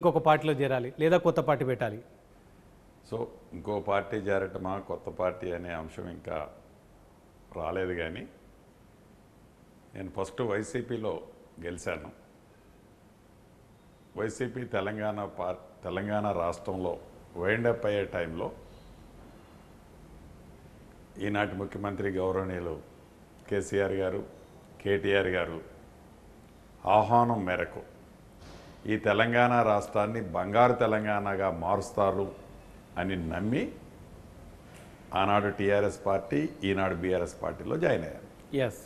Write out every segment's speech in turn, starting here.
ఇంకొక పార్టీలో చేరాలి లేదా కొత్త పార్టీ పెట్టాలి సో ఇంకో పార్టీ చేరటమా కొత్త పార్టీ అనే అంశం ఇంకా రాలేదు కానీ నేను ఫస్ట్ వైసీపీలో గెలిచాను వైసీపీ తెలంగాణ పార్ తెలంగాణ రాష్ట్రంలో వైండప్ అయ్యే టైంలో ఈనాటి ముఖ్యమంత్రి గౌరవనీయులు కేసీఆర్ గారు కేటీఆర్ గారు ఆహ్వానం మేరకు ఈ తెలంగాణ రాష్ట్రాన్ని బంగారు తెలంగాణగా మారుస్తారు అని నమ్మి ఆనాడు టీఆర్ఎస్ పార్టీ ఈనాడు బీఆర్ఎస్ పార్టీలో జాయిన్ అయ్యాను ఎస్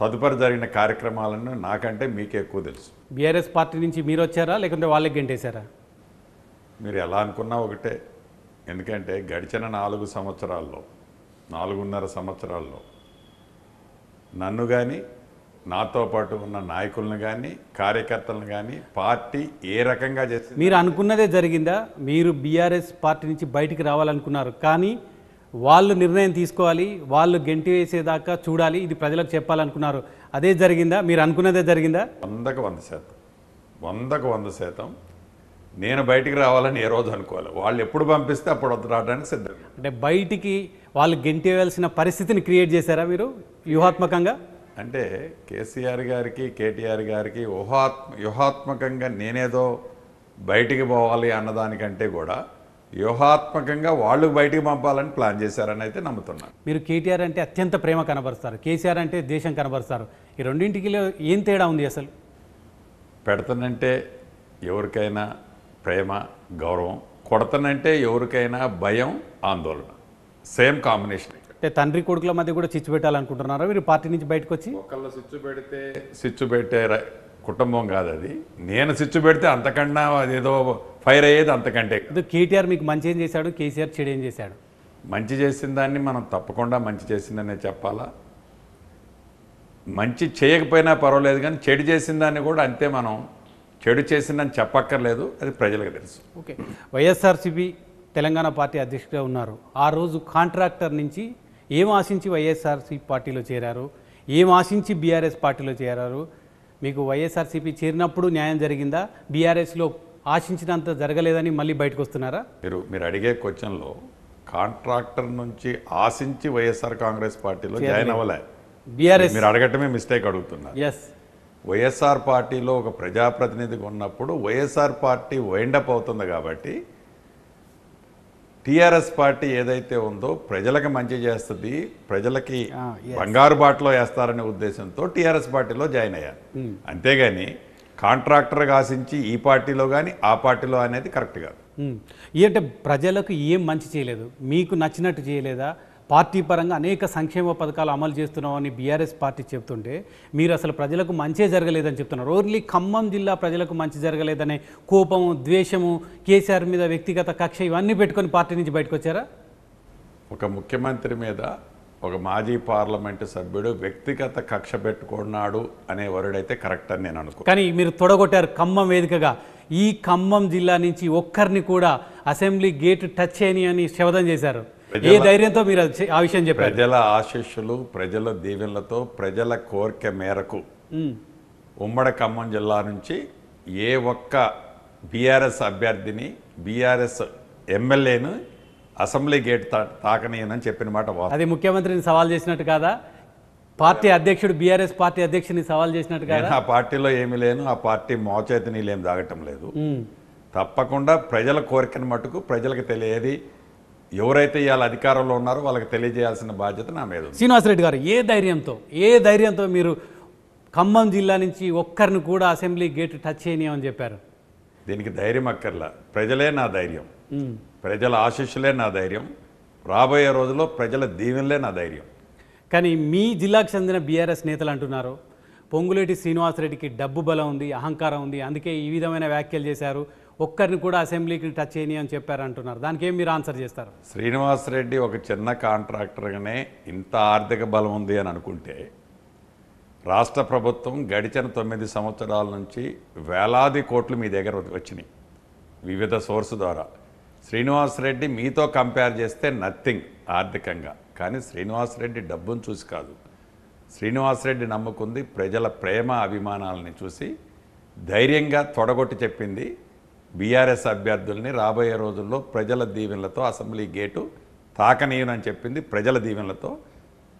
తదుపరి జరిగిన కార్యక్రమాలను నాకంటే మీకే ఎక్కువ తెలుసు బీఆర్ఎస్ పార్టీ నుంచి మీరు వచ్చారా లేకుంటే వాళ్ళకి గెంటేశారా మీరు ఎలా అనుకున్నా ఒకటే ఎందుకంటే గడిచిన నాలుగు సంవత్సరాల్లో నాలుగున్నర సంవత్సరాల్లో నన్ను కానీ నాతో పాటు ఉన్న నాయకులను కానీ కార్యకర్తలను కానీ పార్టీ ఏ రకంగా చేస్తుంది మీరు అనుకున్నదే జరిగిందా మీరు బీఆర్ఎస్ పార్టీ నుంచి బయటికి రావాలనుకున్నారు కానీ వాళ్ళు నిర్ణయం తీసుకోవాలి వాళ్ళు గెంటి వేసేదాకా చూడాలి ఇది ప్రజలకు చెప్పాలనుకున్నారు అదే జరిగిందా మీరు అనుకున్నదే జరిగిందా వందకు వంద శాతం వందకు వంద శాతం నేను బయటికి రావాలని ఏ రోజు అనుకోవాలి వాళ్ళు ఎప్పుడు పంపిస్తే అప్పుడు రావడానికి సిద్ధం అంటే బయటికి వాళ్ళు గెంటివేయాల్సిన పరిస్థితిని క్రియేట్ చేశారా మీరు వ్యూహాత్మకంగా అంటే కేసీఆర్ గారికి కేటీఆర్ గారికి ఊహాత్మ వ్యూహాత్మకంగా నేనేదో బయటికి పోవాలి అన్నదానికంటే కూడా వ్యూహాత్మకంగా వాళ్ళు బయటికి పంపాలని ప్లాన్ చేశారని అయితే నమ్ముతున్నాను మీరు కేటీఆర్ అంటే అత్యంత ప్రేమ కనబరుస్తారు కేసీఆర్ అంటే దేశం కనబరుస్తారు ఈ రెండింటికి ఏం తేడా ఉంది అసలు పెడతానంటే ఎవరికైనా ప్రేమ గౌరవం కొడతానంటే ఎవరికైనా భయం ఆందోళన సేమ్ కాంబినేషన్ అంటే తండ్రి కొడుకుల మధ్య కూడా చిచ్చు పెట్టాలనుకుంటున్నారా మీరు పార్టీ నుంచి బయటకు వచ్చి ఒకళ్ళు సిచ్చు పెడితే సిచ్చు పెట్టే కుటుంబం కాదు అది నేను సిచ్చు పెడితే అంతకన్నా ఏదో ఫైర్ అయ్యేది అంతకంటే కేటీఆర్ మీకు మంచి ఏం చేశాడు కేసీఆర్ చెడు ఏం చేశాడు మంచి చేసిన దాన్ని మనం తప్పకుండా మంచి చేసిందనే చెప్పాలా మంచి చేయకపోయినా పర్వాలేదు కానీ చెడు చేసిన దాన్ని కూడా అంతే మనం చెడు చేసిందని చెప్పక్కర్లేదు అది ప్రజలకు తెలుసు ఓకే వైఎస్ఆర్సీపీ తెలంగాణ పార్టీ అధ్యక్షుడిగా ఉన్నారు ఆ రోజు కాంట్రాక్టర్ నుంచి ఏం ఆశించి వైఎస్ఆర్సీపీ పార్టీలో చేరారు ఏం ఆశించి బీఆర్ఎస్ పార్టీలో చేరారు మీకు వైఎస్ఆర్సీపీ చేరినప్పుడు న్యాయం జరిగిందా బీఆర్ఎస్లో ఆశించినంత జరగలేదని మళ్ళీ బయటకు వస్తున్నారా మీరు మీరు అడిగే క్వశ్చన్లో కాంట్రాక్టర్ నుంచి ఆశించి వైఎస్ఆర్ కాంగ్రెస్ పార్టీలో జాయిన్ అవ్వలే బీఆర్ఎస్ మీరు అడగటమే మిస్టేక్ అడుగుతున్నారు ఎస్ వైఎస్ఆర్ పార్టీలో ఒక ప్రజాప్రతినిధిగా ఉన్నప్పుడు వైఎస్ఆర్ పార్టీ వైండప్ అవుతుంది కాబట్టి టిఆర్ఎస్ పార్టీ ఏదైతే ఉందో ప్రజలకు మంచి చేస్తుంది ప్రజలకి ah, బంగారు బాటలో వేస్తారనే ఉద్దేశంతో టీఆర్ఎస్ పార్టీలో జాయిన్ అయ్యాను hmm. అంతేగాని కాంట్రాక్టర్గా ఆశించి ఈ పార్టీలో కానీ ఆ పార్టీలో అనేది కరెక్ట్ కాదు hmm. ఏంటంటే ప్రజలకు ఏం మంచి చేయలేదు మీకు నచ్చినట్టు చేయలేదా పార్టీ పరంగా అనేక సంక్షేమ పథకాలు అమలు చేస్తున్నామని బీఆర్ఎస్ పార్టీ చెప్తుంటే మీరు అసలు ప్రజలకు మంచే జరగలేదని చెప్తున్నారు ఓన్లీ ఖమ్మం జిల్లా ప్రజలకు మంచి జరగలేదనే కోపము ద్వేషము కేసీఆర్ మీద వ్యక్తిగత కక్ష ఇవన్నీ పెట్టుకొని పార్టీ నుంచి బయటకు వచ్చారా ఒక ముఖ్యమంత్రి మీద ఒక మాజీ పార్లమెంటు సభ్యుడు వ్యక్తిగత కక్ష పెట్టుకున్నాడు అనే వరుడైతే కరెక్ట్ అని నేను అనుకో కానీ మీరు తొడగొట్టారు ఖమ్మం వేదికగా ఈ ఖమ్మం జిల్లా నుంచి ఒక్కరిని కూడా అసెంబ్లీ గేట్ టచ్ చేయని అని శవదం చేశారు ఏ ధైర్యంతో మీరు ఆ విషయం చెప్పారు ప్రజల ఆశీస్సులు ప్రజల దీవెనలతో ప్రజల కోరిక మేరకు ఉమ్మడి ఖమ్మం జిల్లా నుంచి ఏ ఒక్క బీఆర్ఎస్ అభ్యర్థిని బీఆర్ఎస్ ఎమ్మెల్యేను అసెంబ్లీ గేట్ తాకనీయనని చెప్పిన మాట అది ముఖ్యమంత్రిని సవాల్ చేసినట్టు కాదా పార్టీ అధ్యక్షుడు బీఆర్ఎస్ పార్టీ అధ్యక్షుని సవాల్ చేసినట్టు కాదా ఆ పార్టీలో ఏమి లేను ఆ పార్టీ మోచేతి ఏమి తాగటం లేదు తప్పకుండా ప్రజల కోరికను మటుకు ప్రజలకు తెలియదు ఎవరైతే ఇవాళ అధికారంలో ఉన్నారో వాళ్ళకి తెలియజేయాల్సిన బాధ్యత నా మీద శ్రీనివాసరెడ్డి గారు ఏ ధైర్యంతో ఏ ధైర్యంతో మీరు ఖమ్మం జిల్లా నుంచి ఒక్కరిని కూడా అసెంబ్లీ గేట్ టచ్ చేయనీయమని చెప్పారు దీనికి ధైర్యం అక్కర్లా ప్రజలే నా ధైర్యం ప్రజల ఆశీస్సులే నా ధైర్యం రాబోయే రోజుల్లో ప్రజల దీవెనలే నా ధైర్యం కానీ మీ జిల్లాకు చెందిన బీఆర్ఎస్ నేతలు అంటున్నారు పొంగులేటి శ్రీనివాసరెడ్డికి డబ్బు బలం ఉంది అహంకారం ఉంది అందుకే ఈ విధమైన వ్యాఖ్యలు చేశారు ఒక్కరిని కూడా అసెంబ్లీకి టచ్ చేయని అని చెప్పారంటున్నారు దానికి ఏం మీరు ఆన్సర్ చేస్తారు శ్రీనివాస్ రెడ్డి ఒక చిన్న కాంట్రాక్టర్గానే ఇంత ఆర్థిక బలం ఉంది అని అనుకుంటే రాష్ట్ర ప్రభుత్వం గడిచిన తొమ్మిది సంవత్సరాల నుంచి వేలాది కోట్లు మీ దగ్గర వచ్చినాయి వివిధ సోర్స్ ద్వారా శ్రీనివాస్ రెడ్డి మీతో కంపేర్ చేస్తే నథింగ్ ఆర్థికంగా కానీ శ్రీనివాస్ రెడ్డి డబ్బును చూసి కాదు శ్రీనివాస్ రెడ్డి నమ్ముకుంది ప్రజల ప్రేమ అభిమానాలని చూసి ధైర్యంగా తొడగొట్టి చెప్పింది బీఆర్ఎస్ అభ్యర్థుల్ని రాబోయే రోజుల్లో ప్రజల దీవెనలతో అసెంబ్లీ గేటు తాకనీయనని చెప్పింది ప్రజల దీవెనలతో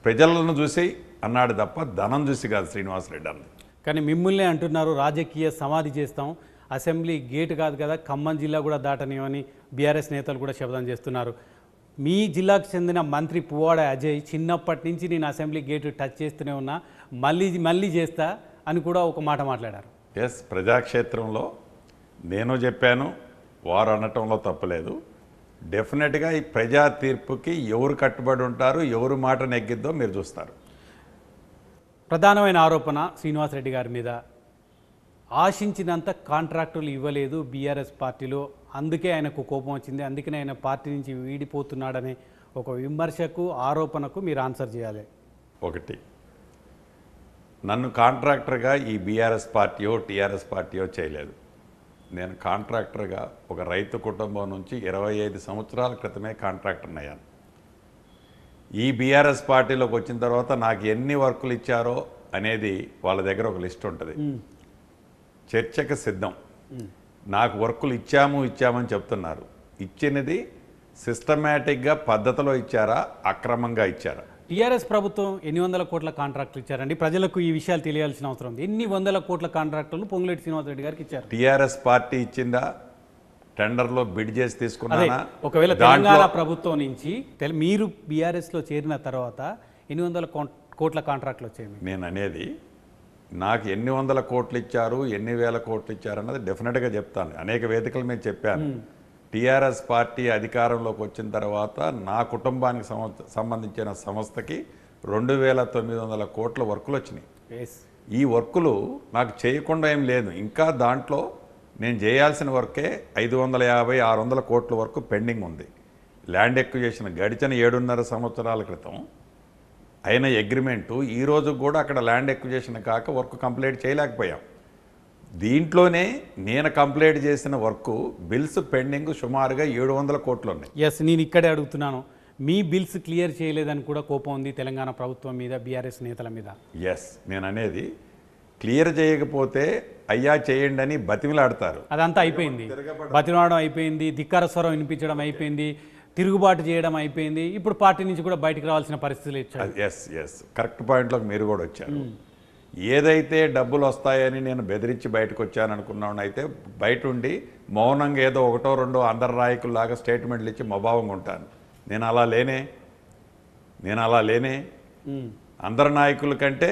ప్రజలను చూసి అన్నాడు తప్ప ధనం చూసి కాదు శ్రీనివాసరెడ్డి అన్నది కానీ మిమ్మల్నే అంటున్నారు రాజకీయ సమాధి చేస్తాం అసెంబ్లీ గేటు కాదు కదా ఖమ్మం జిల్లా కూడా దాటనీయమని బీఆర్ఎస్ నేతలు కూడా శబ్దం చేస్తున్నారు మీ జిల్లాకు చెందిన మంత్రి పువ్వాడ అజయ్ చిన్నప్పటి నుంచి నేను అసెంబ్లీ గేటు టచ్ చేస్తూనే ఉన్నా మళ్ళీ మళ్ళీ చేస్తా అని కూడా ఒక మాట మాట్లాడారు ఎస్ ప్రజాక్షేత్రంలో నేను చెప్పాను వారు అనటంలో తప్పలేదు డెఫినెట్గా ఈ ప్రజా తీర్పుకి ఎవరు కట్టుబడి ఉంటారు ఎవరు మాట నెగ్గిద్దో మీరు చూస్తారు ప్రధానమైన ఆరోపణ శ్రీనివాసరెడ్డి గారి మీద ఆశించినంత కాంట్రాక్టులు ఇవ్వలేదు బీఆర్ఎస్ పార్టీలో అందుకే ఆయనకు కోపం వచ్చింది అందుకనే ఆయన పార్టీ నుంచి వీడిపోతున్నాడనే ఒక విమర్శకు ఆరోపణకు మీరు ఆన్సర్ చేయాలి ఒకటి నన్ను కాంట్రాక్టర్గా ఈ బీఆర్ఎస్ పార్టీయో టీఆర్ఎస్ పార్టీయో చేయలేదు నేను కాంట్రాక్టర్గా ఒక రైతు కుటుంబం నుంచి ఇరవై ఐదు సంవత్సరాల క్రితమే కాంట్రాక్టర్ని అయ్యాను ఈ బీఆర్ఎస్ పార్టీలోకి వచ్చిన తర్వాత నాకు ఎన్ని వర్కులు ఇచ్చారో అనేది వాళ్ళ దగ్గర ఒక లిస్ట్ ఉంటుంది చర్చకు సిద్ధం నాకు వర్కులు ఇచ్చాము ఇచ్చామని చెప్తున్నారు ఇచ్చినది సిస్టమేటిక్గా పద్ధతిలో ఇచ్చారా అక్రమంగా ఇచ్చారా టీఆర్ఎస్ ప్రభుత్వం ఎన్ని వందల కోట్ల కాంట్రాక్టులు ఇచ్చారండి ప్రజలకు ఈ విషయాలు తెలియాల్సిన అవసరం ఉంది ఎన్ని వందల కోట్ల కాంట్రాక్టులు పొంగులేటి రెడ్డి గారికి ఇచ్చారు టీఆర్ఎస్ పార్టీ ఇచ్చిందా టెండర్లో బిడ్ చేసి తీసుకున్నా ఒకవేళ తెలంగాణ ప్రభుత్వం నుంచి మీరు బీఆర్ఎస్లో చేరిన తర్వాత ఎన్ని వందల కోట్ల కాంట్రాక్ట్లు వచ్చాయి నేను అనేది నాకు ఎన్ని వందల కోట్లు ఇచ్చారు ఎన్ని వేల కోట్లు ఇచ్చారు అన్నది డెఫినెట్గా చెప్తాను అనేక వేదికలు మేము చెప్పాను టీఆర్ఎస్ పార్టీ అధికారంలోకి వచ్చిన తర్వాత నా కుటుంబానికి సంబంధించిన సంస్థకి రెండు వేల తొమ్మిది వందల కోట్ల వర్కులు వచ్చినాయి ఈ వర్కులు నాకు చేయకుండా ఏం లేదు ఇంకా దాంట్లో నేను చేయాల్సిన వర్కే ఐదు వందల యాభై ఆరు వందల కోట్ల వరకు పెండింగ్ ఉంది ల్యాండ్ ఎక్విజేషన్ గడిచిన ఏడున్నర సంవత్సరాల క్రితం అయిన అగ్రిమెంటు ఈరోజు కూడా అక్కడ ల్యాండ్ ఎక్విజేషన్ కాక వర్క్ కంప్లీట్ చేయలేకపోయాం దీంట్లోనే నేను కంప్లైంట్ చేసిన వర్క్ బిల్స్ పెండింగ్ సుమారుగా ఏడు వందల కోట్లు ఉన్నాయి ఎస్ నేను ఇక్కడే అడుగుతున్నాను మీ బిల్స్ క్లియర్ చేయలేదని కూడా కోపం ఉంది తెలంగాణ ప్రభుత్వం మీద బీఆర్ఎస్ నేతల మీద ఎస్ నేను అనేది క్లియర్ చేయకపోతే అయ్యా చేయండి అని బతిమిలాడతారు అదంతా అయిపోయింది బతిమలాడడం అయిపోయింది ధిక్కార స్వరం వినిపించడం అయిపోయింది తిరుగుబాటు చేయడం అయిపోయింది ఇప్పుడు పార్టీ నుంచి కూడా బయటకు రావాల్సిన పరిస్థితులు ఇచ్చారు ఎస్ ఎస్ కరెక్ట్ పాయింట్లోకి మీరు కూడా వచ్చారు hmm. ఏదైతే డబ్బులు వస్తాయని నేను బెదిరించి బయటకు వచ్చాననుకున్నాను అయితే బయట ఉండి మౌనంగా ఏదో ఒకటో రెండో అందరు లాగా స్టేట్మెంట్లు ఇచ్చి మభావంగా ఉంటాను నేను అలా లేనే నేను అలా లేనే అందరు నాయకుల కంటే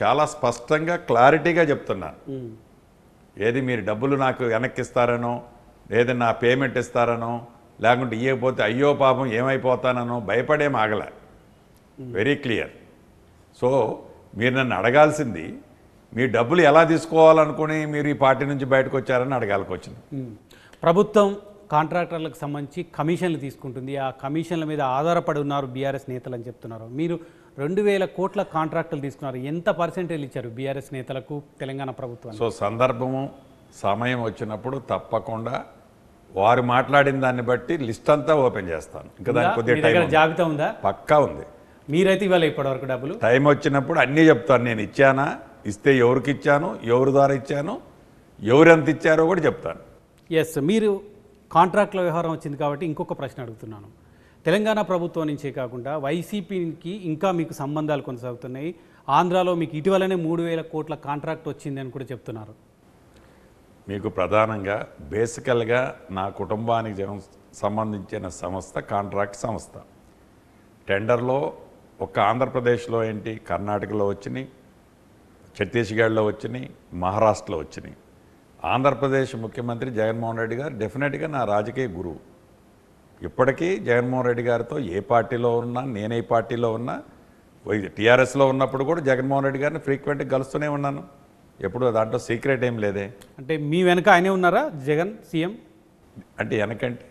చాలా స్పష్టంగా క్లారిటీగా చెప్తున్నాను ఏది మీరు డబ్బులు నాకు వెనక్కిస్తారనో లేదా నా పేమెంట్ ఇస్తారనో లేకుంటే ఇవ్వకపోతే అయ్యో పాపం ఏమైపోతాననో భయపడేం ఆగలే వెరీ క్లియర్ సో మీరు నన్ను అడగాల్సింది మీ డబ్బులు ఎలా తీసుకోవాలనుకుని మీరు ఈ పార్టీ నుంచి బయటకు వచ్చారని అడగాలకు వచ్చింది ప్రభుత్వం కాంట్రాక్టర్లకు సంబంధించి కమిషన్లు తీసుకుంటుంది ఆ కమిషన్ల మీద ఆధారపడి ఉన్నారు బీఆర్ఎస్ నేతలు అని చెప్తున్నారు మీరు రెండు వేల కోట్ల కాంట్రాక్టులు తీసుకున్నారు ఎంత పర్సెంటేజ్ ఇచ్చారు బీఆర్ఎస్ నేతలకు తెలంగాణ ప్రభుత్వం సో సందర్భము సమయం వచ్చినప్పుడు తప్పకుండా వారు మాట్లాడిన దాన్ని బట్టి లిస్ట్ అంతా ఓపెన్ చేస్తాను ఇంకా దాని కొద్దిగా జాబితా ఉందా పక్కా ఉంది మీరైతే ఇవ్వాలి ఇప్పటివరకు డబ్బులు టైం వచ్చినప్పుడు అన్నీ చెప్తాను నేను ఇచ్చానా ఇస్తే ఎవరికి ఇచ్చాను ఎవరి ద్వారా ఇచ్చాను ఎవరు ఎంత ఇచ్చారో కూడా చెప్తాను ఎస్ మీరు కాంట్రాక్ట్ల వ్యవహారం వచ్చింది కాబట్టి ఇంకొక ప్రశ్న అడుగుతున్నాను తెలంగాణ ప్రభుత్వం నుంచే కాకుండా వైసీపీకి ఇంకా మీకు సంబంధాలు కొనసాగుతున్నాయి ఆంధ్రాలో మీకు ఇటీవలనే మూడు వేల కోట్ల కాంట్రాక్ట్ వచ్చిందని కూడా చెప్తున్నారు మీకు ప్రధానంగా బేసికల్గా నా కుటుంబానికి సంబంధించిన సంస్థ కాంట్రాక్ట్ సంస్థ టెండర్లో ఒక్క ఆంధ్రప్రదేశ్లో ఏంటి కర్ణాటకలో వచ్చినాయి ఛత్తీస్గఢ్లో వచ్చినాయి మహారాష్ట్రలో వచ్చినాయి ఆంధ్రప్రదేశ్ ముఖ్యమంత్రి జగన్మోహన్ రెడ్డి గారు డెఫినెట్గా నా రాజకీయ గురువు ఇప్పటికీ జగన్మోహన్ రెడ్డి గారితో ఏ పార్టీలో ఉన్నా నేనే పార్టీలో ఉన్నా టీఆర్ఎస్లో ఉన్నప్పుడు కూడా జగన్మోహన్ రెడ్డి గారిని ఫ్రీక్వెంట్గా కలుస్తూనే ఉన్నాను ఎప్పుడు దాంట్లో సీక్రెట్ ఏం లేదే అంటే మీ వెనక ఆయనే ఉన్నారా జగన్ సీఎం అంటే వెనకంటే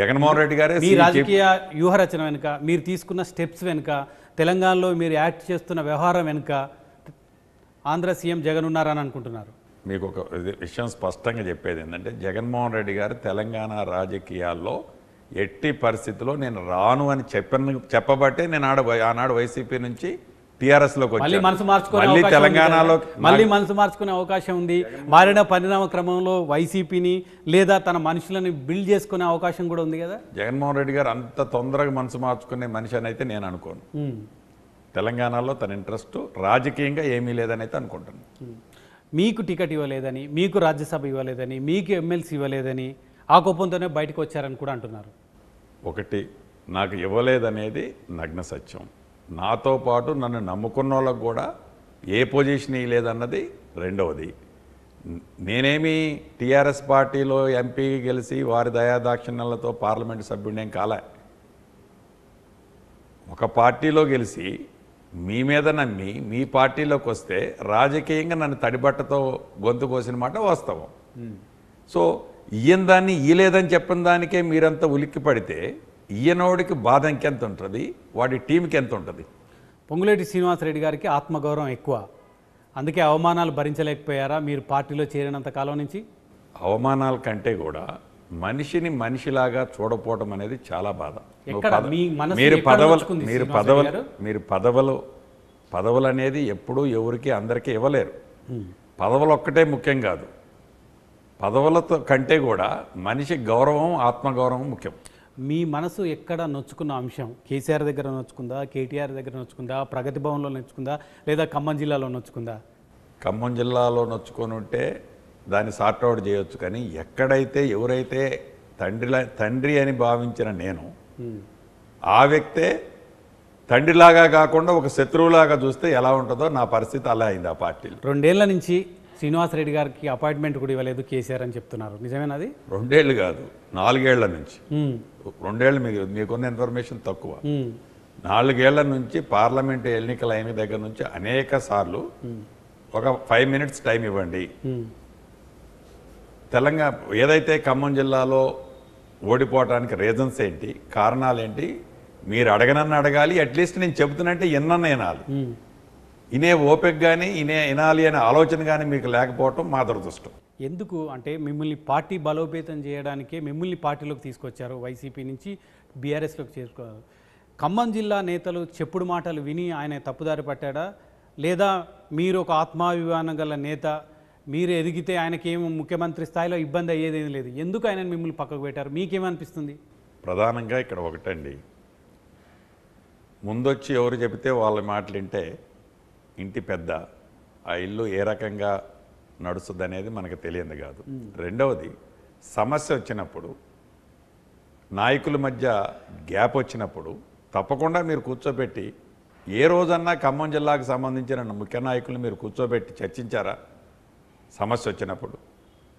జగన్మోహన్ రెడ్డి గారే మీ రాజకీయ వ్యూహరచన వెనుక మీరు తీసుకున్న స్టెప్స్ వెనుక తెలంగాణలో మీరు యాక్ట్ చేస్తున్న వ్యవహారం వెనుక ఆంధ్ర సీఎం జగన్ ఉన్నారని అనుకుంటున్నారు మీకు ఒక విషయం స్పష్టంగా చెప్పేది ఏంటంటే జగన్మోహన్ రెడ్డి గారు తెలంగాణ రాజకీయాల్లో ఎట్టి పరిస్థితుల్లో నేను రాను అని చెప్పిన చెప్పబట్టే నేను ఆడ ఆనాడు వైసీపీ నుంచి టీఆర్ఎస్లోకి మళ్ళీ మనసు మార్చుకుని మళ్ళీ తెలంగాణలో మళ్ళీ మనసు మార్చుకునే అవకాశం ఉంది మారిన పరిణామ క్రమంలో వైసీపీని లేదా తన మనుషులని బిల్డ్ చేసుకునే అవకాశం కూడా ఉంది కదా జగన్మోహన్ రెడ్డి గారు అంత తొందరగా మనసు మార్చుకునే మనిషి అని అయితే నేను అనుకోను తెలంగాణలో తన ఇంట్రెస్ట్ రాజకీయంగా ఏమీ లేదని అయితే అనుకుంటాను మీకు టికెట్ ఇవ్వలేదని మీకు రాజ్యసభ ఇవ్వలేదని మీకు ఎమ్మెల్సీ ఇవ్వలేదని ఆ కోపంతోనే బయటకు వచ్చారని కూడా అంటున్నారు ఒకటి నాకు ఇవ్వలేదనేది నగ్న సత్యం నాతో పాటు నన్ను నమ్ముకున్న వాళ్ళకు కూడా ఏ పొజిషన్ లేదన్నది రెండవది నేనేమి టీఆర్ఎస్ పార్టీలో ఎంపీ గెలిచి వారి దయాదాక్షిణ్యాలతో పార్లమెంటు సభ్యుడేం కాలే ఒక పార్టీలో గెలిచి మీ మీద నమ్మి మీ పార్టీలోకి వస్తే రాజకీయంగా నన్ను తడిబట్టతో గొంతు కోసిన మాట వాస్తవం సో ఈయన దాన్ని లేదని చెప్పిన దానికే మీరంతా ఉలిక్కి పడితే ఈయనోడికి బాధ ఇంకెంత ఉంటుంది వాడి టీంకి ఎంత ఉంటుంది పొంగులేటి శ్రీనివాసరెడ్డి గారికి ఆత్మగౌరవం ఎక్కువ అందుకే అవమానాలు భరించలేకపోయారా మీరు పార్టీలో చేరినంత కాలం నుంచి అవమానాల కంటే కూడా మనిషిని మనిషిలాగా చూడపోవడం అనేది చాలా బాధ మీరు పదవులు మీరు పదవులు మీరు పదవులు పదవులు అనేది ఎప్పుడూ ఎవరికి అందరికీ ఇవ్వలేరు పదవులు ఒక్కటే ముఖ్యం కాదు పదవులతో కంటే కూడా మనిషి గౌరవం ఆత్మగౌరవం ముఖ్యం మీ మనసు ఎక్కడ నొచ్చుకున్న అంశం కేసీఆర్ దగ్గర నొచ్చుకుందా కేటీఆర్ దగ్గర నొచ్చుకుందా ప్రగతి భవన్లో నొచ్చుకుందా లేదా ఖమ్మం జిల్లాలో నొచ్చుకుందా ఖమ్మం జిల్లాలో నొచ్చుకొని ఉంటే దాన్ని సార్ట్అవుట్ చేయొచ్చు కానీ ఎక్కడైతే ఎవరైతే తండ్రిలా తండ్రి అని భావించిన నేను ఆ వ్యక్తే తండ్రిలాగా కాకుండా ఒక శత్రువులాగా చూస్తే ఎలా ఉంటుందో నా పరిస్థితి అలా అయింది ఆ పార్టీలో రెండేళ్ల నుంచి శ్రీనివాసరెడ్డి గారికి అపాయింట్మెంట్ కూడా ఇవ్వలేదు కేసీఆర్ అని చెప్తున్నారు నిజమేనా అది రెండేళ్ళు కాదు నాలుగేళ్ల నుంచి రెండేళ్ళు మీకు మీకున్న ఇన్ఫర్మేషన్ తక్కువ నాలుగేళ్ల నుంచి పార్లమెంట్ ఎన్నికల అయిన దగ్గర నుంచి అనేక సార్లు ఒక ఫైవ్ మినిట్స్ టైం ఇవ్వండి తెలంగాణ ఏదైతే ఖమ్మం జిల్లాలో ఓడిపోవటానికి రీజన్స్ ఏంటి కారణాలు ఏంటి మీరు అడగనన్న అడగాలి అట్లీస్ట్ నేను చెబుతున్నంటే ఎన్న నేనాలి ఇనే ఓపెక్ కానీ ఇనే వినాలి అనే ఆలోచన కానీ మీకు లేకపోవటం మా దురదృష్టం ఎందుకు అంటే మిమ్మల్ని పార్టీ బలోపేతం చేయడానికే మిమ్మల్ని పార్టీలోకి తీసుకొచ్చారు వైసీపీ నుంచి బీఆర్ఎస్లోకి చేసుకో ఖమ్మం జిల్లా నేతలు చెప్పుడు మాటలు విని ఆయన తప్పుదారి పట్టాడా లేదా మీరు ఒక ఆత్మాభిమానం గల నేత మీరు ఎదిగితే ఆయనకేం ముఖ్యమంత్రి స్థాయిలో ఇబ్బంది అయ్యేదేం లేదు ఎందుకు ఆయన మిమ్మల్ని పక్కకు పెట్టారు మీకేమనిపిస్తుంది ప్రధానంగా ఇక్కడ ఒకటండి ముందొచ్చి ఎవరు చెబితే వాళ్ళ మాటలు వింటే ఇంటి పెద్ద ఆ ఇల్లు ఏ రకంగా నడుస్తుంది అనేది మనకు తెలియదు కాదు రెండవది సమస్య వచ్చినప్పుడు నాయకుల మధ్య గ్యాప్ వచ్చినప్పుడు తప్పకుండా మీరు కూర్చోబెట్టి ఏ రోజన్నా ఖమ్మం జిల్లాకు సంబంధించిన ముఖ్య నాయకులు మీరు కూర్చోబెట్టి చర్చించారా సమస్య వచ్చినప్పుడు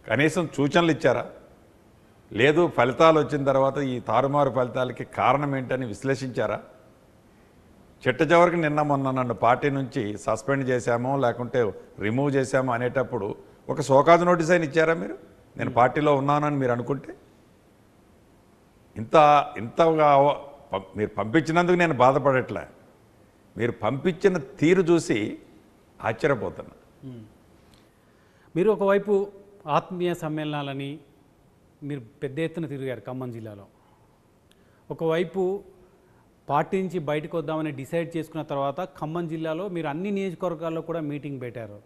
కనీసం సూచనలు ఇచ్చారా లేదు ఫలితాలు వచ్చిన తర్వాత ఈ తారుమారు ఫలితాలకి కారణం ఏంటని విశ్లేషించారా చిట్ట చివరికి నిన్న మొన్న నన్ను పార్టీ నుంచి సస్పెండ్ చేశామో లేకుంటే రిమూవ్ చేశామో అనేటప్పుడు ఒక సోకాజ్ నోటీస్ అయిన ఇచ్చారా మీరు నేను పార్టీలో ఉన్నానని మీరు అనుకుంటే ఇంత ఇంతగా మీరు పంపించినందుకు నేను బాధపడట్లే మీరు పంపించిన తీరు చూసి ఆశ్చర్యపోతున్నా మీరు ఒకవైపు ఆత్మీయ సమ్మేళనాలని మీరు పెద్ద ఎత్తున తిరిగారు ఖమ్మం జిల్లాలో ఒకవైపు పార్టీ నుంచి బయటకు వద్దామని డిసైడ్ చేసుకున్న తర్వాత ఖమ్మం జిల్లాలో మీరు అన్ని నియోజకవర్గాల్లో కూడా మీటింగ్ పెట్టారు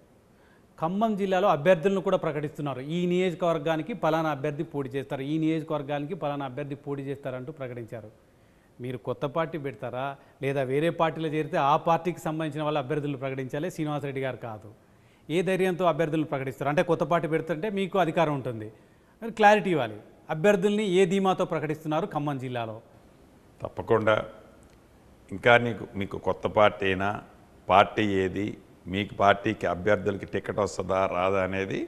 ఖమ్మం జిల్లాలో అభ్యర్థులను కూడా ప్రకటిస్తున్నారు ఈ నియోజకవర్గానికి పలానా అభ్యర్థి పోటీ చేస్తారు ఈ నియోజకవర్గానికి పలానా అభ్యర్థి పోటీ చేస్తారంటూ ప్రకటించారు మీరు కొత్త పార్టీ పెడతారా లేదా వేరే పార్టీలో చేరితే ఆ పార్టీకి సంబంధించిన వాళ్ళు అభ్యర్థులు ప్రకటించాలి శ్రీనివాసరెడ్డి గారు కాదు ఏ ధైర్యంతో అభ్యర్థులు ప్రకటిస్తారు అంటే కొత్త పార్టీ పెడుతుంటే మీకు అధికారం ఉంటుంది క్లారిటీ ఇవ్వాలి అభ్యర్థుల్ని ఏ ధీమాతో ప్రకటిస్తున్నారు ఖమ్మం జిల్లాలో తప్పకుండా ఇంకా నీకు మీకు కొత్త పార్టీ అయినా పార్టీ ఏది మీకు పార్టీకి అభ్యర్థులకి టికెట్ వస్తుందా రాదా అనేది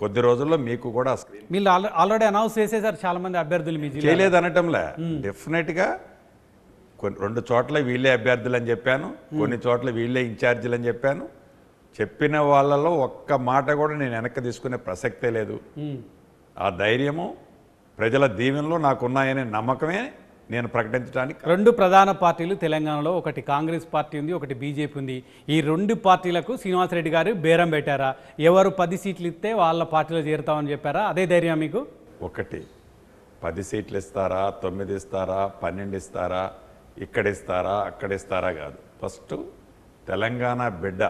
కొద్ది రోజుల్లో మీకు కూడా మీరు ఆల్రెడీ అనౌన్స్ చేసేసారు చాలా మంది అభ్యర్థులు మీ చేయలేదు అనటంలే డెఫినెట్గా కొన్ని రెండు చోట్ల వీళ్ళే అభ్యర్థులు అని చెప్పాను కొన్ని చోట్ల వీళ్ళే ఇన్ఛార్జీలు అని చెప్పాను చెప్పిన వాళ్ళలో ఒక్క మాట కూడా నేను వెనక్కి తీసుకునే ప్రసక్తే లేదు ఆ ధైర్యము ప్రజల దీవెనలో నాకున్నాయనే నమ్మకమే నేను ప్రకటించడానికి రెండు ప్రధాన పార్టీలు తెలంగాణలో ఒకటి కాంగ్రెస్ పార్టీ ఉంది ఒకటి బీజేపీ ఉంది ఈ రెండు పార్టీలకు శ్రీనివాసరెడ్డి గారు బేరం పెట్టారా ఎవరు పది సీట్లు ఇస్తే వాళ్ళ పార్టీలో చేరుతామని చెప్పారా అదే ధైర్యం మీకు ఒకటి పది సీట్లు ఇస్తారా తొమ్మిది ఇస్తారా పన్నెండు ఇస్తారా ఇక్కడ ఇస్తారా అక్కడ ఇస్తారా కాదు ఫస్ట్ తెలంగాణ బిడ్డ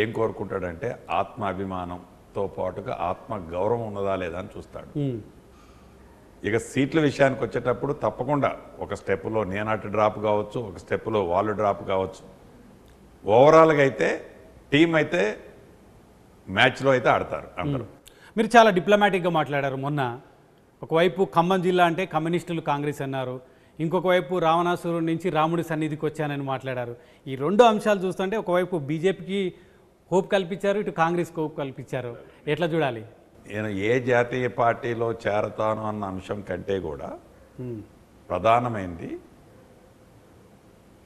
ఏం కోరుకుంటాడంటే ఆత్మాభిమానంతో పాటుగా ఆత్మ గౌరవం ఉన్నదా లేదా అని చూస్తాడు ఇక సీట్ల విషయానికి వచ్చేటప్పుడు తప్పకుండా ఒక స్టెప్లో నేనాటి డ్రాప్ కావచ్చు ఒక స్టెప్లో వాళ్ళు డ్రాప్ కావచ్చు ఓవరాల్గా అయితే టీం అయితే మ్యాచ్లో అయితే ఆడతారు అందరూ మీరు చాలా డిప్లొమాటిక్గా మాట్లాడారు మొన్న ఒకవైపు ఖమ్మం జిల్లా అంటే కమ్యూనిస్టులు కాంగ్రెస్ అన్నారు ఇంకొక వైపు రావణాసురుడు నుంచి రాముడి సన్నిధికి వచ్చానని మాట్లాడారు ఈ రెండు అంశాలు చూస్తుంటే ఒకవైపు బీజేపీకి హోప్ కల్పించారు ఇటు కాంగ్రెస్కి హోప్ కల్పించారు ఎట్లా చూడాలి నేను ఏ జాతీయ పార్టీలో చేరతాను అన్న అంశం కంటే కూడా ప్రధానమైంది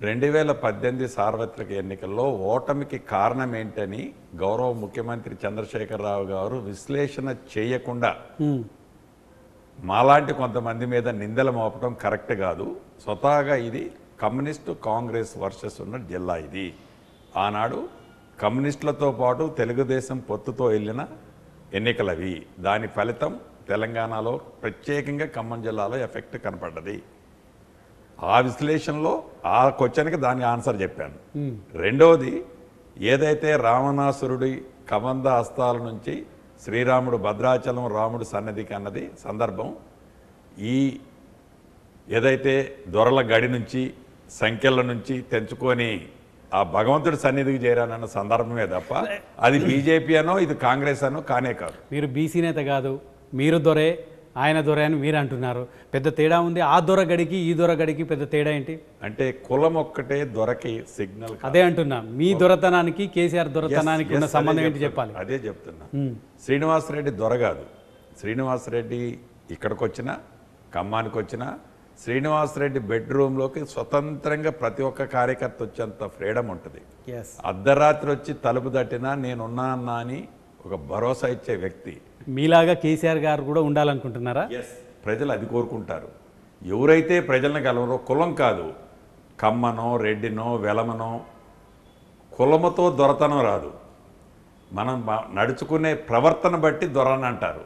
రెండు వేల పద్దెనిమిది సార్వత్రిక ఎన్నికల్లో ఓటమికి కారణం ఏంటని గౌరవ ముఖ్యమంత్రి చంద్రశేఖరరావు గారు విశ్లేషణ చేయకుండా మాలాంటి కొంతమంది మీద నిందలు మోపడం కరెక్ట్ కాదు స్వతహాగా ఇది కమ్యూనిస్టు కాంగ్రెస్ వర్సెస్ ఉన్న జిల్లా ఇది ఆనాడు కమ్యూనిస్టులతో పాటు తెలుగుదేశం పొత్తుతో వెళ్ళిన ఎన్నికలవి దాని ఫలితం తెలంగాణలో ప్రత్యేకంగా ఖమ్మం జిల్లాలో ఎఫెక్ట్ కనపడ్డది ఆ విశ్లేషణలో ఆ క్వశ్చన్కి దాని ఆన్సర్ చెప్పాను రెండవది ఏదైతే రావణాసురుడి కమంద హస్తాల నుంచి శ్రీరాముడు భద్రాచలం రాముడు సన్నదికి అన్నది సందర్భం ఈ ఏదైతే దొరల గడి నుంచి సంఖ్యల నుంచి తెంచుకొని ఆ భగవంతుడి సన్నిధికి చేరానన్న సందర్భమే తప్ప అది బీజేపీ అనో ఇది కాంగ్రెస్ అనో కానే కాదు మీరు బీసీ నేత కాదు మీరు దొరే ఆయన దొరే అని మీరు అంటున్నారు పెద్ద తేడా ఉంది ఆ దొర గడికి ఈ దొర గడికి పెద్ద తేడా ఏంటి అంటే కులం ఒక్కటే దొరకి సిగ్నల్ అదే అంటున్నా మీ దొరతనానికి కేసీఆర్ దొరతనానికి ఉన్న సంబంధం ఏంటి చెప్పాలి అదే చెప్తున్నా శ్రీనివాసరెడ్డి దొర కాదు శ్రీనివాసరెడ్డి ఇక్కడికి వచ్చినా ఖమ్మానికి వచ్చినా శ్రీనివాసరెడ్డి బెడ్రూమ్లోకి స్వతంత్రంగా ప్రతి ఒక్క కార్యకర్త వచ్చేంత ఫ్రీడమ్ ఉంటుంది అర్ధరాత్రి వచ్చి తలుపు తట్టినా నేనున్నా అని ఒక భరోసా ఇచ్చే వ్యక్తి మీలాగా కేసీఆర్ గారు కూడా ఉండాలనుకుంటున్నారా ఎస్ ప్రజలు అది కోరుకుంటారు ఎవరైతే ప్రజలను కలవరో కులం కాదు కమ్మనో రెడ్డినో వెలమనో కులముతో దొరతనం రాదు మనం నడుచుకునే ప్రవర్తన బట్టి దొరనంటారు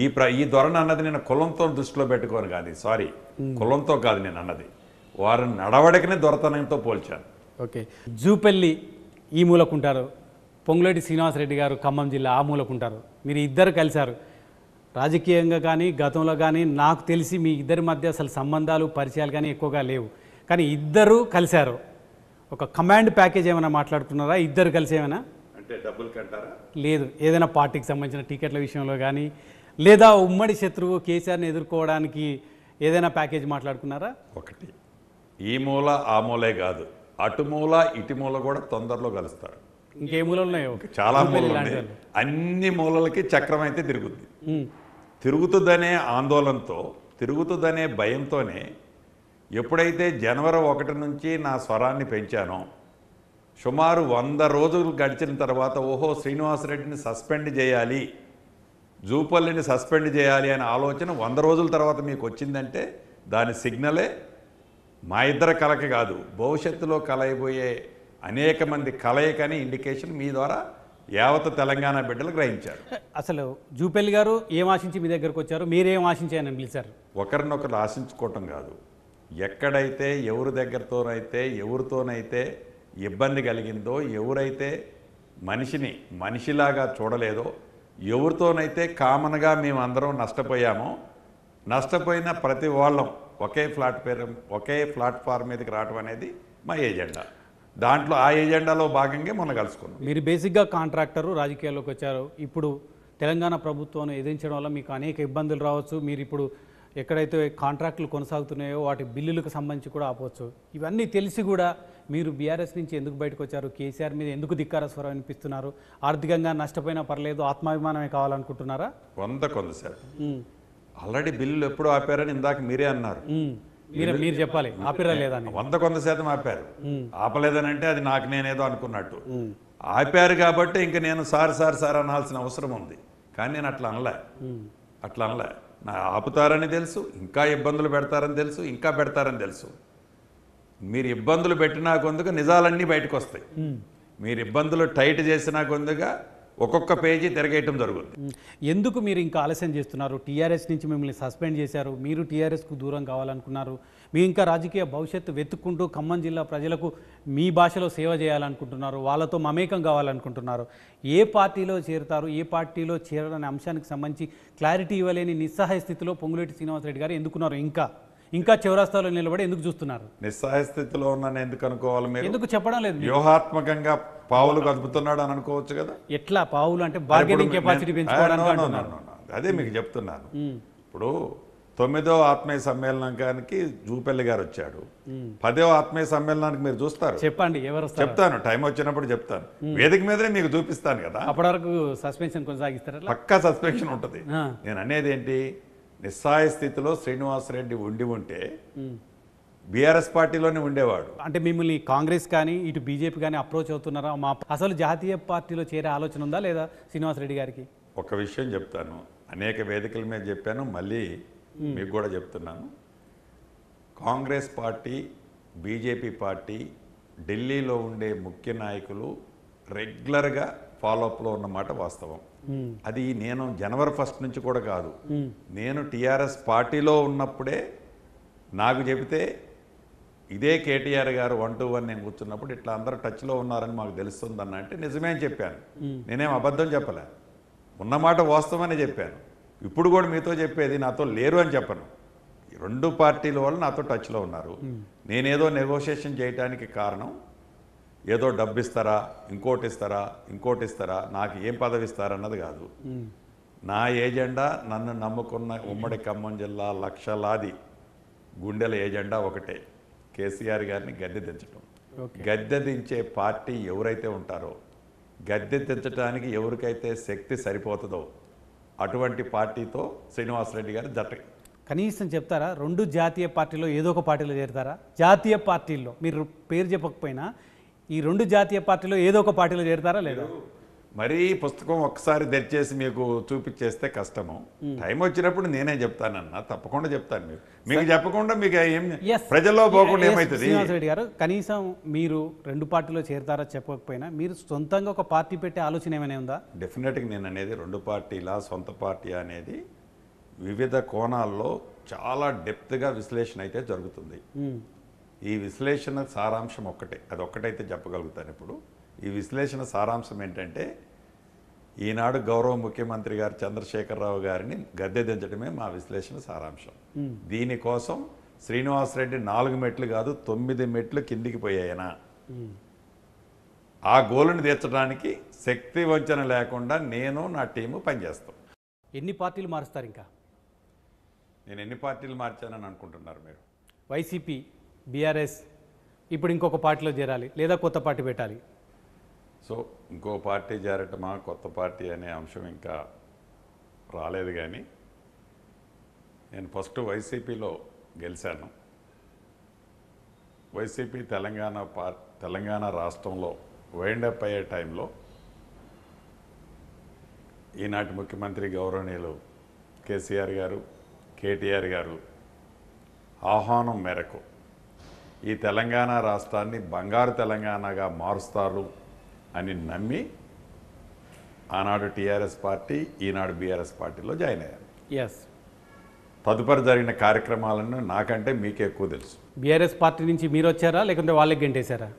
ఈ ప్ర ఈ ధోరణ అన్నది నేను కులంతో దృష్టిలో పెట్టుకోను కాదు సారీ hmm. కులంతో కాదు నేను అన్నది వారు నడవడికనే దొరతనంతో పోల్చాను ఓకే జూపల్లి ఈ మూలకు ఉంటారు పొంగులేటి శ్రీనివాసరెడ్డి గారు ఖమ్మం జిల్లా ఆ మూలకు ఉంటారు మీరు ఇద్దరు కలిశారు రాజకీయంగా కానీ గతంలో కానీ నాకు తెలిసి మీ ఇద్దరి మధ్య అసలు సంబంధాలు పరిచయాలు కానీ ఎక్కువగా లేవు కానీ ఇద్దరు కలిశారు ఒక కమాండ్ ప్యాకేజ్ ఏమైనా మాట్లాడుతున్నారా ఇద్దరు కలిసి ఏమైనా అంటే డబ్బులు కంటారా లేదు ఏదైనా పార్టీకి సంబంధించిన టికెట్ల విషయంలో కానీ లేదా ఉమ్మడి శత్రువు కేసీఆర్ని ఎదుర్కోవడానికి ఏదైనా ప్యాకేజ్ మాట్లాడుకున్నారా ఒకటి ఈ మూల ఆ మూలే కాదు అటు మూల ఇటు మూల కూడా తొందరలో కలుస్తారు ఇంకే మూలలు ఉన్నాయో చాలా మూలలు అన్ని మూలలకి చక్రం అయితే తిరుగుద్ది తిరుగుతుందనే ఆందోళనతో తిరుగుతుందనే భయంతోనే ఎప్పుడైతే జనవరి ఒకటి నుంచి నా స్వరాన్ని పెంచానో సుమారు వంద రోజులు గడిచిన తర్వాత ఓహో శ్రీనివాసరెడ్డిని సస్పెండ్ చేయాలి జూపల్లిని సస్పెండ్ చేయాలి అనే ఆలోచన వంద రోజుల తర్వాత మీకు వచ్చిందంటే దాని సిగ్నలే మా ఇద్దరు కలక కాదు భవిష్యత్తులో కలయిపోయే అనేక మంది కలయికని ఇండికేషన్ మీ ద్వారా యావత్ తెలంగాణ బిడ్డలు గ్రహించారు అసలు జూపల్లి గారు ఏం ఆశించి మీ దగ్గరకు వచ్చారు మీరేం ఆశించాయని పిలిచారు ఒకరినొకరు ఆశించుకోవటం కాదు ఎక్కడైతే ఎవరి దగ్గరతోనైతే ఎవరితోనైతే ఇబ్బంది కలిగిందో ఎవరైతే మనిషిని మనిషిలాగా చూడలేదో ఎవరితోనైతే కామన్గా మేము అందరం నష్టపోయామో నష్టపోయిన ప్రతి వాళ్ళం ఒకే పేరు ఒకే ప్లాట్ఫామ్ మీదకి రావడం అనేది మా ఏజెండా దాంట్లో ఆ ఏజెండాలో భాగంగా మొన్న కలుసుకున్నాం మీరు బేసిక్గా కాంట్రాక్టరు రాజకీయాల్లోకి వచ్చారు ఇప్పుడు తెలంగాణ ప్రభుత్వాన్ని ఎదిరించడం వల్ల మీకు అనేక ఇబ్బందులు రావచ్చు మీరు ఇప్పుడు ఎక్కడైతే కాంట్రాక్టులు కొనసాగుతున్నాయో వాటి బిల్లులకు సంబంధించి కూడా ఆపవచ్చు ఇవన్నీ తెలిసి కూడా మీరు బీఆర్ఎస్ నుంచి ఎందుకు బయటకు వచ్చారు కేసీఆర్ మీద ఎందుకు ధిక్కార స్వరం అనిపిస్తున్నారు ఆర్థికంగా నష్టపోయినా పర్లేదు ఆత్మాభిమానమే కావాలనుకుంటున్నారా వంద కొంత సార్ ఆల్రెడీ బిల్లులు ఎప్పుడు ఆపారని ఇందాక మీరే అన్నారు మీరు మీరు చెప్పాలి ఆపిరా లేదని వంద కొంత శాతం ఆపారు ఆపలేదని అంటే అది నాకు నేనేదో అనుకున్నట్టు ఆపారు కాబట్టి ఇంకా నేను సార్ సార్ సార్ అనాల్సిన అవసరం ఉంది కానీ నేను అట్లా అనలే అట్లా అనలే ఆపుతారని తెలుసు ఇంకా ఇబ్బందులు పెడతారని తెలుసు ఇంకా పెడతారని తెలుసు మీరు ఇబ్బందులు పెట్టినా కొందుకు నిజాలన్నీ బయటకు వస్తాయి మీరు ఇబ్బందులు టైట్ చేసినా కొందుగా ఒక్కొక్క పేజీ తిరగేయటం జరుగుతుంది ఎందుకు మీరు ఇంకా ఆలస్యం చేస్తున్నారు టీఆర్ఎస్ నుంచి మిమ్మల్ని సస్పెండ్ చేశారు మీరు టీఆర్ఎస్కు దూరం కావాలనుకున్నారు మీ ఇంకా రాజకీయ భవిష్యత్తు వెతుక్కుంటూ ఖమ్మం జిల్లా ప్రజలకు మీ భాషలో సేవ చేయాలనుకుంటున్నారు వాళ్ళతో మమేకం కావాలనుకుంటున్నారు ఏ పార్టీలో చేరుతారు ఏ పార్టీలో చేరడనే అంశానికి సంబంధించి క్లారిటీ ఇవ్వలేని నిస్సహాయ స్థితిలో పొంగులేటి శ్రీనివాసరెడ్డి గారు ఎందుకున్నారు ఇంకా ఇంకా చివరాస్తాలో నిలబడి ఎందుకు చూస్తున్నారు నిస్సహాయ స్థితిలో ఉన్నాను ఎందుకు అనుకోవాలి మీరు ఎందుకు చెప్పడం లేదు వ్యూహాత్మకంగా పావులు కదుపుతున్నాడు అని అనుకోవచ్చు కదా ఎట్లా పావులు అంటే బార్గెనింగ్ కెపాసిటీ పెంచుకోవడానికి అదే మీకు చెప్తున్నాను ఇప్పుడు తొమ్మిదో ఆత్మీయ సమ్మేళనానికి జూపల్లి గారు వచ్చాడు పదో ఆత్మీయ సమ్మేళనానికి మీరు చూస్తారు చెప్పండి ఎవరు చెప్తాను టైం వచ్చినప్పుడు చెప్తాను వేదిక మీదనే మీకు చూపిస్తాను కదా అప్పటివరకు సస్పెన్షన్ కొనసాగిస్తారా పక్కా సస్పెన్షన్ ఉంటుంది నేను అనేది ఏంటి నిస్సాయ స్థితిలో శ్రీనివాసరెడ్డి ఉండి ఉంటే బీఆర్ఎస్ పార్టీలోనే ఉండేవాడు అంటే మిమ్మల్ని కాంగ్రెస్ కానీ ఇటు బీజేపీ కానీ అప్రోచ్ అవుతున్నారా మా అసలు జాతీయ పార్టీలో చేరే ఆలోచన ఉందా లేదా శ్రీనివాసరెడ్డి గారికి ఒక విషయం చెప్తాను అనేక వేదికల మీద చెప్పాను మళ్ళీ మీకు hmm. కూడా చెప్తున్నాను కాంగ్రెస్ పార్టీ బీజేపీ పార్టీ ఢిల్లీలో ఉండే ముఖ్య నాయకులు రెగ్యులర్గా ఫాలోఅప్లో ఉన్నమాట వాస్తవం hmm. అది నేను జనవరి ఫస్ట్ నుంచి కూడా కాదు hmm. నేను టీఆర్ఎస్ పార్టీలో ఉన్నప్పుడే నాకు చెబితే ఇదే కేటీఆర్ గారు వన్ టూ వన్ నేను కూర్చున్నప్పుడు ఇట్లా అందరూ టచ్లో ఉన్నారని మాకు తెలుస్తుంది అంటే నిజమే చెప్పాను నేనేం అబద్ధం చెప్పలే ఉన్నమాట వాస్తవమని చెప్పాను ఇప్పుడు కూడా మీతో చెప్పేది నాతో లేరు అని చెప్పను రెండు పార్టీల వాళ్ళు నాతో టచ్లో ఉన్నారు నేనేదో నెగోషియేషన్ చేయడానికి కారణం ఏదో డబ్బు ఇస్తారా ఇంకోటి ఇస్తారా ఇంకోటి ఇస్తారా నాకు ఏం పదవి ఇస్తారన్నది కాదు నా ఏజెండా నన్ను నమ్ముకున్న ఉమ్మడి ఖమ్మం జిల్లా లక్షలాది గుండెల ఏజెండా ఒకటే కేసీఆర్ గారిని గద్దె దించడం గద్దె దించే పార్టీ ఎవరైతే ఉంటారో గద్దె దించడానికి ఎవరికైతే శక్తి సరిపోతుందో అటువంటి పార్టీతో శ్రీనివాసరెడ్డి గారు జట కనీసం చెప్తారా రెండు జాతీయ పార్టీలో ఏదో ఒక పార్టీలో చేరుతారా జాతీయ పార్టీల్లో మీరు పేరు చెప్పకపోయినా ఈ రెండు జాతీయ పార్టీలో ఏదో ఒక పార్టీలో చేరుతారా లేదు మరీ పుస్తకం ఒక్కసారి తెరిచేసి మీకు చూపించేస్తే కష్టము టైం వచ్చినప్పుడు నేనే చెప్తానన్న తప్పకుండా చెప్తాను మీరు మీకు చెప్పకుండా మీకు ఏం ప్రజల్లో పోకుండా ఏమైతుంది రెడ్డి గారు కనీసం మీరు రెండు పార్టీలో చేరతారా చెప్పకపోయినా మీరు సొంతంగా ఒక పార్టీ పెట్టే ఆలోచన ఏమైనా ఉందా డెఫినెట్గా నేను అనేది రెండు పార్టీల సొంత పార్టీ అనేది వివిధ కోణాల్లో చాలా డెప్త్గా విశ్లేషణ అయితే జరుగుతుంది ఈ విశ్లేషణ సారాంశం ఒక్కటే అది ఒక్కటైతే చెప్పగలుగుతాను ఇప్పుడు ఈ విశ్లేషణ సారాంశం ఏంటంటే ఈనాడు గౌరవ ముఖ్యమంత్రి గారు చంద్రశేఖరరావు గారిని గద్దె దించడమే మా విశ్లేషణ సారాంశం దీనికోసం శ్రీనివాసరెడ్డి నాలుగు మెట్లు కాదు తొమ్మిది మెట్లు కిందికి పోయాయన ఆ గోలును తీర్చడానికి శక్తి వంచన లేకుండా నేను నా టీము పనిచేస్తాం ఎన్ని పార్టీలు మారుస్తారు ఇంకా నేను ఎన్ని పార్టీలు మార్చానని అనుకుంటున్నారు మీరు వైసీపీ బీఆర్ఎస్ ఇప్పుడు ఇంకొక పార్టీలో చేరాలి లేదా కొత్త పార్టీ పెట్టాలి సో ఇంకో పార్టీ చేరటమా కొత్త పార్టీ అనే అంశం ఇంకా రాలేదు కానీ నేను ఫస్ట్ వైసీపీలో గెలిచాను వైసీపీ తెలంగాణ పార్ తెలంగాణ రాష్ట్రంలో వైండప్ అయ్యే టైంలో ఈనాటి ముఖ్యమంత్రి గౌరవనీయులు కేసీఆర్ గారు కేటీఆర్ గారు ఆహ్వానం మేరకు ఈ తెలంగాణ రాష్ట్రాన్ని బంగారు తెలంగాణగా మారుస్తారు అని నమ్మి ఆనాడు టీఆర్ఎస్ పార్టీ ఈనాడు బీఆర్ఎస్ పార్టీలో జాయిన్ అయ్యాను ఎస్ తదుపరి జరిగిన కార్యక్రమాలను నాకంటే మీకే ఎక్కువ తెలుసు బీఆర్ఎస్ పార్టీ నుంచి మీరు వచ్చారా లేకుంటే వాళ్ళకి గెంటేశారా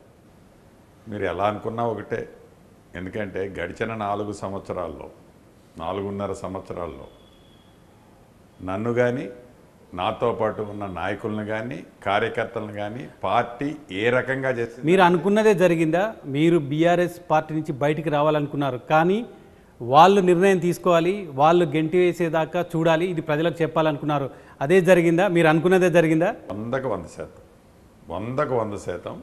మీరు ఎలా అనుకున్నా ఒకటే ఎందుకంటే గడిచిన నాలుగు సంవత్సరాల్లో నాలుగున్నర సంవత్సరాల్లో నన్ను కానీ నాతో పాటు ఉన్న నాయకులను కానీ కార్యకర్తలను కానీ పార్టీ ఏ రకంగా చేస్తే మీరు అనుకున్నదే జరిగిందా మీరు బీఆర్ఎస్ పార్టీ నుంచి బయటికి రావాలనుకున్నారు కానీ వాళ్ళు నిర్ణయం తీసుకోవాలి వాళ్ళు గెంటి వేసేదాకా చూడాలి ఇది ప్రజలకు చెప్పాలనుకున్నారు అదే జరిగిందా మీరు అనుకున్నదే జరిగిందా వందకు వంద శాతం వందకు వంద శాతం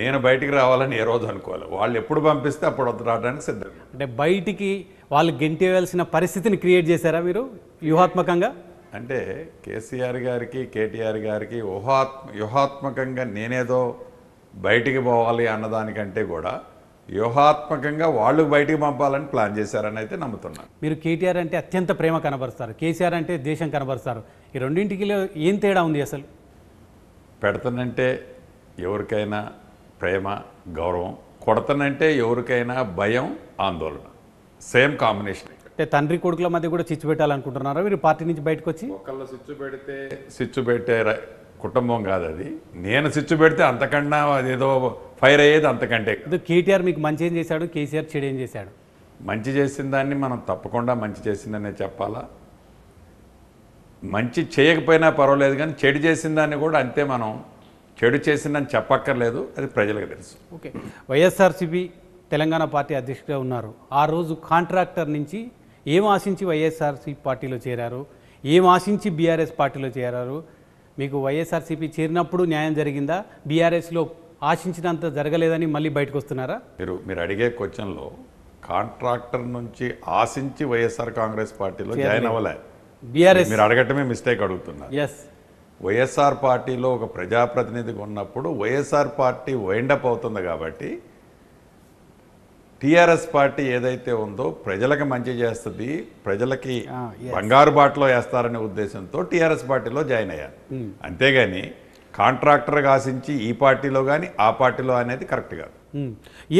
నేను బయటికి రావాలని ఏ రోజు అనుకోవాలి వాళ్ళు ఎప్పుడు పంపిస్తే అప్పుడు రావడానికి సిద్ధం అంటే బయటికి వాళ్ళు గెంటి వేయాల్సిన పరిస్థితిని క్రియేట్ చేశారా మీరు వ్యూహాత్మకంగా అంటే కేసీఆర్ గారికి కేటీఆర్ గారికి ఊహాత్మ వ్యూహాత్మకంగా నేనేదో బయటికి పోవాలి అన్నదానికంటే కూడా వ్యూహాత్మకంగా వాళ్ళు బయటికి పంపాలని ప్లాన్ చేశారని అయితే నమ్ముతున్నాను మీరు కేటీఆర్ అంటే అత్యంత ప్రేమ కనబరుస్తారు కేసీఆర్ అంటే దేశం కనబరుస్తారు ఈ రెండింటికి ఏం తేడా ఉంది అసలు పెడతానంటే ఎవరికైనా ప్రేమ గౌరవం కొడతానంటే ఎవరికైనా భయం ఆందోళన సేమ్ కాంబినేషన్ అంటే తండ్రి కొడుకుల మధ్య కూడా చిచ్చు పెట్టాలనుకుంటున్నారా మీరు పార్టీ నుంచి బయటకు వచ్చి ఒకళ్ళు సిచ్చు పెడితే సిచ్చు పెట్టే కుటుంబం కాదు అది నేను సిచ్చు పెడితే అంతకన్నా ఏదో ఫైర్ అయ్యేది అంతకంటే కేటీఆర్ మీకు మంచి ఏం చేశాడు కేసీఆర్ చెడు ఏం చేశాడు మంచి చేసిన దాన్ని మనం తప్పకుండా మంచి చేసిందనే చెప్పాలా మంచి చేయకపోయినా పర్వాలేదు కానీ చెడు చేసిన దాన్ని కూడా అంతే మనం చెడు చేసిందని చెప్పక్కర్లేదు అది ప్రజలకు తెలుసు ఓకే వైఎస్ఆర్సీపీ తెలంగాణ పార్టీ అధ్యక్షుడిగా ఉన్నారు ఆ రోజు కాంట్రాక్టర్ నుంచి ఏం ఆశించి వైఎస్ఆర్సీ పార్టీలో చేరారు ఏం ఆశించి బీఆర్ఎస్ పార్టీలో చేరారు మీకు వైఎస్ఆర్సీపీ చేరినప్పుడు న్యాయం జరిగిందా బీఆర్ఎస్లో ఆశించినంత జరగలేదని మళ్ళీ బయటకు వస్తున్నారా మీరు మీరు అడిగే క్వశ్చన్లో కాంట్రాక్టర్ నుంచి ఆశించి వైఎస్ఆర్ కాంగ్రెస్ పార్టీలో జాయిన్ అవ్వలే బీఆర్ఎస్ మీరు అడగటమే మిస్టేక్ అడుగుతున్నారు ఎస్ వైఎస్ఆర్ పార్టీలో ఒక ప్రజాప్రతినిధిగా ఉన్నప్పుడు వైఎస్ఆర్ పార్టీ వైండప్ అవుతుంది కాబట్టి టిఆర్ఎస్ పార్టీ ఏదైతే ఉందో ప్రజలకు మంచి చేస్తుంది ప్రజలకి ah, బంగారు బాటలో వేస్తారనే ఉద్దేశంతో టీఆర్ఎస్ పార్టీలో జాయిన్ అయ్యాను hmm. అంతేగాని కాంట్రాక్టర్గా ఆశించి ఈ పార్టీలో కానీ ఆ పార్టీలో అనేది కరెక్ట్ కాదు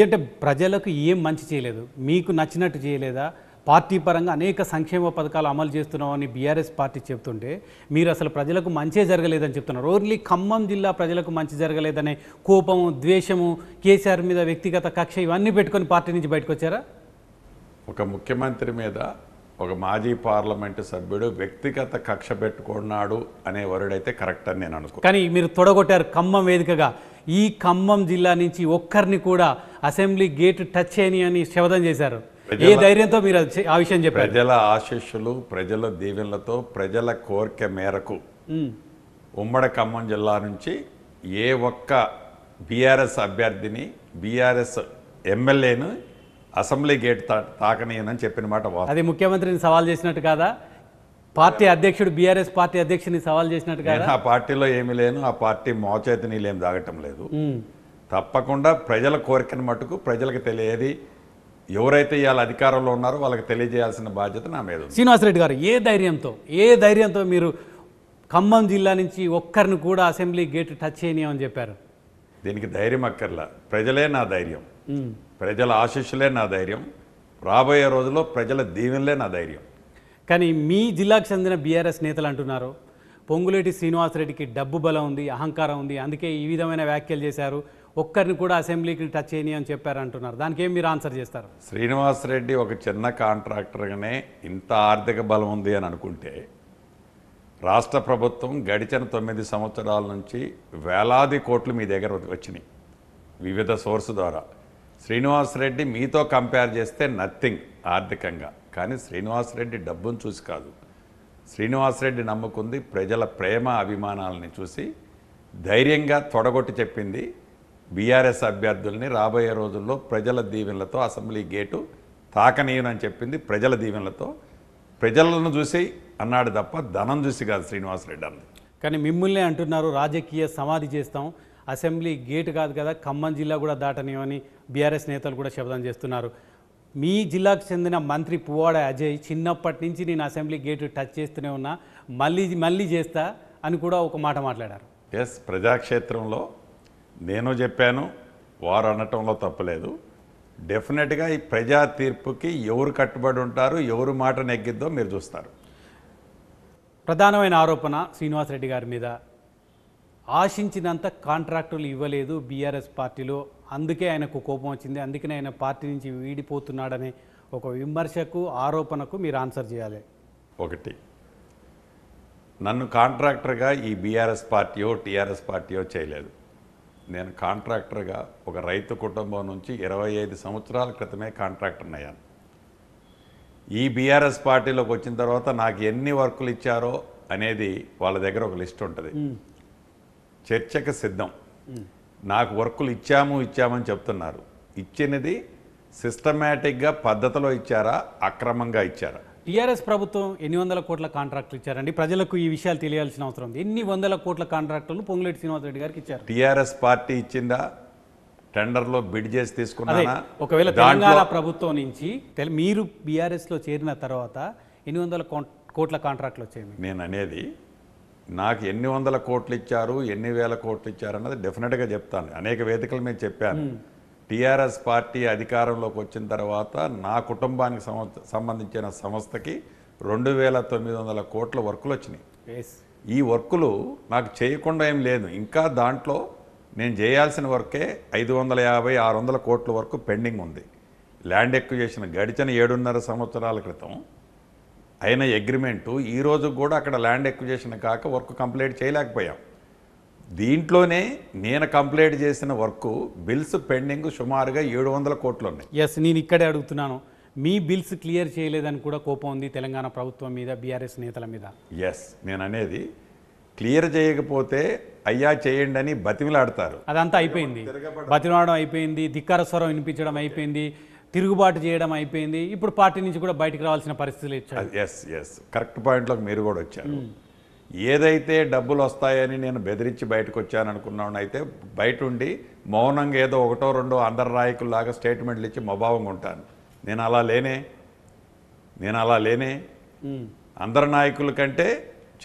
ఏంటంటే hmm. ప్రజలకు ఏం మంచి చేయలేదు మీకు నచ్చినట్టు చేయలేదా పార్టీ పరంగా అనేక సంక్షేమ పథకాలు అమలు చేస్తున్నామని బీఆర్ఎస్ పార్టీ చెప్తుంటే మీరు అసలు ప్రజలకు మంచే జరగలేదని చెప్తున్నారు ఓన్లీ ఖమ్మం జిల్లా ప్రజలకు మంచి జరగలేదనే కోపము ద్వేషము కేసీఆర్ మీద వ్యక్తిగత కక్ష ఇవన్నీ పెట్టుకొని పార్టీ నుంచి బయటకు వచ్చారా ఒక ముఖ్యమంత్రి మీద ఒక మాజీ పార్లమెంటు సభ్యుడు వ్యక్తిగత కక్ష పెట్టుకున్నాడు అనే వరుడైతే కరెక్ట్ అని నేను అనుకో కానీ మీరు తొడగొట్టారు ఖమ్మం వేదికగా ఈ ఖమ్మం జిల్లా నుంచి ఒక్కరిని కూడా అసెంబ్లీ గేటు టచ్ చేయని అని శవదం చేశారు ఏ ధైర్యంతో మీరు ఆ విషయం చెప్పారు ప్రజల ఆశీస్సులు ప్రజల దీవెనలతో ప్రజల కోరిక మేరకు ఉమ్మడి ఖమ్మం జిల్లా నుంచి ఏ ఒక్క బీఆర్ఎస్ అభ్యర్థిని బీఆర్ఎస్ ఎమ్మెల్యేను అసెంబ్లీ గేట్ తా తాకనీయనని చెప్పిన మాట అది ముఖ్యమంత్రిని సవాల్ చేసినట్టు కాదా పార్టీ అధ్యక్షుడు బీఆర్ఎస్ పార్టీ అధ్యక్షుని సవాల్ చేసినట్టు కాదా ఆ పార్టీలో ఏమీ లేను ఆ పార్టీ మోచేతి ఏమి తాగటం లేదు తప్పకుండా ప్రజల కోరికను మటుకు ప్రజలకు తెలియదు ఎవరైతే ఇవాళ అధికారంలో ఉన్నారో వాళ్ళకి తెలియజేయాల్సిన బాధ్యత నా మీద శ్రీనివాసరెడ్డి గారు ఏ ధైర్యంతో ఏ ధైర్యంతో మీరు ఖమ్మం జిల్లా నుంచి ఒక్కరిని కూడా అసెంబ్లీ గేట్ టచ్ చేయనీయమని చెప్పారు దీనికి ధైర్యం అక్కర్లా ప్రజలే నా ధైర్యం ప్రజల ఆశీస్సులే నా ధైర్యం రాబోయే రోజుల్లో ప్రజల దీవెనలే నా ధైర్యం కానీ మీ జిల్లాకు చెందిన బీఆర్ఎస్ నేతలు అంటున్నారు పొంగులేటి శ్రీనివాసరెడ్డికి డబ్బు బలం ఉంది అహంకారం ఉంది అందుకే ఈ విధమైన వ్యాఖ్యలు చేశారు ఒక్కరిని కూడా అసెంబ్లీకి టచ్ చేయని అని చెప్పారంటున్నారు దానికి ఏం మీరు ఆన్సర్ చేస్తారు శ్రీనివాస్ రెడ్డి ఒక చిన్న కాంట్రాక్టర్గానే ఇంత ఆర్థిక బలం ఉంది అని అనుకుంటే రాష్ట్ర ప్రభుత్వం గడిచిన తొమ్మిది సంవత్సరాల నుంచి వేలాది కోట్లు మీ దగ్గర వచ్చినాయి వివిధ సోర్స్ ద్వారా శ్రీనివాస్ రెడ్డి మీతో కంపేర్ చేస్తే నథింగ్ ఆర్థికంగా కానీ శ్రీనివాస్ రెడ్డి డబ్బును చూసి కాదు శ్రీనివాస్ రెడ్డి నమ్ముకుంది ప్రజల ప్రేమ అభిమానాలని చూసి ధైర్యంగా తొడగొట్టి చెప్పింది బీఆర్ఎస్ అభ్యర్థుల్ని రాబోయే రోజుల్లో ప్రజల దీవెనలతో అసెంబ్లీ గేటు తాకనీయనని చెప్పింది ప్రజల దీవెనలతో ప్రజలను చూసి అన్నాడు తప్ప ధనం చూసి కాదు శ్రీనివాసరెడ్డి అన్నది కానీ మిమ్మల్ని అంటున్నారు రాజకీయ సమాధి చేస్తాం అసెంబ్లీ గేట్ కాదు కదా ఖమ్మం జిల్లా కూడా దాటనీయమని బీఆర్ఎస్ నేతలు కూడా శబ్దం చేస్తున్నారు మీ జిల్లాకు చెందిన మంత్రి పువ్వాడ అజయ్ చిన్నప్పటి నుంచి నేను అసెంబ్లీ గేటు టచ్ చేస్తూనే ఉన్నా మళ్ళీ మళ్ళీ చేస్తా అని కూడా ఒక మాట మాట్లాడారు ఎస్ ప్రజాక్షేత్రంలో నేను చెప్పాను వారు అనటంలో తప్పలేదు డెఫినెట్గా ఈ ప్రజా తీర్పుకి ఎవరు కట్టుబడి ఉంటారు ఎవరు మాట నెగ్గిద్దో మీరు చూస్తారు ప్రధానమైన ఆరోపణ శ్రీనివాసరెడ్డి గారి మీద ఆశించినంత కాంట్రాక్టులు ఇవ్వలేదు బీఆర్ఎస్ పార్టీలో అందుకే ఆయనకు కోపం వచ్చింది అందుకనే ఆయన పార్టీ నుంచి వీడిపోతున్నాడనే ఒక విమర్శకు ఆరోపణకు మీరు ఆన్సర్ చేయాలి ఒకటి నన్ను కాంట్రాక్టర్గా ఈ బీఆర్ఎస్ పార్టీయో టీఆర్ఎస్ పార్టీయో చేయలేదు నేను కాంట్రాక్టర్గా ఒక రైతు కుటుంబం నుంచి ఇరవై ఐదు సంవత్సరాల క్రితమే కాంట్రాక్టర్ని అయ్యాను ఈ బీఆర్ఎస్ పార్టీలోకి వచ్చిన తర్వాత నాకు ఎన్ని వర్కులు ఇచ్చారో అనేది వాళ్ళ దగ్గర ఒక లిస్ట్ ఉంటుంది చర్చకు సిద్ధం నాకు వర్కులు ఇచ్చాము ఇచ్చామని చెప్తున్నారు ఇచ్చినది సిస్టమేటిక్గా పద్ధతిలో ఇచ్చారా అక్రమంగా ఇచ్చారా టీఆర్ఎస్ ప్రభుత్వం ఎన్ని వందల కోట్ల కాంట్రాక్టులు ఇచ్చారండి ప్రజలకు ఈ విషయాలు తెలియాల్సిన అవసరం ఉంది ఎన్ని వందల కోట్ల కాంట్రాక్టులు పొంగులేటి శ్రీనివాసరెడ్డి గారికి ఇచ్చారు టీఆర్ఎస్ పార్టీ ఇచ్చిందా టెండర్లో బిడ్ చేసి తీసుకున్నా ఒకవేళ తెలంగాణ ప్రభుత్వం నుంచి మీరు బీఆర్ఎస్లో చేరిన తర్వాత ఎన్ని వందల కోట్ల కాంట్రాక్టులు వచ్చాయి నేను అనేది నాకు ఎన్ని వందల కోట్లు ఇచ్చారు ఎన్ని వేల కోట్లు ఇచ్చారు అన్నది డెఫినెట్గా చెప్తాను అనేక వేదికలు మేము చెప్పాను టీఆర్ఎస్ పార్టీ అధికారంలోకి వచ్చిన తర్వాత నా కుటుంబానికి సంబంధించిన సంస్థకి రెండు వేల తొమ్మిది వందల కోట్ల వర్కులు వచ్చినాయి ఈ వర్కులు నాకు చేయకుండా ఏం లేదు ఇంకా దాంట్లో నేను చేయాల్సిన వర్కే ఐదు వందల యాభై ఆరు వందల కోట్ల వరకు పెండింగ్ ఉంది ల్యాండ్ ఎక్విజేషన్ గడిచిన ఏడున్నర సంవత్సరాల క్రితం అయిన అగ్రిమెంటు ఈరోజు కూడా అక్కడ ల్యాండ్ ఎక్విజేషన్ కాక వర్క్ కంప్లీట్ చేయలేకపోయాం దీంట్లోనే నేను కంప్లైంట్ చేసిన వర్క్ బిల్స్ పెండింగ్ సుమారుగా ఏడు వందల కోట్లు ఉన్నాయి ఎస్ నేను ఇక్కడే అడుగుతున్నాను మీ బిల్స్ క్లియర్ చేయలేదని కూడా కోపం ఉంది తెలంగాణ ప్రభుత్వం మీద బీఆర్ఎస్ నేతల మీద ఎస్ నేను అనేది క్లియర్ చేయకపోతే అయ్యా చేయండి అని బతిమిలాడతారు అదంతా అయిపోయింది బతిమలాడడం అయిపోయింది ధిక్కార స్వరం వినిపించడం అయిపోయింది తిరుగుబాటు చేయడం అయిపోయింది ఇప్పుడు పార్టీ నుంచి కూడా బయటకు రావాల్సిన పరిస్థితులు ఇచ్చారు ఎస్ ఎస్ కరెక్ట్ పాయింట్లోకి మీరు కూడా వచ్చారు hmm. ఏదైతే డబ్బులు వస్తాయని నేను బెదిరించి బయటకు అనుకున్నాను అయితే బయట ఉండి మౌనంగా ఏదో ఒకటో రెండో అందరు లాగా స్టేట్మెంట్లు ఇచ్చి మభావంగా ఉంటాను నేను అలా లేనే నేను అలా లేనే అందరు నాయకుల కంటే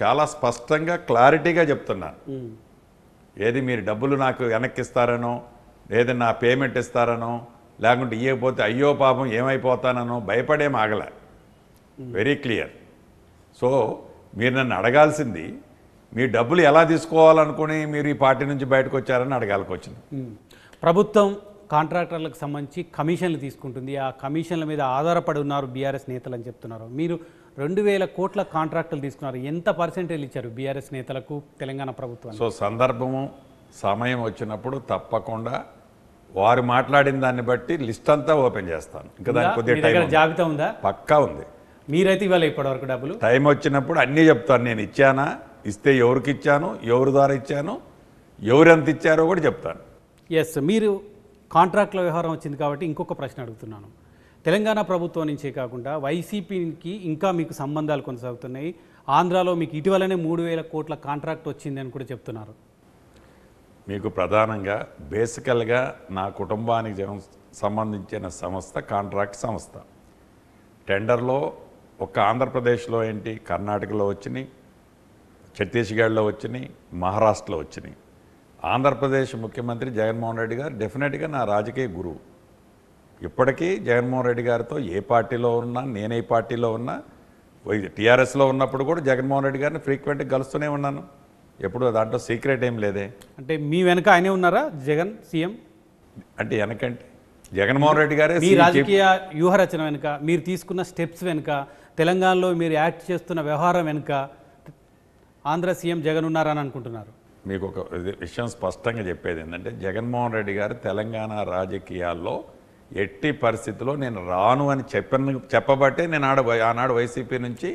చాలా స్పష్టంగా క్లారిటీగా చెప్తున్నాను ఏది మీరు డబ్బులు నాకు వెనక్కిస్తారనో ఏది నా పేమెంట్ ఇస్తారనో లేకుంటే ఇవ్వకపోతే అయ్యో పాపం ఏమైపోతాననో భయపడేం ఆగలే వెరీ క్లియర్ సో మీరు నన్ను అడగాల్సింది మీ డబ్బులు ఎలా తీసుకోవాలనుకుని మీరు ఈ పార్టీ నుంచి బయటకు వచ్చారని అడగాలకు వచ్చింది ప్రభుత్వం కాంట్రాక్టర్లకు సంబంధించి కమిషన్లు తీసుకుంటుంది ఆ కమిషన్ల మీద ఆధారపడి ఉన్నారు బీఆర్ఎస్ నేతలు అని చెప్తున్నారు మీరు రెండు వేల కోట్ల కాంట్రాక్టులు తీసుకున్నారు ఎంత పర్సెంటేజ్ ఇచ్చారు బీఆర్ఎస్ నేతలకు తెలంగాణ ప్రభుత్వం సో సందర్భము సమయం వచ్చినప్పుడు తప్పకుండా వారు మాట్లాడిన దాన్ని బట్టి లిస్ట్ అంతా ఓపెన్ చేస్తాను ఇంకా దాని కొద్దిగా జాబితా ఉందా పక్కా ఉంది మీరైతే ఇవ్వాలి ఇప్పటివరకు డబ్బులు టైం వచ్చినప్పుడు అన్నీ చెప్తాను నేను ఇచ్చానా ఇస్తే ఎవరికి ఇచ్చాను ఎవరి ద్వారా ఇచ్చాను ఎవరు ఎంత ఇచ్చారో కూడా చెప్తాను ఎస్ మీరు కాంట్రాక్ట్ల వ్యవహారం వచ్చింది కాబట్టి ఇంకొక ప్రశ్న అడుగుతున్నాను తెలంగాణ ప్రభుత్వం నుంచే కాకుండా వైసీపీకి ఇంకా మీకు సంబంధాలు కొనసాగుతున్నాయి ఆంధ్రాలో మీకు ఇటీవలనే మూడు వేల కోట్ల కాంట్రాక్ట్ వచ్చిందని కూడా చెప్తున్నారు మీకు ప్రధానంగా బేసికల్గా నా కుటుంబానికి సంబంధించిన సంస్థ కాంట్రాక్ట్ సంస్థ టెండర్లో ఒక్క ఆంధ్రప్రదేశ్లో ఏంటి కర్ణాటకలో వచ్చినాయి ఛత్తీస్గఢ్లో వచ్చినాయి మహారాష్ట్రలో వచ్చినాయి ఆంధ్రప్రదేశ్ ముఖ్యమంత్రి జగన్మోహన్ రెడ్డి గారు డెఫినెట్గా నా రాజకీయ గురువు ఇప్పటికీ జగన్మోహన్ రెడ్డి గారితో ఏ పార్టీలో ఉన్నా నేనే పార్టీలో ఉన్నా టీఆర్ఎస్లో ఉన్నప్పుడు కూడా జగన్మోహన్ రెడ్డి గారిని ఫ్రీక్వెంట్గా కలుస్తూనే ఉన్నాను ఎప్పుడు దాంట్లో సీక్రెట్ ఏం లేదే అంటే మీ వెనక ఆయనే ఉన్నారా జగన్ సీఎం అంటే వెనకంటే జగన్మోహన్ రెడ్డి గారే మీ రాజకీయ వ్యూహరచన వెనుక మీరు తీసుకున్న స్టెప్స్ వెనుక తెలంగాణలో మీరు యాక్ట్ చేస్తున్న వ్యవహారం వెనుక ఆంధ్ర సీఎం జగన్ ఉన్నారని అనుకుంటున్నారు మీకు ఒక విషయం స్పష్టంగా చెప్పేది ఏంటంటే జగన్మోహన్ రెడ్డి గారు తెలంగాణ రాజకీయాల్లో ఎట్టి పరిస్థితిలో నేను రాను అని చెప్పిన చెప్పబట్టే నేను ఆడ ఆనాడు వైసీపీ నుంచి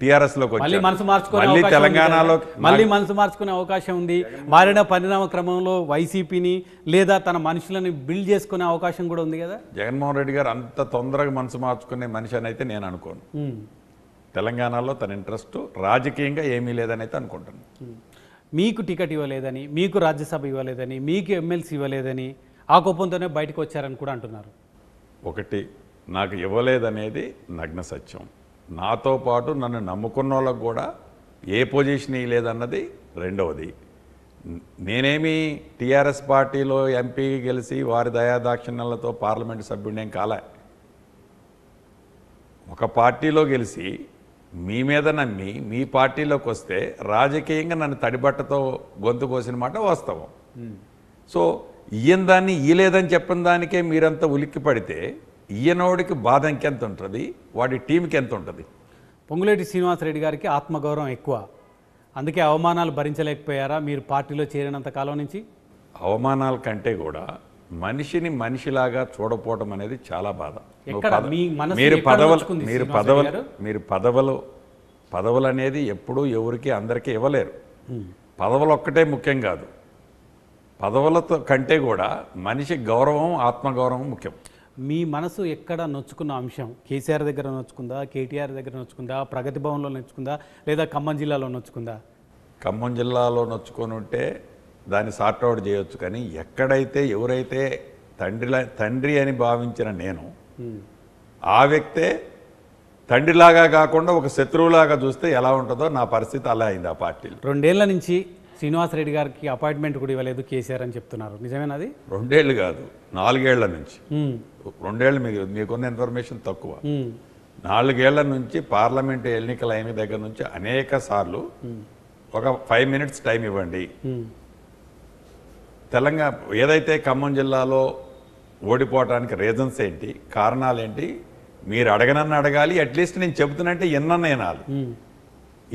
టీఆర్ఎస్లోకి మళ్ళీ మనసు మార్చుకుని మళ్ళీ తెలంగాణలో మళ్ళీ మనసు మార్చుకునే అవకాశం ఉంది మారిన పరిణామ క్రమంలో వైసీపీని లేదా తన మనుషులని బిల్డ్ చేసుకునే అవకాశం కూడా ఉంది కదా జగన్మోహన్ రెడ్డి గారు అంత తొందరగా మనసు మార్చుకునే మనిషి అని అయితే నేను అనుకోను తెలంగాణలో తన ఇంట్రెస్ట్ రాజకీయంగా ఏమీ లేదని అయితే అనుకుంటాను మీకు టికెట్ ఇవ్వలేదని మీకు రాజ్యసభ ఇవ్వలేదని మీకు ఎమ్మెల్సీ ఇవ్వలేదని ఆ కోపంతోనే బయటకు వచ్చారని కూడా అంటున్నారు ఒకటి నాకు ఇవ్వలేదనేది నగ్న సత్యం నాతో పాటు నన్ను నమ్ముకున్న వాళ్ళకు కూడా ఏ పొజిషన్ లేదన్నది రెండవది నేనేమి టీఆర్ఎస్ పార్టీలో ఎంపీ గెలిచి వారి దయాదాక్షిణ్యాలతో పార్లమెంట్ సభ్యుడేం కాలే ఒక పార్టీలో గెలిచి మీ మీద నమ్మి మీ పార్టీలోకి వస్తే రాజకీయంగా నన్ను తడిబట్టతో గొంతు కోసిన మాట వాస్తవం సో ఈయన దాన్ని ఈ లేదని చెప్పిన దానికే మీరంతా ఉలిక్కి పడితే ఈయనోడికి బాధ ఇంకెంత ఉంటుంది వాడి టీంకి ఎంత ఉంటుంది పొంగులేటి శ్రీనివాసరెడ్డి గారికి ఆత్మగౌరవం ఎక్కువ అందుకే అవమానాలు భరించలేకపోయారా మీరు పార్టీలో చేరినంత కాలం నుంచి అవమానాల కంటే కూడా మనిషిని మనిషిలాగా చూడపోవటం అనేది చాలా బాధ మీరు పదవులు మీరు పదవులు మీరు పదవులు పదవులు అనేది ఎప్పుడూ ఎవరికి అందరికీ ఇవ్వలేరు పదవులు ఒక్కటే ముఖ్యం కాదు పదవులతో కంటే కూడా మనిషి గౌరవం ఆత్మగౌరవం ముఖ్యం మీ మనసు ఎక్కడ నొచ్చుకున్న అంశం కేసీఆర్ దగ్గర నొచ్చుకుందా కేటీఆర్ దగ్గర నొచ్చుకుందా ప్రగతి భవన్లో నొచ్చుకుందా లేదా ఖమ్మం జిల్లాలో నొచ్చుకుందా ఖమ్మం జిల్లాలో నొచ్చుకొని ఉంటే దాన్ని సార్ట్అవుట్ చేయొచ్చు కానీ ఎక్కడైతే ఎవరైతే తండ్రిలా తండ్రి అని భావించిన నేను ఆ వ్యక్తే తండ్రిలాగా కాకుండా ఒక శత్రువులాగా చూస్తే ఎలా ఉంటుందో నా పరిస్థితి అలా అయింది ఆ పార్టీలో రెండేళ్ల నుంచి శ్రీనివాసరెడ్డి గారికి అపాయింట్మెంట్ కూడా ఇవ్వలేదు కేసీఆర్ అని చెప్తున్నారు నిజమేనా అది రెండేళ్ళు కాదు నాలుగేళ్ల నుంచి రెండేళ్ళు మీకు మీకున్న ఇన్ఫర్మేషన్ తక్కువ నాలుగేళ్ల నుంచి పార్లమెంట్ ఎన్నికలు అయిన దగ్గర నుంచి అనేక సార్లు ఒక ఫైవ్ మినిట్స్ టైం ఇవ్వండి తెలంగాణ ఏదైతే ఖమ్మం జిల్లాలో ఓడిపోవటానికి రీజన్స్ ఏంటి కారణాలు ఏంటి మీరు అడగనన్న అడగాలి అట్లీస్ట్ నేను చెబుతున్నంటే ఎన్నన్న వినాలి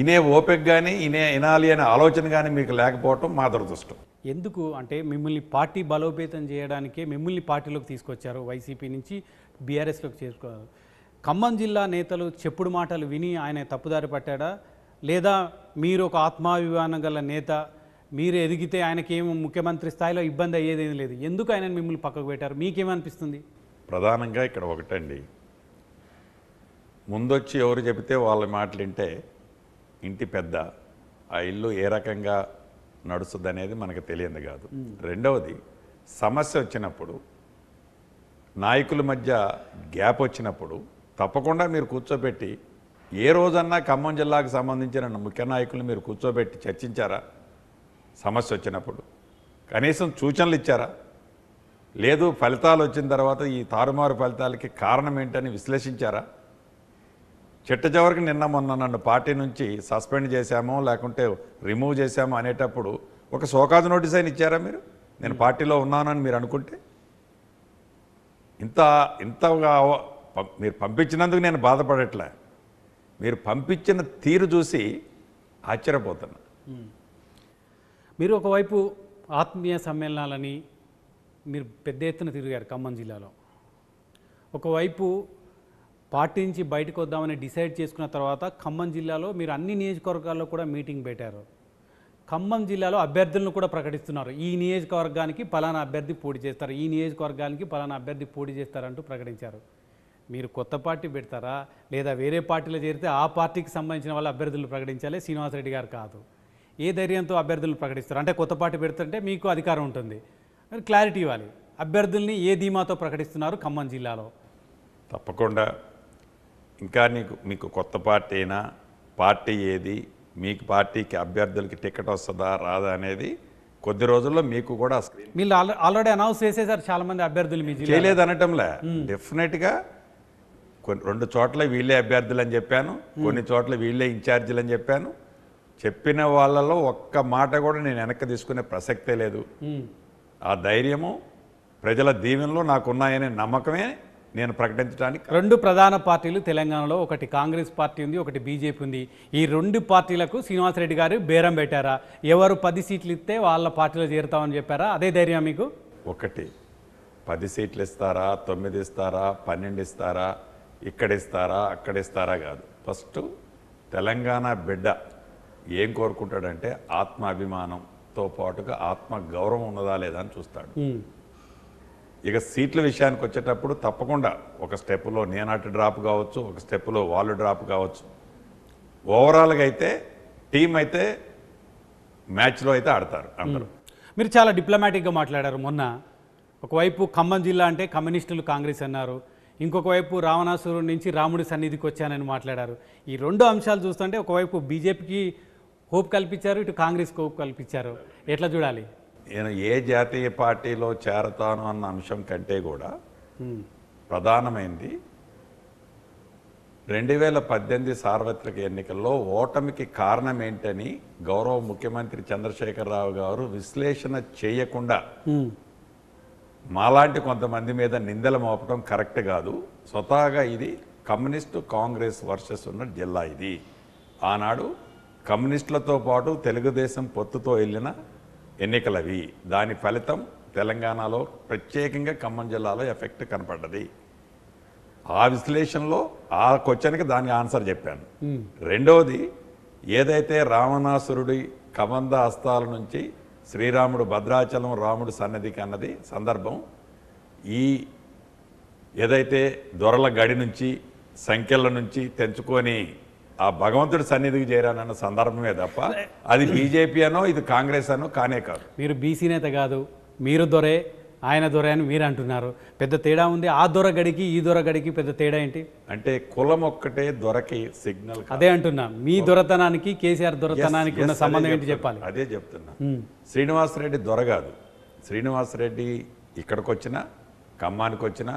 ఇనే ఓపిక కానీ ఇనే వినాలి అనే ఆలోచన కానీ మీకు లేకపోవటం మా దురదృష్టం ఎందుకు అంటే మిమ్మల్ని పార్టీ బలోపేతం చేయడానికే మిమ్మల్ని పార్టీలోకి తీసుకొచ్చారు వైసీపీ నుంచి బీఆర్ఎస్లోకి చేసుకున్నారు ఖమ్మం జిల్లా నేతలు చెప్పుడు మాటలు విని ఆయన తప్పుదారి పట్టాడా లేదా మీరు ఒక ఆత్మాభిమానం గల నేత మీరు ఎదిగితే ఆయనకేమో ముఖ్యమంత్రి స్థాయిలో ఇబ్బంది అయ్యేది లేదు ఎందుకు ఆయన మిమ్మల్ని పక్కకు పెట్టారు మీకేమనిపిస్తుంది ప్రధానంగా ఇక్కడ ఒకటండి ముందొచ్చి ఎవరు చెబితే వాళ్ళ మాటలు వింటే ఇంటి పెద్ద ఆ ఇల్లు ఏ రకంగా నడుస్తుంది అనేది మనకు తెలియదు కాదు రెండవది సమస్య వచ్చినప్పుడు నాయకుల మధ్య గ్యాప్ వచ్చినప్పుడు తప్పకుండా మీరు కూర్చోబెట్టి ఏ రోజన్నా ఖమ్మం జిల్లాకు సంబంధించిన ముఖ్య నాయకులు మీరు కూర్చోబెట్టి చర్చించారా సమస్య వచ్చినప్పుడు కనీసం సూచనలు ఇచ్చారా లేదు ఫలితాలు వచ్చిన తర్వాత ఈ తారుమారు ఫలితాలకి కారణం ఏంటని విశ్లేషించారా చిట్ట చివరికి నిన్న మొన్న నన్ను పార్టీ నుంచి సస్పెండ్ చేశామో లేకుంటే రిమూవ్ చేశామో అనేటప్పుడు ఒక సోకాజ్ నోటీస్ అయిన ఇచ్చారా మీరు నేను పార్టీలో ఉన్నానని మీరు అనుకుంటే ఇంత ఇంతగా మీరు పంపించినందుకు నేను బాధపడట్లే మీరు పంపించిన తీరు చూసి ఆశ్చర్యపోతున్నా మీరు ఒకవైపు ఆత్మీయ సమ్మేళనాలని మీరు పెద్ద ఎత్తున తిరిగారు ఖమ్మం జిల్లాలో ఒకవైపు పార్టీ నుంచి బయటకు వద్దామని డిసైడ్ చేసుకున్న తర్వాత ఖమ్మం జిల్లాలో మీరు అన్ని నియోజకవర్గాల్లో కూడా మీటింగ్ పెట్టారు ఖమ్మం జిల్లాలో అభ్యర్థులను కూడా ప్రకటిస్తున్నారు ఈ నియోజకవర్గానికి పలానా అభ్యర్థి పోటీ చేస్తారు ఈ నియోజకవర్గానికి పలానా అభ్యర్థి పోటీ చేస్తారంటూ ప్రకటించారు మీరు కొత్త పార్టీ పెడతారా లేదా వేరే పార్టీలో చేరితే ఆ పార్టీకి సంబంధించిన వాళ్ళ అభ్యర్థులు ప్రకటించాలి శ్రీనివాసరెడ్డి గారు కాదు ఏ ధైర్యంతో అభ్యర్థులు ప్రకటిస్తారు అంటే కొత్త పార్టీ పెడుతుంటే మీకు అధికారం ఉంటుంది క్లారిటీ ఇవ్వాలి అభ్యర్థుల్ని ఏ ధీమాతో ప్రకటిస్తున్నారు ఖమ్మం జిల్లాలో తప్పకుండా ఇంకా నీకు మీకు కొత్త పార్టీ అయినా పార్టీ ఏది మీకు పార్టీకి అభ్యర్థులకి టికెట్ వస్తుందా రాదా అనేది కొద్ది రోజుల్లో మీకు కూడా మీరు ఆల్రెడీ అనౌన్స్ చేసేసారు చాలా మంది అభ్యర్థులు మీకు చేయలేదు అనటంలే డెఫినెట్గా కొన్ని రెండు చోట్ల వీళ్ళే అభ్యర్థులు అని చెప్పాను కొన్ని చోట్ల వీళ్ళే ఇన్ఛార్జీలు అని చెప్పాను చెప్పిన వాళ్ళలో ఒక్క మాట కూడా నేను వెనక్కి తీసుకునే ప్రసక్తే లేదు ఆ ధైర్యము ప్రజల దీవెనలో నాకున్నాయనే నమ్మకమే నేను ప్రకటించడానికి రెండు ప్రధాన పార్టీలు తెలంగాణలో ఒకటి కాంగ్రెస్ పార్టీ ఉంది ఒకటి బీజేపీ ఉంది ఈ రెండు పార్టీలకు శ్రీనివాసరెడ్డి గారు బేరం పెట్టారా ఎవరు పది సీట్లు ఇస్తే వాళ్ళ పార్టీలో చేరుతామని చెప్పారా అదే ధైర్యం మీకు ఒకటి పది సీట్లు ఇస్తారా తొమ్మిది ఇస్తారా పన్నెండు ఇస్తారా ఇక్కడ ఇస్తారా అక్కడ ఇస్తారా కాదు ఫస్ట్ తెలంగాణ బిడ్డ ఏం కోరుకుంటాడంటే ఆత్మాభిమానంతో పాటుగా ఆత్మ గౌరవం ఉన్నదా లేదా అని చూస్తాడు ఇక సీట్ల విషయానికి వచ్చేటప్పుడు తప్పకుండా ఒక స్టెప్లో నేనాటి డ్రాప్ కావచ్చు ఒక స్టెప్లో వాళ్ళు డ్రాప్ కావచ్చు ఓవరాల్గా అయితే టీం అయితే మ్యాచ్లో అయితే ఆడతారు అందరూ మీరు చాలా డిప్లొమాటిక్గా మాట్లాడారు మొన్న ఒకవైపు ఖమ్మం జిల్లా అంటే కమ్యూనిస్టులు కాంగ్రెస్ అన్నారు ఇంకొక వైపు రావణాసురుడు నుంచి రాముడి సన్నిధికి వచ్చానని మాట్లాడారు ఈ రెండు అంశాలు చూస్తుంటే ఒకవైపు బీజేపీకి హోప్ కల్పించారు ఇటు కాంగ్రెస్కి హోప్ కల్పించారు ఎట్లా చూడాలి నేను ఏ జాతీయ పార్టీలో చేరతాను అన్న అంశం కంటే కూడా ప్రధానమైంది రెండు వేల పద్దెనిమిది సార్వత్రిక ఎన్నికల్లో ఓటమికి కారణం ఏంటని గౌరవ ముఖ్యమంత్రి చంద్రశేఖరరావు గారు విశ్లేషణ చేయకుండా మాలాంటి కొంతమంది మీద నిందలు మోపడం కరెక్ట్ కాదు స్వతహాగా ఇది కమ్యూనిస్టు కాంగ్రెస్ వర్షస్ ఉన్న జిల్లా ఇది ఆనాడు కమ్యూనిస్టులతో పాటు తెలుగుదేశం పొత్తుతో వెళ్ళిన ఎన్నికలవి దాని ఫలితం తెలంగాణలో ప్రత్యేకంగా ఖమ్మం జిల్లాలో ఎఫెక్ట్ కనపడ్డది ఆ విశ్లేషణలో ఆ క్వశ్చన్కి దాని ఆన్సర్ చెప్పాను రెండవది ఏదైతే రావణాసురుడి కమంద హస్తాల నుంచి శ్రీరాముడు భద్రాచలం రాముడు సన్నిధికి అన్నది సందర్భం ఈ ఏదైతే దొరల గడి నుంచి సంఖ్యల నుంచి తెంచుకొని ఆ భగవంతుడి సన్నిధికి చేరానన్న సందర్భమే తప్ప అది బీజేపీ అనో ఇది కాంగ్రెస్ అనో కానే కాదు మీరు బీసీ నేత కాదు మీరు దొరే ఆయన దొరే అని మీరు అంటున్నారు పెద్ద తేడా ఉంది ఆ దొర గడికి ఈ దొర గడికి పెద్ద తేడా ఏంటి అంటే కులం ఒక్కటే దొరకి సిగ్నల్ అదే అంటున్నా మీ దొరతనానికి కేసీఆర్ దొరతనానికి ఉన్న సంబంధం ఏంటి చెప్పాలి అదే చెప్తున్నా శ్రీనివాసరెడ్డి దొర కాదు శ్రీనివాసరెడ్డి ఇక్కడికి వచ్చినా ఖమ్మానికి వచ్చినా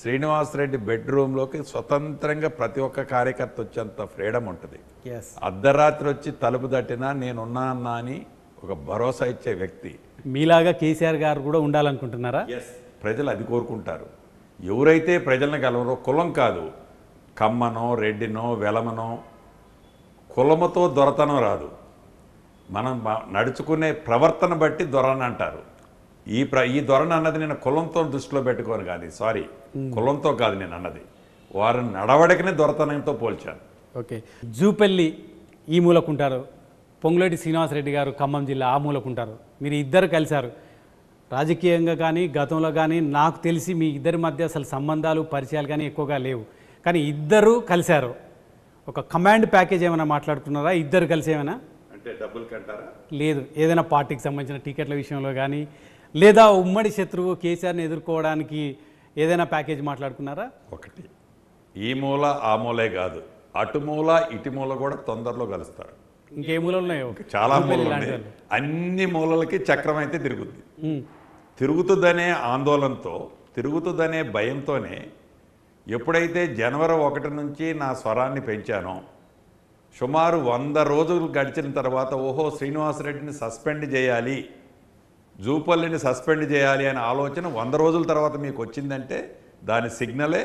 శ్రీనివాసరెడ్డి బెడ్రూమ్లోకి స్వతంత్రంగా ప్రతి ఒక్క కార్యకర్త వచ్చేంత ఫ్రీడమ్ ఉంటుంది అర్ధరాత్రి వచ్చి తలుపు తట్టినా నేనున్నా అన్నా అని ఒక భరోసా ఇచ్చే వ్యక్తి మీలాగా కేసీఆర్ గారు కూడా ఉండాలనుకుంటున్నారా ప్రజలు అది కోరుకుంటారు ఎవరైతే ప్రజలను కలవరో కులం కాదు కమ్మనో రెడ్డినో వెలమనో కులముతో దొరతనం రాదు మనం నడుచుకునే ప్రవర్తన బట్టి దొరనంటారు అంటారు ఈ ప్ర ఈ ధోరణ అన్నది నేను కులంతో దృష్టిలో పెట్టుకోను కానీ సారీ hmm. కులంతో కాదు నేను అన్నది వారు నడవడికనే దొరతనంతో పోల్చాను ఓకే జూపల్లి ఈ మూలకుంటారు పొంగులేటి శ్రీనివాసరెడ్డి గారు ఖమ్మం జిల్లా ఆ మూలకుంటారు మీరు ఇద్దరు కలిశారు రాజకీయంగా కానీ గతంలో కానీ నాకు తెలిసి మీ ఇద్దరి మధ్య అసలు సంబంధాలు పరిచయాలు కానీ ఎక్కువగా లేవు కానీ ఇద్దరు కలిశారు ఒక కమాండ్ ప్యాకేజ్ ఏమైనా మాట్లాడుతున్నారా ఇద్దరు కలిసి ఏమైనా అంటే డబ్బులు కంటారా లేదు ఏదైనా పార్టీకి సంబంధించిన టికెట్ల విషయంలో కానీ లేదా ఉమ్మడి శత్రువు కేసీఆర్ని ఎదుర్కోవడానికి ఏదైనా ప్యాకేజ్ మాట్లాడుకున్నారా ఒకటి ఈ మూల ఆ మూలే కాదు అటు మూల ఇటు మూల కూడా తొందరలో కలుస్తారు ఇంకే మూలలు చాలా మూలలు అన్ని మూలలకి చక్రం అయితే తిరుగుద్ది తిరుగుతుందనే ఆందోళనతో తిరుగుతుందనే భయంతోనే ఎప్పుడైతే జనవరి ఒకటి నుంచి నా స్వరాన్ని పెంచానో సుమారు వంద రోజులు గడిచిన తర్వాత ఓహో శ్రీనివాసరెడ్డిని సస్పెండ్ చేయాలి జూపల్లిని సస్పెండ్ చేయాలి అనే ఆలోచన వంద రోజుల తర్వాత మీకు వచ్చిందంటే దాని సిగ్నలే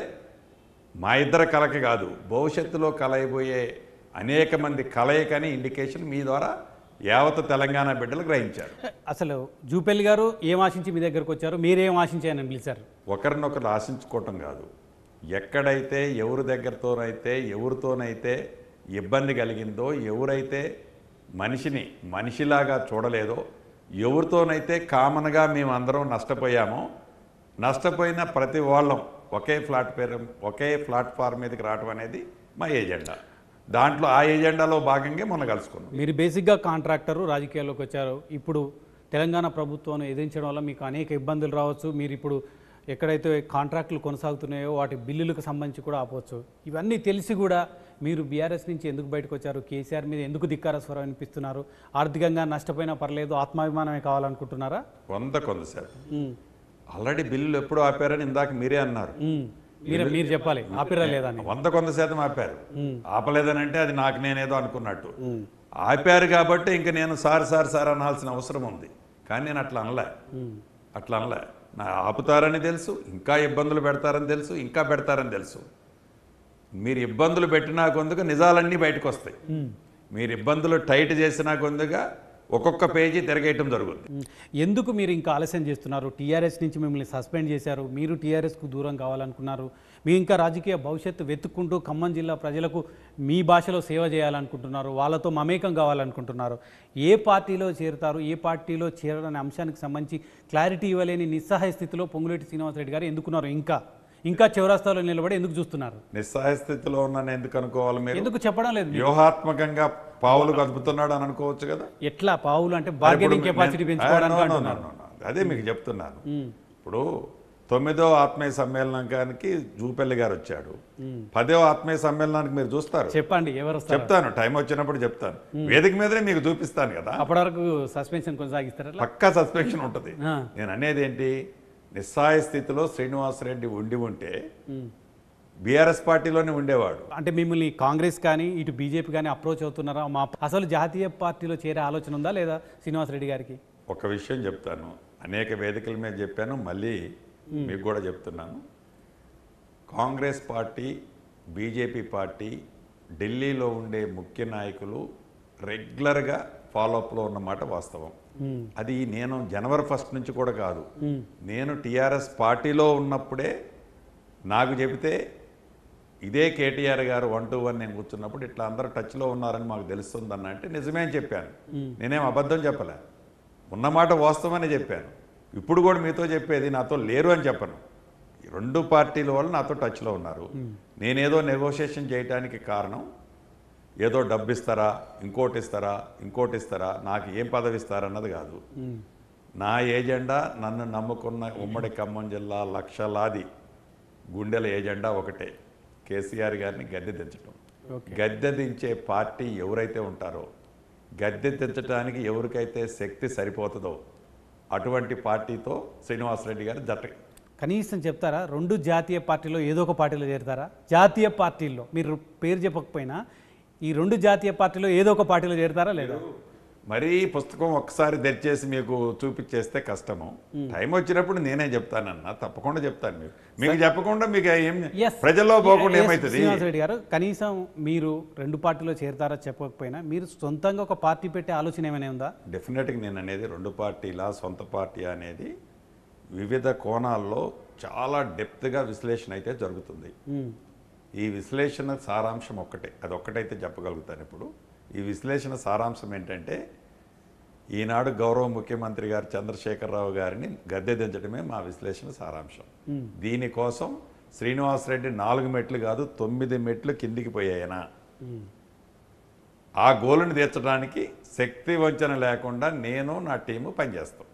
మా ఇద్దరు కలక కాదు భవిష్యత్తులో కలయిపోయే అనేక మంది కలయికని ఇండికేషన్ మీ ద్వారా యావత్ తెలంగాణ బిడ్డలు గ్రహించారు అసలు జూపల్లి గారు ఏం ఆశించి మీ దగ్గరకు వచ్చారు మీరేం ఆశించాయని పిలిచారు ఒకరినొకరు ఆశించుకోవటం కాదు ఎక్కడైతే ఎవరి దగ్గరతోనైతే ఎవరితోనైతే ఇబ్బంది కలిగిందో ఎవరైతే మనిషిని మనిషిలాగా చూడలేదో ఎవరితోనైతే కామన్గా మేమందరం నష్టపోయామో నష్టపోయిన ప్రతి వాళ్ళం ఒకే ఫ్లాట్ పేరు ఒకే ప్లాట్ఫామ్ మీదకి రావడం అనేది మా ఏజెండా దాంట్లో ఆ ఏజెండాలో భాగంగా మొన్న కలుసుకున్నాం మీరు బేసిక్గా కాంట్రాక్టరు రాజకీయాల్లోకి వచ్చారు ఇప్పుడు తెలంగాణ ప్రభుత్వాన్ని ఎదిరించడం వల్ల మీకు అనేక ఇబ్బందులు రావచ్చు మీరు ఇప్పుడు ఎక్కడైతే కాంట్రాక్టులు కొనసాగుతున్నాయో వాటి బిల్లులకు సంబంధించి కూడా ఆపవచ్చు ఇవన్నీ తెలిసి కూడా మీరు బీఆర్ఎస్ నుంచి ఎందుకు బయటకు వచ్చారు కేసీఆర్ మీద ఎందుకు ధిక్కార స్వరం అనిపిస్తున్నారు ఆర్థికంగా నష్టపోయినా పర్లేదు ఆత్మాభిమానమే కావాలనుకుంటున్నారా కొంత కొంత సార్ ఆల్రెడీ బిల్లులు ఎప్పుడు ఆపారని ఇందాక మీరే అన్నారు మీరు మీరు చెప్పాలి ఆపిరా వంద కొంత శాతం ఆపారు ఆపలేదని అంటే అది నాకు నేనేదో అనుకున్నట్టు ఆపారు కాబట్టి ఇంకా నేను సార్ సార్ సార్ అనాల్సిన అవసరం ఉంది కానీ నేను అట్లా అనలే అట్లా అనలే ఆపుతారని తెలుసు ఇంకా ఇబ్బందులు పెడతారని తెలుసు ఇంకా పెడతారని తెలుసు మీరు ఇబ్బందులు పెట్టినా కొందుకు నిజాలన్నీ బయటకు వస్తాయి మీరు ఇబ్బందులు టైట్ చేసినా కొందుగా ఒక్కొక్క పేజీ తిరగేయటం జరుగుతుంది ఎందుకు మీరు ఇంకా ఆలస్యం చేస్తున్నారు టీఆర్ఎస్ నుంచి మిమ్మల్ని సస్పెండ్ చేశారు మీరు టీఆర్ఎస్కు దూరం కావాలనుకున్నారు మీ ఇంకా రాజకీయ భవిష్యత్తు వెతుక్కుంటూ ఖమ్మం జిల్లా ప్రజలకు మీ భాషలో సేవ చేయాలనుకుంటున్నారు వాళ్ళతో మమేకం కావాలనుకుంటున్నారు ఏ పార్టీలో చేరుతారు ఏ పార్టీలో చేరడనే అంశానికి సంబంధించి క్లారిటీ ఇవ్వలేని నిస్సహాయ స్థితిలో పొంగులేటి శ్రీనివాసరెడ్డి గారు ఎందుకున్నారు ఇంకా ఇంకా చౌరాస్తాలో నిలబడి ఎందుకు చూస్తున్నారు నిస్సహాయ స్థితిలో ఉన్నాను ఎందుకు అనుకోవాలి మీరు ఎందుకు చెప్పడం లేదు వ్యూహాత్మకంగా పావులు కదుపుతున్నాడు అని అనుకోవచ్చు కదా ఎట్లా పావులు అంటే బార్గెనింగ్ కెపాసిటీ పెంచుకోవడానికి అదే మీకు hmm. చెప్తున్నాను hmm. ఇప్పుడు తొమ్మిదో ఆత్మీయ సమ్మేళనానికి జూపల్లి గారు వచ్చాడు పదో ఆత్మీయ సమ్మేళనానికి మీరు చూస్తారు చెప్పండి ఎవరు చెప్తాను టైం వచ్చినప్పుడు చెప్తాను వేదిక మీదనే మీకు చూపిస్తాను కదా అప్పటి వరకు సస్పెన్షన్ కొనసాగిస్తారా పక్కా సస్పెన్షన్ ఉంటుంది నేను అనేది ఏంటి నిస్సాయ స్థితిలో శ్రీనివాసరెడ్డి ఉండి ఉంటే బీఆర్ఎస్ పార్టీలోనే ఉండేవాడు అంటే మిమ్మల్ని కాంగ్రెస్ కానీ ఇటు బీజేపీ కానీ అప్రోచ్ అవుతున్నారా మా అసలు జాతీయ పార్టీలో చేరే ఆలోచన ఉందా లేదా శ్రీనివాసరెడ్డి గారికి ఒక విషయం చెప్తాను అనేక వేదికల మీద చెప్పాను మళ్ళీ మీకు కూడా చెప్తున్నాను కాంగ్రెస్ పార్టీ బీజేపీ పార్టీ ఢిల్లీలో ఉండే ముఖ్య నాయకులు రెగ్యులర్గా ఫాలోఅప్లో ఉన్నమాట వాస్తవం అది నేను జనవరి ఫస్ట్ నుంచి కూడా కాదు నేను టీఆర్ఎస్ పార్టీలో ఉన్నప్పుడే నాకు చెబితే ఇదే కేటీఆర్ గారు వన్ టూ వన్ నేను కూర్చున్నప్పుడు ఇట్లా అందరూ టచ్లో ఉన్నారని మాకు తెలుస్తుంది అంటే నిజమే అని చెప్పాను నేనేం అబద్ధం చెప్పలే ఉన్నమాట వాస్తవమని చెప్పాను ఇప్పుడు కూడా మీతో చెప్పేది నాతో లేరు అని చెప్పను రెండు పార్టీల వాళ్ళు నాతో టచ్లో ఉన్నారు నేనేదో నెగోషియేషన్ చేయడానికి కారణం ఏదో డబ్బు ఇస్తారా ఇంకోటి ఇస్తారా ఇంకోటి ఇస్తారా నాకు ఏం పదవి ఇస్తారన్నది కాదు నా ఏజెండా నన్ను నమ్ముకున్న ఉమ్మడి ఖమ్మం జిల్లా లక్షలాది గుండెల ఏజెండా ఒకటే కేసీఆర్ గారిని గద్దె దించడం గద్దె దించే పార్టీ ఎవరైతే ఉంటారో గద్దె దించడానికి ఎవరికైతే శక్తి సరిపోతుందో అటువంటి పార్టీతో శ్రీనివాసరెడ్డి గారు జట కనీసం చెప్తారా రెండు జాతీయ పార్టీలో ఏదో ఒక పార్టీలో చేరుతారా జాతీయ పార్టీల్లో మీరు పేరు చెప్పకపోయినా ఈ రెండు జాతీయ పార్టీలో ఏదో ఒక పార్టీలో చేరుతారా లేదా మరీ పుస్తకం ఒక్కసారి తెరిచేసి మీకు చూపించేస్తే కష్టము టైం వచ్చినప్పుడు నేనే చెప్తానన్నా తప్పకుండా చెప్తాను మీరు మీకు చెప్పకుండా మీకు ఏం ప్రజల్లో పోకుండా ఏమైతుంది రెడ్డి గారు కనీసం మీరు రెండు పార్టీలో చేరతారా చెప్పకపోయినా మీరు సొంతంగా ఒక పార్టీ పెట్టే ఆలోచన ఏమైనా ఉందా డెఫినెట్గా నేను అనేది రెండు పార్టీలా సొంత పార్టీ అనేది వివిధ కోణాల్లో చాలా డెప్త్గా విశ్లేషణ అయితే జరుగుతుంది ఈ విశ్లేషణ సారాంశం ఒక్కటే అది ఒక్కటైతే చెప్పగలుగుతాను ఇప్పుడు ఈ విశ్లేషణ సారాంశం ఏంటంటే ఈనాడు గౌరవ ముఖ్యమంత్రి గారు చంద్రశేఖరరావు గారిని గద్దె దించడమే మా విశ్లేషణ సారాంశం దీనికోసం శ్రీనివాసరెడ్డి నాలుగు మెట్లు కాదు తొమ్మిది మెట్లు కిందికి పోయాయన ఆ గోలుని తీర్చడానికి శక్తి వంచన లేకుండా నేను నా టీము పనిచేస్తాం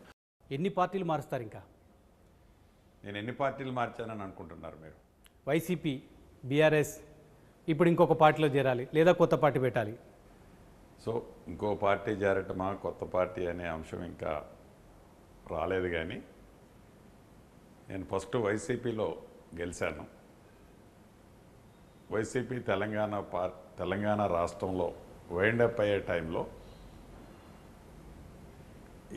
ఎన్ని పార్టీలు మారుస్తారు ఇంకా నేను ఎన్ని పార్టీలు మార్చానని అనుకుంటున్నారు మీరు వైసీపీ బీఆర్ఎస్ ఇప్పుడు ఇంకొక పార్టీలో చేరాలి లేదా కొత్త పార్టీ పెట్టాలి సో ఇంకో పార్టీ చేరటమా కొత్త పార్టీ అనే అంశం ఇంకా రాలేదు కానీ నేను ఫస్ట్ వైసీపీలో గెలిచాను వైసీపీ తెలంగాణ పార్ తెలంగాణ రాష్ట్రంలో వైండప్ అయ్యే టైంలో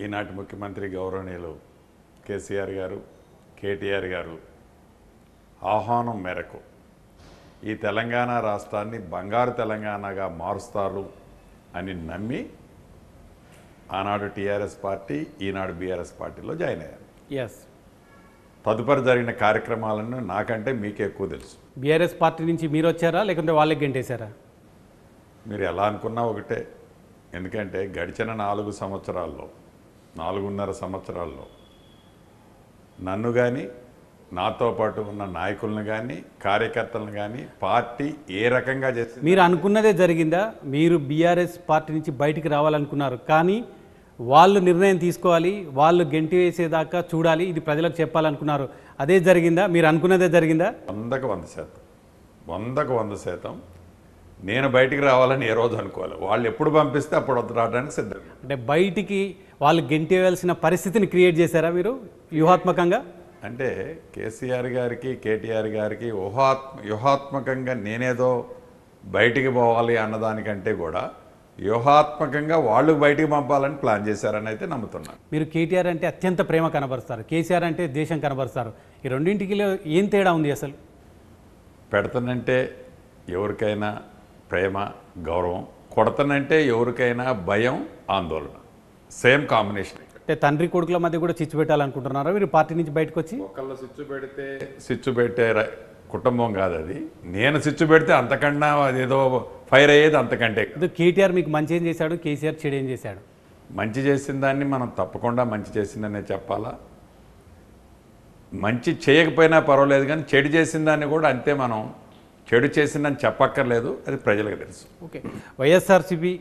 ఈనాటి ముఖ్యమంత్రి గౌరవనీయులు కేసీఆర్ గారు కేటీఆర్ గారు ఆహ్వానం మేరకు ఈ తెలంగాణ రాష్ట్రాన్ని బంగారు తెలంగాణగా మారుస్తారు అని నమ్మి ఆనాడు టీఆర్ఎస్ పార్టీ ఈనాడు బీఆర్ఎస్ పార్టీలో జాయిన్ అయ్యాను ఎస్ తదుపరి జరిగిన కార్యక్రమాలను నాకంటే మీకే ఎక్కువ తెలుసు బీఆర్ఎస్ పార్టీ నుంచి మీరు వచ్చారా లేకుంటే వాళ్ళకి గెంటేశారా మీరు ఎలా అనుకున్నా ఒకటే ఎందుకంటే గడిచిన నాలుగు సంవత్సరాల్లో నాలుగున్నర సంవత్సరాల్లో నన్ను కానీ నాతో పాటు ఉన్న నాయకులను కానీ కార్యకర్తలను కానీ పార్టీ ఏ రకంగా చేస్తుంది మీరు అనుకున్నదే జరిగిందా మీరు బీఆర్ఎస్ పార్టీ నుంచి బయటికి రావాలనుకున్నారు కానీ వాళ్ళు నిర్ణయం తీసుకోవాలి వాళ్ళు గెంటి వేసేదాకా చూడాలి ఇది ప్రజలకు చెప్పాలనుకున్నారు అదే జరిగిందా మీరు అనుకున్నదే జరిగిందా వందకు వంద శాతం వందకు వంద శాతం నేను బయటికి రావాలని ఏ రోజు అనుకోవాలి వాళ్ళు ఎప్పుడు పంపిస్తే అప్పుడు రావడానికి సిద్ధం అంటే బయటికి వాళ్ళు వేయాల్సిన పరిస్థితిని క్రియేట్ చేశారా మీరు వ్యూహాత్మకంగా అంటే కేసీఆర్ గారికి కేటీఆర్ గారికి ఊహాత్మ వ్యూహాత్మకంగా నేనేదో బయటికి పోవాలి అన్నదానికంటే కూడా వ్యూహాత్మకంగా వాళ్ళు బయటికి పంపాలని ప్లాన్ చేశారని అయితే నమ్ముతున్నాను మీరు కేటీఆర్ అంటే అత్యంత ప్రేమ కనబరుస్తారు కేసీఆర్ అంటే దేశం కనబరుస్తారు ఈ రెండింటికి ఏం తేడా ఉంది అసలు పెడతానంటే ఎవరికైనా ప్రేమ గౌరవం కొడతానంటే ఎవరికైనా భయం ఆందోళన సేమ్ కాంబినేషన్ అంటే తండ్రి కొడుకుల మధ్య కూడా చిచ్చు పెట్టాలనుకుంటున్నారా మీరు పార్టీ నుంచి బయటకు వచ్చి ఒకళ్ళు సిచ్చు పెడితే సిచ్చు పెట్టే కుటుంబం కాదు అది నేను సిచ్చు పెడితే అంతకన్నా అదేదో ఫైర్ అయ్యేది అంతకంటే కేటీఆర్ మీకు మంచి ఏం చేశాడు కేసీఆర్ చెడు ఏం చేశాడు మంచి చేసిన దాన్ని మనం తప్పకుండా మంచి చేసిందనే చెప్పాలా మంచి చేయకపోయినా పర్వాలేదు కానీ చెడు చేసిన దాన్ని కూడా అంతే మనం చెడు చేసిందని చెప్పక్కర్లేదు అది ప్రజలకు తెలుసు ఓకే వైఎస్ఆర్సీపీ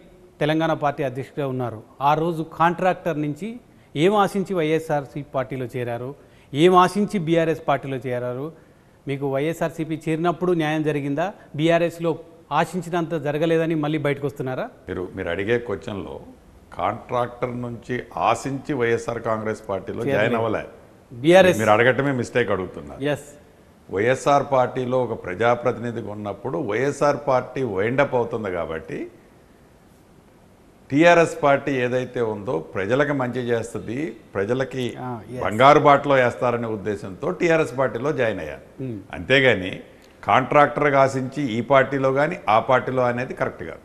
తెలంగాణ పార్టీ అధ్యక్షుడిగా ఉన్నారు ఆ రోజు కాంట్రాక్టర్ నుంచి ఏం ఆశించి వైఎస్ఆర్సీ పార్టీలో చేరారు ఏం ఆశించి బీఆర్ఎస్ పార్టీలో చేరారు మీకు వైఎస్ఆర్సీపీ చేరినప్పుడు న్యాయం జరిగిందా బీఆర్ఎస్లో ఆశించినంత జరగలేదని మళ్ళీ బయటకు వస్తున్నారా మీరు మీరు అడిగే క్వశ్చన్లో కాంట్రాక్టర్ నుంచి ఆశించి వైఎస్ఆర్ కాంగ్రెస్ పార్టీలో జాయిన్ అవ్వలే బీఆర్ఎస్ మీరు అడగటమే మిస్టేక్ అడుగుతున్నారు ఎస్ వైఎస్ఆర్ పార్టీలో ఒక ప్రజాప్రతినిధిగా ఉన్నప్పుడు వైఎస్ఆర్ పార్టీ వైండప్ అవుతుంది కాబట్టి టీఆర్ఎస్ పార్టీ ఏదైతే ఉందో ప్రజలకు మంచి చేస్తుంది ప్రజలకి ah, బంగారు బాటలో వేస్తారనే ఉద్దేశంతో టీఆర్ఎస్ పార్టీలో జాయిన్ అయ్యాను hmm. అంతేగాని కాంట్రాక్టర్గా ఆశించి ఈ పార్టీలో కానీ ఆ పార్టీలో అనేది కరెక్ట్ కాదు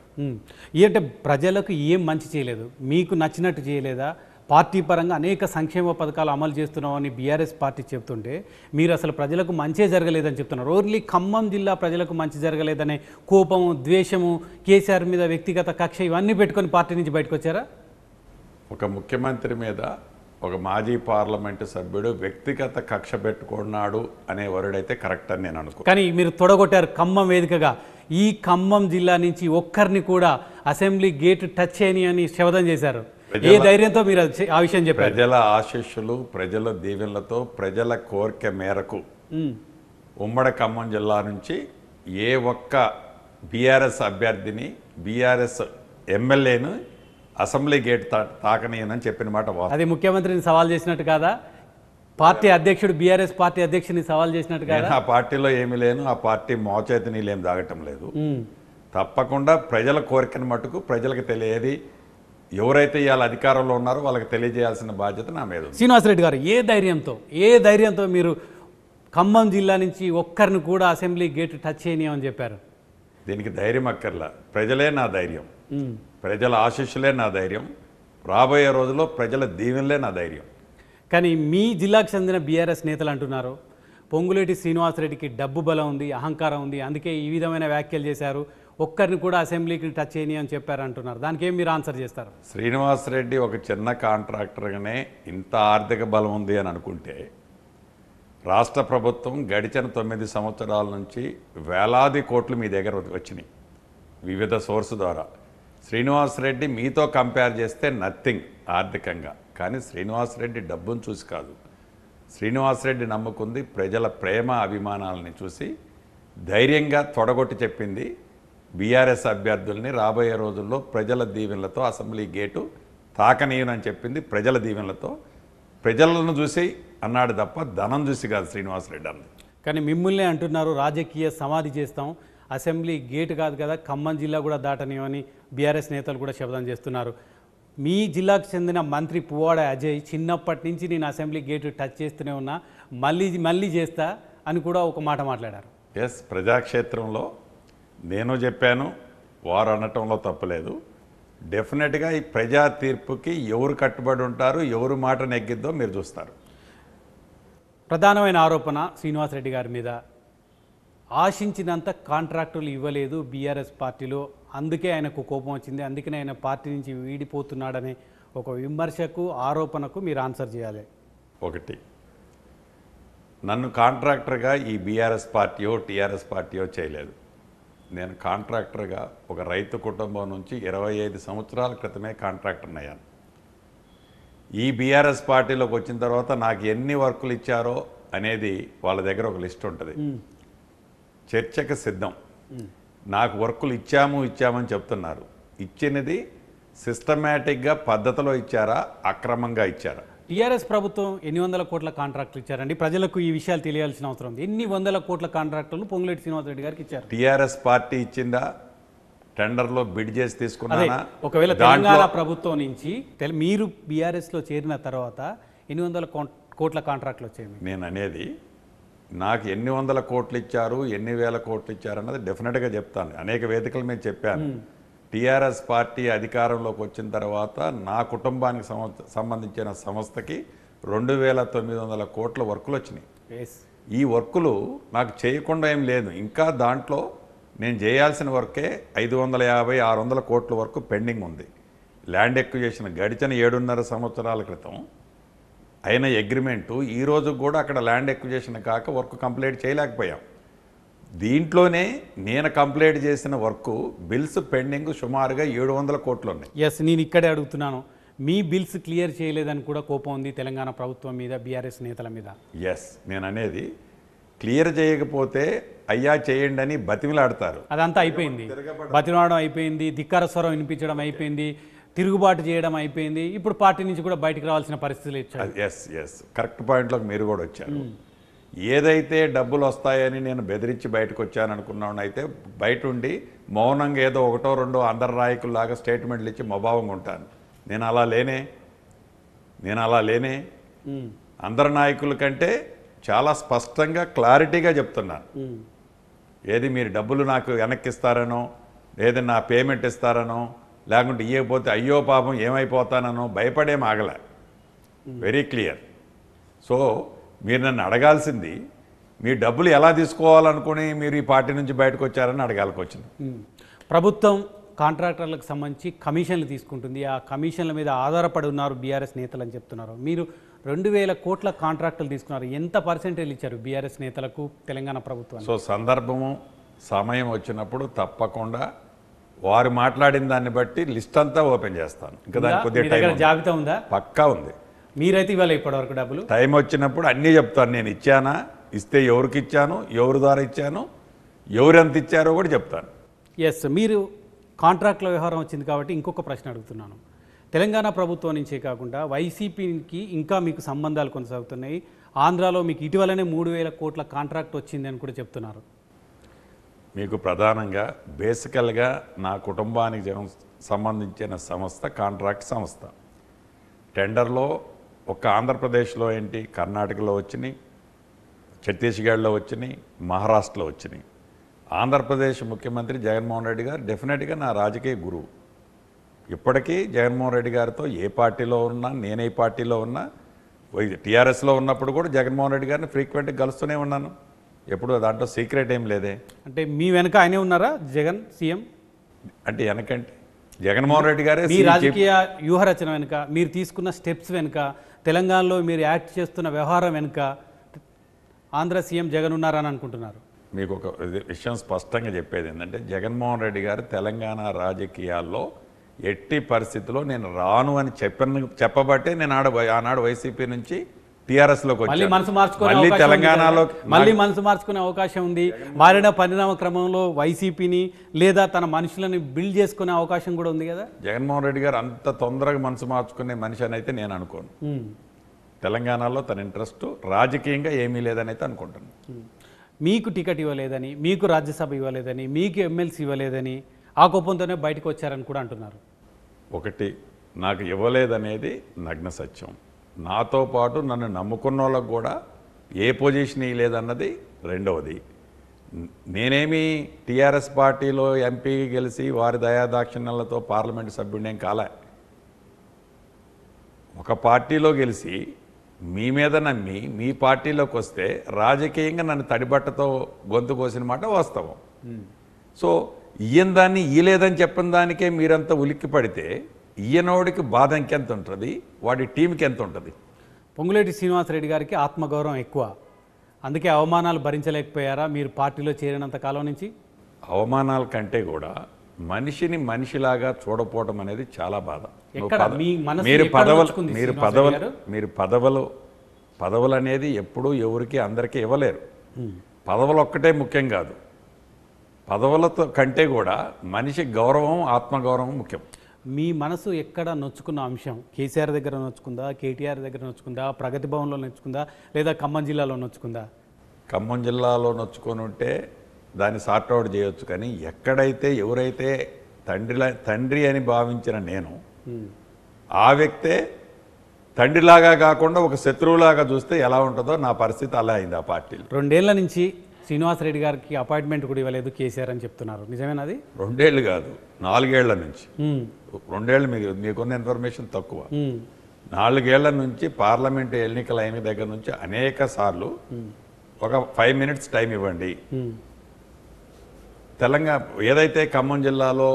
ఏంటంటే hmm. ప్రజలకు ఏం మంచి చేయలేదు మీకు నచ్చినట్టు చేయలేదా పార్టీ పరంగా అనేక సంక్షేమ పథకాలు అమలు చేస్తున్నామని బీఆర్ఎస్ పార్టీ చెప్తుంటే మీరు అసలు ప్రజలకు మంచే జరగలేదని చెప్తున్నారు ఓన్లీ ఖమ్మం జిల్లా ప్రజలకు మంచి జరగలేదనే కోపము ద్వేషము కేసీఆర్ మీద వ్యక్తిగత కక్ష ఇవన్నీ పెట్టుకొని పార్టీ నుంచి బయటకు వచ్చారా ఒక ముఖ్యమంత్రి మీద ఒక మాజీ పార్లమెంటు సభ్యుడు వ్యక్తిగత కక్ష పెట్టుకున్నాడు అనే వరుడైతే కరెక్ట్ అని నేను అనుకో కానీ మీరు తొడగొట్టారు ఖమ్మం వేదికగా ఈ ఖమ్మం జిల్లా నుంచి ఒక్కరిని కూడా అసెంబ్లీ గేట్ టచ్ చేయని అని శవదం చేశారు ఏ ధైర్యంతో మీరు ఆ విషయం చెప్పారు ప్రజల ఆశీస్సులు ప్రజల దీవెనలతో ప్రజల కోరిక మేరకు ఉమ్మడి ఖమ్మం జిల్లా నుంచి ఏ ఒక్క బీఆర్ఎస్ అభ్యర్థిని బీఆర్ఎస్ ఎమ్మెల్యేను అసెంబ్లీ గేట్ తాకనీయనని చెప్పిన మాట అది ముఖ్యమంత్రిని సవాల్ చేసినట్టు కాదా పార్టీ అధ్యక్షుడు బీఆర్ఎస్ పార్టీ అధ్యక్షుని సవాల్ చేసినట్టు కాదా ఆ పార్టీలో ఏమీ లేను ఆ పార్టీ మోచేతి నీళ్ళు ఏం తాగటం లేదు తప్పకుండా ప్రజల కోరికను మటుకు ప్రజలకు తెలియదు ఎవరైతే ఇవాళ అధికారంలో ఉన్నారో వాళ్ళకి తెలియజేయాల్సిన బాధ్యత నా మీద శ్రీనివాసరెడ్డి గారు ఏ ధైర్యంతో ఏ ధైర్యంతో మీరు ఖమ్మం జిల్లా నుంచి ఒక్కరిని కూడా అసెంబ్లీ గేట్ టచ్ చేయనీయమని చెప్పారు దీనికి ధైర్యం అక్కర్లా ప్రజలే నా ధైర్యం ప్రజల ఆశీస్సులే నా ధైర్యం రాబోయే రోజుల్లో ప్రజల దీవెనలే నా ధైర్యం కానీ మీ జిల్లాకు చెందిన బీఆర్ఎస్ నేతలు అంటున్నారు పొంగులేటి శ్రీనివాసరెడ్డికి డబ్బు బలం ఉంది అహంకారం ఉంది అందుకే ఈ విధమైన వ్యాఖ్యలు చేశారు ఒక్కరిని కూడా అసెంబ్లీకి టచ్ చేయని అని చెప్పారంటున్నారు దానికి ఏం మీరు ఆన్సర్ చేస్తారు శ్రీనివాస్ రెడ్డి ఒక చిన్న కాంట్రాక్టర్గానే ఇంత ఆర్థిక బలం ఉంది అని అనుకుంటే రాష్ట్ర ప్రభుత్వం గడిచిన తొమ్మిది సంవత్సరాల నుంచి వేలాది కోట్లు మీ దగ్గర వచ్చినాయి వివిధ సోర్స్ ద్వారా శ్రీనివాస్ రెడ్డి మీతో కంపేర్ చేస్తే నథింగ్ ఆర్థికంగా కానీ శ్రీనివాస్ రెడ్డి డబ్బును చూసి కాదు శ్రీనివాస్ రెడ్డి నమ్ముకుంది ప్రజల ప్రేమ అభిమానాలని చూసి ధైర్యంగా తొడగొట్టి చెప్పింది బీఆర్ఎస్ అభ్యర్థుల్ని రాబోయే రోజుల్లో ప్రజల దీవెనలతో అసెంబ్లీ గేటు తాకనీయనని చెప్పింది ప్రజల దీవెనలతో ప్రజలను చూసి అన్నాడు తప్ప ధనం చూసి కాదు శ్రీనివాసరెడ్డి అన్నది కానీ మిమ్మల్ని అంటున్నారు రాజకీయ సమాధి చేస్తాం అసెంబ్లీ గేట్ కాదు కదా ఖమ్మం జిల్లా కూడా దాటనీయమని బీఆర్ఎస్ నేతలు కూడా శబ్దం చేస్తున్నారు మీ జిల్లాకు చెందిన మంత్రి పువ్వాడ అజయ్ చిన్నప్పటి నుంచి నేను అసెంబ్లీ గేటు టచ్ చేస్తూనే ఉన్నా మళ్ళీ మళ్ళీ చేస్తా అని కూడా ఒక మాట మాట్లాడారు ఎస్ ప్రజాక్షేత్రంలో నేను చెప్పాను వారు అనటంలో తప్పలేదు డెఫినెట్గా ఈ ప్రజా తీర్పుకి ఎవరు కట్టుబడి ఉంటారు ఎవరు మాట నెగ్గిద్దో మీరు చూస్తారు ప్రధానమైన ఆరోపణ శ్రీనివాసరెడ్డి గారి మీద ఆశించినంత కాంట్రాక్టులు ఇవ్వలేదు బీఆర్ఎస్ పార్టీలో అందుకే ఆయనకు కోపం వచ్చింది అందుకనే ఆయన పార్టీ నుంచి వీడిపోతున్నాడనే ఒక విమర్శకు ఆరోపణకు మీరు ఆన్సర్ చేయాలి ఒకటి నన్ను కాంట్రాక్టర్గా ఈ బీఆర్ఎస్ పార్టీయో టీఆర్ఎస్ పార్టీయో చేయలేదు నేను కాంట్రాక్టర్గా ఒక రైతు కుటుంబం నుంచి ఇరవై ఐదు సంవత్సరాల క్రితమే కాంట్రాక్టర్ని అయ్యాను ఈ బీఆర్ఎస్ పార్టీలోకి వచ్చిన తర్వాత నాకు ఎన్ని వర్కులు ఇచ్చారో అనేది వాళ్ళ దగ్గర ఒక లిస్ట్ ఉంటుంది చర్చకు సిద్ధం నాకు వర్కులు ఇచ్చాము ఇచ్చామని చెప్తున్నారు ఇచ్చినది సిస్టమేటిక్గా పద్ధతిలో ఇచ్చారా అక్రమంగా ఇచ్చారా టీఆర్ఎస్ ప్రభుత్వం ఎన్ని వందల కోట్ల కాంట్రాక్ట్లు ఇచ్చారండి ప్రజలకు ఈ విషయాలు తెలియాల్సిన అవసరం ఉంది ఎన్ని వందల కోట్ల కాంట్రాక్టులు పొంగులేటి శ్రీనివాసరెడ్డి గారికి ఇచ్చారు టీఆర్ఎస్ పార్టీ ఇచ్చిందా టెండర్లో బిడ్ చేసి తీసుకున్నా ఒకవేళ తెలంగాణ ప్రభుత్వం నుంచి మీరు బీఆర్ఎస్లో చేరిన తర్వాత ఎన్ని వందల కోట్ల కాంట్రాక్ట్లు వచ్చాయి నేను అనేది నాకు ఎన్ని వందల కోట్లు ఇచ్చారు ఎన్ని వేల కోట్లు ఇచ్చారు అన్నది డెఫినెట్గా చెప్తాను అనేక వేదికలు మేము చెప్పాను టీఆర్ఎస్ పార్టీ అధికారంలోకి వచ్చిన తర్వాత నా కుటుంబానికి సంబంధించిన సంస్థకి రెండు వేల తొమ్మిది వందల కోట్ల వర్కులు వచ్చినాయి ఈ వర్కులు నాకు చేయకుండా ఏం లేదు ఇంకా దాంట్లో నేను చేయాల్సిన వర్కే ఐదు వందల యాభై ఆరు వందల కోట్ల వరకు పెండింగ్ ఉంది ల్యాండ్ ఎక్విజేషన్ గడిచిన ఏడున్నర సంవత్సరాల క్రితం అయిన అగ్రిమెంటు ఈరోజు కూడా అక్కడ ల్యాండ్ ఎక్విజేషన్ కాక వర్క్ కంప్లీట్ చేయలేకపోయాం దీంట్లోనే నేను కంప్లైంట్ చేసిన వర్క్ బిల్స్ పెండింగ్ సుమారుగా ఏడు వందల కోట్లు ఉన్నాయి ఎస్ నేను ఇక్కడే అడుగుతున్నాను మీ బిల్స్ క్లియర్ చేయలేదని కూడా కోపం ఉంది తెలంగాణ ప్రభుత్వం మీద బీఆర్ఎస్ నేతల మీద ఎస్ నేను అనేది క్లియర్ చేయకపోతే అయ్యా చేయండి అని బతిమిలాడతారు అదంతా అయిపోయింది బతిమలాడడం అయిపోయింది ధిక్కార స్వరం వినిపించడం అయిపోయింది తిరుగుబాటు చేయడం అయిపోయింది ఇప్పుడు పార్టీ నుంచి కూడా బయటకు రావాల్సిన పరిస్థితులు ఇచ్చారు ఎస్ ఎస్ కరెక్ట్ పాయింట్లోకి మీరు కూడా వచ్చారు hmm. ఏదైతే డబ్బులు వస్తాయని నేను బెదిరించి బయటకు వచ్చాననుకున్నాను అయితే బయట ఉండి మౌనంగా ఏదో ఒకటో రెండో అందర లాగా స్టేట్మెంట్లు ఇచ్చి మభావంగా ఉంటాను నేను అలా లేనే నేను అలా లేనే అందరి నాయకుల కంటే చాలా స్పష్టంగా క్లారిటీగా చెప్తున్నాను ఏది మీరు డబ్బులు నాకు వెనక్కిస్తారనో ఇస్తారనో నా పేమెంట్ ఇస్తారనో లేకుంటే ఇవ్వకపోతే అయ్యో పాపం ఏమైపోతాననో భయపడేం ఆగల వెరీ క్లియర్ సో మీరు నన్ను అడగాల్సింది మీ డబ్బులు ఎలా తీసుకోవాలనుకుని మీరు ఈ పార్టీ నుంచి బయటకు వచ్చారని అడగాలకు వచ్చింది ప్రభుత్వం కాంట్రాక్టర్లకు సంబంధించి కమిషన్లు తీసుకుంటుంది ఆ కమిషన్ల మీద ఆధారపడి ఉన్నారు బీఆర్ఎస్ నేతలు అని చెప్తున్నారు మీరు రెండు వేల కోట్ల కాంట్రాక్టులు తీసుకున్నారు ఎంత పర్సెంటేజ్ ఇచ్చారు బీఆర్ఎస్ నేతలకు తెలంగాణ ప్రభుత్వం సో సందర్భము సమయం వచ్చినప్పుడు తప్పకుండా వారు మాట్లాడిన దాన్ని బట్టి లిస్ట్ అంతా ఓపెన్ చేస్తాను ఇంకా దాని కొద్దిగా జాబితా ఉందా పక్కా ఉంది మీరైతే ఇవ్వాలి ఇప్పటివరకు డబ్బులు టైం వచ్చినప్పుడు అన్నీ చెప్తాను నేను ఇచ్చానా ఇస్తే ఎవరికి ఇచ్చాను ఎవరి ద్వారా ఇచ్చాను ఎవరు ఎంత ఇచ్చారో కూడా చెప్తాను ఎస్ మీరు కాంట్రాక్ట్ల వ్యవహారం వచ్చింది కాబట్టి ఇంకొక ప్రశ్న అడుగుతున్నాను తెలంగాణ ప్రభుత్వం నుంచే కాకుండా వైసీపీకి ఇంకా మీకు సంబంధాలు కొనసాగుతున్నాయి ఆంధ్రాలో మీకు ఇటీవలనే మూడు వేల కోట్ల కాంట్రాక్ట్ వచ్చింది అని కూడా చెప్తున్నారు మీకు ప్రధానంగా బేసికల్గా నా కుటుంబానికి సంబంధించిన సంస్థ కాంట్రాక్ట్ సంస్థ టెండర్లో ఒక్క ఆంధ్రప్రదేశ్లో ఏంటి కర్ణాటకలో వచ్చినాయి ఛత్తీస్గఢ్లో వచ్చినాయి మహారాష్ట్రలో వచ్చినాయి ఆంధ్రప్రదేశ్ ముఖ్యమంత్రి జగన్మోహన్ రెడ్డి గారు డెఫినెట్గా నా రాజకీయ గురువు ఇప్పటికీ జగన్మోహన్ రెడ్డి గారితో ఏ పార్టీలో ఉన్నా నేనే పార్టీలో ఉన్నా టీఆర్ఎస్లో ఉన్నప్పుడు కూడా జగన్మోహన్ రెడ్డి గారిని ఫ్రీక్వెంట్గా కలుస్తూనే ఉన్నాను ఎప్పుడు దాంట్లో సీక్రెట్ ఏం లేదే అంటే మీ వెనక ఆయనే ఉన్నారా జగన్ సీఎం అంటే వెనకంటే జగన్మోహన్ రెడ్డి గారే మీ రాజకీయ వ్యూహరచన వెనుక మీరు తీసుకున్న స్టెప్స్ వెనుక తెలంగాణలో మీరు యాక్ట్ చేస్తున్న వ్యవహారం వెనుక ఆంధ్ర సీఎం జగన్ ఉన్నారని అనుకుంటున్నారు మీకు ఒక విషయం స్పష్టంగా చెప్పేది ఏంటంటే జగన్మోహన్ రెడ్డి గారు తెలంగాణ రాజకీయాల్లో ఎట్టి పరిస్థితిలో నేను రాను అని చెప్పిన చెప్పబట్టే నేను ఆడ ఆనాడు వైసీపీ నుంచి టీఆర్ఎస్లోకి మళ్ళీ మనసు మార్చుకోవాలి తెలంగాణలో మళ్ళీ మనసు మార్చుకునే అవకాశం ఉంది మారిన పరిణామ క్రమంలో వైసీపీని లేదా తన మనుషులని బిల్డ్ చేసుకునే అవకాశం కూడా ఉంది కదా జగన్మోహన్ రెడ్డి గారు అంత తొందరగా మనసు మార్చుకునే మనిషి అని అయితే నేను అనుకోను తెలంగాణలో తన ఇంట్రెస్ట్ రాజకీయంగా ఏమీ లేదని అయితే అనుకుంటున్నాను మీకు టికెట్ ఇవ్వలేదని మీకు రాజ్యసభ ఇవ్వలేదని మీకు ఎమ్మెల్సీ ఇవ్వలేదని ఆ కోపంతోనే బయటకు వచ్చారని కూడా అంటున్నారు ఒకటి నాకు ఇవ్వలేదనేది నగ్న సత్యం నాతో పాటు నన్ను నమ్ముకున్న వాళ్ళకు కూడా ఏ పొజిషన్ లేదన్నది రెండవది నేనేమి టీఆర్ఎస్ పార్టీలో ఎంపీ గెలిచి వారి దయాదాక్షిణ్యాలతో పార్లమెంటు సభ్యుడినేం కాలే ఒక పార్టీలో గెలిచి మీ మీద నమ్మి మీ పార్టీలోకి వస్తే రాజకీయంగా నన్ను తడిబట్టతో గొంతు కోసిన మాట వాస్తవం సో ఈయన దాన్ని ఈ లేదని చెప్పిన దానికే మీరంతా ఉలిక్కి పడితే ఈయనోడికి బాధ ఇంకెంత ఉంటుంది వాడి టీంకి ఎంత ఉంటుంది పొంగులేటి శ్రీనివాసరెడ్డి గారికి ఆత్మగౌరవం ఎక్కువ అందుకే అవమానాలు భరించలేకపోయారా మీరు పార్టీలో చేరినంత కాలం నుంచి అవమానాల కంటే కూడా మనిషిని మనిషిలాగా చూడపోవడం అనేది చాలా బాధ మీరు పదవులు మీరు పదవులు మీరు పదవులు పదవులు అనేది ఎప్పుడూ ఎవరికి అందరికీ ఇవ్వలేరు పదవులు ఒక్కటే ముఖ్యం కాదు పదవులతో కంటే కూడా మనిషి గౌరవం ఆత్మగౌరవం ముఖ్యం మీ మనసు ఎక్కడ నొచ్చుకున్న అంశం కేసీఆర్ దగ్గర నొచ్చుకుందా కేటీఆర్ దగ్గర నొచ్చుకుందా ప్రగతి భవన్లో నొచ్చుకుందా లేదా ఖమ్మం జిల్లాలో నొచ్చుకుందా ఖమ్మం జిల్లాలో నొచ్చుకొని ఉంటే దాన్ని సార్ట్అవుట్ చేయొచ్చు కానీ ఎక్కడైతే ఎవరైతే తండ్రిలా తండ్రి అని భావించిన నేను ఆ వ్యక్తే తండ్రిలాగా కాకుండా ఒక శత్రువులాగా చూస్తే ఎలా ఉంటుందో నా పరిస్థితి అలా అయింది ఆ పార్టీలో రెండేళ్ల నుంచి శ్రీనివాసరెడ్డి గారికి అపాయింట్మెంట్ కూడా ఇవ్వలేదు కేసీఆర్ అని చెప్తున్నారు నిజమేనా అది రెండేళ్ళు కాదు నాలుగేళ్ల నుంచి రెండేళ్ళు మీకు మీకున్న ఇన్ఫర్మేషన్ తక్కువ నాలుగేళ్ల నుంచి పార్లమెంట్ ఎన్నికల అయిన దగ్గర నుంచి అనేక సార్లు ఒక ఫైవ్ మినిట్స్ టైం ఇవ్వండి తెలంగాణ ఏదైతే ఖమ్మం జిల్లాలో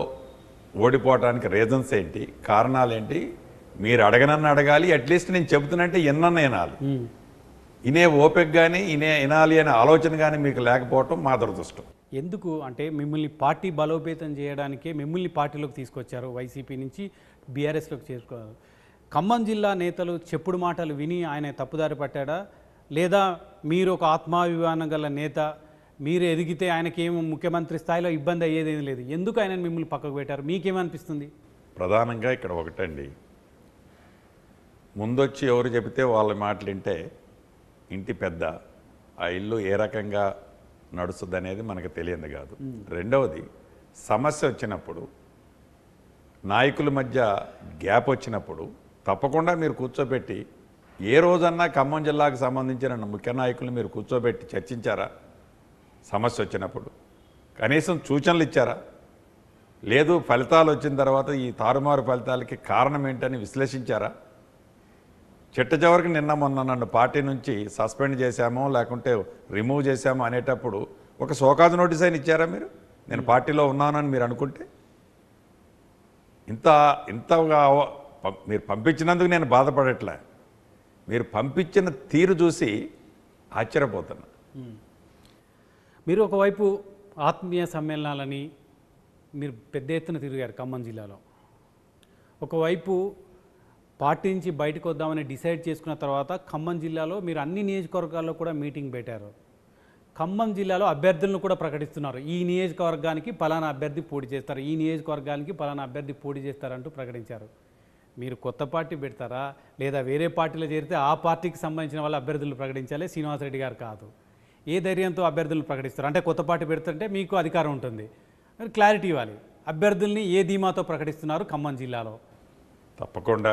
ఓడిపోవటానికి రీజన్స్ ఏంటి కారణాలు ఏంటి మీరు అడగనన్న అడగాలి అట్లీస్ట్ నేను చెబుతున్నంటే ఎన్నన్న వినాలి ఇనే ఓపిక కానీ ఇనే వినాలి అనే ఆలోచన కానీ మీకు లేకపోవటం మా దురదృష్టం ఎందుకు అంటే మిమ్మల్ని పార్టీ బలోపేతం చేయడానికే మిమ్మల్ని పార్టీలోకి తీసుకొచ్చారు వైసీపీ నుంచి బీఆర్ఎస్లోకి చేసుకున్నారు ఖమ్మం జిల్లా నేతలు చెప్పుడు మాటలు విని ఆయన తప్పుదారి పట్టాడా లేదా మీరు ఒక ఆత్మాభిమానం గల నేత మీరు ఎదిగితే ఆయనకి ఏం ముఖ్యమంత్రి స్థాయిలో ఇబ్బంది అయ్యేది ఏం లేదు ఎందుకు ఆయన మిమ్మల్ని పక్కకు పెట్టారు మీకేమనిపిస్తుంది ప్రధానంగా ఇక్కడ ఒకటండి ముందొచ్చి ఎవరు చెబితే వాళ్ళ మాటలు వింటే ఇంటి పెద్ద ఆ ఇల్లు ఏ రకంగా నడుస్తుంది అనేది మనకు తెలియదు కాదు రెండవది సమస్య వచ్చినప్పుడు నాయకుల మధ్య గ్యాప్ వచ్చినప్పుడు తప్పకుండా మీరు కూర్చోబెట్టి ఏ రోజన్నా ఖమ్మం జిల్లాకు సంబంధించిన ముఖ్య నాయకులు మీరు కూర్చోబెట్టి చర్చించారా సమస్య వచ్చినప్పుడు కనీసం సూచనలు ఇచ్చారా లేదు ఫలితాలు వచ్చిన తర్వాత ఈ తారుమారు ఫలితాలకి కారణం ఏంటని విశ్లేషించారా చిట్ట చివరికి నిన్న మొన్న నన్ను పార్టీ నుంచి సస్పెండ్ చేశామో లేకుంటే రిమూవ్ చేశామో అనేటప్పుడు ఒక సోకాజ్ నోటీస్ అయిన ఇచ్చారా మీరు నేను పార్టీలో ఉన్నానని మీరు అనుకుంటే ఇంత ఇంతగా మీరు పంపించినందుకు నేను బాధపడట్లే మీరు పంపించిన తీరు చూసి ఆశ్చర్యపోతున్నా మీరు ఒకవైపు ఆత్మీయ సమ్మేళనాలని మీరు పెద్ద ఎత్తున తిరిగారు ఖమ్మం జిల్లాలో ఒకవైపు పార్టీ నుంచి బయటకు వద్దామని డిసైడ్ చేసుకున్న తర్వాత ఖమ్మం జిల్లాలో మీరు అన్ని నియోజకవర్గాల్లో కూడా మీటింగ్ పెట్టారు ఖమ్మం జిల్లాలో అభ్యర్థులను కూడా ప్రకటిస్తున్నారు ఈ నియోజకవర్గానికి పలానా అభ్యర్థి పోటీ చేస్తారు ఈ నియోజకవర్గానికి పలానా అభ్యర్థి పోటీ చేస్తారంటూ ప్రకటించారు మీరు కొత్త పార్టీ పెడతారా లేదా వేరే పార్టీలో చేరితే ఆ పార్టీకి సంబంధించిన వాళ్ళు అభ్యర్థులు ప్రకటించాలి శ్రీనివాసరెడ్డి గారు కాదు ఏ ధైర్యంతో అభ్యర్థులు ప్రకటిస్తారు అంటే కొత్త పార్టీ పెడుతుంటే మీకు అధికారం ఉంటుంది క్లారిటీ ఇవ్వాలి అభ్యర్థుల్ని ఏ ధీమాతో ప్రకటిస్తున్నారు ఖమ్మం జిల్లాలో తప్పకుండా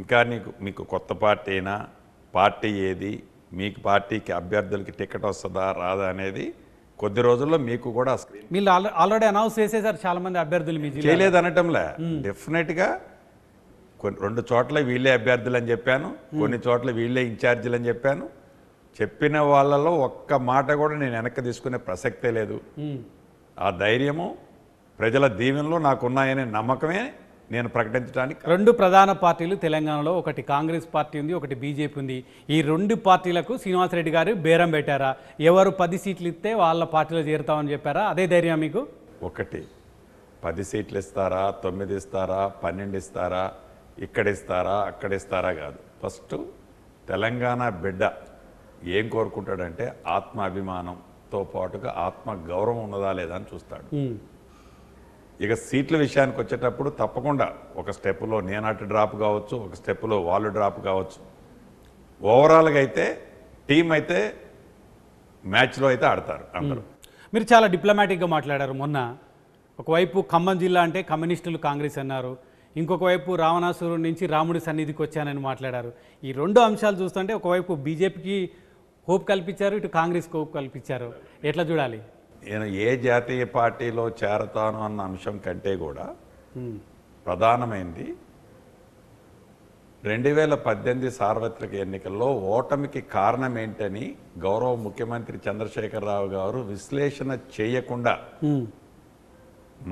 ఇంకా నీకు మీకు కొత్త పార్టీ అయినా పార్టీ ఏది మీకు పార్టీకి అభ్యర్థులకి టికెట్ వస్తుందా రాదా అనేది కొద్ది రోజుల్లో మీకు కూడా మీరు ఆల్రెడీ అనౌన్స్ చేసేసారు చాలా మంది అభ్యర్థులు మీ చేయలేదు అనటంలే డెఫినెట్గా కొన్ని రెండు చోట్ల వీళ్ళే అభ్యర్థులు అని చెప్పాను కొన్ని చోట్ల వీళ్ళే ఇన్ఛార్జీలు అని చెప్పాను చెప్పిన వాళ్ళలో ఒక్క మాట కూడా నేను వెనక్కి తీసుకునే ప్రసక్తే లేదు ఆ ధైర్యము ప్రజల దీవెనలో నాకున్నాయనే నమ్మకమే నేను ప్రకటించడానికి రెండు ప్రధాన పార్టీలు తెలంగాణలో ఒకటి కాంగ్రెస్ పార్టీ ఉంది ఒకటి బీజేపీ ఉంది ఈ రెండు పార్టీలకు శ్రీనివాసరెడ్డి గారు బేరం పెట్టారా ఎవరు పది సీట్లు ఇస్తే వాళ్ళ పార్టీలో చేరుతామని చెప్పారా అదే ధైర్యం మీకు ఒకటి పది సీట్లు ఇస్తారా తొమ్మిది ఇస్తారా పన్నెండు ఇస్తారా ఇక్కడ ఇస్తారా అక్కడ ఇస్తారా కాదు ఫస్ట్ తెలంగాణ బిడ్డ ఏం కోరుకుంటాడంటే ఆత్మాభిమానంతో పాటుగా ఆత్మ గౌరవం ఉన్నదా లేదా అని చూస్తాడు ఇక సీట్ల విషయానికి వచ్చేటప్పుడు తప్పకుండా ఒక స్టెప్లో నేనాటి డ్రాప్ కావచ్చు ఒక స్టెప్లో వాళ్ళు డ్రాప్ కావచ్చు ఓవరాల్గా అయితే టీం అయితే మ్యాచ్లో అయితే ఆడతారు అందరూ మీరు చాలా డిప్లొమాటిక్గా మాట్లాడారు మొన్న ఒకవైపు ఖమ్మం జిల్లా అంటే కమ్యూనిస్టులు కాంగ్రెస్ అన్నారు ఇంకొక వైపు రావణాసురం నుంచి రాముడి సన్నిధికి వచ్చానని మాట్లాడారు ఈ రెండు అంశాలు చూస్తుంటే ఒకవైపు బీజేపీకి హోప్ కల్పించారు ఇటు కాంగ్రెస్కి హోప్ కల్పించారు ఎట్లా చూడాలి నేను ఏ జాతీయ పార్టీలో చేరతాను అన్న అంశం కంటే కూడా ప్రధానమైంది రెండు వేల పద్దెనిమిది సార్వత్రిక ఎన్నికల్లో ఓటమికి కారణం ఏంటని గౌరవ ముఖ్యమంత్రి చంద్రశేఖరరావు గారు విశ్లేషణ చేయకుండా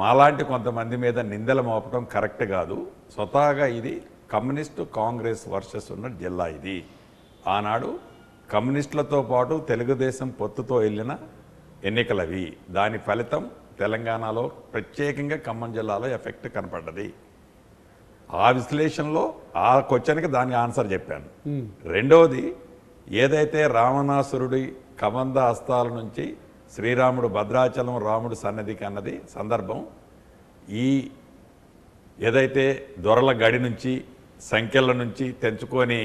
మాలాంటి కొంతమంది మీద నిందలు మోపడం కరెక్ట్ కాదు స్వతహాగా ఇది కమ్యూనిస్టు కాంగ్రెస్ వర్షస్ ఉన్న జిల్లా ఇది ఆనాడు కమ్యూనిస్టులతో పాటు తెలుగుదేశం పొత్తుతో వెళ్ళిన ఎన్నికలవి దాని ఫలితం తెలంగాణలో ప్రత్యేకంగా ఖమ్మం జిల్లాలో ఎఫెక్ట్ కనపడ్డది ఆ విశ్లేషణలో ఆ క్వశ్చన్కి దానికి ఆన్సర్ చెప్పాను రెండవది ఏదైతే రావణాసురుడి కమంద హస్తాల నుంచి శ్రీరాముడు భద్రాచలం రాముడు సన్నిధికి అన్నది సందర్భం ఈ ఏదైతే దొరల గడి నుంచి సంఖ్యల నుంచి తెంచుకొని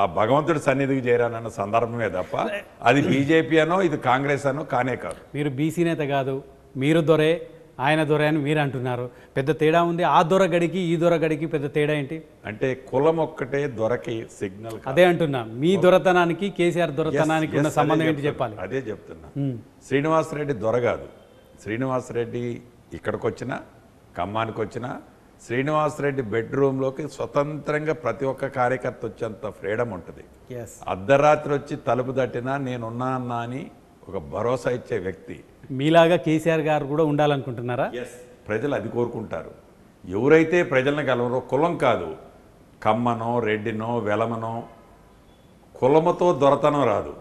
ఆ భగవంతుడి సన్నిధికి చేరానన్న సందర్భమే తప్ప అది బీజేపీ అనో ఇది కాంగ్రెస్ అనో కానే కాదు మీరు బీసీ నేత కాదు మీరు దొరే ఆయన దొరే అని మీరు అంటున్నారు పెద్ద తేడా ఉంది ఆ దొర గడికి ఈ దొర గడికి పెద్ద తేడా ఏంటి అంటే కులం ఒక్కటే దొరకి సిగ్నల్ అదే అంటున్నా మీ దొరతనానికి కేసీఆర్ దొరతనానికి ఉన్న సంబంధం ఏంటి చెప్పాలి అదే చెప్తున్నా శ్రీనివాసరెడ్డి దొరగాదు శ్రీనివాసరెడ్డి ఇక్కడికి వచ్చినా ఖమ్మానికి వచ్చినా శ్రీనివాసరెడ్డి బెడ్రూమ్లోకి స్వతంత్రంగా ప్రతి ఒక్క కార్యకర్త వచ్చేంత ఫ్రీడమ్ ఉంటుంది అర్ధరాత్రి వచ్చి తలుపు తట్టినా నేనున్నా అన్నా అని ఒక భరోసా ఇచ్చే వ్యక్తి మీలాగా కేసీఆర్ గారు కూడా ఉండాలనుకుంటున్నారా ప్రజలు అది కోరుకుంటారు ఎవరైతే ప్రజలను కలవరో కులం కాదు కమ్మనో రెడ్డినో వెలమనో కులముతో దొరతనం రాదు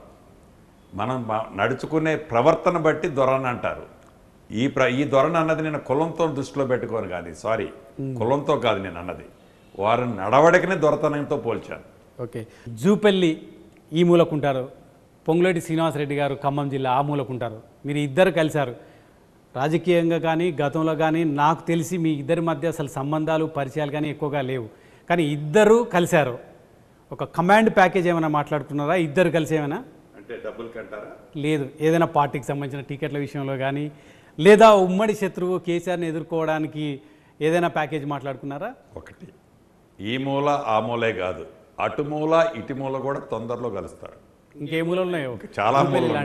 మనం నడుచుకునే ప్రవర్తన బట్టి దొరణ అంటారు ఈ ప్ర ఈ దొరణ అన్నది నేను కులంతో దృష్టిలో పెట్టుకోను కానీ సారీ కులంతో కాదు నేను అన్నది వారు నడవడికనే దొరతనంతో పోల్చాను ఓకే జూపల్లి ఈ మూలకుంటారు పొంగులేటి శ్రీనివాసరెడ్డి గారు ఖమ్మం జిల్లా ఆ మూలకుంటారు మీరు ఇద్దరు కలిశారు రాజకీయంగా కానీ గతంలో కానీ నాకు తెలిసి మీ ఇద్దరి మధ్య అసలు సంబంధాలు పరిచయాలు కానీ ఎక్కువగా లేవు కానీ ఇద్దరు కలిశారు ఒక కమాండ్ ప్యాకేజ్ ఏమైనా మాట్లాడుతున్నారా ఇద్దరు కలిసి ఏమైనా అంటే డబ్బులు కంటారా లేదు ఏదైనా పార్టీకి సంబంధించిన టికెట్ల విషయంలో కానీ లేదా ఉమ్మడి శత్రువు కేసీఆర్ని ఎదుర్కోవడానికి ఏదైనా ప్యాకేజ్ మాట్లాడుకున్నారా ఒకటి ఈ మూల ఆ మూలే కాదు అటు మూల ఇటు మూల కూడా తొందరలో కలుస్తారు ఇంకే మూలలు చాలా మూలలు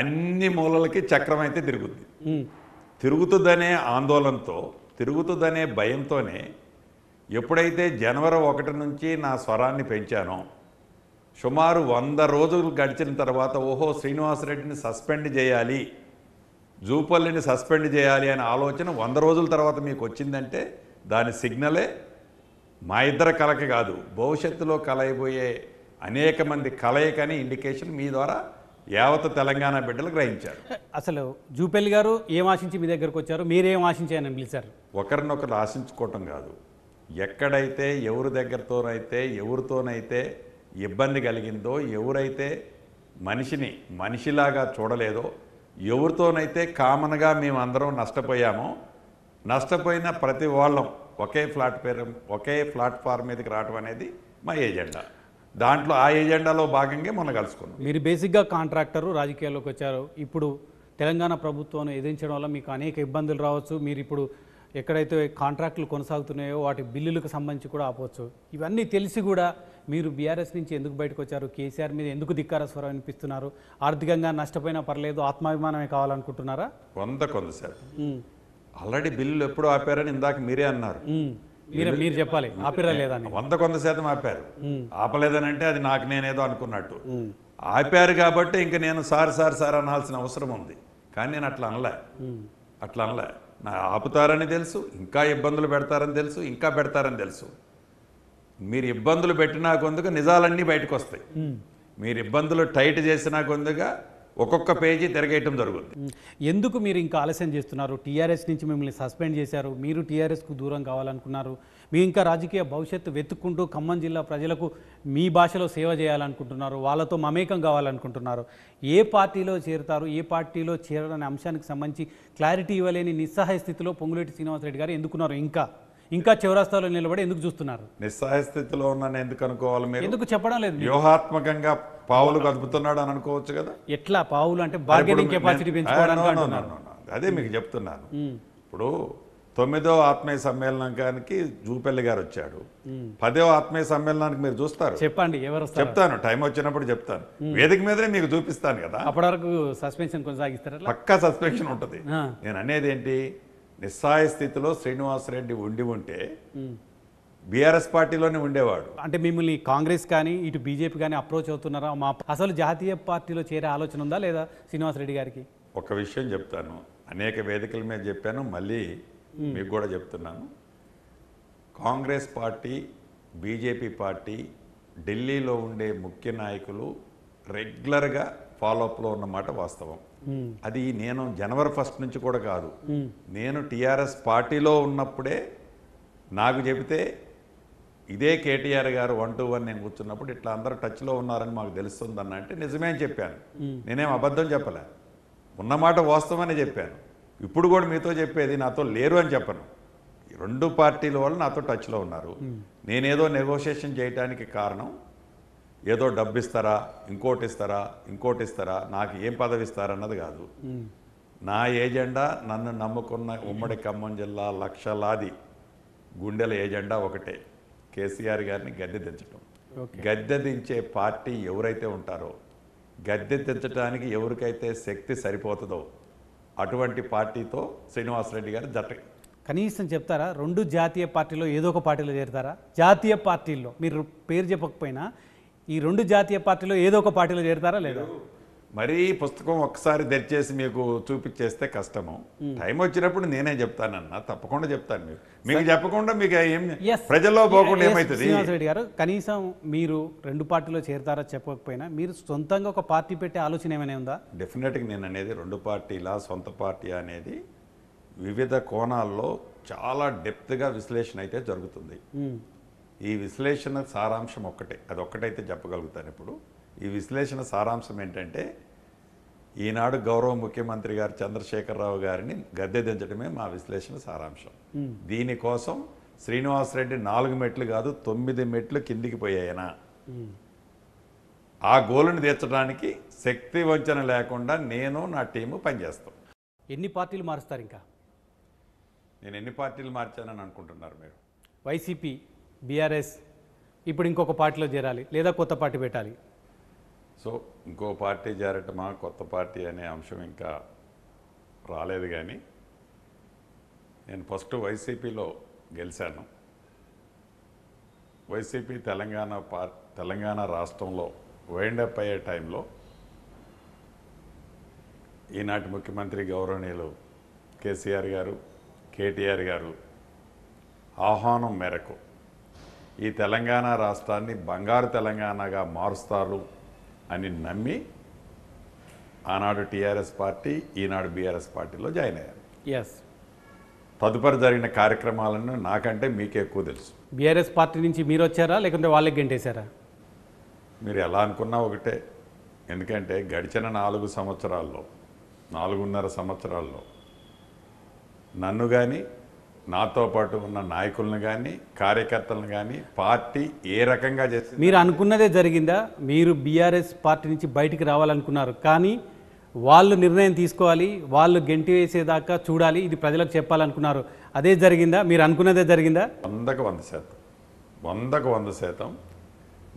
అన్ని మూలలకి చక్రం అయితే తిరుగుద్ది తిరుగుతుందనే ఆందోళనతో తిరుగుతుందనే భయంతోనే ఎప్పుడైతే జనవరి ఒకటి నుంచి నా స్వరాన్ని పెంచానో సుమారు వంద రోజులు గడిచిన తర్వాత ఓహో శ్రీనివాసరెడ్డిని సస్పెండ్ చేయాలి జూపల్లిని సస్పెండ్ చేయాలి అనే ఆలోచన వంద రోజుల తర్వాత మీకు వచ్చిందంటే దాని సిగ్నలే మా ఇద్దరు కలక కాదు భవిష్యత్తులో కలయిపోయే అనేక మంది కలయికని ఇండికేషన్ మీ ద్వారా యావత్ తెలంగాణ బిడ్డలు గ్రహించారు అసలు జూపల్లి గారు ఏం ఆశించి మీ దగ్గరకు వచ్చారు మీరేం ఆశించాయని పిలిచారు ఒకరినొకరు ఆశించుకోవటం కాదు ఎక్కడైతే ఎవరి దగ్గరతోనైతే ఎవరితోనైతే ఇబ్బంది కలిగిందో ఎవరైతే మనిషిని మనిషిలాగా చూడలేదో ఎవరితోనైతే కామన్గా మేమందరం నష్టపోయామో నష్టపోయిన ప్రతి వాళ్ళం ఒకే ప్లాట్ఫామ్ ఒకే ప్లాట్ఫామ్ మీదకి రావడం అనేది మా ఏజెండా దాంట్లో ఆ ఏజెండాలో భాగంగా మొన్న కలుసుకున్నాం మీరు బేసిక్గా కాంట్రాక్టరు రాజకీయాల్లోకి వచ్చారు ఇప్పుడు తెలంగాణ ప్రభుత్వాన్ని ఎదిరించడం వల్ల మీకు అనేక ఇబ్బందులు రావచ్చు మీరు ఇప్పుడు ఎక్కడైతే కాంట్రాక్టులు కొనసాగుతున్నాయో వాటి బిల్లులకు సంబంధించి కూడా ఆపవచ్చు ఇవన్నీ తెలిసి కూడా మీరు బీఆర్ఎస్ నుంచి ఎందుకు బయటకు వచ్చారు కేసీఆర్ మీద ఎందుకు ధిక్కార స్వరం అనిపిస్తున్నారు ఆర్థికంగా నష్టపోయినా పర్లేదు ఆత్మాభిమానమే కావాలనుకుంటున్నారా వంద కొంత సార్ ఆల్రెడీ బిల్లులు ఎప్పుడు ఆపారని ఇందాక మీరే అన్నారు మీరు మీరు చెప్పాలి ఆపిరా వంద కొంత శాతం ఆపారు ఆపలేదని అంటే అది నాకు నేనేదో అనుకున్నట్టు ఆపారు కాబట్టి ఇంకా నేను సార్ సార్ సార్ అనాల్సిన అవసరం ఉంది కానీ నేను అట్లా అనలే అట్లా అనలే నా ఆపుతారని తెలుసు ఇంకా ఇబ్బందులు పెడతారని తెలుసు ఇంకా పెడతారని తెలుసు మీరు ఇబ్బందులు పెట్టినా కొందుకు నిజాలన్నీ బయటకు వస్తాయి మీరు ఇబ్బందులు టైట్ చేసినా కొందుగా ఒక్కొక్క పేజీ తిరగేయటం జరుగుతుంది ఎందుకు మీరు ఇంకా ఆలస్యం చేస్తున్నారు టీఆర్ఎస్ నుంచి మిమ్మల్ని సస్పెండ్ చేశారు మీరు టీఆర్ఎస్కు దూరం కావాలనుకున్నారు మీ ఇంకా రాజకీయ భవిష్యత్తు వెతుక్కుంటూ ఖమ్మం జిల్లా ప్రజలకు మీ భాషలో సేవ చేయాలనుకుంటున్నారు వాళ్ళతో మమేకం కావాలనుకుంటున్నారు ఏ పార్టీలో చేరుతారు ఏ పార్టీలో చేరడనే అంశానికి సంబంధించి క్లారిటీ ఇవ్వలేని నిస్సహాయ స్థితిలో పొంగులేటి శ్రీనివాసరెడ్డి గారు ఎందుకున్నారు ఇంకా ఇంకా చివరాస్తాలో నిలబడి ఎందుకు చూస్తున్నారు నిస్సహాయ స్థితిలో ఉన్నాను ఎందుకు అనుకోవాలి మీరు ఎందుకు చెప్పడం లేదు వ్యూహాత్మకంగా పావులు కదుపుతున్నాడు అని అనుకోవచ్చు కదా ఎట్లా పావులు అంటే బార్గెనింగ్ కెపాసిటీ అదే మీకు hmm. చెప్తున్నాను hmm. ఇప్పుడు తొమ్మిదో ఆత్మీయ సమ్మేళనానికి జూపల్లి గారు వచ్చాడు hmm. పదో ఆత్మీయ సమ్మేళనానికి మీరు చూస్తారు చెప్పండి ఎవరు చెప్తాను టైం వచ్చినప్పుడు చెప్తాను వేదిక మీదనే మీకు చూపిస్తాను కదా అప్పటి వరకు సస్పెన్షన్ కొనసాగిస్తారా పక్కా సస్పెన్షన్ ఉంటుంది నేను అనేది ఏంటి నిస్సాయ స్థితిలో శ్రీనివాసరెడ్డి ఉండి ఉంటే బీఆర్ఎస్ పార్టీలోనే ఉండేవాడు అంటే మిమ్మల్ని కాంగ్రెస్ కానీ ఇటు బీజేపీ కానీ అప్రోచ్ అవుతున్నారా మా అసలు జాతీయ పార్టీలో చేరే ఆలోచన ఉందా లేదా శ్రీనివాసరెడ్డి గారికి ఒక విషయం చెప్తాను అనేక వేదికల మీద చెప్పాను మళ్ళీ మీకు కూడా చెప్తున్నాను కాంగ్రెస్ పార్టీ బీజేపీ పార్టీ ఢిల్లీలో ఉండే ముఖ్య నాయకులు రెగ్యులర్గా ఫాలోఅప్లో ఉన్నమాట వాస్తవం అది నేను జనవరి ఫస్ట్ నుంచి కూడా కాదు నేను టీఆర్ఎస్ పార్టీలో ఉన్నప్పుడే నాకు చెబితే ఇదే కేటీఆర్ గారు వన్ టు వన్ నేను కూర్చున్నప్పుడు ఇట్లా అందరూ టచ్లో ఉన్నారని మాకు తెలుస్తుంది అన్న అంటే నిజమే అని చెప్పాను నేనేం అబద్ధం చెప్పలే ఉన్నమాట వాస్తవమని చెప్పాను ఇప్పుడు కూడా మీతో చెప్పేది నాతో లేరు అని చెప్పను రెండు పార్టీల వాళ్ళు నాతో టచ్లో ఉన్నారు నేనేదో నెగోషియేషన్ చేయడానికి కారణం ఏదో డబ్బు ఇస్తారా ఇంకోటి ఇస్తారా ఇంకోటి ఇస్తారా నాకు ఏం పదవి ఇస్తారన్నది కాదు నా ఏజెండా నన్ను నమ్ముకున్న ఉమ్మడి ఖమ్మం జిల్లా లక్షలాది గుండెల ఏజెండా ఒకటే కేసీఆర్ గారిని గద్దె దించడం గద్దె దించే పార్టీ ఎవరైతే ఉంటారో గద్దె దించడానికి ఎవరికైతే శక్తి సరిపోతుందో అటువంటి పార్టీతో శ్రీనివాసరెడ్డి గారు జట కనీసం చెప్తారా రెండు జాతీయ పార్టీలో ఏదో ఒక పార్టీలో చేరుతారా జాతీయ పార్టీల్లో మీరు పేరు చెప్పకపోయినా ఈ రెండు జాతీయ పార్టీలు ఏదో ఒక పార్టీలో చేరుతారా లేదా మరీ పుస్తకం ఒకసారి తెరిచేసి మీకు చూపించేస్తే కష్టము టైం వచ్చినప్పుడు నేనే చెప్తానన్నా తప్పకుండా చెప్తాను మీరు మీకు చెప్పకుండా మీకు ఏం ప్రజల్లో పోకుండా ఏమైతుంది రెడ్డి గారు కనీసం మీరు రెండు పార్టీలో చేరతారా చెప్పకపోయినా మీరు సొంతంగా ఒక పార్టీ పెట్టే ఆలోచన ఏమైనా ఉందా డెఫినెట్గా నేను అనేది రెండు పార్టీలా సొంత పార్టీ అనేది వివిధ కోణాల్లో చాలా డెప్త్గా విశ్లేషణ అయితే జరుగుతుంది ఈ విశ్లేషణ సారాంశం ఒక్కటే అది ఒక్కటైతే చెప్పగలుగుతాను ఇప్పుడు ఈ విశ్లేషణ సారాంశం ఏంటంటే ఈనాడు గౌరవ ముఖ్యమంత్రి గారు చంద్రశేఖరరావు గారిని గద్దె దించడమే మా విశ్లేషణ సారాంశం దీనికోసం శ్రీనివాసరెడ్డి నాలుగు మెట్లు కాదు తొమ్మిది మెట్లు కిందికి పోయాయనా ఆ గోలుని తీర్చడానికి శక్తి వంచన లేకుండా నేను నా టీము పనిచేస్తాం ఎన్ని పార్టీలు మారుస్తారు ఇంకా నేను ఎన్ని పార్టీలు మార్చానని అనుకుంటున్నారు మీరు వైసీపీ బీఆర్ఎస్ ఇప్పుడు ఇంకొక పార్టీలో చేరాలి లేదా కొత్త పార్టీ పెట్టాలి సో ఇంకో పార్టీ చేరటమా కొత్త పార్టీ అనే అంశం ఇంకా రాలేదు కానీ నేను ఫస్ట్ వైసీపీలో గెలిచాను వైసీపీ తెలంగాణ పార్ తెలంగాణ రాష్ట్రంలో వైండప్ అయ్యే టైంలో ఈనాటి ముఖ్యమంత్రి గౌరవనీయులు కేసీఆర్ గారు కేటీఆర్ గారు ఆహ్వానం మేరకు ఈ తెలంగాణ రాష్ట్రాన్ని బంగారు తెలంగాణగా మారుస్తారు అని నమ్మి ఆనాడు టీఆర్ఎస్ పార్టీ ఈనాడు బీఆర్ఎస్ పార్టీలో జాయిన్ అయ్యాను ఎస్ తదుపరి జరిగిన కార్యక్రమాలను నాకంటే మీకే ఎక్కువ తెలుసు బీఆర్ఎస్ పార్టీ నుంచి మీరు వచ్చారా లేకుంటే వాళ్ళకి గెంటేశారా మీరు ఎలా అనుకున్నా ఒకటే ఎందుకంటే గడిచిన నాలుగు సంవత్సరాల్లో నాలుగున్నర సంవత్సరాల్లో నన్ను కానీ నాతో పాటు ఉన్న నాయకులను కానీ కార్యకర్తలను కానీ పార్టీ ఏ రకంగా చేస్తుంది మీరు అనుకున్నదే జరిగిందా మీరు బీఆర్ఎస్ పార్టీ నుంచి బయటికి రావాలనుకున్నారు కానీ వాళ్ళు నిర్ణయం తీసుకోవాలి వాళ్ళు గెంటి వేసేదాకా చూడాలి ఇది ప్రజలకు చెప్పాలనుకున్నారు అదే జరిగిందా మీరు అనుకున్నదే జరిగిందా వందకు వంద శాతం వందకు వంద శాతం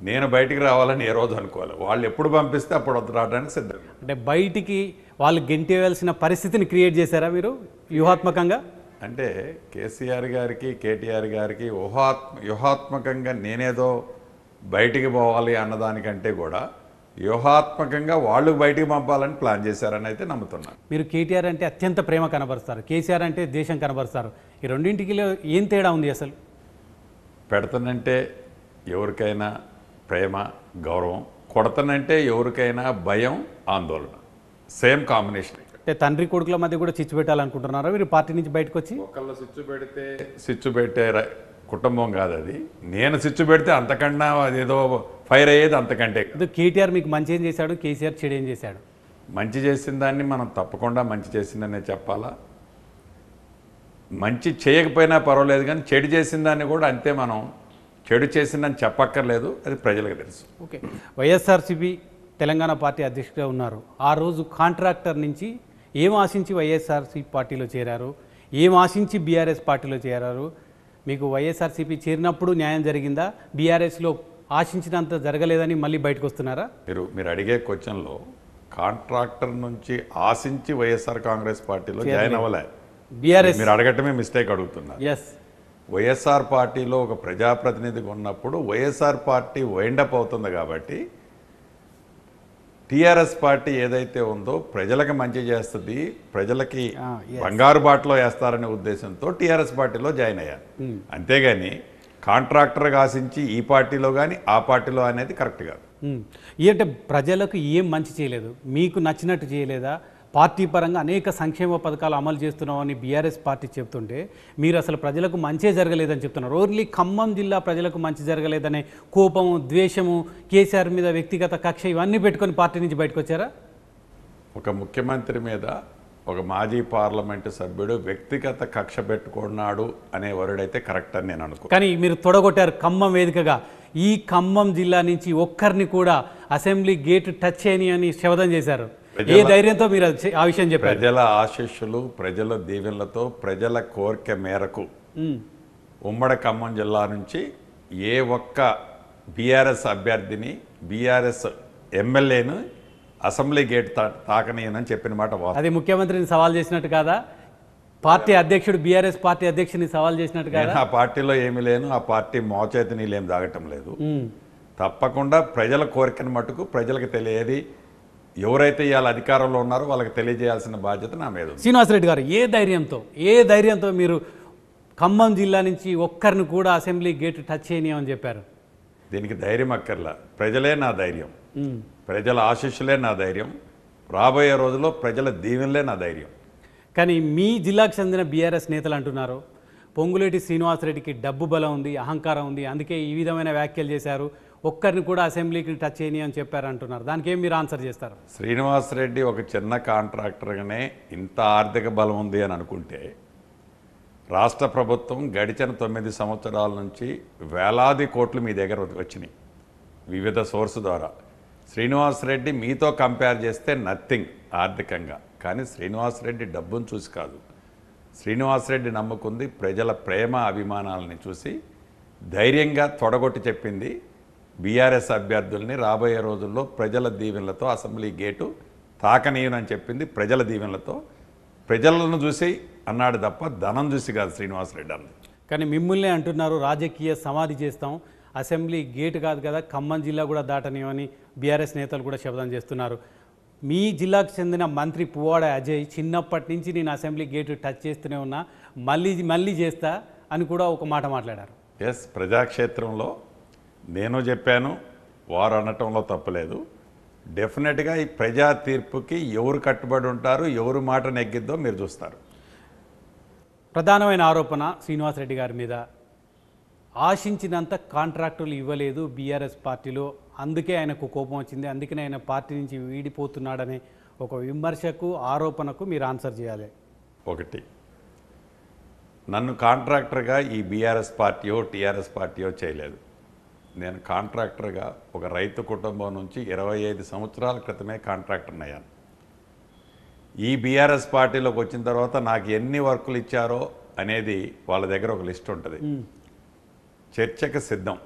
నేను బయటికి రావాలని ఏ రోజు అనుకోవాలి వాళ్ళు ఎప్పుడు పంపిస్తే అప్పుడు రావడానికి సిద్ధం అంటే బయటికి వాళ్ళు వేయాల్సిన పరిస్థితిని క్రియేట్ చేశారా మీరు వ్యూహాత్మకంగా అంటే కేసీఆర్ గారికి కేటీఆర్ గారికి ఊహాత్మ వ్యూహాత్మకంగా నేనేదో బయటికి పోవాలి అన్నదానికంటే కూడా వ్యూహాత్మకంగా వాళ్ళు బయటికి పంపాలని ప్లాన్ చేశారని అయితే నమ్ముతున్నాను మీరు కేటీఆర్ అంటే అత్యంత ప్రేమ కనబరుస్తారు కేసీఆర్ అంటే దేశం కనబరుస్తారు ఈ రెండింటికి ఏం తేడా ఉంది అసలు పెడతానంటే ఎవరికైనా ప్రేమ గౌరవం కొడతానంటే ఎవరికైనా భయం ఆందోళన సేమ్ కాంబినేషన్ అంటే తండ్రి కొడుకుల మధ్య కూడా చిచ్చు పెట్టాలనుకుంటున్నారా మీరు పార్టీ నుంచి బయటకు వచ్చి ఒకళ్ళు సిచ్చు పెడితే సిచ్చు పెట్టే కుటుంబం కాదు అది నేను సిచ్చు పెడితే అంతకన్నా ఏదో ఫైర్ అయ్యేది అంతకంటే కేటీఆర్ మీకు మంచి ఏం చేశాడు కేసీఆర్ చెడు ఏం చేశాడు మంచి చేసిన దాన్ని మనం తప్పకుండా మంచి చేసిందనే చెప్పాలా మంచి చేయకపోయినా పర్వాలేదు కానీ చెడు చేసిన దాన్ని కూడా అంతే మనం చెడు చేసిందని చెప్పక్కర్లేదు అది ప్రజలకు తెలుసు ఓకే వైఎస్ఆర్సీపీ తెలంగాణ పార్టీ అధ్యక్షుడిగా ఉన్నారు ఆ రోజు కాంట్రాక్టర్ నుంచి ఏం ఆశించి వైఎస్ఆర్సీ పార్టీలో చేరారు ఏం ఆశించి బీఆర్ఎస్ పార్టీలో చేరారు మీకు వైఎస్ఆర్సీపీ చేరినప్పుడు న్యాయం జరిగిందా బీఆర్ఎస్లో ఆశించినంత జరగలేదని మళ్ళీ బయటకు వస్తున్నారా మీరు మీరు అడిగే క్వశ్చన్లో కాంట్రాక్టర్ నుంచి ఆశించి వైఎస్ఆర్ కాంగ్రెస్ పార్టీలో జాయిన్ అవ్వలే బీఆర్ఎస్ మీరు అడగటమే మిస్టేక్ అడుగుతున్నారు ఎస్ వైఎస్ఆర్ పార్టీలో ఒక ప్రజాప్రతినిధిగా ఉన్నప్పుడు వైఎస్ఆర్ పార్టీ వైండప్ అవుతుంది కాబట్టి టీఆర్ఎస్ పార్టీ ఏదైతే ఉందో ప్రజలకు మంచి చేస్తుంది ప్రజలకి బంగారు బాటలో వేస్తారనే ఉద్దేశంతో టీఆర్ఎస్ పార్టీలో జాయిన్ అయ్యాను hmm. అంతేగాని కాంట్రాక్టర్గా ఆశించి ఈ పార్టీలో కానీ ఆ పార్టీలో అనేది కరెక్ట్ కాదు ఏంటంటే hmm. ప్రజలకు ఏం మంచి చేయలేదు మీకు నచ్చినట్టు చేయలేదా పార్టీ పరంగా అనేక సంక్షేమ పథకాలు అమలు చేస్తున్నామని బీఆర్ఎస్ పార్టీ చెప్తుంటే మీరు అసలు ప్రజలకు మంచే జరగలేదని చెప్తున్నారు ఓన్లీ ఖమ్మం జిల్లా ప్రజలకు మంచి జరగలేదనే కోపము ద్వేషము కేసీఆర్ మీద వ్యక్తిగత కక్ష ఇవన్నీ పెట్టుకొని పార్టీ నుంచి బయటకు వచ్చారా ఒక ముఖ్యమంత్రి మీద ఒక మాజీ పార్లమెంటు సభ్యుడు వ్యక్తిగత కక్ష పెట్టుకున్నాడు అనే వరుడైతే కరెక్ట్ అని నేను అనుకో కానీ మీరు తొడగొట్టారు ఖమ్మం వేదికగా ఈ ఖమ్మం జిల్లా నుంచి ఒక్కరిని కూడా అసెంబ్లీ గేట్ టచ్ చేయని అని శవదం చేశారు ఏ ధైర్యంతో మీరు ఆ విషయం చెప్పారు ప్రజల ఆశీస్సులు ప్రజల దీవెనలతో ప్రజల కోరిక మేరకు ఉమ్మడి ఖమ్మం జిల్లా నుంచి ఏ ఒక్క బీఆర్ఎస్ అభ్యర్థిని బీఆర్ఎస్ ఎమ్మెల్యేను అసెంబ్లీ గేట్ తాకనీయనని చెప్పిన మాట అది ముఖ్యమంత్రిని సవాల్ చేసినట్టు కాదా పార్టీ అధ్యక్షుడు బీఆర్ఎస్ పార్టీ అధ్యక్షుని సవాల్ చేసినట్టు కాదు ఆ పార్టీలో ఏమీ లేను ఆ పార్టీ మోచేతి ఏమి తాగటం లేదు తప్పకుండా ప్రజల కోరికను మటుకు ప్రజలకు తెలియదు ఎవరైతే ఇవాళ అధికారంలో ఉన్నారో వాళ్ళకి తెలియజేయాల్సిన బాధ్యత నా మీద శ్రీనివాసరెడ్డి గారు ఏ ధైర్యంతో ఏ ధైర్యంతో మీరు ఖమ్మం జిల్లా నుంచి ఒక్కరిని కూడా అసెంబ్లీ గేట్ టచ్ చేయనీయమని చెప్పారు దీనికి ధైర్యం అక్కర్లా ప్రజలే నా ధైర్యం ప్రజల ఆశీస్సులే నా ధైర్యం రాబోయే రోజుల్లో ప్రజల దీవెనలే నా ధైర్యం కానీ మీ జిల్లాకు చెందిన బీఆర్ఎస్ నేతలు అంటున్నారు పొంగులేటి శ్రీనివాసరెడ్డికి డబ్బు బలం ఉంది అహంకారం ఉంది అందుకే ఈ విధమైన వ్యాఖ్యలు చేశారు ఒక్కరిని కూడా అసెంబ్లీకి టచ్ చేయని అని చెప్పారంటున్నారు దానికి ఏం మీరు ఆన్సర్ చేస్తారు శ్రీనివాస్ రెడ్డి ఒక చిన్న కాంట్రాక్టర్గానే ఇంత ఆర్థిక బలం ఉంది అని అనుకుంటే రాష్ట్ర ప్రభుత్వం గడిచిన తొమ్మిది సంవత్సరాల నుంచి వేలాది కోట్లు మీ దగ్గర వచ్చినాయి వివిధ సోర్స్ ద్వారా శ్రీనివాస్ రెడ్డి మీతో కంపేర్ చేస్తే నథింగ్ ఆర్థికంగా కానీ శ్రీనివాస్ రెడ్డి డబ్బును చూసి కాదు శ్రీనివాస్ రెడ్డి నమ్ముకుంది ప్రజల ప్రేమ అభిమానాలని చూసి ధైర్యంగా తొడగొట్టి చెప్పింది బీఆర్ఎస్ అభ్యర్థుల్ని రాబోయే రోజుల్లో ప్రజల దీవెనలతో అసెంబ్లీ గేటు తాకనీయనని చెప్పింది ప్రజల దీవెనలతో ప్రజలను చూసి అన్నాడు తప్ప ధనం చూసి కాదు శ్రీనివాసరెడ్డి అన్నది కానీ మిమ్మల్ని అంటున్నారు రాజకీయ సమాధి చేస్తాం అసెంబ్లీ గేటు కాదు కదా ఖమ్మం జిల్లా కూడా దాటనీయమని బీఆర్ఎస్ నేతలు కూడా శబ్దం చేస్తున్నారు మీ జిల్లాకు చెందిన మంత్రి పువ్వాడ అజయ్ చిన్నప్పటి నుంచి నేను అసెంబ్లీ గేటు టచ్ చేస్తూనే ఉన్నా మళ్ళీ మళ్ళీ చేస్తా అని కూడా ఒక మాట మాట్లాడారు ఎస్ ప్రజాక్షేత్రంలో నేను చెప్పాను వారు అనటంలో తప్పలేదు డెఫినెట్గా ఈ ప్రజా తీర్పుకి ఎవరు కట్టుబడి ఉంటారు ఎవరు మాట నెగ్గిద్దో మీరు చూస్తారు ప్రధానమైన ఆరోపణ శ్రీనివాసరెడ్డి గారి మీద ఆశించినంత కాంట్రాక్టులు ఇవ్వలేదు బీఆర్ఎస్ పార్టీలో అందుకే ఆయనకు కోపం వచ్చింది అందుకనే ఆయన పార్టీ నుంచి వీడిపోతున్నాడనే ఒక విమర్శకు ఆరోపణకు మీరు ఆన్సర్ చేయాలి ఒకటి నన్ను కాంట్రాక్టర్గా ఈ బీఆర్ఎస్ పార్టీయో టీఆర్ఎస్ పార్టీయో చేయలేదు నేను కాంట్రాక్టర్గా ఒక రైతు కుటుంబం నుంచి ఇరవై ఐదు సంవత్సరాల క్రితమే కాంట్రాక్టర్ అయ్యాను ఈ బీఆర్ఎస్ పార్టీలోకి వచ్చిన తర్వాత నాకు ఎన్ని వర్కులు ఇచ్చారో అనేది వాళ్ళ దగ్గర ఒక లిస్ట్ ఉంటుంది చర్చకు సిద్ధం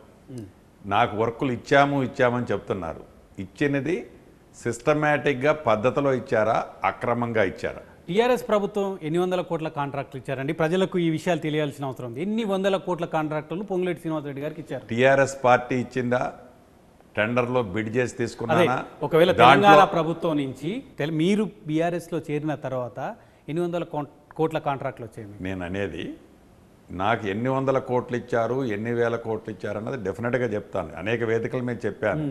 నాకు వర్కులు ఇచ్చాము ఇచ్చామని చెప్తున్నారు ఇచ్చినది సిస్టమేటిక్గా పద్ధతిలో ఇచ్చారా అక్రమంగా ఇచ్చారా టీఆర్ఎస్ ప్రభుత్వం ఎన్ని వందల కోట్ల కాంట్రాక్ట్లు ఇచ్చారండి ప్రజలకు ఈ విషయాలు తెలియాల్సిన అవసరం ఉంది ఎన్ని వందల కోట్ల కాంట్రాక్టులు పొంగులేటి రెడ్డి గారికి ఇచ్చారు టీఆర్ఎస్ పార్టీ ఇచ్చిందా టెండర్లో బిడ్ చేసి తీసుకున్నా ఒకవేళ తెలంగాణ ప్రభుత్వం నుంచి మీరు బీఆర్ఎస్లో చేరిన తర్వాత ఎన్ని వందల కోట్ల కాంట్రాక్ట్లు వచ్చాయి నేను అనేది నాకు ఎన్ని వందల కోట్లు ఇచ్చారు ఎన్ని వేల కోట్లు ఇచ్చారు అన్నది డెఫినెట్గా చెప్తాను అనేక వేదికలు మేము చెప్పాను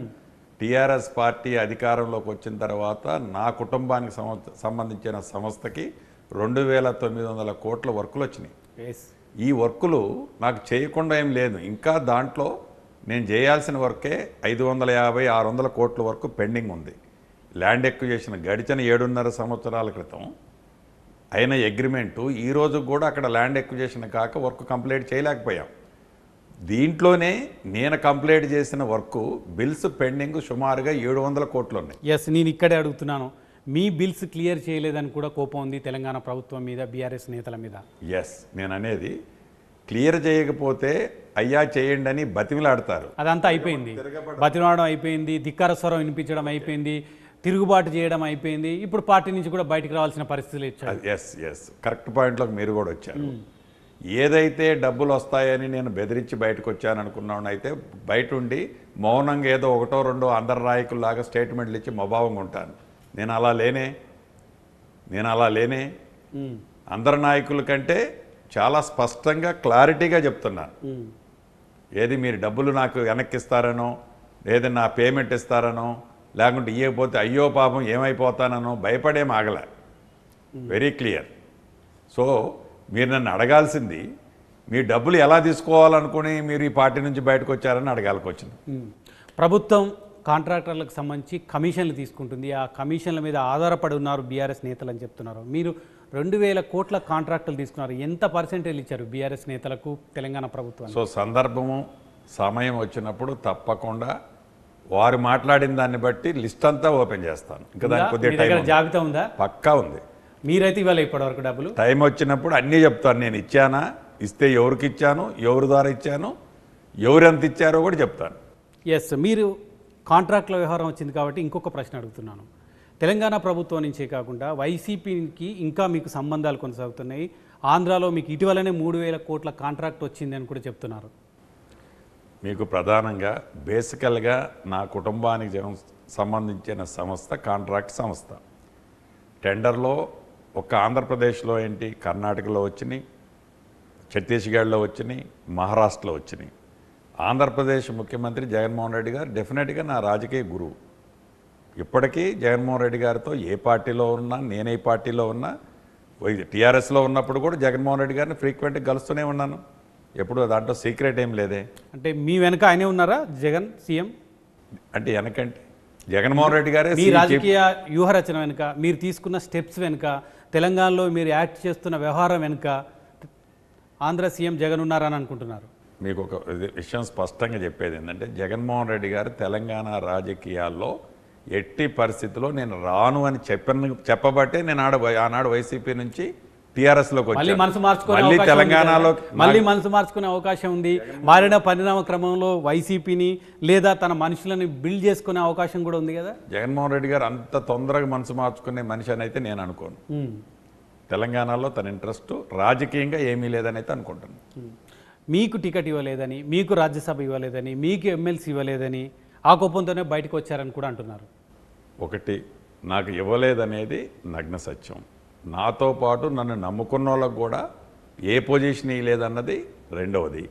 టీఆర్ఎస్ పార్టీ అధికారంలోకి వచ్చిన తర్వాత నా కుటుంబానికి సంబంధించిన సంస్థకి రెండు వేల తొమ్మిది వందల కోట్ల వర్కులు వచ్చినాయి ఈ వర్కులు నాకు చేయకుండా ఏం లేదు ఇంకా దాంట్లో నేను చేయాల్సిన వర్కే ఐదు వందల యాభై ఆరు వందల కోట్ల వరకు పెండింగ్ ఉంది ల్యాండ్ ఎక్విజేషన్ గడిచిన ఏడున్నర సంవత్సరాల క్రితం అయిన అగ్రిమెంటు ఈరోజు కూడా అక్కడ ల్యాండ్ ఎక్విజేషన్ కాక వర్క్ కంప్లీట్ చేయలేకపోయాం దీంట్లోనే నేను కంప్లైంట్ చేసిన వర్క్ బిల్స్ పెండింగ్ సుమారుగా ఏడు వందల కోట్లు ఉన్నాయి ఎస్ నేను ఇక్కడే అడుగుతున్నాను మీ బిల్స్ క్లియర్ చేయలేదని కూడా కోపం ఉంది తెలంగాణ ప్రభుత్వం మీద బీఆర్ఎస్ నేతల మీద ఎస్ నేను అనేది క్లియర్ చేయకపోతే అయ్యా చేయండి అని బతిమిలాడతారు అదంతా అయిపోయింది బతిమలాడడం అయిపోయింది ధిక్కార స్వరం వినిపించడం అయిపోయింది తిరుగుబాటు చేయడం అయిపోయింది ఇప్పుడు పార్టీ నుంచి కూడా బయటకు రావాల్సిన పరిస్థితులు ఇచ్చారు ఎస్ ఎస్ కరెక్ట్ పాయింట్లోకి మీరు కూడా వచ్చారు hmm. ఏదైతే డబ్బులు వస్తాయని నేను బెదిరించి బయటకు అనుకున్నాను అయితే బయట ఉండి మౌనంగా ఏదో ఒకటో రెండో అందర లాగా స్టేట్మెంట్లు ఇచ్చి మభావంగా ఉంటాను నేను అలా లేనే నేను అలా లేనే అందరి నాయకుల కంటే చాలా స్పష్టంగా క్లారిటీగా చెప్తున్నాను ఏది మీరు డబ్బులు నాకు వెనక్కిస్తారనో లేదా నా పేమెంట్ ఇస్తారనో లేకుంటే ఇవ్వకపోతే అయ్యో పాపం ఏమైపోతానో భయపడేం ఆగల వెరీ క్లియర్ సో మీరు నన్ను అడగాల్సింది మీ డబ్బులు ఎలా తీసుకోవాలనుకుని మీరు ఈ పార్టీ నుంచి బయటకు వచ్చారని అడగాలకు వచ్చింది ప్రభుత్వం కాంట్రాక్టర్లకు సంబంధించి కమిషన్లు తీసుకుంటుంది ఆ కమిషన్ల మీద ఆధారపడి ఉన్నారు బీఆర్ఎస్ నేతలు అని చెప్తున్నారు మీరు రెండు వేల కోట్ల కాంట్రాక్టులు తీసుకున్నారు ఎంత పర్సెంటేజ్ ఇచ్చారు బీఆర్ఎస్ నేతలకు తెలంగాణ ప్రభుత్వం సో సందర్భము సమయం వచ్చినప్పుడు తప్పకుండా వారు మాట్లాడిన దాన్ని బట్టి లిస్ట్ అంతా ఓపెన్ చేస్తాను ఇంకా దానికి కొద్దిగా జాబితా ఉందా పక్కా ఉంది మీరైతే ఇవ్వాలి ఇప్పటివరకు డబ్బులు టైం వచ్చినప్పుడు అన్నీ చెప్తాను నేను ఇచ్చానా ఇస్తే ఎవరికి ఇచ్చాను ఎవరి ద్వారా ఇచ్చాను ఎవరు ఎంత ఇచ్చారో కూడా చెప్తాను ఎస్ మీరు కాంట్రాక్ట్ల వ్యవహారం వచ్చింది కాబట్టి ఇంకొక ప్రశ్న అడుగుతున్నాను తెలంగాణ ప్రభుత్వం నుంచే కాకుండా వైసీపీకి ఇంకా మీకు సంబంధాలు కొనసాగుతున్నాయి ఆంధ్రాలో మీకు ఇటీవలనే మూడు వేల కోట్ల కాంట్రాక్ట్ వచ్చింది అని కూడా చెప్తున్నారు మీకు ప్రధానంగా బేసికల్గా నా కుటుంబానికి సంబంధించిన సంస్థ కాంట్రాక్ట్ సంస్థ టెండర్లో ఒక్క ఆంధ్రప్రదేశ్లో ఏంటి కర్ణాటకలో వచ్చినాయి ఛత్తీస్గఢ్లో వచ్చినాయి మహారాష్ట్రలో వచ్చినాయి ఆంధ్రప్రదేశ్ ముఖ్యమంత్రి జగన్మోహన్ రెడ్డి గారు డెఫినెట్గా నా రాజకీయ గురువు ఇప్పటికీ జగన్మోహన్ రెడ్డి గారితో ఏ పార్టీలో ఉన్నా నేనే పార్టీలో ఉన్నా టీఆర్ఎస్లో ఉన్నప్పుడు కూడా జగన్మోహన్ రెడ్డి గారిని ఫ్రీక్వెంట్గా కలుస్తూనే ఉన్నాను ఎప్పుడు దాంట్లో సీక్రెట్ ఏం లేదే అంటే మీ వెనక ఆయనే ఉన్నారా జగన్ సీఎం అంటే వెనకంటే జగన్మోహన్ రెడ్డి గారే మీ రాజకీయ వ్యూహరచన వెనుక మీరు తీసుకున్న స్టెప్స్ వెనుక తెలంగాణలో మీరు యాక్ట్ చేస్తున్న వ్యవహారం వెనుక ఆంధ్ర సీఎం జగన్ ఉన్నారని అనుకుంటున్నారు మీకు ఒక విషయం స్పష్టంగా చెప్పేది ఏంటంటే జగన్మోహన్ రెడ్డి గారు తెలంగాణ రాజకీయాల్లో ఎట్టి పరిస్థితిలో నేను రాను అని చెప్పిన చెప్పబట్టే నేను ఆడ ఆనాడు వైసీపీ నుంచి టిఆర్ఎస్ లోకి మళ్ళీ మనసు మార్చుకోవాలి తెలంగాణలో మళ్ళీ మనసు మార్చుకునే అవకాశం ఉంది మారిన పరిణామ క్రమంలో వైసీపీని లేదా తన మనుషులని బిల్డ్ చేసుకునే అవకాశం కూడా ఉంది కదా జగన్మోహన్ రెడ్డి గారు అంత తొందరగా మనసు మార్చుకునే మనిషి అని అయితే నేను అనుకోను తెలంగాణలో తన ఇంట్రెస్ట్ రాజకీయంగా ఏమీ లేదని అయితే అనుకుంటున్నాను మీకు టికెట్ ఇవ్వలేదని మీకు రాజ్యసభ ఇవ్వలేదని మీకు ఎమ్మెల్సీ ఇవ్వలేదని ఆ కోపంతోనే బయటకు వచ్చారని కూడా అంటున్నారు ఒకటి నాకు ఇవ్వలేదనేది నగ్న సత్యం నాతో పాటు నన్ను నమ్ముకున్న వాళ్ళకు కూడా ఏ పొజిషన్ లేదన్నది రెండవది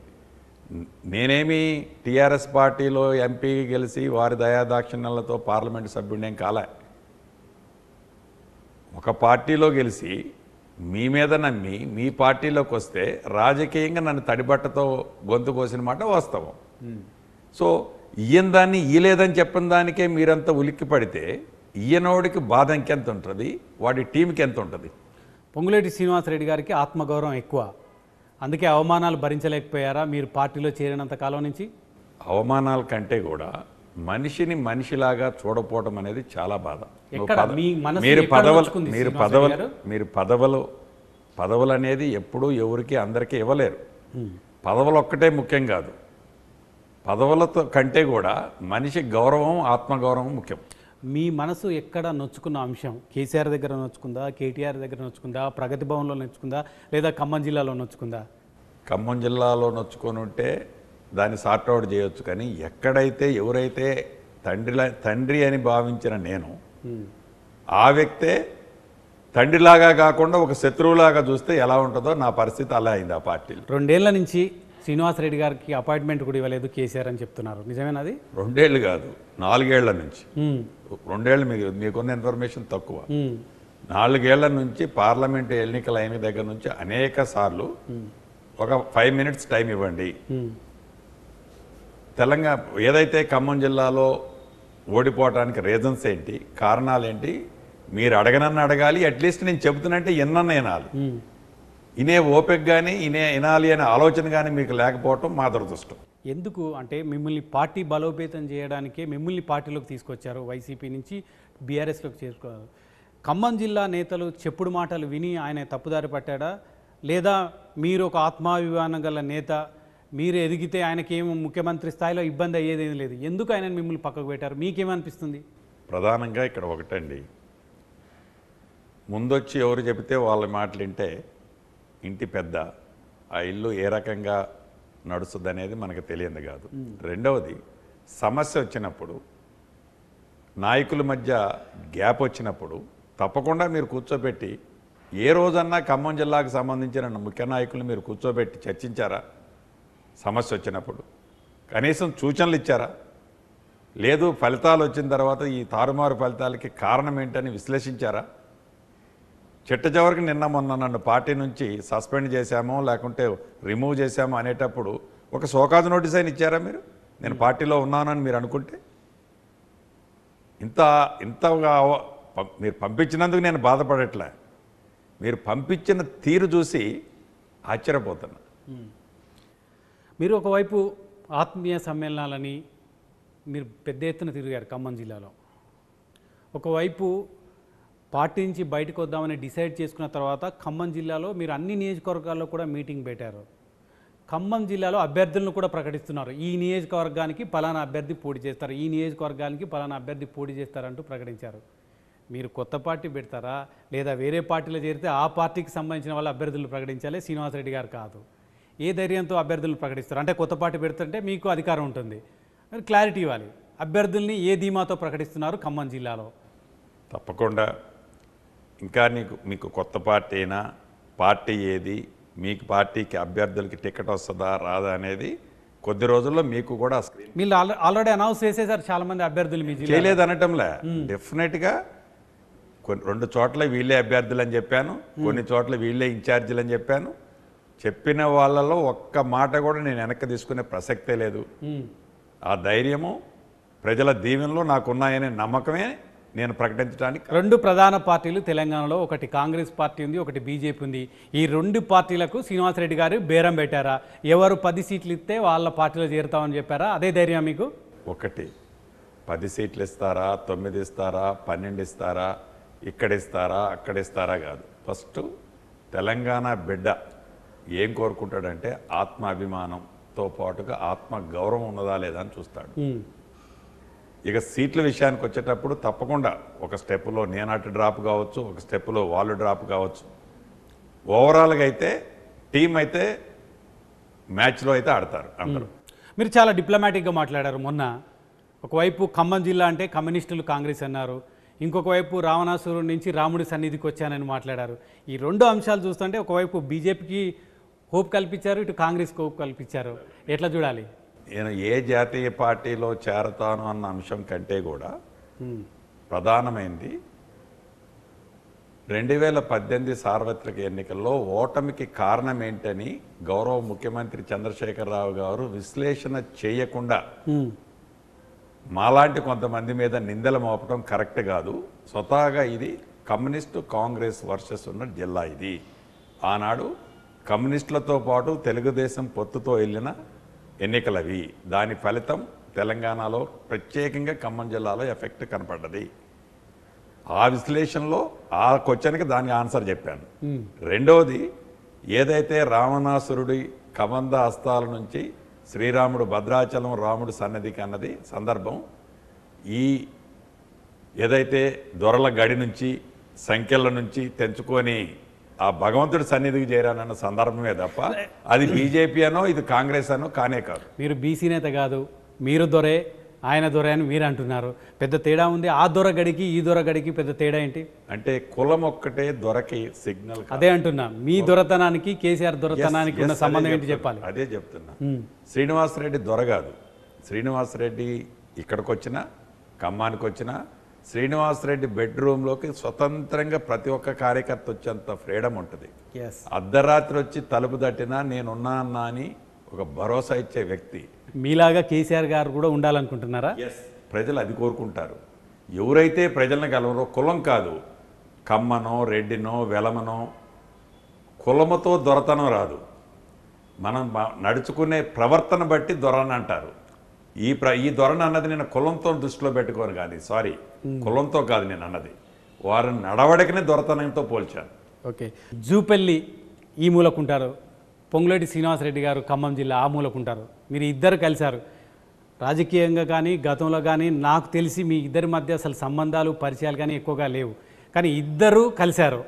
నేనేమి టీఆర్ఎస్ పార్టీలో ఎంపీ గెలిచి వారి దయాదాక్షిణ్యాలతో పార్లమెంట్ ఏం కాలే ఒక పార్టీలో గెలిచి మీ మీద నమ్మి మీ పార్టీలోకి వస్తే రాజకీయంగా నన్ను తడిబట్టతో గొంతు కోసిన మాట వాస్తవం సో ఈయన దాన్ని ఈ లేదని చెప్పిన దానికే మీరంతా ఉలిక్కి పడితే ఈయనోడికి బాధ ఇంకెంత ఉంటుంది వాడి టీంకి ఎంత ఉంటుంది పొంగులేటి శ్రీనివాసరెడ్డి గారికి ఆత్మగౌరవం ఎక్కువ అందుకే అవమానాలు భరించలేకపోయారా మీరు పార్టీలో చేరినంత కాలం నుంచి అవమానాల కంటే కూడా మనిషిని మనిషిలాగా చూడపోవడం అనేది చాలా బాధ మీరు పదవులు మీరు పదవులు మీరు పదవులు పదవులు అనేది ఎప్పుడూ ఎవరికి అందరికీ ఇవ్వలేరు పదవులు ఒక్కటే ముఖ్యం కాదు పదవులతో కంటే కూడా మనిషి గౌరవం ఆత్మగౌరవం ముఖ్యం మీ మనసు ఎక్కడ నొచ్చుకున్న అంశం కేసీఆర్ దగ్గర నొచ్చుకుందా కేటీఆర్ దగ్గర నొచ్చుకుందా ప్రగతి భవన్లో నొచ్చుకుందా లేదా ఖమ్మం జిల్లాలో నొచ్చుకుందా ఖమ్మం జిల్లాలో నొచ్చుకొని ఉంటే దాన్ని సార్ట్అవుట్ చేయొచ్చు కానీ ఎక్కడైతే ఎవరైతే తండ్రిలా తండ్రి అని భావించిన నేను ఆ వ్యక్తే తండ్రిలాగా కాకుండా ఒక శత్రువులాగా చూస్తే ఎలా ఉంటుందో నా పరిస్థితి అలా అయింది ఆ పార్టీలో రెండేళ్ల నుంచి శ్రీనివాసరెడ్డి గారికి అపాయింట్మెంట్ కూడా ఇవ్వలేదు కేసీఆర్ అని చెప్తున్నారు నిజమేనా అది రెండేళ్ళు కాదు నాలుగేళ్ల నుంచి రెండేళ్ళు మీకు మీకున్న ఇన్ఫర్మేషన్ తక్కువ నాలుగేళ్ల నుంచి పార్లమెంట్ ఎన్నికల అయిన దగ్గర నుంచి అనేక సార్లు ఒక ఫైవ్ మినిట్స్ టైం ఇవ్వండి తెలంగాణ ఏదైతే ఖమ్మం జిల్లాలో ఓడిపోవటానికి రీజన్స్ ఏంటి కారణాలు ఏంటి మీరు అడగనన్న అడగాలి అట్లీస్ట్ నేను చెబుతున్నంటే ఎన్నన్న వినాలి ఇనే ఓపిక కానీ ఇనే వినాలి అనే ఆలోచన కానీ మీకు లేకపోవటం మా దురదృష్టం ఎందుకు అంటే మిమ్మల్ని పార్టీ బలోపేతం చేయడానికే మిమ్మల్ని పార్టీలోకి తీసుకొచ్చారు వైసీపీ నుంచి బీఆర్ఎస్లోకి చేసుకో ఖమ్మం జిల్లా నేతలు చెప్పుడు మాటలు విని ఆయన తప్పుదారి పట్టాడా లేదా మీరు ఒక ఆత్మాభిమానం గల నేత మీరు ఎదిగితే ఏం ముఖ్యమంత్రి స్థాయిలో ఇబ్బంది అయ్యేది ఏం లేదు ఎందుకు ఆయన మిమ్మల్ని పక్కకు పెట్టారు మీకేమనిపిస్తుంది ప్రధానంగా ఇక్కడ ఒకటండి ముందొచ్చి ఎవరు చెబితే వాళ్ళ మాటలు వింటే ఇంటి పెద్ద ఆ ఇల్లు ఏ రకంగా నడుస్తుంది అనేది మనకు తెలియదు కాదు రెండవది సమస్య వచ్చినప్పుడు నాయకుల మధ్య గ్యాప్ వచ్చినప్పుడు తప్పకుండా మీరు కూర్చోబెట్టి ఏ రోజన్నా ఖమ్మం జిల్లాకు సంబంధించిన ముఖ్య నాయకులు మీరు కూర్చోబెట్టి చర్చించారా సమస్య వచ్చినప్పుడు కనీసం సూచనలు ఇచ్చారా లేదు ఫలితాలు వచ్చిన తర్వాత ఈ తారుమారు ఫలితాలకి కారణం ఏంటని విశ్లేషించారా చిట్ట చివరికి నిన్న మొన్న నన్ను పార్టీ నుంచి సస్పెండ్ చేశామో లేకుంటే రిమూవ్ చేశామో అనేటప్పుడు ఒక సోకాజ్ నోటీస్ అయిన ఇచ్చారా మీరు నేను పార్టీలో ఉన్నానని మీరు అనుకుంటే ఇంత ఇంతగా మీరు పంపించినందుకు నేను బాధపడట్లే మీరు పంపించిన తీరు చూసి ఆశ్చర్యపోతున్నా మీరు ఒకవైపు ఆత్మీయ సమ్మేళనాలని మీరు పెద్ద ఎత్తున తిరిగారు ఖమ్మం జిల్లాలో ఒకవైపు పార్టీ నుంచి బయటకు వద్దామని డిసైడ్ చేసుకున్న తర్వాత ఖమ్మం జిల్లాలో మీరు అన్ని నియోజకవర్గాల్లో కూడా మీటింగ్ పెట్టారు ఖమ్మం జిల్లాలో అభ్యర్థులను కూడా ప్రకటిస్తున్నారు ఈ నియోజకవర్గానికి పలానా అభ్యర్థి పోటీ చేస్తారు ఈ నియోజకవర్గానికి పలానా అభ్యర్థి పోటీ చేస్తారంటూ ప్రకటించారు మీరు కొత్త పార్టీ పెడతారా లేదా వేరే పార్టీలో చేరితే ఆ పార్టీకి సంబంధించిన వాళ్ళ అభ్యర్థులు ప్రకటించాలి శ్రీనివాసరెడ్డి గారు కాదు ఏ ధైర్యంతో అభ్యర్థులు ప్రకటిస్తారు అంటే కొత్త పార్టీ పెడుతుంటే మీకు అధికారం ఉంటుంది క్లారిటీ ఇవ్వాలి అభ్యర్థుల్ని ఏ ధీమాతో ప్రకటిస్తున్నారు ఖమ్మం జిల్లాలో తప్పకుండా ఇంకా నీకు మీకు కొత్త పార్టీ అయినా పార్టీ ఏది మీకు పార్టీకి అభ్యర్థులకి టికెట్ వస్తుందా రాదా అనేది కొద్ది రోజుల్లో మీకు కూడా మీరు ఆల్రెడీ అనౌన్స్ చేసేసారు చాలా మంది అభ్యర్థులు మీ చేయలేదు అనటంలే డెఫినెట్గా కొన్ని రెండు చోట్ల వీళ్ళే అభ్యర్థులు అని చెప్పాను కొన్ని చోట్ల వీళ్ళే ఇన్ఛార్జీలు అని చెప్పాను చెప్పిన వాళ్ళలో ఒక్క మాట కూడా నేను వెనక్కి తీసుకునే ప్రసక్తే లేదు ఆ ధైర్యము ప్రజల దీవెనలో నాకున్నాయనే నమ్మకమే నేను ప్రకటించడానికి రెండు ప్రధాన పార్టీలు తెలంగాణలో ఒకటి కాంగ్రెస్ పార్టీ ఉంది ఒకటి బీజేపీ ఉంది ఈ రెండు పార్టీలకు శ్రీనివాసరెడ్డి గారు బేరం పెట్టారా ఎవరు పది సీట్లు ఇస్తే వాళ్ళ పార్టీలో చేరుతామని చెప్పారా అదే ధైర్యం మీకు ఒకటి పది సీట్లు ఇస్తారా తొమ్మిది ఇస్తారా పన్నెండు ఇస్తారా ఇక్కడ ఇస్తారా అక్కడ ఇస్తారా కాదు ఫస్ట్ తెలంగాణ బిడ్డ ఏం కోరుకుంటాడంటే ఆత్మాభిమానంతో పాటుగా ఆత్మ గౌరవం ఉన్నదా లేదా అని చూస్తాడు ఇక సీట్ల విషయానికి వచ్చేటప్పుడు తప్పకుండా ఒక స్టెప్లో నేను అటు డ్రాప్ కావచ్చు ఒక స్టెప్లో వాళ్ళు డ్రాప్ కావచ్చు ఓవరాల్గా అయితే టీం అయితే మ్యాచ్లో అయితే ఆడతారు అందరూ మీరు చాలా డిప్లొమాటిక్గా మాట్లాడారు మొన్న ఒకవైపు ఖమ్మం జిల్లా అంటే కమ్యూనిస్టులు కాంగ్రెస్ అన్నారు ఇంకొక వైపు రావణాసురుడి నుంచి రాముడి సన్నిధికి వచ్చానని మాట్లాడారు ఈ రెండు అంశాలు చూస్తుంటే ఒకవైపు బీజేపీకి హోప్ కల్పించారు ఇటు కాంగ్రెస్కి హోప్ కల్పించారు ఎట్లా చూడాలి నేను ఏ జాతీయ పార్టీలో చేరతాను అన్న అంశం కంటే కూడా ప్రధానమైంది రెండు వేల పద్దెనిమిది సార్వత్రిక ఎన్నికల్లో ఓటమికి కారణం ఏంటని గౌరవ ముఖ్యమంత్రి చంద్రశేఖరరావు గారు విశ్లేషణ చేయకుండా మాలాంటి కొంతమంది మీద నిందలు మోపడం కరెక్ట్ కాదు స్వతహాగా ఇది కమ్యూనిస్టు కాంగ్రెస్ వర్సెస్ ఉన్న జిల్లా ఇది ఆనాడు కమ్యూనిస్టులతో పాటు తెలుగుదేశం పొత్తుతో వెళ్ళిన ఎన్నికలవి దాని ఫలితం తెలంగాణలో ప్రత్యేకంగా ఖమ్మం జిల్లాలో ఎఫెక్ట్ కనపడ్డది ఆ విశ్లేషణలో ఆ క్వశ్చన్కి దాని ఆన్సర్ చెప్పాను రెండవది ఏదైతే రావణాసురుడి కమంద హస్తాల నుంచి శ్రీరాముడు భద్రాచలం రాముడు సన్నిధికి అన్నది సందర్భం ఈ ఏదైతే దొరల గడి నుంచి సంఖ్యల నుంచి తెంచుకొని ఆ భగవంతుడి సన్నిధికి చేరానన్న సందర్భమే తప్ప అది బీజేపీ అనో ఇది కాంగ్రెస్ అనో కానే కాదు మీరు బీసీ నేత కాదు మీరు దొరే ఆయన దొరే అని మీరు అంటున్నారు పెద్ద తేడా ఉంది ఆ దొర గడికి ఈ దొర గడికి పెద్ద తేడా ఏంటి అంటే కులం ఒక్కటే దొరకి సిగ్నల్ అదే అంటున్నా మీ దొరతనానికి కేసీఆర్ దొరతనానికి ఉన్న సంబంధం ఏంటి చెప్పాలి అదే చెప్తున్నా శ్రీనివాసరెడ్డి దొరగాదు శ్రీనివాసరెడ్డి ఇక్కడికి వచ్చినా ఖమ్మానికి వచ్చినా శ్రీనివాసరెడ్డి బెడ్రూమ్లోకి స్వతంత్రంగా ప్రతి ఒక్క కార్యకర్త వచ్చేంత ఫ్రీడమ్ ఉంటుంది అర్ధరాత్రి వచ్చి తలుపు తట్టినా నేనున్నా అన్నా అని ఒక భరోసా ఇచ్చే వ్యక్తి మీలాగా కేసీఆర్ గారు కూడా ఉండాలనుకుంటున్నారా ఎస్ ప్రజలు అది కోరుకుంటారు ఎవరైతే ప్రజలను కలవరో కులం కాదు కమ్మనో రెడ్డినో వెలమనో కులముతో దొరతనం రాదు మనం నడుచుకునే ప్రవర్తన బట్టి దొరనంటారు ఈ ప్ర ఈ ధోరణి అన్నది నేను కులంతో దృష్టిలో పెట్టుకోను కానీ సారీ hmm. కులంతో కాదు నేను అన్నది వారు నడవడికనే దొరతనంతో పోల్చాను ఓకే జూపల్లి ఈ మూలకుంటారు పొంగులేటి శ్రీనివాసరెడ్డి గారు ఖమ్మం జిల్లా ఆ మూలకుంటారు మీరు ఇద్దరు కలిశారు రాజకీయంగా కానీ గతంలో కానీ నాకు తెలిసి మీ ఇద్దరి మధ్య అసలు సంబంధాలు పరిచయాలు కానీ ఎక్కువగా లేవు కానీ ఇద్దరు కలిశారు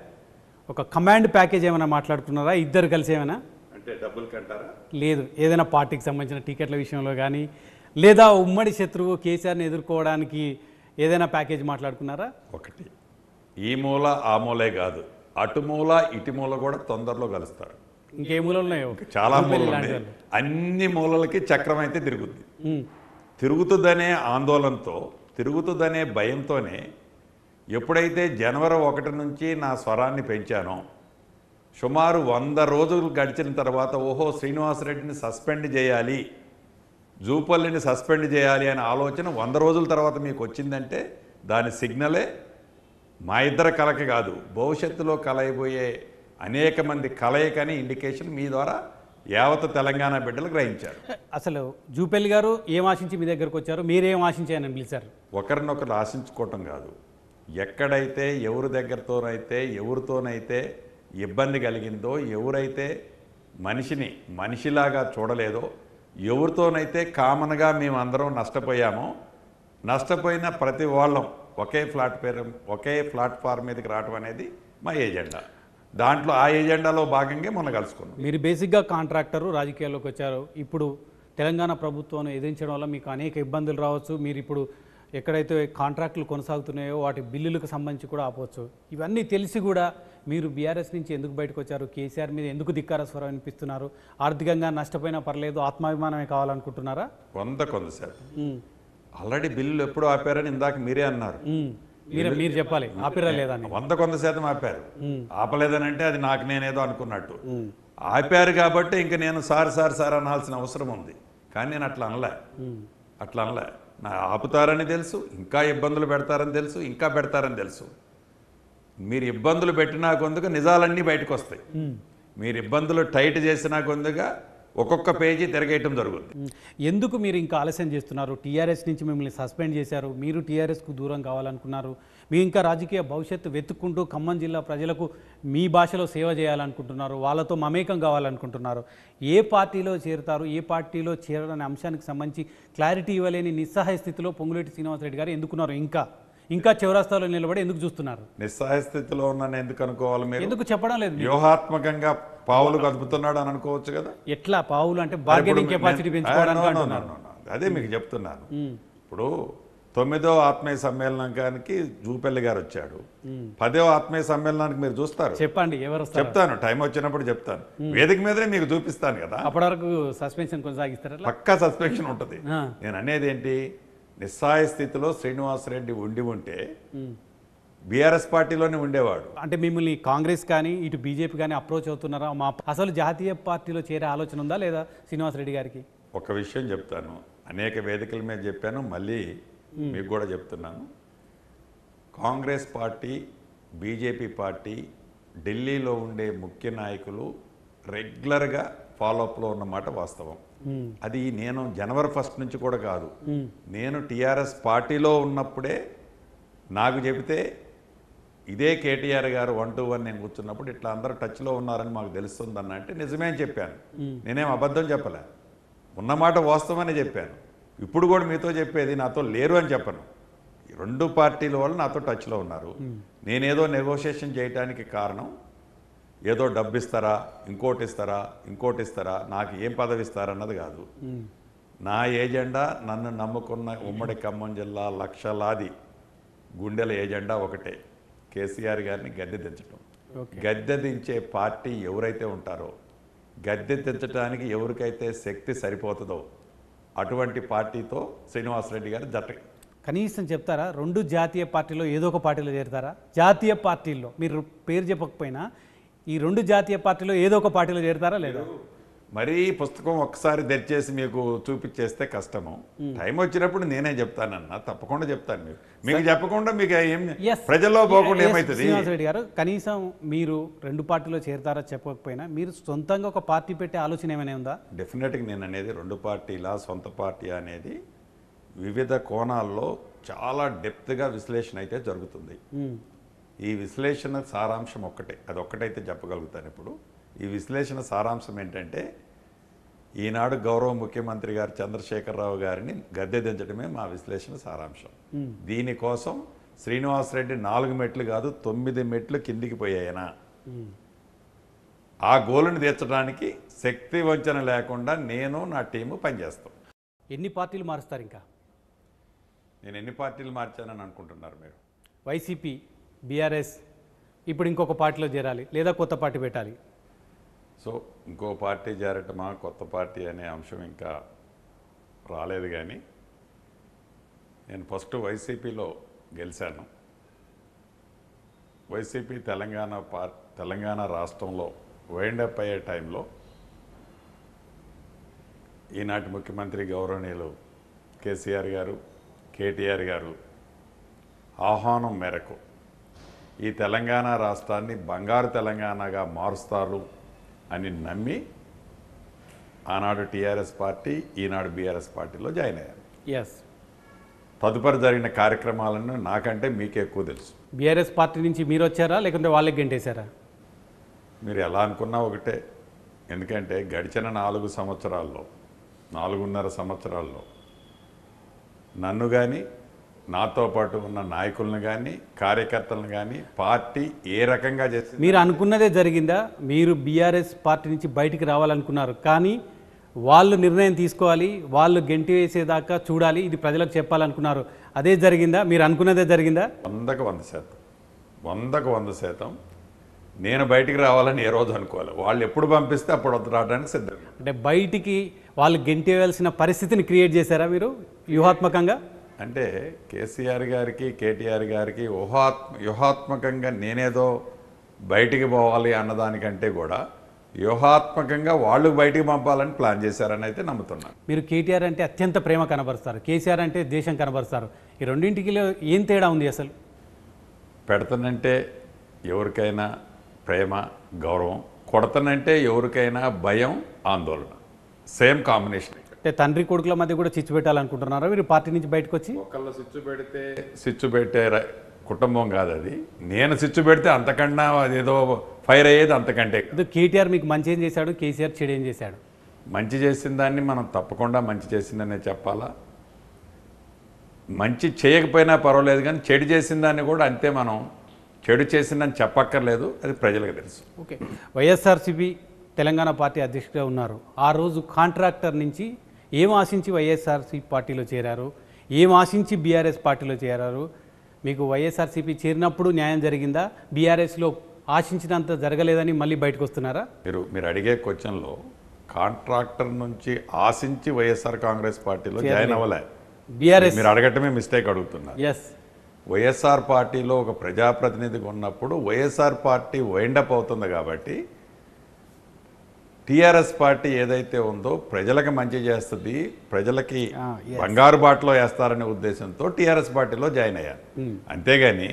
ఒక కమాండ్ ప్యాకేజ్ ఏమైనా మాట్లాడుతున్నారా ఇద్దరు కలిసి ఏమైనా అంటే డబ్బులు కంటారా లేదు ఏదైనా పార్టీకి సంబంధించిన టికెట్ల విషయంలో కానీ లేదా ఉమ్మడి శత్రువు కేసీఆర్ని ఎదుర్కోవడానికి ఏదైనా ప్యాకేజ్ మాట్లాడుకున్నారా ఒకటి ఈ మూల ఆ మూలే కాదు అటు మూల ఇటు మూల కూడా తొందరలో కలుస్తారు ఇంకే మూలలు ఉన్నాయో చాలా మూలలు అన్ని మూలలకి చక్రం అయితే తిరుగుద్ది తిరుగుతుందనే ఆందోళనతో తిరుగుతుందనే భయంతోనే ఎప్పుడైతే జనవరి ఒకటి నుంచి నా స్వరాన్ని పెంచానో సుమారు వంద రోజులు గడిచిన తర్వాత ఓహో శ్రీనివాసరెడ్డిని సస్పెండ్ చేయాలి జూపల్లిని సస్పెండ్ చేయాలి అనే ఆలోచన వంద రోజుల తర్వాత మీకు వచ్చిందంటే దాని సిగ్నలే మా ఇద్దరు కలక కాదు భవిష్యత్తులో కలయిపోయే అనేక మంది కలయికని ఇండికేషన్ మీ ద్వారా యావత్ తెలంగాణ బిడ్డలు గ్రహించారు అసలు జూపల్లి గారు ఏం ఆశించి మీ దగ్గరకు వచ్చారు మీరేం ఆశించాయని పిలిచారు ఒకరినొకరు ఆశించుకోవటం కాదు ఎక్కడైతే ఎవరి దగ్గరతోనైతే ఎవరితోనైతే ఇబ్బంది కలిగిందో ఎవరైతే మనిషిని మనిషిలాగా చూడలేదో ఎవరితోనైతే కామన్గా మేమందరం నష్టపోయామో నష్టపోయిన ప్రతి వాళ్ళం ఒకే ప్లాట్ఫామ్ ఒకే ప్లాట్ఫామ్ మీదకి రావడం అనేది మా ఏజెండా దాంట్లో ఆ ఏజెండాలో భాగంగా మొన్న కలుసుకున్నాం మీరు బేసిక్గా కాంట్రాక్టరు రాజకీయాల్లోకి వచ్చారు ఇప్పుడు తెలంగాణ ప్రభుత్వాన్ని ఎదిరించడం వల్ల మీకు అనేక ఇబ్బందులు రావచ్చు మీరు ఇప్పుడు ఎక్కడైతే కాంట్రాక్టులు కొనసాగుతున్నాయో వాటి బిల్లులకు సంబంధించి కూడా ఆపవచ్చు ఇవన్నీ తెలిసి కూడా మీరు బీఆర్ఎస్ నుంచి ఎందుకు బయటకు వచ్చారు కేసీఆర్ మీద ఎందుకు ధిక్కార స్వరం అనిపిస్తున్నారు ఆర్థికంగా నష్టపోయినా పర్లేదు ఆత్మాభిమానమే కావాలనుకుంటున్నారా వంద కొంత సార్ ఆల్రెడీ బిల్లులు ఎప్పుడు ఆపారని ఇందాక మీరే అన్నారు మీరు మీరు చెప్పాలి ఆపిరా లేదని వంద కొంత శాతం ఆపారు ఆపలేదని అంటే అది నాకు నేనేదో అనుకున్నట్టు ఆపారు కాబట్టి ఇంకా నేను సార్ సార్ సార్ అనాల్సిన అవసరం ఉంది కానీ నేను అట్లా అనలే అట్లా అనలే నా ఆపుతారని తెలుసు ఇంకా ఇబ్బందులు పెడతారని తెలుసు ఇంకా పెడతారని తెలుసు మీరు ఇబ్బందులు పెట్టినా కొందుకు నిజాలన్నీ బయటకు వస్తాయి మీరు ఇబ్బందులు టైట్ చేసినా కొందుగా ఒక్కొక్క పేజీ తిరగేయటం జరుగుతుంది ఎందుకు మీరు ఇంకా ఆలస్యం చేస్తున్నారు టీఆర్ఎస్ నుంచి మిమ్మల్ని సస్పెండ్ చేశారు మీరు టీఆర్ఎస్కు దూరం కావాలనుకున్నారు మీ ఇంకా రాజకీయ భవిష్యత్తు వెతుక్కుంటూ ఖమ్మం జిల్లా ప్రజలకు మీ భాషలో సేవ చేయాలనుకుంటున్నారు వాళ్ళతో మమేకం కావాలనుకుంటున్నారు ఏ పార్టీలో చేరుతారు ఏ పార్టీలో చేరడనే అంశానికి సంబంధించి క్లారిటీ ఇవ్వలేని నిస్సహాయ స్థితిలో పొంగులేటి శ్రీనివాసరెడ్డి గారు ఎందుకున్నారు ఇంకా ఇంకా చివరాస్తాలో నిలబడి ఎందుకు చూస్తున్నారు నిస్సహాయ స్థితిలో ఉన్నాను ఎందుకు అనుకోవాలి మీరు ఎందుకు చెప్పడం లేదు వ్యూహాత్మకంగా పావులు కదుపుతున్నాడు అని అనుకోవచ్చు కదా ఎట్లా పావులు అంటే బార్గెనింగ్ కెపాసిటీ అదే మీకు hmm. చెప్తున్నాను hmm. ఇప్పుడు తొమ్మిదో ఆత్మీయ సమ్మేళనానికి జూపల్లి గారు వచ్చాడు hmm. పదో ఆత్మీయ సమ్మేళనానికి మీరు చూస్తారు చెప్పండి ఎవరు చెప్తాను టైం వచ్చినప్పుడు చెప్తాను వేదిక మీదనే మీకు చూపిస్తాను కదా అప్పటి వరకు సస్పెన్షన్ కొనసాగిస్తారా పక్కా సస్పెన్షన్ ఉంటుంది నేను అనేది ఏంటి నిస్సహాయ స్థితిలో శ్రీనివాసరెడ్డి ఉండి ఉంటే బీఆర్ఎస్ పార్టీలోనే ఉండేవాడు అంటే మిమ్మల్ని కాంగ్రెస్ కానీ ఇటు బీజేపీ కానీ అప్రోచ్ అవుతున్నారా మా అసలు జాతీయ పార్టీలో చేరే ఆలోచన ఉందా లేదా శ్రీనివాసరెడ్డి గారికి ఒక విషయం చెప్తాను అనేక వేదికల మీద చెప్పాను మళ్ళీ మీకు కూడా చెప్తున్నాను కాంగ్రెస్ పార్టీ బీజేపీ పార్టీ ఢిల్లీలో ఉండే ముఖ్య నాయకులు రెగ్యులర్గా ఫాలోఅప్లో ఉన్నమాట వాస్తవం అది నేను జనవరి ఫస్ట్ నుంచి కూడా కాదు నేను టీఆర్ఎస్ పార్టీలో ఉన్నప్పుడే నాకు చెబితే ఇదే కేటీఆర్ గారు వన్ టు వన్ నేను కూర్చున్నప్పుడు ఇట్లా అందరూ టచ్లో ఉన్నారని మాకు తెలుస్తుంది అన్న అంటే నిజమే అని చెప్పాను నేనేం అబద్ధం చెప్పలే ఉన్నమాట వాస్తవమని చెప్పాను ఇప్పుడు కూడా మీతో చెప్పేది నాతో లేరు అని చెప్పను రెండు పార్టీల వాళ్ళు నాతో టచ్లో ఉన్నారు నేనేదో నెగోషియేషన్ చేయడానికి కారణం ఏదో డబ్బు ఇస్తారా ఇంకోటి ఇస్తారా ఇంకోటి ఇస్తారా నాకు ఏం పదవి ఇస్తారన్నది కాదు నా ఏజెండా నన్ను నమ్ముకున్న ఉమ్మడి ఖమ్మం జిల్లా లక్షలాది గుండెల ఏజెండా ఒకటే కేసీఆర్ గారిని గద్దె దించడం గద్దె దించే పార్టీ ఎవరైతే ఉంటారో గద్దె దించడానికి ఎవరికైతే శక్తి సరిపోతుందో అటువంటి పార్టీతో శ్రీనివాసరెడ్డి గారు జట కనీసం చెప్తారా రెండు జాతీయ పార్టీలో ఏదో ఒక పార్టీలో చేరుతారా జాతీయ పార్టీల్లో మీరు పేరు చెప్పకపోయినా ఈ రెండు జాతీయ పార్టీలు ఏదో ఒక పార్టీలో చేరుతారా లేదా మరీ పుస్తకం ఒక్కసారి తెరిచేసి మీకు చూపించేస్తే కష్టము టైం వచ్చినప్పుడు నేనే చెప్తానన్నా తప్పకుండా చెప్తాను మీరు మీకు చెప్పకుండా మీకు ఏం ప్రజల్లో పోకుండా ఏమవుతుంది రెడ్డి గారు కనీసం మీరు రెండు పార్టీలో చేరతారా చెప్పకపోయినా మీరు సొంతంగా ఒక పార్టీ పెట్టే ఆలోచన ఏమైనా ఉందా డెఫినెట్గా నేను అనేది రెండు పార్టీలా సొంత పార్టీ అనేది వివిధ కోణాల్లో చాలా డెప్త్గా విశ్లేషణ అయితే జరుగుతుంది ఈ విశ్లేషణ సారాంశం ఒక్కటే అది ఒక్కటైతే చెప్పగలుగుతాను ఇప్పుడు ఈ విశ్లేషణ సారాంశం ఏంటంటే ఈనాడు గౌరవ ముఖ్యమంత్రి గారు చంద్రశేఖరరావు గారిని గద్దె దించడమే మా విశ్లేషణ సారాంశం దీనికోసం శ్రీనివాసరెడ్డి నాలుగు మెట్లు కాదు తొమ్మిది మెట్లు కిందికి పోయాయన ఆ గోలుని తీర్చడానికి శక్తి వంచన లేకుండా నేను నా టీము పనిచేస్తాం ఎన్ని పార్టీలు మారుస్తారు ఇంకా నేను ఎన్ని పార్టీలు మార్చానని అనుకుంటున్నారు మీరు వైసీపీ బీఆర్ఎస్ ఇప్పుడు ఇంకొక పార్టీలో చేరాలి లేదా కొత్త పార్టీ పెట్టాలి సో ఇంకో పార్టీ చేరటమా కొత్త పార్టీ అనే అంశం ఇంకా రాలేదు కానీ నేను ఫస్ట్ వైసీపీలో గెలిచాను వైసీపీ తెలంగాణ పార్ తెలంగాణ రాష్ట్రంలో వైండప్ అయ్యే టైంలో ఈనాటి ముఖ్యమంత్రి గౌరవనీయులు కేసీఆర్ గారు కేటీఆర్ గారు ఆహ్వానం మేరకు ఈ తెలంగాణ రాష్ట్రాన్ని బంగారు తెలంగాణగా మారుస్తారు అని నమ్మి ఆనాడు టీఆర్ఎస్ పార్టీ ఈనాడు బీఆర్ఎస్ పార్టీలో జాయిన్ అయ్యాను ఎస్ తదుపరి జరిగిన కార్యక్రమాలను నాకంటే మీకే ఎక్కువ తెలుసు బీఆర్ఎస్ పార్టీ నుంచి మీరు వచ్చారా లేకుంటే వాళ్ళకి గెంటేశారా మీరు ఎలా అనుకున్నా ఒకటే ఎందుకంటే గడిచిన నాలుగు సంవత్సరాల్లో నాలుగున్నర సంవత్సరాల్లో నన్ను కానీ నాతో పాటు ఉన్న నాయకులను కానీ కార్యకర్తలను కానీ పార్టీ ఏ రకంగా చేస్తుంది మీరు అనుకున్నదే జరిగిందా మీరు బీఆర్ఎస్ పార్టీ నుంచి బయటికి రావాలనుకున్నారు కానీ వాళ్ళు నిర్ణయం తీసుకోవాలి వాళ్ళు గెంటి వేసేదాకా చూడాలి ఇది ప్రజలకు చెప్పాలనుకున్నారు అదే జరిగిందా మీరు అనుకున్నదే జరిగిందా వందకు వంద శాతం వందకు వంద శాతం నేను బయటికి రావాలని ఏ రోజు అనుకోవాలి వాళ్ళు ఎప్పుడు పంపిస్తే అప్పుడు రావడానికి సిద్ధం అంటే బయటికి వాళ్ళు గెంటివేయాల్సిన పరిస్థితిని క్రియేట్ చేశారా మీరు వ్యూహాత్మకంగా అంటే కేసీఆర్ గారికి కేటీఆర్ గారికి వ్యూహాత్మ వ్యూహాత్మకంగా నేనేదో బయటికి పోవాలి అన్నదానికంటే కూడా వ్యూహాత్మకంగా వాళ్ళు బయటికి పంపాలని ప్లాన్ చేశారని అయితే నమ్ముతున్నాను మీరు కేటీఆర్ అంటే అత్యంత ప్రేమ కనబరుస్తారు కేసీఆర్ అంటే దేశం కనబరుస్తారు ఈ రెండింటికి ఏం తేడా ఉంది అసలు పెడతానంటే ఎవరికైనా ప్రేమ గౌరవం కొడతానంటే ఎవరికైనా భయం ఆందోళన సేమ్ కాంబినేషన్ అంటే తండ్రి కొడుకుల మధ్య కూడా చిచ్చు పెట్టాలనుకుంటున్నారా మీరు పార్టీ నుంచి బయటకు వచ్చి ఒకళ్ళు సిచ్చు పెడితే సిచ్చు పెట్టే కుటుంబం కాదు అది నేను సిచ్చు పెడితే అంతకన్నా అది ఏదో ఫైర్ అయ్యేది అంతకంటే కేటీఆర్ మీకు మంచి ఏం చేశాడు కేసీఆర్ చెడు ఏం చేశాడు మంచి చేసిన దాన్ని మనం తప్పకుండా మంచి చేసిందనే చెప్పాలా మంచి చేయకపోయినా పర్వాలేదు కానీ చెడు చేసిన దాన్ని కూడా అంతే మనం చెడు చేసిందని చెప్పక్కర్లేదు అది ప్రజలకు తెలుసు ఓకే వైఎస్ఆర్సీపీ తెలంగాణ పార్టీ అధ్యక్షుడిగా ఉన్నారు ఆ రోజు కాంట్రాక్టర్ నుంచి ఏం ఆశించి వైఎస్ఆర్సీపీ పార్టీలో చేరారు ఏం ఆశించి బీఆర్ఎస్ పార్టీలో చేరారు మీకు వైఎస్ఆర్సీపీ చేరినప్పుడు న్యాయం జరిగిందా బీఆర్ఎస్లో ఆశించినంత జరగలేదని మళ్ళీ బయటకు వస్తున్నారా మీరు మీరు అడిగే క్వశ్చన్లో కాంట్రాక్టర్ నుంచి ఆశించి వైఎస్ఆర్ కాంగ్రెస్ పార్టీలో జాయిన్ అవ్వలే బీఆర్ఎస్ మీరు అడగటమే మిస్టేక్ అడుగుతున్నారు ఎస్ వైఎస్ఆర్ పార్టీలో ఒక ప్రజాప్రతినిధిగా ఉన్నప్పుడు వైఎస్ఆర్ పార్టీ వైండప్ అవుతుంది కాబట్టి టీఆర్ఎస్ పార్టీ ఏదైతే ఉందో ప్రజలకు మంచి చేస్తుంది ప్రజలకి ah, బంగారు బాటలో వేస్తారనే ఉద్దేశంతో టిఆర్ఎస్ పార్టీలో జాయిన్ అయ్యాను hmm. అంతేగాని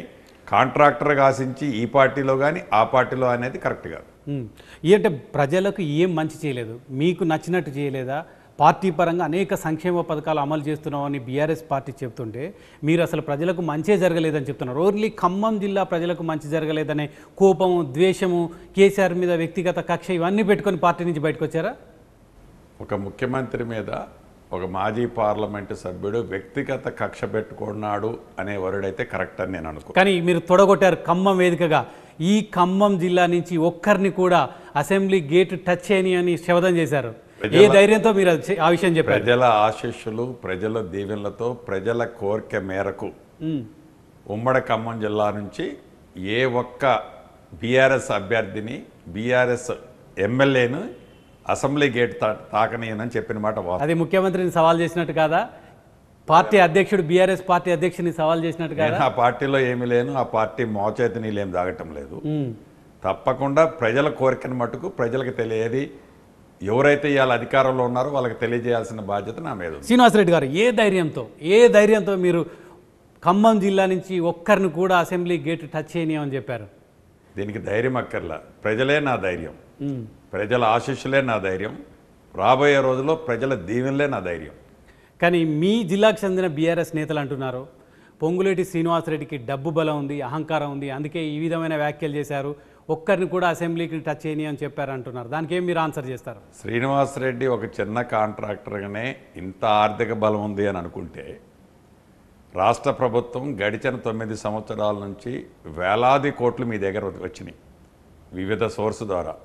కాంట్రాక్టర్గా ఆశించి ఈ పార్టీలో కానీ ఆ పార్టీలో అనేది కరెక్ట్ కాదు hmm. ఏంటంటే ప్రజలకు ఏం మంచి చేయలేదు మీకు నచ్చినట్టు చేయలేదా పార్టీ పరంగా అనేక సంక్షేమ పథకాలు అమలు చేస్తున్నామని బీఆర్ఎస్ పార్టీ చెప్తుంటే మీరు అసలు ప్రజలకు మంచే జరగలేదని చెప్తున్నారు ఓన్లీ ఖమ్మం జిల్లా ప్రజలకు మంచి జరగలేదనే కోపము ద్వేషము కేసీఆర్ మీద వ్యక్తిగత కక్ష ఇవన్నీ పెట్టుకొని పార్టీ నుంచి బయటకు వచ్చారా ఒక ముఖ్యమంత్రి మీద ఒక మాజీ పార్లమెంటు సభ్యుడు వ్యక్తిగత కక్ష పెట్టుకున్నాడు అనే వరుడైతే కరెక్ట్ అని నేను అనుకో కానీ మీరు తొడగొట్టారు ఖమ్మం వేదికగా ఈ ఖమ్మం జిల్లా నుంచి ఒక్కరిని కూడా అసెంబ్లీ గేట్ టచ్ చేయని అని శవదం చేశారు ఏ ధైర్యంతో మీరు ఆ విషయం చెప్పారు ప్రజల ఆశీస్సులు ప్రజల దీవెనలతో ప్రజల కోరిక మేరకు ఉమ్మడి ఖమ్మం జిల్లా నుంచి ఏ ఒక్క బీఆర్ఎస్ అభ్యర్థిని బీఆర్ఎస్ ఎమ్మెల్యేను అసెంబ్లీ గేట్ తాకనీయనని చెప్పిన మాట అది ముఖ్యమంత్రిని సవాల్ చేసినట్టు కాదా పార్టీ అధ్యక్షుడు బీఆర్ఎస్ పార్టీ అధ్యక్షుని సవాల్ చేసినట్టు కాదా ఆ పార్టీలో ఏమీ లేను ఆ పార్టీ మోచేతనీలు ఏమి తాగటం లేదు తప్పకుండా ప్రజల కోరికను మటుకు ప్రజలకు తెలియదు ఎవరైతే ఇవాళ అధికారంలో ఉన్నారో వాళ్ళకి తెలియజేయాల్సిన బాధ్యత నా మీద శ్రీనివాసరెడ్డి గారు ఏ ధైర్యంతో ఏ ధైర్యంతో మీరు ఖమ్మం జిల్లా నుంచి ఒక్కరిని కూడా అసెంబ్లీ గేట్ టచ్ చేయనీయమని చెప్పారు దీనికి ధైర్యం అక్కర్లా ప్రజలే నా ధైర్యం ప్రజల ఆశీస్సులే నా ధైర్యం రాబోయే రోజుల్లో ప్రజల దీవెనలే నా ధైర్యం కానీ మీ జిల్లాకు చెందిన బీఆర్ఎస్ నేతలు అంటున్నారు పొంగులేటి శ్రీనివాసరెడ్డికి డబ్బు బలం ఉంది అహంకారం ఉంది అందుకే ఈ విధమైన వ్యాఖ్యలు చేశారు ఒక్కరిని కూడా అసెంబ్లీకి టచ్ చేయని అని చెప్పారంటున్నారు దానికి ఏం మీరు ఆన్సర్ చేస్తారు శ్రీనివాస్ రెడ్డి ఒక చిన్న కాంట్రాక్టర్గానే ఇంత ఆర్థిక బలం ఉంది అని అనుకుంటే రాష్ట్ర ప్రభుత్వం గడిచిన తొమ్మిది సంవత్సరాల నుంచి వేలాది కోట్లు మీ దగ్గర వచ్చినాయి వివిధ సోర్స్ ద్వారా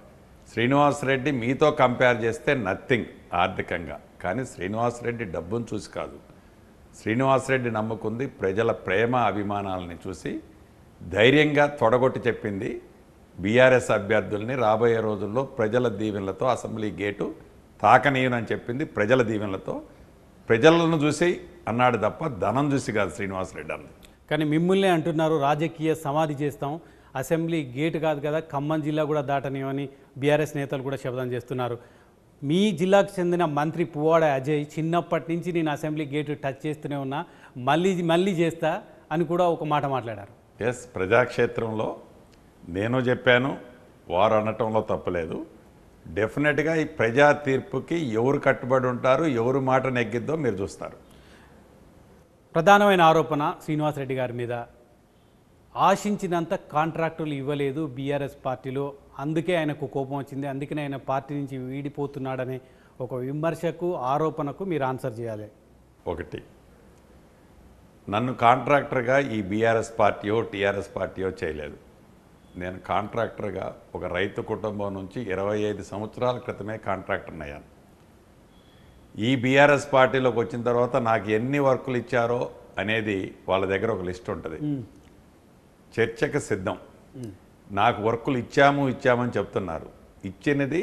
శ్రీనివాస్ రెడ్డి మీతో కంపేర్ చేస్తే నథింగ్ ఆర్థికంగా కానీ శ్రీనివాస్ రెడ్డి డబ్బును చూసి కాదు శ్రీనివాస్ రెడ్డి నమ్ముకుంది ప్రజల ప్రేమ అభిమానాలని చూసి ధైర్యంగా తొడగొట్టి చెప్పింది బీఆర్ఎస్ అభ్యర్థుల్ని రాబోయే రోజుల్లో ప్రజల దీవెనలతో అసెంబ్లీ గేటు తాకనీయనని చెప్పింది ప్రజల దీవెనలతో ప్రజలను చూసి అన్నాడు తప్ప ధనం చూసి కాదు శ్రీనివాసరెడ్డి అన్నది కానీ మిమ్మల్నే అంటున్నారు రాజకీయ సమాధి చేస్తాం అసెంబ్లీ గేటు కాదు కదా ఖమ్మం జిల్లా కూడా దాటనీయమని బీఆర్ఎస్ నేతలు కూడా శబ్దం చేస్తున్నారు మీ జిల్లాకు చెందిన మంత్రి పువ్వాడ అజయ్ చిన్నప్పటి నుంచి నేను అసెంబ్లీ గేటు టచ్ చేస్తూనే ఉన్నా మళ్ళీ మళ్ళీ చేస్తా అని కూడా ఒక మాట మాట్లాడారు ఎస్ ప్రజాక్షేత్రంలో నేను చెప్పాను వారు అనటంలో తప్పలేదు డెఫినెట్గా ఈ ప్రజా తీర్పుకి ఎవరు కట్టుబడి ఉంటారు ఎవరు మాట నెగ్గిద్దో మీరు చూస్తారు ప్రధానమైన ఆరోపణ శ్రీనివాసరెడ్డి గారి మీద ఆశించినంత కాంట్రాక్టులు ఇవ్వలేదు బీఆర్ఎస్ పార్టీలో అందుకే ఆయనకు కోపం వచ్చింది అందుకనే ఆయన పార్టీ నుంచి వీడిపోతున్నాడనే ఒక విమర్శకు ఆరోపణకు మీరు ఆన్సర్ చేయాలి ఒకటి నన్ను కాంట్రాక్టర్గా ఈ బీఆర్ఎస్ పార్టీయో టీఆర్ఎస్ పార్టీయో చేయలేదు నేను కాంట్రాక్టర్గా ఒక రైతు కుటుంబం నుంచి ఇరవై ఐదు సంవత్సరాల క్రితమే కాంట్రాక్టర్ని అయ్యాను ఈ బీఆర్ఎస్ పార్టీలోకి వచ్చిన తర్వాత నాకు ఎన్ని వర్కులు ఇచ్చారో అనేది వాళ్ళ దగ్గర ఒక లిస్ట్ ఉంటుంది చర్చకు సిద్ధం నాకు వర్కులు ఇచ్చాము ఇచ్చామని చెప్తున్నారు ఇచ్చినది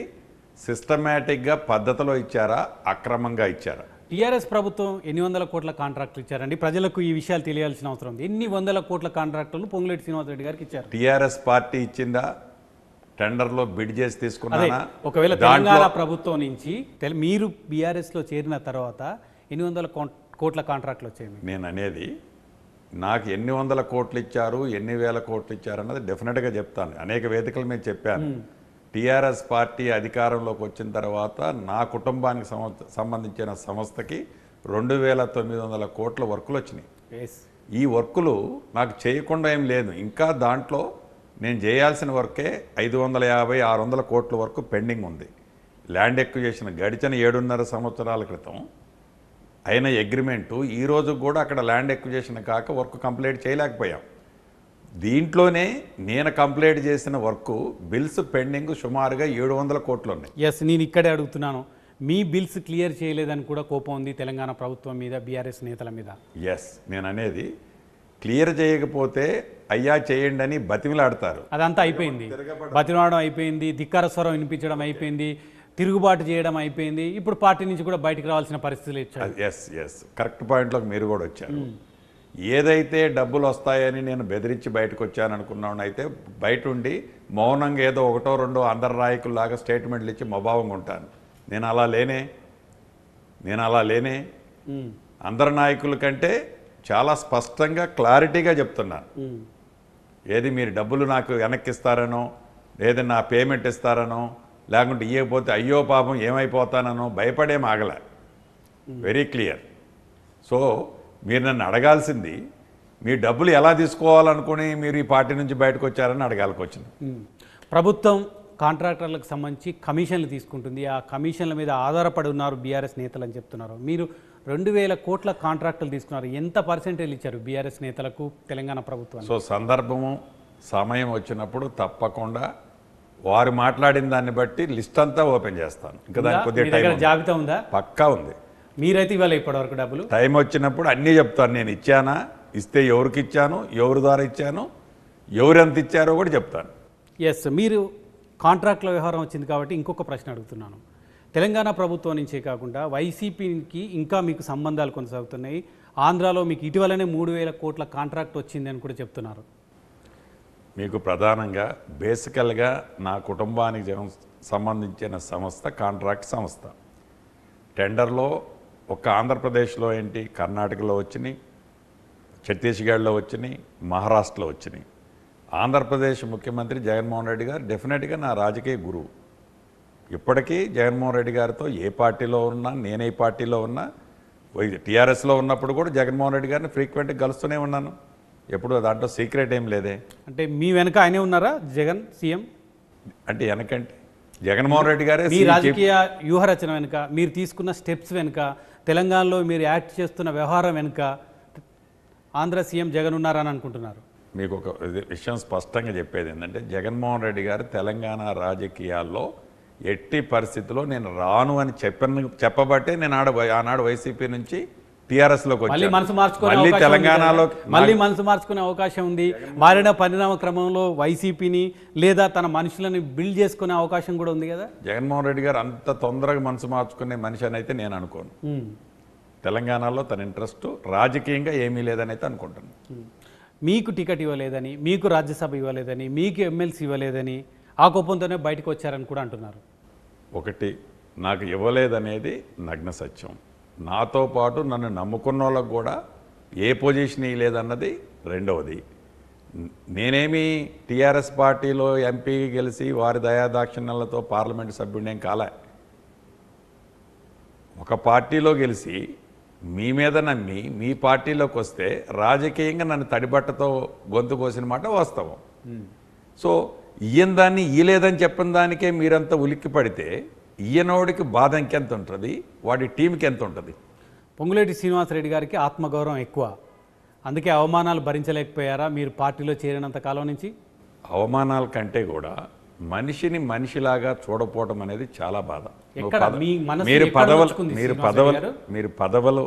సిస్టమేటిక్గా పద్ధతిలో ఇచ్చారా అక్రమంగా ఇచ్చారా టీఆర్ఎస్ ప్రభుత్వం ఎన్ని వందల కోట్ల కాంట్రాక్టులు ఇచ్చారండి ప్రజలకు ఈ విషయాలు తెలియాల్సిన అవసరం ఉంది ఎన్ని వందల కోట్ల కాంట్రాక్టులు పొంగులేటి రెడ్డి గారికి ఇచ్చారు టీఆర్ఎస్ పార్టీ ఇచ్చిందా టెండర్లో బిడ్ చేసి తీసుకున్నా ఒకవేళ తెలంగాణ ప్రభుత్వం నుంచి మీరు బీఆర్ఎస్లో చేరిన తర్వాత ఎన్ని వందల కోట్ల కాంట్రాక్టులు వచ్చాయి నేను అనేది నాకు ఎన్ని వందల కోట్లు ఇచ్చారు ఎన్ని వేల కోట్లు ఇచ్చారు అన్నది డెఫినెట్గా చెప్తాను అనేక వేదికలు మేము చెప్పాను టీఆర్ఎస్ పార్టీ అధికారంలోకి వచ్చిన తర్వాత నా కుటుంబానికి సంబంధించిన సంస్థకి రెండు వేల తొమ్మిది వందల కోట్ల వర్కులు వచ్చినాయి ఈ వర్కులు నాకు చేయకుండా ఏం లేదు ఇంకా దాంట్లో నేను చేయాల్సిన వర్కే ఐదు వందల యాభై ఆరు వందల కోట్ల వరకు పెండింగ్ ఉంది ల్యాండ్ ఎక్విజేషన్ గడిచిన ఏడున్నర సంవత్సరాల క్రితం అయిన అగ్రిమెంటు ఈరోజు కూడా అక్కడ ల్యాండ్ ఎక్విజేషన్ కాక వర్క్ కంప్లీట్ చేయలేకపోయాం దీంట్లోనే నేను కంప్లైంట్ చేసిన వర్క్ బిల్స్ పెండింగ్ సుమారుగా ఏడు వందల కోట్లు ఉన్నాయి ఎస్ నేను ఇక్కడే అడుగుతున్నాను మీ బిల్స్ క్లియర్ చేయలేదని కూడా కోపం ఉంది తెలంగాణ ప్రభుత్వం మీద బీఆర్ఎస్ నేతల మీద ఎస్ నేను అనేది క్లియర్ చేయకపోతే అయ్యా చేయండి అని బతిమిలాడతారు అదంతా అయిపోయింది బతిమలాడడం అయిపోయింది ధిక్కార స్వరం వినిపించడం అయిపోయింది తిరుగుబాటు చేయడం అయిపోయింది ఇప్పుడు పార్టీ నుంచి కూడా బయటకు రావాల్సిన పరిస్థితులు ఇచ్చారు ఎస్ ఎస్ కరెక్ట్ పాయింట్లోకి మీరు కూడా వచ్చారు hmm. ఏదైతే డబ్బులు వస్తాయని నేను బెదిరించి బయటకు వచ్చాననుకున్నాను అయితే బయట ఉండి మౌనంగా ఏదో ఒకటో రెండో అందరు లాగా స్టేట్మెంట్లు ఇచ్చి మభావంగా ఉంటాను నేను అలా లేనే నేను అలా లేనే అందరు నాయకుల కంటే చాలా స్పష్టంగా క్లారిటీగా చెప్తున్నాను ఏది మీరు డబ్బులు నాకు వెనక్కిస్తారనో లేదా నా పేమెంట్ ఇస్తారనో లేకుంటే ఇవ్వకపోతే అయ్యో పాపం ఏమైపోతాననో భయపడేం ఆగలే వెరీ క్లియర్ సో మీరు నన్ను అడగాల్సింది మీ డబ్బులు ఎలా తీసుకోవాలనుకుని మీరు ఈ పార్టీ నుంచి బయటకు వచ్చారని అడగాలకు వచ్చింది ప్రభుత్వం కాంట్రాక్టర్లకు సంబంధించి కమిషన్లు తీసుకుంటుంది ఆ కమిషన్ల మీద ఆధారపడి ఉన్నారు బీఆర్ఎస్ నేతలు అని చెప్తున్నారు మీరు రెండు వేల కోట్ల కాంట్రాక్టులు తీసుకున్నారు ఎంత పర్సెంటేజ్ ఇచ్చారు బీఆర్ఎస్ నేతలకు తెలంగాణ ప్రభుత్వం సో సందర్భము సమయం వచ్చినప్పుడు తప్పకుండా వారు మాట్లాడిన దాన్ని బట్టి లిస్ట్ అంతా ఓపెన్ చేస్తాను ఇంకా దాని కొద్దిగా జాబితా ఉందా పక్కా ఉంది మీరైతే ఇవ్వాలి ఇప్పటివరకు డబ్బులు టైం వచ్చినప్పుడు అన్నీ చెప్తాను నేను ఇచ్చానా ఇస్తే ఎవరికి ఇచ్చాను ఎవరి ద్వారా ఇచ్చాను ఎవరు ఎంత ఇచ్చారో కూడా చెప్తాను ఎస్ మీరు కాంట్రాక్ట్ల వ్యవహారం వచ్చింది కాబట్టి ఇంకొక ప్రశ్న అడుగుతున్నాను తెలంగాణ ప్రభుత్వం నుంచే కాకుండా వైసీపీకి ఇంకా మీకు సంబంధాలు కొనసాగుతున్నాయి ఆంధ్రాలో మీకు ఇటీవలనే మూడు వేల కోట్ల కాంట్రాక్ట్ వచ్చిందని కూడా చెప్తున్నారు మీకు ప్రధానంగా బేసికల్గా నా కుటుంబానికి సంబంధించిన సంస్థ కాంట్రాక్ట్ సంస్థ టెండర్లో ఒక్క ఆంధ్రప్రదేశ్లో ఏంటి కర్ణాటకలో వచ్చినాయి ఛత్తీస్గఢ్లో వచ్చినాయి మహారాష్ట్రలో వచ్చినాయి ఆంధ్రప్రదేశ్ ముఖ్యమంత్రి జగన్మోహన్ రెడ్డి గారు డెఫినెట్గా నా రాజకీయ గురువు ఇప్పటికీ జగన్మోహన్ రెడ్డి గారితో ఏ పార్టీలో ఉన్నా నేనే పార్టీలో ఉన్నా టీఆర్ఎస్లో ఉన్నప్పుడు కూడా జగన్మోహన్ రెడ్డి గారిని ఫ్రీక్వెంట్గా కలుస్తూనే ఉన్నాను ఎప్పుడు దాంట్లో సీక్రెట్ ఏం లేదే అంటే మీ వెనక ఆయనే ఉన్నారా జగన్ సీఎం అంటే వెనకంటే జగన్మోహన్ రెడ్డి గారే మీ రాజకీయ వ్యూహరచన వెనుక మీరు తీసుకున్న స్టెప్స్ వెనుక తెలంగాణలో మీరు యాక్ట్ చేస్తున్న వ్యవహారం వెనుక ఆంధ్ర సీఎం జగన్ ఉన్నారని అనుకుంటున్నారు మీకు ఒక విషయం స్పష్టంగా చెప్పేది ఏంటంటే జగన్మోహన్ రెడ్డి గారు తెలంగాణ రాజకీయాల్లో ఎట్టి పరిస్థితిలో నేను రాను అని చెప్పిన చెప్పబట్టే నేను ఆడ ఆనాడు వైసీపీ నుంచి టిఆర్ఎస్లోకి మళ్ళీ మనసు మార్చుకుని మళ్ళీ తెలంగాణలో మళ్ళీ మనసు మార్చుకునే అవకాశం ఉంది మారిన పరిణామ క్రమంలో వైసీపీని లేదా తన మనుషులని బిల్డ్ చేసుకునే అవకాశం కూడా ఉంది కదా జగన్మోహన్ రెడ్డి గారు అంత తొందరగా మనసు మార్చుకునే మనిషి అని అయితే నేను అనుకోను తెలంగాణలో తన ఇంట్రెస్ట్ రాజకీయంగా ఏమీ లేదని అయితే అనుకుంటాను మీకు టికెట్ ఇవ్వలేదని మీకు రాజ్యసభ ఇవ్వలేదని మీకు ఎమ్మెల్సీ ఇవ్వలేదని ఆ కోపంతోనే బయటకు వచ్చారని కూడా అంటున్నారు ఒకటి నాకు ఇవ్వలేదనేది నగ్న సత్యం నాతో పాటు నన్ను నమ్ముకున్న వాళ్ళకు కూడా ఏ పొజిషన్ లేదన్నది రెండవది నేనేమి టీఆర్ఎస్ పార్టీలో ఎంపీ గెలిచి వారి దయాదాక్షిణ్యాలతో పార్లమెంటు సభ్యుడేం కాలే ఒక పార్టీలో గెలిచి మీ మీద నమ్మి మీ పార్టీలోకి వస్తే రాజకీయంగా నన్ను తడిబట్టతో గొంతు కోసిన మాట వాస్తవం సో ఈయన దాన్ని ఈలేదని చెప్పిన దానికే మీరంతా ఉలిక్కి పడితే ఈయనోడికి బాధ ఇంకెంత ఉంటుంది వాడి టీంకి ఎంత ఉంటుంది పొంగులేటి శ్రీనివాసరెడ్డి గారికి ఆత్మగౌరవం ఎక్కువ అందుకే అవమానాలు భరించలేకపోయారా మీరు పార్టీలో చేరినంత కాలం నుంచి అవమానాల కంటే కూడా మనిషిని మనిషిలాగా చూడపోవడం అనేది చాలా బాధ మీరు పదవులు మీరు పదవులు మీరు పదవులు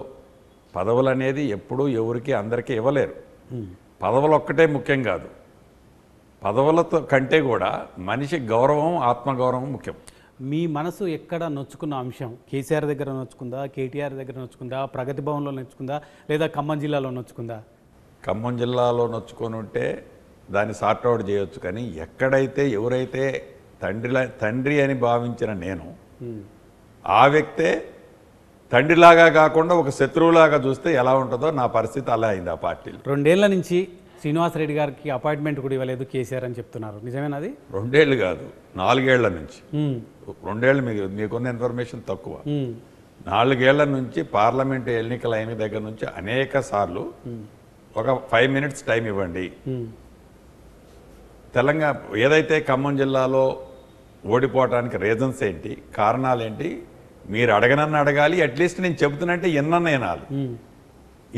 పదవులు అనేది ఎప్పుడూ ఎవరికి అందరికీ ఇవ్వలేరు పదవులు ఒక్కటే ముఖ్యం కాదు పదవులతో కంటే కూడా మనిషి గౌరవం ఆత్మగౌరవం ముఖ్యం మీ మనసు ఎక్కడ నొచ్చుకున్న అంశం కేసీఆర్ దగ్గర నొచ్చుకుందా కేటీఆర్ దగ్గర నొచ్చుకుందా ప్రగతి భవన్లో నొచ్చుకుందా లేదా ఖమ్మం జిల్లాలో నొచ్చుకుందా ఖమ్మం జిల్లాలో నొచ్చుకొని ఉంటే దాన్ని సార్ట్అవుట్ చేయొచ్చు కానీ ఎక్కడైతే ఎవరైతే తండ్రిలా తండ్రి అని భావించిన నేను ఆ వ్యక్తే తండ్రిలాగా కాకుండా ఒక శత్రువులాగా చూస్తే ఎలా ఉంటుందో నా పరిస్థితి అలా అయింది ఆ పార్టీలో రెండేళ్ల నుంచి శ్రీనివాసరెడ్డి గారికి అపాయింట్మెంట్ కూడా ఇవ్వలేదు కేసీఆర్ అని చెప్తున్నారు నిజమేనా అది రెండేళ్ళు కాదు నాలుగేళ్ల నుంచి రెండేళ్ళు మీకు మీకున్న ఇన్ఫర్మేషన్ తక్కువ నాలుగేళ్ల నుంచి పార్లమెంట్ ఎన్నికల అయిన దగ్గర నుంచి అనేక సార్లు ఒక ఫైవ్ మినిట్స్ టైం ఇవ్వండి తెలంగాణ ఏదైతే ఖమ్మం జిల్లాలో ఓడిపోవటానికి రీజన్స్ ఏంటి కారణాలు ఏంటి మీరు అడగనన్న అడగాలి అట్లీస్ట్ నేను చెబుతున్నంటే ఎన్న నేనాలి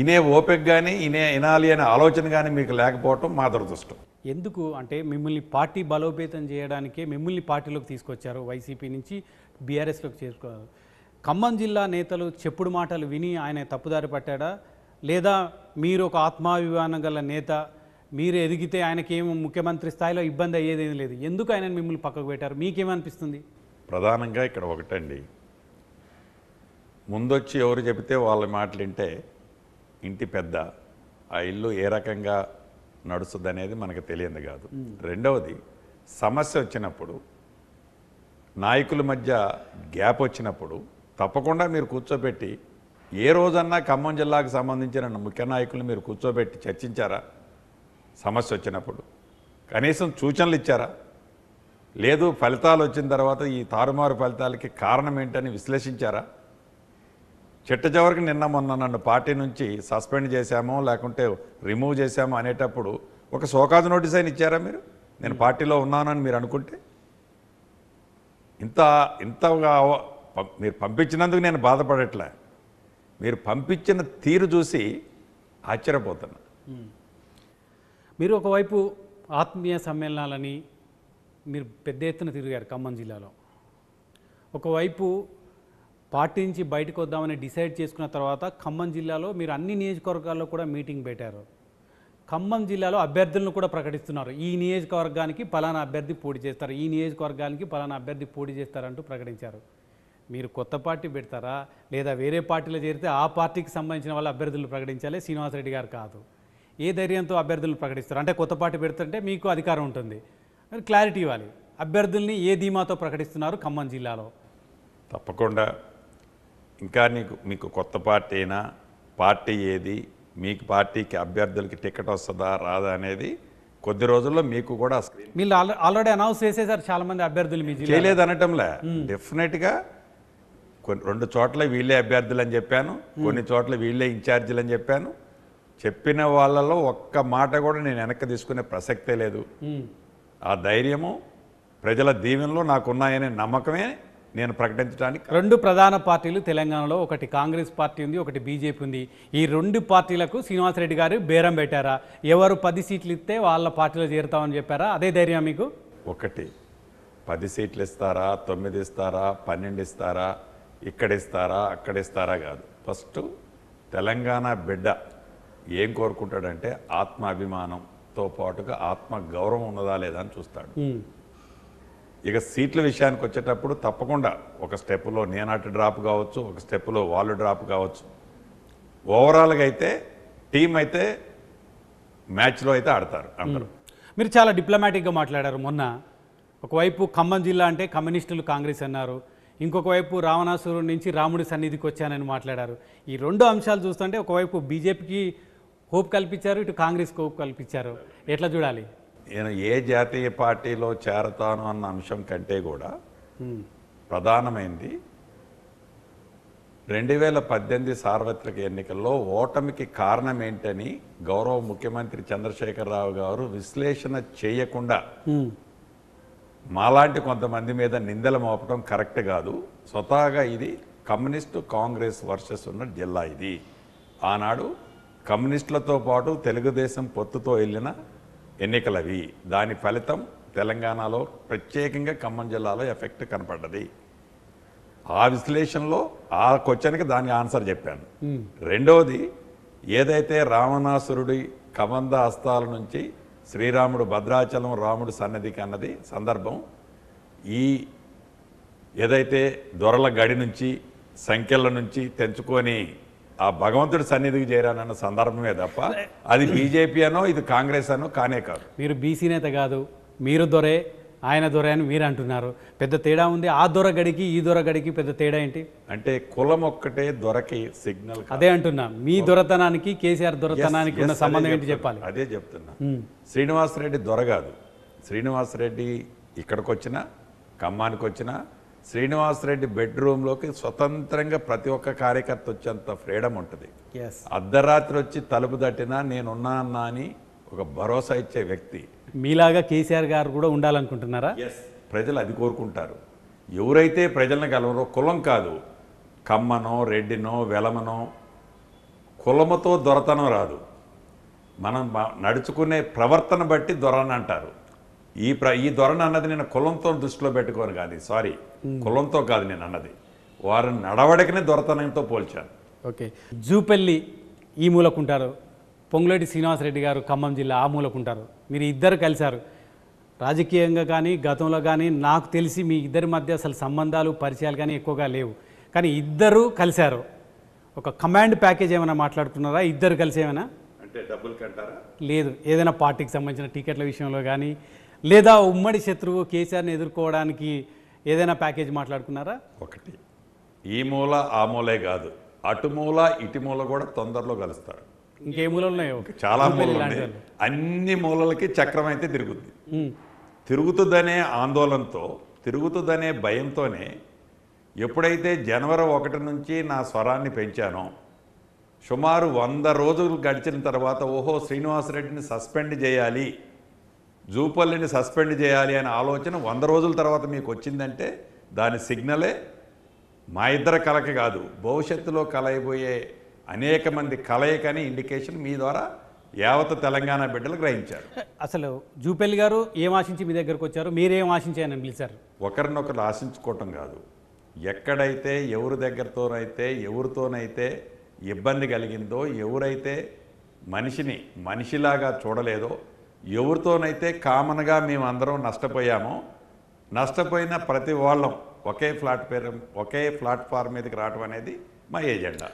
ఇనే ఓపెక్ కానీ ఇనే వినాలి అనే ఆలోచన కానీ మీకు లేకపోవటం మా దురదృష్టం ఎందుకు అంటే మిమ్మల్ని పార్టీ బలోపేతం చేయడానికే మిమ్మల్ని పార్టీలోకి తీసుకొచ్చారు వైసీపీ నుంచి బీఆర్ఎస్లోకి చేరుకున్నారు ఖమ్మం జిల్లా నేతలు చెప్పుడు మాటలు విని ఆయన తప్పుదారి పట్టాడా లేదా మీరు ఒక ఆత్మాభిమానం గల నేత మీరు ఎదిగితే ఆయనకేం ముఖ్యమంత్రి స్థాయిలో ఇబ్బంది అయ్యేదేం లేదు ఎందుకు ఆయన మిమ్మల్ని పక్కకు పెట్టారు మీకేమనిపిస్తుంది ప్రధానంగా ఇక్కడ ఒకటండి ముందొచ్చి ఎవరు చెబితే వాళ్ళ మాటలు వింటే ఇంటి పెద్ద ఆ ఇల్లు ఏ రకంగా నడుస్తుంది అనేది మనకు తెలియదు కాదు రెండవది సమస్య వచ్చినప్పుడు నాయకుల మధ్య గ్యాప్ వచ్చినప్పుడు తప్పకుండా మీరు కూర్చోబెట్టి ఏ రోజన్నా ఖమ్మం జిల్లాకు సంబంధించిన ముఖ్య నాయకులు మీరు కూర్చోబెట్టి చర్చించారా సమస్య వచ్చినప్పుడు కనీసం సూచనలు ఇచ్చారా లేదు ఫలితాలు వచ్చిన తర్వాత ఈ తారుమారు ఫలితాలకి కారణం ఏంటని విశ్లేషించారా చిట్ట చివరికి నిన్న మొన్న నన్ను పార్టీ నుంచి సస్పెండ్ చేశామో లేకుంటే రిమూవ్ చేశామో అనేటప్పుడు ఒక సోకాజ్ నోటీస్ అయిన ఇచ్చారా మీరు నేను పార్టీలో ఉన్నానని మీరు అనుకుంటే ఇంత ఇంతగా మీరు పంపించినందుకు నేను బాధపడట్లే మీరు పంపించిన తీరు చూసి ఆశ్చర్యపోతున్నా మీరు ఒకవైపు ఆత్మీయ సమ్మేళనాలని మీరు పెద్ద ఎత్తున తిరిగారు ఖమ్మం జిల్లాలో ఒకవైపు పార్టీ నుంచి బయటకు వద్దామని డిసైడ్ చేసుకున్న తర్వాత ఖమ్మం జిల్లాలో మీరు అన్ని నియోజకవర్గాల్లో కూడా మీటింగ్ పెట్టారు ఖమ్మం జిల్లాలో అభ్యర్థులను కూడా ప్రకటిస్తున్నారు ఈ నియోజకవర్గానికి పలానా అభ్యర్థి పోటీ చేస్తారు ఈ నియోజకవర్గానికి పలానా అభ్యర్థి పోటీ చేస్తారంటూ ప్రకటించారు మీరు కొత్త పార్టీ పెడతారా లేదా వేరే పార్టీలో చేరితే ఆ పార్టీకి సంబంధించిన వాళ్ళు అభ్యర్థులు ప్రకటించాలి శ్రీనివాసరెడ్డి గారు కాదు ఏ ధైర్యంతో అభ్యర్థులు ప్రకటిస్తారు అంటే కొత్త పార్టీ పెడుతుంటే మీకు అధికారం ఉంటుంది క్లారిటీ ఇవ్వాలి అభ్యర్థుల్ని ఏ ధీమాతో ప్రకటిస్తున్నారు ఖమ్మం జిల్లాలో తప్పకుండా ఇంకా నీకు మీకు కొత్త పార్టీ అయినా పార్టీ ఏది మీకు పార్టీకి అభ్యర్థులకి టికెట్ వస్తుందా రాదా అనేది కొద్ది రోజుల్లో మీకు కూడా మీరు ఆల్రెడీ అనౌన్స్ చేసేసారు చాలా మంది అభ్యర్థులు మీ చేయలేదు అనటంలే డెఫినెట్గా కొన్ని రెండు చోట్ల వీళ్ళే అభ్యర్థులు అని చెప్పాను కొన్ని చోట్ల వీళ్ళే ఇన్ఛార్జీలు అని చెప్పాను చెప్పిన వాళ్ళలో ఒక్క మాట కూడా నేను వెనక్కి తీసుకునే ప్రసక్తే లేదు ఆ ధైర్యము ప్రజల దీవెనలో నాకున్నాయనే నమ్మకమే నేను ప్రకటించడానికి రెండు ప్రధాన పార్టీలు తెలంగాణలో ఒకటి కాంగ్రెస్ పార్టీ ఉంది ఒకటి బీజేపీ ఉంది ఈ రెండు పార్టీలకు శ్రీనివాసరెడ్డి గారు బేరం పెట్టారా ఎవరు పది సీట్లు ఇస్తే వాళ్ళ పార్టీలో చేరుతామని చెప్పారా అదే ధైర్యం మీకు ఒకటి పది సీట్లు ఇస్తారా తొమ్మిది ఇస్తారా పన్నెండు ఇస్తారా ఇక్కడ ఇస్తారా అక్కడ ఇస్తారా కాదు ఫస్ట్ తెలంగాణ బిడ్డ ఏం కోరుకుంటాడంటే ఆత్మాభిమానంతో పాటుగా ఆత్మ గౌరవం ఉన్నదా లేదా అని చూస్తాడు ఇక సీట్ల విషయానికి వచ్చేటప్పుడు తప్పకుండా ఒక స్టెప్లో నేనాటి డ్రాప్ కావచ్చు ఒక స్టెప్లో వాళ్ళు డ్రాప్ కావచ్చు ఓవరాల్గా అయితే టీం అయితే మ్యాచ్లో అయితే ఆడతారు అందరూ మీరు చాలా డిప్లొమాటిక్గా మాట్లాడారు మొన్న ఒకవైపు ఖమ్మం జిల్లా అంటే కమ్యూనిస్టులు కాంగ్రెస్ అన్నారు ఇంకొక వైపు రావణాసురుడు నుంచి రాముడి సన్నిధికి వచ్చానని మాట్లాడారు ఈ రెండు అంశాలు చూస్తుంటే ఒకవైపు బీజేపీకి హోప్ కల్పించారు ఇటు కాంగ్రెస్కి హోప్ కల్పించారు ఎట్లా చూడాలి నేను ఏ జాతీయ పార్టీలో చేరతాను అన్న అంశం కంటే కూడా ప్రధానమైంది రెండు వేల పద్దెనిమిది సార్వత్రిక ఎన్నికల్లో ఓటమికి కారణం ఏంటని గౌరవ ముఖ్యమంత్రి చంద్రశేఖరరావు గారు విశ్లేషణ చేయకుండా మాలాంటి కొంతమంది మీద నిందలు మోపడం కరెక్ట్ కాదు స్వతహాగా ఇది కమ్యూనిస్టు కాంగ్రెస్ వర్సెస్ ఉన్న జిల్లా ఇది ఆనాడు కమ్యూనిస్టులతో పాటు తెలుగుదేశం పొత్తుతో వెళ్ళిన ఎన్నికలవి దాని ఫలితం తెలంగాణలో ప్రత్యేకంగా ఖమ్మం జిల్లాలో ఎఫెక్ట్ కనపడ్డది ఆ విశ్లేషణలో ఆ క్వశ్చన్కి దాని ఆన్సర్ చెప్పాను రెండవది ఏదైతే రావణాసురుడి కమంద హస్తాల నుంచి శ్రీరాముడు భద్రాచలం రాముడు సన్నదికి అన్నది సందర్భం ఈ ఏదైతే దొరల గడి నుంచి సంఖ్యల నుంచి తెంచుకొని ఆ భగవంతుడి సన్నిధికి చేరానన్న సందర్భమే తప్ప అది బీజేపీ అనో ఇది కాంగ్రెస్ అనో కానే కాదు మీరు బీసీ నేత కాదు మీరు దొరే ఆయన దొరే అని మీరు అంటున్నారు పెద్ద తేడా ఉంది ఆ దొర గడికి ఈ దొర గడికి పెద్ద తేడా ఏంటి అంటే కులం ఒక్కటే దొరకి సిగ్నల్ అదే అంటున్నా మీ దొరతనానికి కేసీఆర్ దొరతనానికి ఉన్న సంబంధం ఏంటి చెప్పాలి అదే చెప్తున్నా శ్రీనివాసరెడ్డి దొర కాదు శ్రీనివాసరెడ్డి ఇక్కడికి వచ్చినా ఖమ్మానికి వచ్చినా శ్రీనివాసరెడ్డి బెడ్రూమ్లోకి స్వతంత్రంగా ప్రతి ఒక్క కార్యకర్త వచ్చేంత ఫ్రీడమ్ ఉంటుంది అర్ధరాత్రి వచ్చి తలుపు తట్టినా నేనున్నా అని ఒక భరోసా ఇచ్చే వ్యక్తి మీలాగా కేసీఆర్ గారు కూడా ఉండాలనుకుంటున్నారా ఎస్ ప్రజలు అది కోరుకుంటారు ఎవరైతే ప్రజలను కలవరో కులం కాదు కమ్మనో రెడ్డినో వెలమనో కులముతో దొరతనం రాదు మనం నడుచుకునే ప్రవర్తన బట్టి దొరనంటారు ఈ ప్ర ఈ ధోరణ అన్నది నేను కులంతో దృష్టిలో పెట్టుకోను కాదు సారీ కులంతో కాదు నేను అన్నది వారు నడవడికనే దొరతనంతో పోల్చాను ఓకే జూపల్లి ఈ మూలకు ఉంటారు పొంగులేటి శ్రీనివాసరెడ్డి గారు ఖమ్మం జిల్లా ఆ మూలకు ఉంటారు మీరు ఇద్దరు కలిశారు రాజకీయంగా కానీ గతంలో కానీ నాకు తెలిసి మీ ఇద్దరి మధ్య అసలు సంబంధాలు పరిచయాలు కానీ ఎక్కువగా లేవు కానీ ఇద్దరు కలిశారు ఒక కమాండ్ ప్యాకేజ్ ఏమైనా మాట్లాడుతున్నారా ఇద్దరు కలిసి ఏమైనా అంటే డబ్బులు కంటారా లేదు ఏదైనా పార్టీకి సంబంధించిన టికెట్ల విషయంలో కానీ లేదా ఉమ్మడి శత్రువు కేసీఆర్ని ఎదుర్కోవడానికి ఏదైనా ప్యాకేజ్ మాట్లాడుకున్నారా ఒకటి ఈ మూల ఆ మూలే కాదు అటు మూల ఇటు మూల కూడా తొందరలో కలుస్తాడు ఇంకే మూలలు ఉన్నాయో చాలా మూలలు ఉన్నాయి అన్ని మూలలకి చక్రం అయితే తిరుగుద్ది తిరుగుతుందనే ఆందోళనతో తిరుగుతుందనే భయంతోనే ఎప్పుడైతే జనవరి ఒకటి నుంచి నా స్వరాన్ని పెంచానో సుమారు వంద రోజులు గడిచిన తర్వాత ఓహో శ్రీనివాసరెడ్డిని సస్పెండ్ చేయాలి జూపల్లిని సస్పెండ్ చేయాలి అనే ఆలోచన వంద రోజుల తర్వాత మీకు వచ్చిందంటే దాని సిగ్నలే మా ఇద్దరు కలక కాదు భవిష్యత్తులో కలయిపోయే అనేక మంది కలయికని ఇండికేషన్ మీ ద్వారా యావత్ తెలంగాణ బిడ్డలు గ్రహించారు అసలు జూపల్లి గారు ఏం ఆశించి మీ దగ్గరకు వచ్చారు మీరేం ఆశించాయని పిలిచారు ఒకరినొకరు ఆశించుకోవటం కాదు ఎక్కడైతే ఎవరి దగ్గరతోనైతే ఎవరితోనైతే ఇబ్బంది కలిగిందో ఎవరైతే మనిషిని మనిషిలాగా చూడలేదో ఎవరితోనైతే కామన్గా మేమందరం నష్టపోయామో నష్టపోయిన ప్రతి వాళ్ళం ఒకే పేరు ఒకే ప్లాట్ఫామ్ మీదకి రావడం అనేది మా ఏజెండా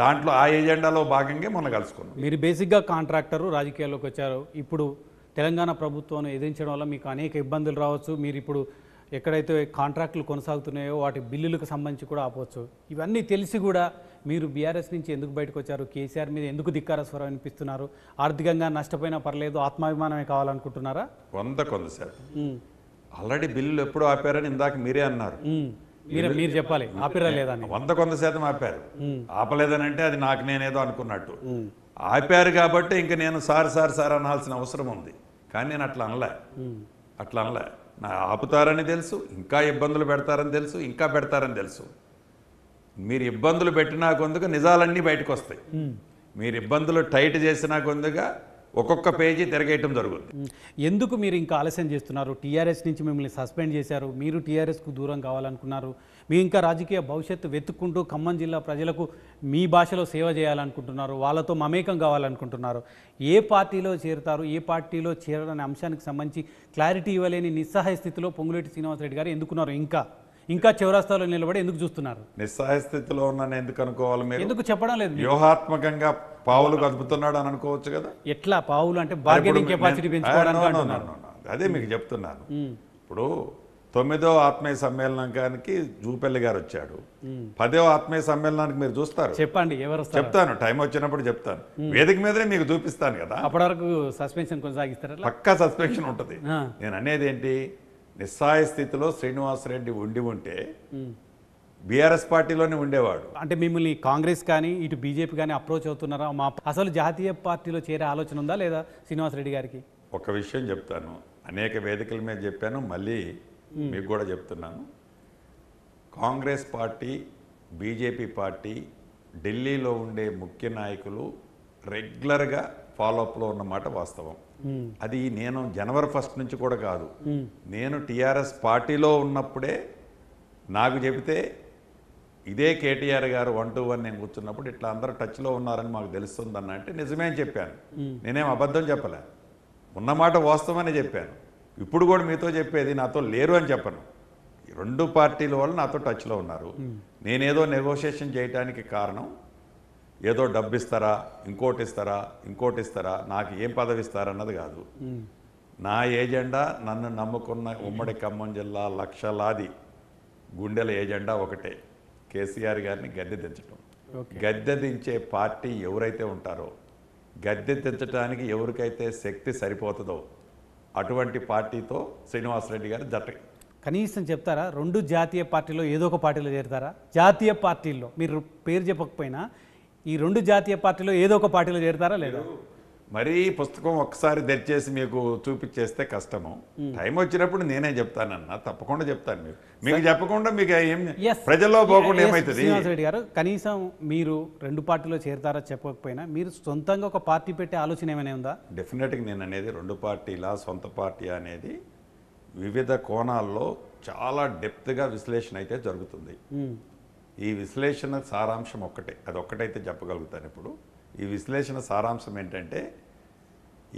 దాంట్లో ఆ ఏజెండాలో భాగంగా మొన్న కలుసుకున్నాం మీరు బేసిక్గా కాంట్రాక్టరు రాజకీయాల్లోకి వచ్చారు ఇప్పుడు తెలంగాణ ప్రభుత్వాన్ని ఎదిరించడం వల్ల మీకు అనేక ఇబ్బందులు రావచ్చు మీరు ఇప్పుడు ఎక్కడైతే కాంట్రాక్టులు కొనసాగుతున్నాయో వాటి బిల్లులకు సంబంధించి కూడా ఆపవచ్చు ఇవన్నీ తెలిసి కూడా మీరు బీఆర్ఎస్ నుంచి ఎందుకు బయటకు వచ్చారు కేసీఆర్ మీద ఎందుకు స్వరం అనిపిస్తున్నారు ఆర్థికంగా నష్టపోయినా పర్లేదు ఆత్మాభిమానమే కావాలనుకుంటున్నారా వంద కొంత సార్ ఆల్రెడీ బిల్లులు ఎప్పుడు ఆపారని ఇందాక మీరే అన్నారు మీరు మీరు చెప్పాలి ఆపిరా లేదని వంద కొంత శాతం ఆపారు ఆపలేదని అంటే అది నాకు నేనేదో అనుకున్నట్టు ఆపారు కాబట్టి ఇంకా నేను సార్ సార్ సార్ అనాల్సిన అవసరం ఉంది కానీ నేను అట్లా అనలే అట్లా అనలే నా ఆపుతారని తెలుసు ఇంకా ఇబ్బందులు పెడతారని తెలుసు ఇంకా పెడతారని తెలుసు మీరు ఇబ్బందులు పెట్టినా కొందుకు నిజాలన్నీ బయటకు వస్తాయి మీరు ఇబ్బందులు టైట్ చేసినా కొందుగా ఒక్కొక్క పేజీ తిరగేయటం జరుగుతుంది ఎందుకు మీరు ఇంకా ఆలస్యం చేస్తున్నారు టీఆర్ఎస్ నుంచి మిమ్మల్ని సస్పెండ్ చేశారు మీరు టీఆర్ఎస్కు దూరం కావాలనుకున్నారు మీ ఇంకా రాజకీయ భవిష్యత్తు వెతుక్కుంటూ ఖమ్మం జిల్లా ప్రజలకు మీ భాషలో సేవ చేయాలనుకుంటున్నారు వాళ్ళతో మమేకం కావాలనుకుంటున్నారు ఏ పార్టీలో చేరుతారు ఏ పార్టీలో చేరడనే అంశానికి సంబంధించి క్లారిటీ ఇవ్వలేని నిస్సహాయ స్థితిలో పొంగులేటి శ్రీనివాసరెడ్డి గారు ఎందుకున్నారు ఇంకా ఇంకా చివరాస్తాలో నిలబడి ఎందుకు చూస్తున్నారు నిస్సహాయ స్థితిలో ఉన్నాను ఎందుకు అనుకోవాలి మీరు ఎందుకు చెప్పడం లేదు వ్యూహాత్మకంగా పావులు కదుపుతున్నాడు అని అనుకోవచ్చు కదా ఎట్లా పావులు అంటే బార్గెనింగ్ కెపాసిటీ పెంచుకోవడానికి అదే మీకు చెప్తున్నాను ఇప్పుడు తొమ్మిదో ఆత్మీయ సమ్మేళనానికి జూపల్లి గారు వచ్చాడు పదో ఆత్మీయ సమ్మేళనానికి మీరు చూస్తారు చెప్పండి ఎవరు చెప్తాను టైం వచ్చినప్పుడు చెప్తాను వేదిక మీదనే మీకు చూపిస్తాను కదా అప్పటి వరకు సస్పెన్షన్ కొనసాగిస్తారు పక్కా సస్పెన్షన్ ఉంటుంది నేను అనేది ఏంటి నిస్సాయ స్థితిలో శ్రీనివాసరెడ్డి ఉండి ఉంటే బీఆర్ఎస్ పార్టీలోనే ఉండేవాడు అంటే మిమ్మల్ని కాంగ్రెస్ కానీ ఇటు బీజేపీ కానీ అప్రోచ్ అవుతున్నారా మా అసలు జాతీయ పార్టీలో చేరే ఆలోచన ఉందా లేదా శ్రీనివాసరెడ్డి గారికి ఒక విషయం చెప్తాను అనేక వేదికల మీద చెప్పాను మళ్ళీ మీకు కూడా చెప్తున్నాను కాంగ్రెస్ పార్టీ బీజేపీ పార్టీ ఢిల్లీలో ఉండే ముఖ్య నాయకులు రెగ్యులర్గా ఫాలోఅప్లో ఉన్నమాట వాస్తవం Hmm. అది నేను జనవరి ఫస్ట్ నుంచి కూడా కాదు hmm. నేను టీఆర్ఎస్ పార్టీలో ఉన్నప్పుడే నాకు చెబితే ఇదే కేటీఆర్ గారు వన్ టూ వన్ నేను కూర్చున్నప్పుడు ఇట్లా అందరూ టచ్లో ఉన్నారని మాకు తెలుస్తుందన్న అంటే నిజమే అని చెప్పాను hmm. నేనేం అబద్ధం చెప్పలే ఉన్నమాట వాస్తవమని చెప్పాను ఇప్పుడు కూడా మీతో చెప్పేది నాతో లేరు అని చెప్పను రెండు పార్టీల వాళ్ళు నాతో టచ్లో ఉన్నారు నేనేదో నెగోషియేషన్ చేయడానికి కారణం ఏదో డబ్బు ఇస్తారా ఇంకోటి ఇస్తారా ఇంకోటి ఇస్తారా నాకు ఏం పదవి ఇస్తారన్నది కాదు నా ఏజెండా నన్ను నమ్ముకున్న ఉమ్మడి ఖమ్మం జిల్లా లక్షలాది గుండెల ఏజెండా ఒకటే కేసీఆర్ గారిని గద్దె దించడం గద్దె దించే పార్టీ ఎవరైతే ఉంటారో గద్దె దించడానికి ఎవరికైతే శక్తి సరిపోతుందో అటువంటి పార్టీతో శ్రీనివాసరెడ్డి గారు జట్ట కనీసం చెప్తారా రెండు జాతీయ పార్టీలో ఏదో ఒక పార్టీలో చేరుతారా జాతీయ పార్టీల్లో మీరు పేరు చెప్పకపోయినా ఈ రెండు జాతీయ పార్టీలో ఏదో ఒక పార్టీలో చేరుతారా లేదా మరీ పుస్తకం ఒక్కసారి తెరిచేసి మీకు చూపించేస్తే కష్టము టైం వచ్చినప్పుడు నేనే చెప్తానన్న తప్పకుండా చెప్తాను మీరు మీకు చెప్పకుండా మీకు ఏం ప్రజల్లో పోకుండా ఏమైతుంది రెడ్డి గారు కనీసం మీరు రెండు పార్టీలో చేరతారా చెప్పకపోయినా మీరు సొంతంగా ఒక పార్టీ పెట్టే ఆలోచన ఏమైనా ఉందా డెఫినెట్గా నేను అనేది రెండు పార్టీలా సొంత పార్టీ అనేది వివిధ కోణాల్లో చాలా డెప్త్గా విశ్లేషణ అయితే జరుగుతుంది ఈ విశ్లేషణ సారాంశం ఒక్కటే అది ఒక్కటైతే చెప్పగలుగుతాను ఇప్పుడు ఈ విశ్లేషణ సారాంశం ఏంటంటే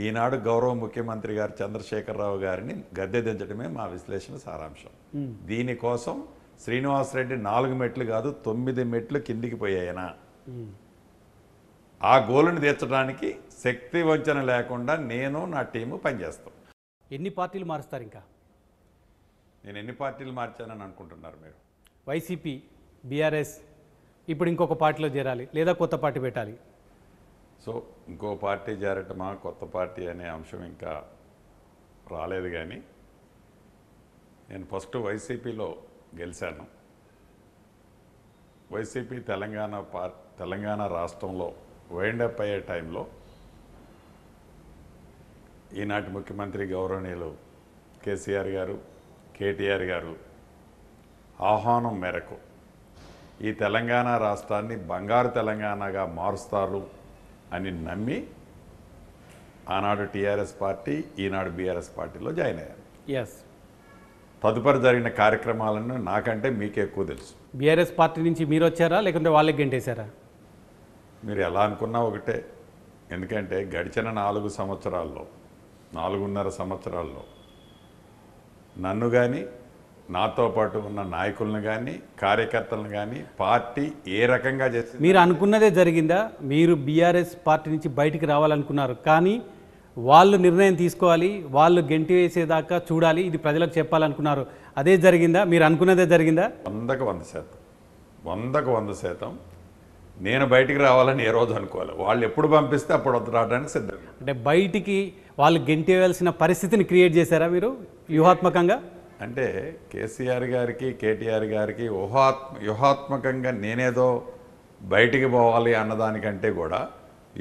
ఈనాడు గౌరవ ముఖ్యమంత్రి గారు చంద్రశేఖరరావు గారిని గద్దె దించడమే మా విశ్లేషణ సారాంశం దీనికోసం శ్రీనివాసరెడ్డి నాలుగు మెట్లు కాదు తొమ్మిది మెట్లు కిందికి పోయాయన ఆ గోలుని తీర్చడానికి శక్తి వంచన లేకుండా నేను నా టీము పనిచేస్తాం ఎన్ని పార్టీలు మారుస్తారు ఇంకా నేను ఎన్ని పార్టీలు మార్చానని అనుకుంటున్నారు మీరు వైసీపీ బీఆర్ఎస్ ఇప్పుడు ఇంకొక పార్టీలో చేరాలి లేదా కొత్త పార్టీ పెట్టాలి సో ఇంకో పార్టీ చేరటమా కొత్త పార్టీ అనే అంశం ఇంకా రాలేదు కానీ నేను ఫస్ట్ వైసీపీలో గెలిచాను వైసీపీ తెలంగాణ పార్ తెలంగాణ రాష్ట్రంలో వైండప్ అయ్యే టైంలో ఈనాటి ముఖ్యమంత్రి గౌరవనీయులు కేసీఆర్ గారు కేటీఆర్ గారు ఆహ్వానం మేరకు ఈ తెలంగాణ రాష్ట్రాన్ని బంగారు తెలంగాణగా మారుస్తారు అని నమ్మి ఆనాడు టీఆర్ఎస్ పార్టీ ఈనాడు బీఆర్ఎస్ పార్టీలో జాయిన్ అయ్యాను ఎస్ తదుపరి జరిగిన కార్యక్రమాలను నాకంటే మీకే ఎక్కువ తెలుసు బీఆర్ఎస్ పార్టీ నుంచి మీరు వచ్చారా లేకుంటే వాళ్ళకి గెంటేశారా మీరు ఎలా అనుకున్నా ఒకటే ఎందుకంటే గడిచిన నాలుగు సంవత్సరాల్లో నాలుగున్నర సంవత్సరాల్లో నన్ను కానీ నాతో పాటు ఉన్న నాయకులను కానీ కార్యకర్తలను కానీ పార్టీ ఏ రకంగా చేసింది మీరు అనుకున్నదే జరిగిందా మీరు బీఆర్ఎస్ పార్టీ నుంచి బయటికి రావాలనుకున్నారు కానీ వాళ్ళు నిర్ణయం తీసుకోవాలి వాళ్ళు గెంటి వేసేదాకా చూడాలి ఇది ప్రజలకు చెప్పాలనుకున్నారు అదే జరిగిందా మీరు అనుకున్నదే జరిగిందా వందకు వంద శాతం వందకు వంద శాతం నేను బయటికి రావాలని ఏ రోజు అనుకోవాలి వాళ్ళు ఎప్పుడు పంపిస్తే అప్పుడు రావడానికి సిద్ధం అంటే బయటికి వాళ్ళు వేయాల్సిన పరిస్థితిని క్రియేట్ చేశారా మీరు వ్యూహాత్మకంగా అంటే కేసీఆర్ గారికి కేటీఆర్ గారికి ఊహాత్మ వ్యూహాత్మకంగా నేనేదో బయటికి పోవాలి అన్నదానికంటే కూడా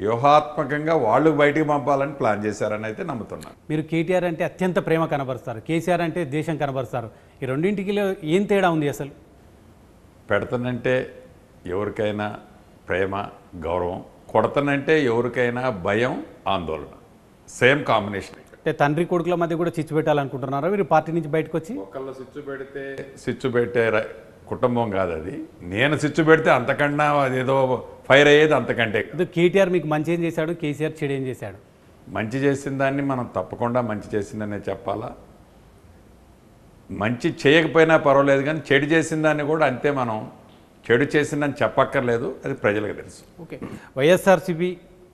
వ్యూహాత్మకంగా వాళ్ళు బయటికి పంపాలని ప్లాన్ చేశారని అయితే నమ్ముతున్నాను మీరు కేటీఆర్ అంటే అత్యంత ప్రేమ కనబరుస్తారు కేసీఆర్ అంటే దేశం కనబరుస్తారు ఈ రెండింటికి ఏం తేడా ఉంది అసలు పెడతానంటే ఎవరికైనా ప్రేమ గౌరవం కొడతానంటే ఎవరికైనా భయం ఆందోళన సేమ్ కాంబినేషన్ అంటే తండ్రి కొడుకుల మధ్య కూడా చిచ్చు పెట్టాలనుకుంటున్నారా మీరు పార్టీ నుంచి బయటకు వచ్చి ఒకళ్ళు సిచ్చు పెడితే సిచ్చు పెట్టే కుటుంబం కాదు అది నేను సిచ్చు పెడితే అంతకన్నా ఏదో ఫైర్ అయ్యేది అంతకంటే కేటీఆర్ మీకు మంచి ఏం చేశాడు కేసీఆర్ చెడు ఏం చేశాడు మంచి చేసిన దాన్ని మనం తప్పకుండా మంచి చేసిందనే చెప్పాలా మంచి చేయకపోయినా పర్వాలేదు కానీ చెడు చేసిన దాన్ని కూడా అంతే మనం చెడు చేసిందని చెప్పక్కర్లేదు అది ప్రజలకు తెలుసు ఓకే వైఎస్ఆర్సీపీ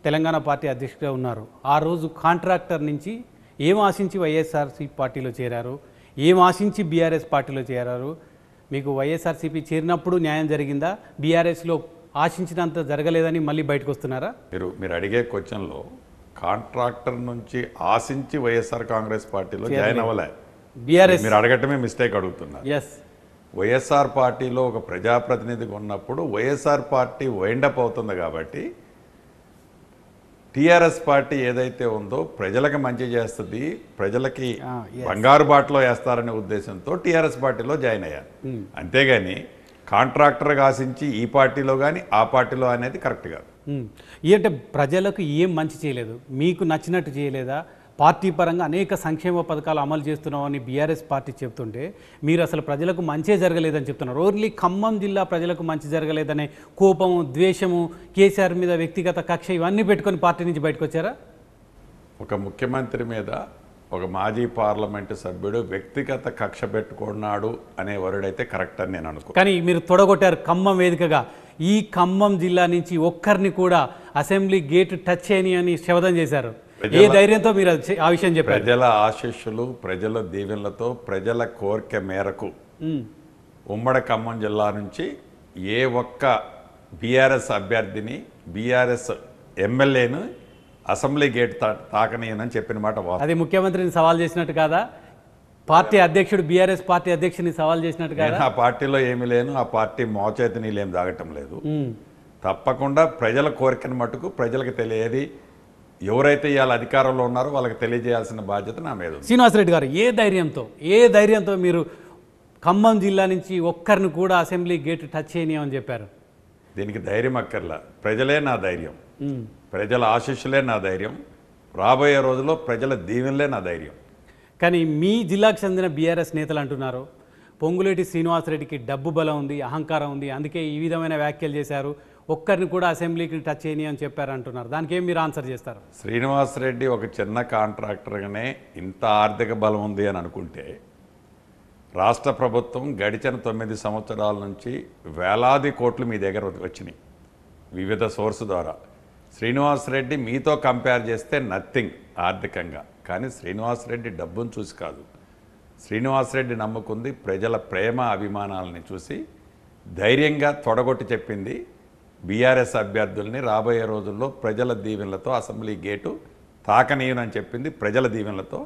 తెలంగాణ పార్టీ అధ్యక్షుడిగా ఉన్నారు ఆ రోజు కాంట్రాక్టర్ నుంచి ఏం ఆశించి వైఎస్ఆర్సీ పార్టీలో చేరారు ఏం ఆశించి బీఆర్ఎస్ పార్టీలో చేరారు మీకు వైఎస్ఆర్సీపీ చేరినప్పుడు న్యాయం జరిగిందా బీఆర్ఎస్లో ఆశించినంత జరగలేదని మళ్ళీ బయటకు వస్తున్నారా మీరు మీరు అడిగే క్వశ్చన్లో కాంట్రాక్టర్ నుంచి ఆశించి వైఎస్ఆర్ కాంగ్రెస్ పార్టీలో జాయిన్ అవ్వలే బీఆర్ఎస్ మీరు అడగటమే మిస్టేక్ అడుగుతున్నారు ఎస్ వైఎస్ఆర్ పార్టీలో ఒక ప్రజాప్రతినిధిగా ఉన్నప్పుడు వైఎస్ఆర్ పార్టీ వైండప్ అవుతుంది కాబట్టి టిఆర్ఎస్ పార్టీ ఏదైతే ఉందో ప్రజలకు మంచి చేస్తుంది ప్రజలకి బంగారు బాటలో వేస్తారనే ఉద్దేశంతో టీఆర్ఎస్ పార్టీలో జాయిన్ అయ్యాను అంతేగాని కాంట్రాక్టర్గా ఆశించి ఈ పార్టీలో కానీ ఆ పార్టీలో అనేది కరెక్ట్ కాదు ఏంటంటే ప్రజలకు ఏం మంచి చేయలేదు మీకు నచ్చినట్టు చేయలేదా పార్టీ పరంగా అనేక సంక్షేమ పథకాలు అమలు చేస్తున్నామని బీఆర్ఎస్ పార్టీ చెప్తుంటే మీరు అసలు ప్రజలకు మంచే జరగలేదని చెప్తున్నారు ఓన్లీ ఖమ్మం జిల్లా ప్రజలకు మంచి జరగలేదనే కోపము ద్వేషము కేసీఆర్ మీద వ్యక్తిగత కక్ష ఇవన్నీ పెట్టుకొని పార్టీ నుంచి బయటకు వచ్చారా ఒక ముఖ్యమంత్రి మీద ఒక మాజీ పార్లమెంట్ సభ్యుడు వ్యక్తిగత కక్ష పెట్టుకున్నాడు అనే వరుడైతే కరెక్ట్ అని నేను అనుకో కానీ మీరు తొడగొట్టారు ఖమ్మం వేదికగా ఈ ఖమ్మం జిల్లా నుంచి ఒక్కరిని కూడా అసెంబ్లీ గేటు టచ్ చేయని అని శవదం చేశారు ఏ ధైర్యంతో మీరు ఆ విషయం చెప్పారు ప్రజల ఆశీస్సులు ప్రజల దీవెనలతో ప్రజల కోరిక మేరకు ఉమ్మడి ఖమ్మం జిల్లా నుంచి ఏ ఒక్క బీఆర్ఎస్ అభ్యర్థిని బీఆర్ఎస్ ఎమ్మెల్యేను అసెంబ్లీ గేట్ తా తాకనీయనని చెప్పిన మాట అది ముఖ్యమంత్రిని సవాల్ చేసినట్టు కాదా పార్టీ అధ్యక్షుడు బీఆర్ఎస్ పార్టీ అధ్యక్షుని సవాల్ చేసినట్టు కాదా ఆ పార్టీలో ఏమి లేను ఆ పార్టీ మోచేతి ఏమి తాగటం లేదు తప్పకుండా ప్రజల కోరికను మటుకు ప్రజలకు తెలియదు ఎవరైతే ఇవాళ అధికారంలో ఉన్నారో వాళ్ళకి తెలియజేయాల్సిన బాధ్యత నా మీద శ్రీనివాసరెడ్డి గారు ఏ ధైర్యంతో ఏ ధైర్యంతో మీరు ఖమ్మం జిల్లా నుంచి ఒక్కరిని కూడా అసెంబ్లీ గేట్ టచ్ చేయనీయమని చెప్పారు దీనికి ధైర్యం అక్కర్లా ప్రజలే నా ధైర్యం ప్రజల ఆశీస్సులే నా ధైర్యం రాబోయే రోజుల్లో ప్రజల దీవెనలే నా ధైర్యం కానీ మీ జిల్లాకు చెందిన బీఆర్ఎస్ నేతలు అంటున్నారు పొంగులేటి శ్రీనివాసరెడ్డికి డబ్బు బలం ఉంది అహంకారం ఉంది అందుకే ఈ విధమైన వ్యాఖ్యలు చేశారు ఒక్కరిని కూడా అసెంబ్లీకి టచ్ చేయని అని చెప్పారంటున్నారు దానికి ఏం మీరు ఆన్సర్ చేస్తారు శ్రీనివాస్ రెడ్డి ఒక చిన్న కాంట్రాక్టర్గానే ఇంత ఆర్థిక బలం ఉంది అని అనుకుంటే రాష్ట్ర ప్రభుత్వం గడిచిన తొమ్మిది సంవత్సరాల నుంచి వేలాది కోట్లు మీ దగ్గర వచ్చినాయి వివిధ సోర్స్ ద్వారా శ్రీనివాస్ రెడ్డి మీతో కంపేర్ చేస్తే నథింగ్ ఆర్థికంగా కానీ శ్రీనివాస్ రెడ్డి డబ్బును చూసి కాదు శ్రీనివాస్ రెడ్డి నమ్ముకుంది ప్రజల ప్రేమ అభిమానాలని చూసి ధైర్యంగా తొడగొట్టి చెప్పింది బీఆర్ఎస్ అభ్యర్థుల్ని రాబోయే రోజుల్లో ప్రజల దీవెనలతో అసెంబ్లీ గేటు తాకనీయనని చెప్పింది ప్రజల దీవెనలతో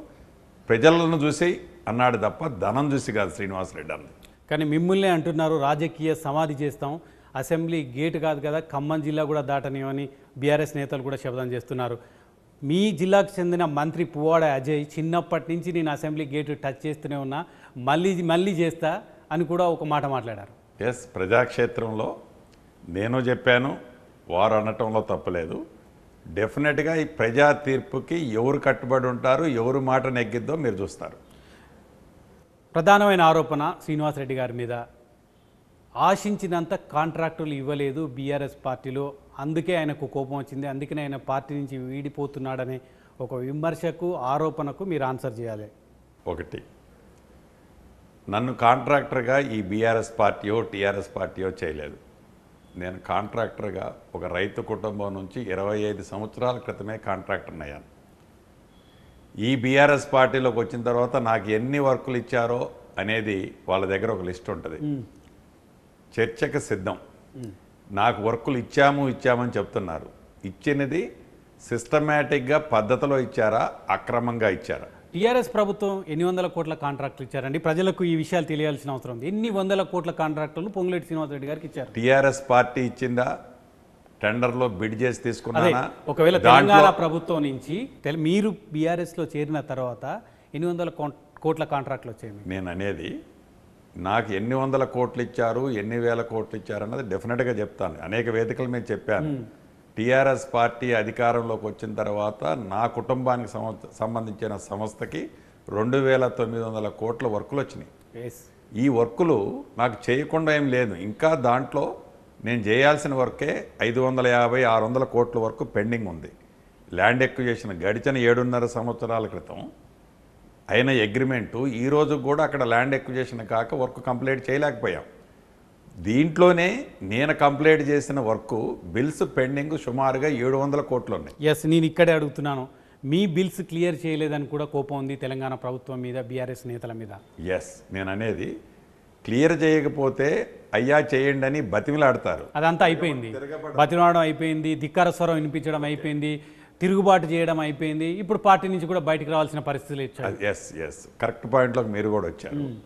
ప్రజలను చూసి అన్నాడు తప్ప ధనం చూసి కాదు శ్రీనివాసరెడ్డి అన్నది కానీ మిమ్మల్ని అంటున్నారు రాజకీయ సమాధి చేస్తాం అసెంబ్లీ గేట్ కాదు కదా ఖమ్మం జిల్లా కూడా దాటనీయమని బీఆర్ఎస్ నేతలు కూడా శబ్దం చేస్తున్నారు మీ జిల్లాకు చెందిన మంత్రి పువ్వాడ అజయ్ చిన్నప్పటి నుంచి నేను అసెంబ్లీ గేటు టచ్ చేస్తూనే ఉన్నా మళ్ళీ మళ్ళీ చేస్తా అని కూడా ఒక మాట మాట్లాడారు ఎస్ ప్రజాక్షేత్రంలో నేను చెప్పాను వారు అనటంలో తప్పలేదు డెఫినెట్గా ఈ ప్రజా తీర్పుకి ఎవరు కట్టుబడి ఉంటారు ఎవరు మాట నెగ్గిద్దో మీరు చూస్తారు ప్రధానమైన ఆరోపణ శ్రీనివాసరెడ్డి గారి మీద ఆశించినంత కాంట్రాక్టులు ఇవ్వలేదు బీఆర్ఎస్ పార్టీలో అందుకే ఆయనకు కోపం వచ్చింది అందుకనే ఆయన పార్టీ నుంచి వీడిపోతున్నాడనే ఒక విమర్శకు ఆరోపణకు మీరు ఆన్సర్ చేయాలి ఒకటి నన్ను కాంట్రాక్టర్గా ఈ బీఆర్ఎస్ పార్టీయో టీఆర్ఎస్ పార్టీయో చేయలేదు నేను కాంట్రాక్టర్గా ఒక రైతు కుటుంబం నుంచి ఇరవై ఐదు సంవత్సరాల క్రితమే కాంట్రాక్టర్ని అయ్యాను ఈ బీఆర్ఎస్ పార్టీలోకి వచ్చిన తర్వాత నాకు ఎన్ని వర్కులు ఇచ్చారో అనేది వాళ్ళ దగ్గర ఒక లిస్ట్ ఉంటుంది చర్చకు సిద్ధం నాకు వర్కులు ఇచ్చాము ఇచ్చామని చెప్తున్నారు ఇచ్చినది సిస్టమేటిక్గా పద్ధతిలో ఇచ్చారా అక్రమంగా ఇచ్చారా టీఆర్ఎస్ ప్రభుత్వం ఎన్ని వందల కోట్ల కాంట్రాక్టులు ఇచ్చారండి ప్రజలకు ఈ విషయాలు తెలియాల్సిన అవసరం ఉంది ఎన్ని వందల కోట్ల కాంట్రాక్టులు పొంగులేటి రెడ్డి గారికి ఇచ్చారు టీఆర్ఎస్ పార్టీ ఇచ్చిందా టెండర్లో బిడ్ చేసి తీసుకున్నా ఒకవేళ తెలంగాణ ప్రభుత్వం నుంచి మీరు బీఆర్ఎస్లో చేరిన తర్వాత ఎన్ని వందల కోట్ల కాంట్రాక్టులు వచ్చాయి నేను అనేది నాకు ఎన్ని వందల కోట్లు ఇచ్చారు ఎన్ని వేల కోట్లు ఇచ్చారు అన్నది డెఫినెట్గా చెప్తాను అనేక వేదికలు మీద చెప్పాను టీఆర్ఎస్ పార్టీ అధికారంలోకి వచ్చిన తర్వాత నా కుటుంబానికి సంబంధించిన సంస్థకి రెండు వేల తొమ్మిది వందల కోట్ల వర్కులు వచ్చినాయి ఈ వర్కులు నాకు చేయకుండా ఏం లేదు ఇంకా దాంట్లో నేను చేయాల్సిన వర్కే ఐదు వందల యాభై ఆరు వందల కోట్ల వరకు పెండింగ్ ఉంది ల్యాండ్ ఎక్విజేషన్ గడిచిన ఏడున్నర సంవత్సరాల క్రితం అయిన అగ్రిమెంటు ఈరోజు కూడా అక్కడ ల్యాండ్ ఎక్విజేషన్ కాక వర్క్ కంప్లీట్ చేయలేకపోయాం దీంట్లోనే నేను కంప్లైంట్ చేసిన వర్క్ బిల్స్ పెండింగ్ సుమారుగా ఏడు వందల కోట్లు ఉన్నాయి ఎస్ నేను ఇక్కడే అడుగుతున్నాను మీ బిల్స్ క్లియర్ చేయలేదని కూడా కోపం ఉంది తెలంగాణ ప్రభుత్వం మీద బీఆర్ఎస్ నేతల మీద ఎస్ నేను అనేది క్లియర్ చేయకపోతే అయ్యా చేయండి అని బతిమిలాడతారు అదంతా అయిపోయింది బతిమలాడడం అయిపోయింది ధిక్కార స్వరం వినిపించడం అయిపోయింది తిరుగుబాటు చేయడం అయిపోయింది ఇప్పుడు పార్టీ నుంచి కూడా బయటకు రావాల్సిన పరిస్థితులు ఇచ్చారు ఎస్ ఎస్ కరెక్ట్ పాయింట్లోకి మీరు కూడా వచ్చారు hmm.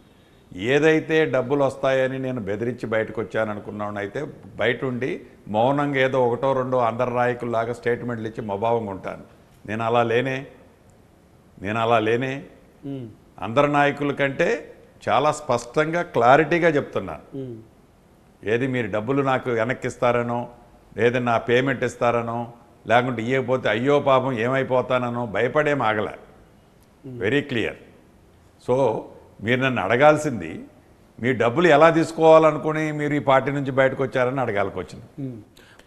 ఏదైతే డబ్బులు వస్తాయని నేను బెదిరించి బయటకు వచ్చాననుకున్నాను అయితే బయట ఉండి మౌనంగా ఏదో ఒకటో రెండో అందరు లాగా స్టేట్మెంట్లు ఇచ్చి మభావంగా ఉంటాను నేను అలా లేనే నేను అలా లేనే అందరు నాయకుల కంటే చాలా స్పష్టంగా క్లారిటీగా చెప్తున్నా ఏది మీరు డబ్బులు నాకు వెనక్కి ఇస్తారనో నా పేమెంట్ ఇస్తారనో లేకుంటే ఇవ్వకపోతే అయ్యో పాపం ఏమైపోతాననో భయపడేం ఆగలే వెరీ క్లియర్ సో మీరు నన్ను అడగాల్సింది మీ డబ్బులు ఎలా తీసుకోవాలనుకుని మీరు ఈ పార్టీ నుంచి బయటకు వచ్చారని అడగాల్సి వచ్చింది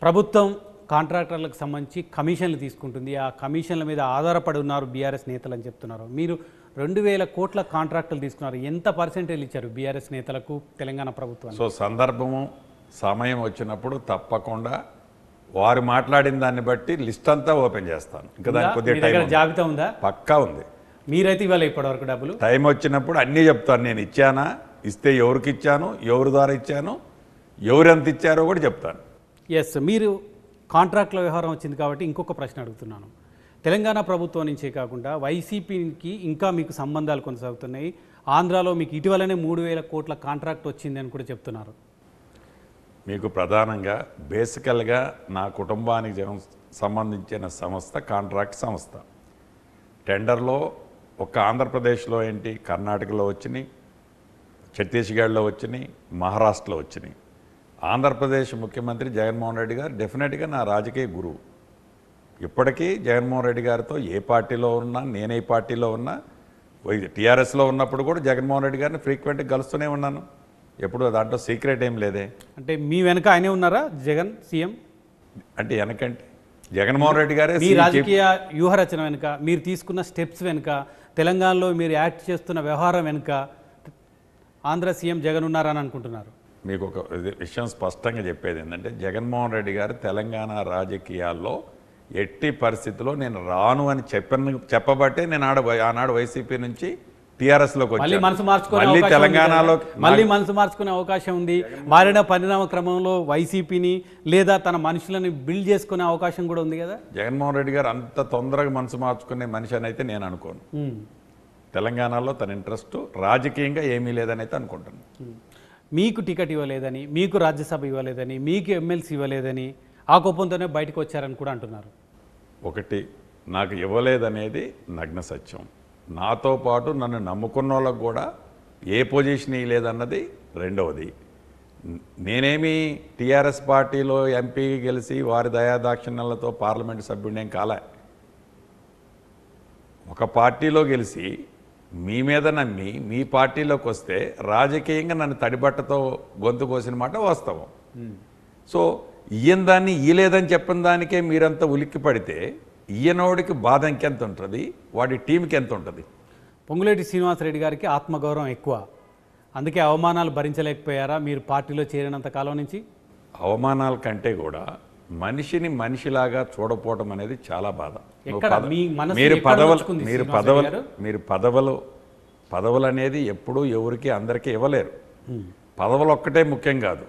ప్రభుత్వం కాంట్రాక్టర్లకు సంబంధించి కమిషన్లు తీసుకుంటుంది ఆ కమిషన్ల మీద ఆధారపడి ఉన్నారు బీఆర్ఎస్ నేతలు అని చెప్తున్నారు మీరు రెండు వేల కోట్ల కాంట్రాక్టులు తీసుకున్నారు ఎంత పర్సెంటేజ్ ఇచ్చారు బీఆర్ఎస్ నేతలకు తెలంగాణ ప్రభుత్వం సో సందర్భము సమయం వచ్చినప్పుడు తప్పకుండా వారు మాట్లాడిన దాన్ని బట్టి లిస్ట్ అంతా ఓపెన్ చేస్తాను ఇంకా దాని కొద్దిగా జాబితా ఉందా పక్కా ఉంది మీరైతే ఇవ్వాలి ఇప్పటివరకు డబ్బులు టైం వచ్చినప్పుడు అన్నీ చెప్తాను నేను ఇచ్చానా ఇస్తే ఎవరికి ఇచ్చాను ఎవరి ద్వారా ఇచ్చాను ఎవరు ఎంత ఇచ్చారో కూడా చెప్తాను ఎస్ మీరు కాంట్రాక్ట్ల వ్యవహారం వచ్చింది కాబట్టి ఇంకొక ప్రశ్న అడుగుతున్నాను తెలంగాణ ప్రభుత్వం నుంచే కాకుండా వైసీపీకి ఇంకా మీకు సంబంధాలు కొనసాగుతున్నాయి ఆంధ్రాలో మీకు ఇటీవలనే మూడు వేల కోట్ల కాంట్రాక్ట్ వచ్చిందని కూడా చెప్తున్నారు మీకు ప్రధానంగా బేసికల్గా నా కుటుంబానికి సంబంధించిన సంస్థ కాంట్రాక్ట్ సంస్థ టెండర్లో ఒక్క ఆంధ్రప్రదేశ్లో ఏంటి కర్ణాటకలో వచ్చినాయి ఛత్తీస్గఢ్లో వచ్చినాయి మహారాష్ట్రలో వచ్చినాయి ఆంధ్రప్రదేశ్ ముఖ్యమంత్రి జగన్మోహన్ రెడ్డి గారు డెఫినెట్గా నా రాజకీయ గురువు ఇప్పటికీ జగన్మోహన్ రెడ్డి గారితో ఏ పార్టీలో ఉన్నా నేనే పార్టీలో ఉన్నా టీఆర్ఎస్లో ఉన్నప్పుడు కూడా జగన్మోహన్ రెడ్డి గారిని ఫ్రీక్వెంట్గా కలుస్తూనే ఉన్నాను ఎప్పుడు దాంట్లో సీక్రెట్ ఏం లేదే అంటే మీ వెనక ఆయనే ఉన్నారా జగన్ సీఎం అంటే వెనకంటే జగన్మోహన్ రెడ్డి గారే మీ రాజకీయ వ్యూహరచన వెనుక మీరు తీసుకున్న స్టెప్స్ వెనుక తెలంగాణలో మీరు యాక్ట్ చేస్తున్న వ్యవహారం వెనుక ఆంధ్ర సీఎం జగన్ ఉన్నారని అనుకుంటున్నారు మీకు ఒక విషయం స్పష్టంగా చెప్పేది ఏంటంటే జగన్మోహన్ రెడ్డి గారు తెలంగాణ రాజకీయాల్లో ఎట్టి పరిస్థితిలో నేను రాను అని చెప్పిన చెప్పబట్టే నేను ఆడ ఆనాడు వైసీపీ నుంచి టీఆర్ఎస్లోకి మళ్ళీ మనసు మార్చుకుని మళ్ళీ తెలంగాణలో మళ్ళీ మనసు మార్చుకునే అవకాశం ఉంది మారిన పరిణామ క్రమంలో వైసీపీని లేదా తన మనుషులని బిల్డ్ చేసుకునే అవకాశం కూడా ఉంది కదా జగన్మోహన్ రెడ్డి గారు అంత తొందరగా మనసు మార్చుకునే మనిషి అని అయితే నేను అనుకోను తెలంగాణలో తన ఇంట్రెస్ట్ రాజకీయంగా ఏమీ లేదని అయితే అనుకుంటాను మీకు టికెట్ ఇవ్వలేదని మీకు రాజ్యసభ ఇవ్వలేదని మీకు ఎమ్మెల్సీ ఇవ్వలేదని ఆ కోపంతోనే బయటకు వచ్చారని కూడా అంటున్నారు ఒకటి నాకు ఇవ్వలేదనేది నగ్న సత్యం నాతో పాటు నన్ను నమ్ముకున్న వాళ్ళకు కూడా ఏ పొజిషన్ లేదన్నది రెండవది నేనేమి టీఆర్ఎస్ పార్టీలో ఎంపీ గెలిచి వారి దయాదాక్షిణ్యాలతో పార్లమెంటు సభ్యుడేం కాలే ఒక పార్టీలో గెలిచి మీ మీద నమ్మి మీ పార్టీలోకి వస్తే రాజకీయంగా నన్ను తడిబట్టతో గొంతు కోసిన మాట వాస్తవం సో ఈయన దాన్ని ఈ లేదని చెప్పిన దానికే మీరంతా ఉలిక్కి పడితే ఈయనోడికి బాధ ఇంకెంత ఉంటుంది వాడి టీంకి ఎంత ఉంటుంది పొంగులేటి శ్రీనివాసరెడ్డి గారికి ఆత్మగౌరవం ఎక్కువ అందుకే అవమానాలు భరించలేకపోయారా మీరు పార్టీలో చేరినంత కాలం నుంచి అవమానాల కంటే కూడా మనిషిని మనిషిలాగా చూడపోవడం అనేది చాలా బాధ మీరు పదవులు మీరు పదవులు మీరు పదవులు పదవులు అనేది ఎప్పుడూ ఎవరికి అందరికీ ఇవ్వలేరు పదవులు ఒక్కటే ముఖ్యం కాదు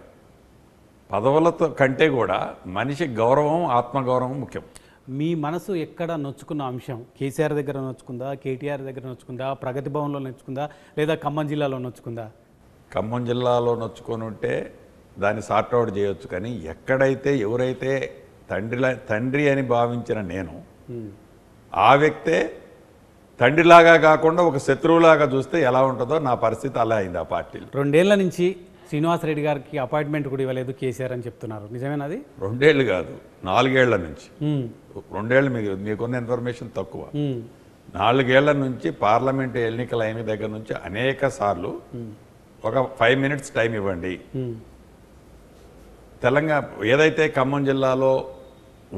పదవులతో కంటే కూడా మనిషి గౌరవం ఆత్మగౌరవం ముఖ్యం మీ మనసు ఎక్కడ నొచ్చుకున్న అంశం కేసీఆర్ దగ్గర నొచ్చుకుందా కేటీఆర్ దగ్గర నొచ్చుకుందా ప్రగతి భవన్లో నొచ్చుకుందా లేదా ఖమ్మం జిల్లాలో నొచ్చుకుందా ఖమ్మం జిల్లాలో నొచ్చుకొని ఉంటే దాన్ని సార్ట్అవుట్ చేయొచ్చు కానీ ఎక్కడైతే ఎవరైతే తండ్రిలా తండ్రి అని భావించిన నేను ఆ వ్యక్తే తండ్రిలాగా కాకుండా ఒక శత్రువులాగా చూస్తే ఎలా ఉంటుందో నా పరిస్థితి అలా అయింది ఆ పార్టీలో రెండేళ్ల నుంచి శ్రీనివాసరెడ్డి గారికి అపాయింట్మెంట్ కూడా ఇవ్వలేదు కేసీఆర్ అని చెప్తున్నారు నిజమేనా అది రెండేళ్ళు కాదు నాలుగేళ్ల నుంచి వరకు రెండేళ్ళు మీరు మీకున్న ఇన్ఫర్మేషన్ తక్కువ నాలుగేళ్ల నుంచి పార్లమెంట్ ఎన్నికలు అయిన దగ్గర నుంచి అనేక సార్లు ఒక ఫైవ్ మినిట్స్ టైం ఇవ్వండి తెలంగాణ ఏదైతే ఖమ్మం జిల్లాలో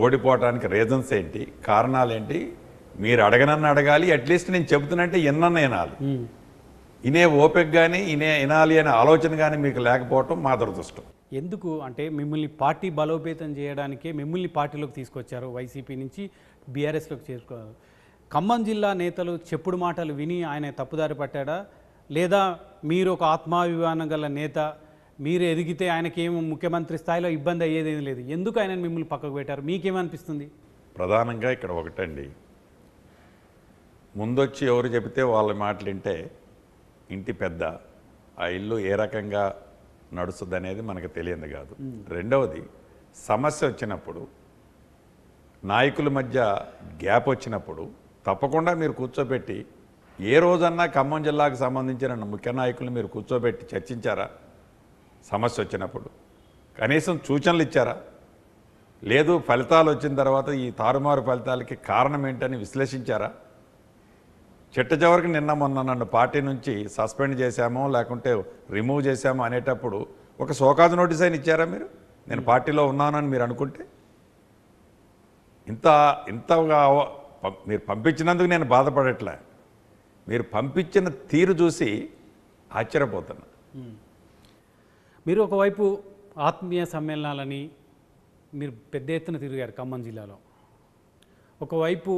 ఓడిపోవటానికి రీజన్స్ ఏంటి కారణాలు ఏంటి మీరు అడగనన్న అడగాలి అట్లీస్ట్ నేను చెబుతున్నంటే ఎన్నన్న వినాలి ఇనే ఓపెక్ కానీ ఇనే వినాలి అనే ఆలోచన కానీ మీకు లేకపోవటం మా దురదృష్టం ఎందుకు అంటే మిమ్మల్ని పార్టీ బలోపేతం చేయడానికే మిమ్మల్ని పార్టీలోకి తీసుకొచ్చారు వైసీపీ నుంచి బీఆర్ఎస్లోకి చేరుకున్నారు ఖమ్మం జిల్లా నేతలు చెప్పుడు మాటలు విని ఆయన తప్పుదారి పట్టాడా లేదా మీరు ఒక ఆత్మాభిమానం గల నేత మీరు ఎదిగితే ఆయనకేం ముఖ్యమంత్రి స్థాయిలో ఇబ్బంది అయ్యేదేం లేదు ఎందుకు ఆయన మిమ్మల్ని పక్కకు పెట్టారు మీకేమనిపిస్తుంది ప్రధానంగా ఇక్కడ ఒకటండి ముందొచ్చి ఎవరు చెబితే వాళ్ళ మాటలు వింటే ఇంటి పెద్ద ఆ ఇల్లు ఏ రకంగా నడుస్తుంది అనేది మనకు తెలియదు కాదు రెండవది సమస్య వచ్చినప్పుడు నాయకుల మధ్య గ్యాప్ వచ్చినప్పుడు తప్పకుండా మీరు కూర్చోబెట్టి ఏ రోజన్నా ఖమ్మం జిల్లాకు సంబంధించిన ముఖ్య నాయకులు మీరు కూర్చోబెట్టి చర్చించారా సమస్య వచ్చినప్పుడు కనీసం సూచనలు ఇచ్చారా లేదు ఫలితాలు వచ్చిన తర్వాత ఈ తారుమారు ఫలితాలకి కారణం ఏంటని విశ్లేషించారా చిట్ట చివరికి నిన్న మొన్న నన్ను పార్టీ నుంచి సస్పెండ్ చేశామో లేకుంటే రిమూవ్ చేశామో అనేటప్పుడు ఒక సోకాజ్ నోటీస్ అయిన ఇచ్చారా మీరు నేను పార్టీలో ఉన్నానని మీరు అనుకుంటే ఇంత ఇంతగా మీరు పంపించినందుకు నేను బాధపడట్లే మీరు పంపించిన తీరు చూసి ఆశ్చర్యపోతున్నా మీరు ఒకవైపు ఆత్మీయ సమ్మేళనాలని మీరు పెద్ద ఎత్తున తిరిగారు ఖమ్మం జిల్లాలో ఒకవైపు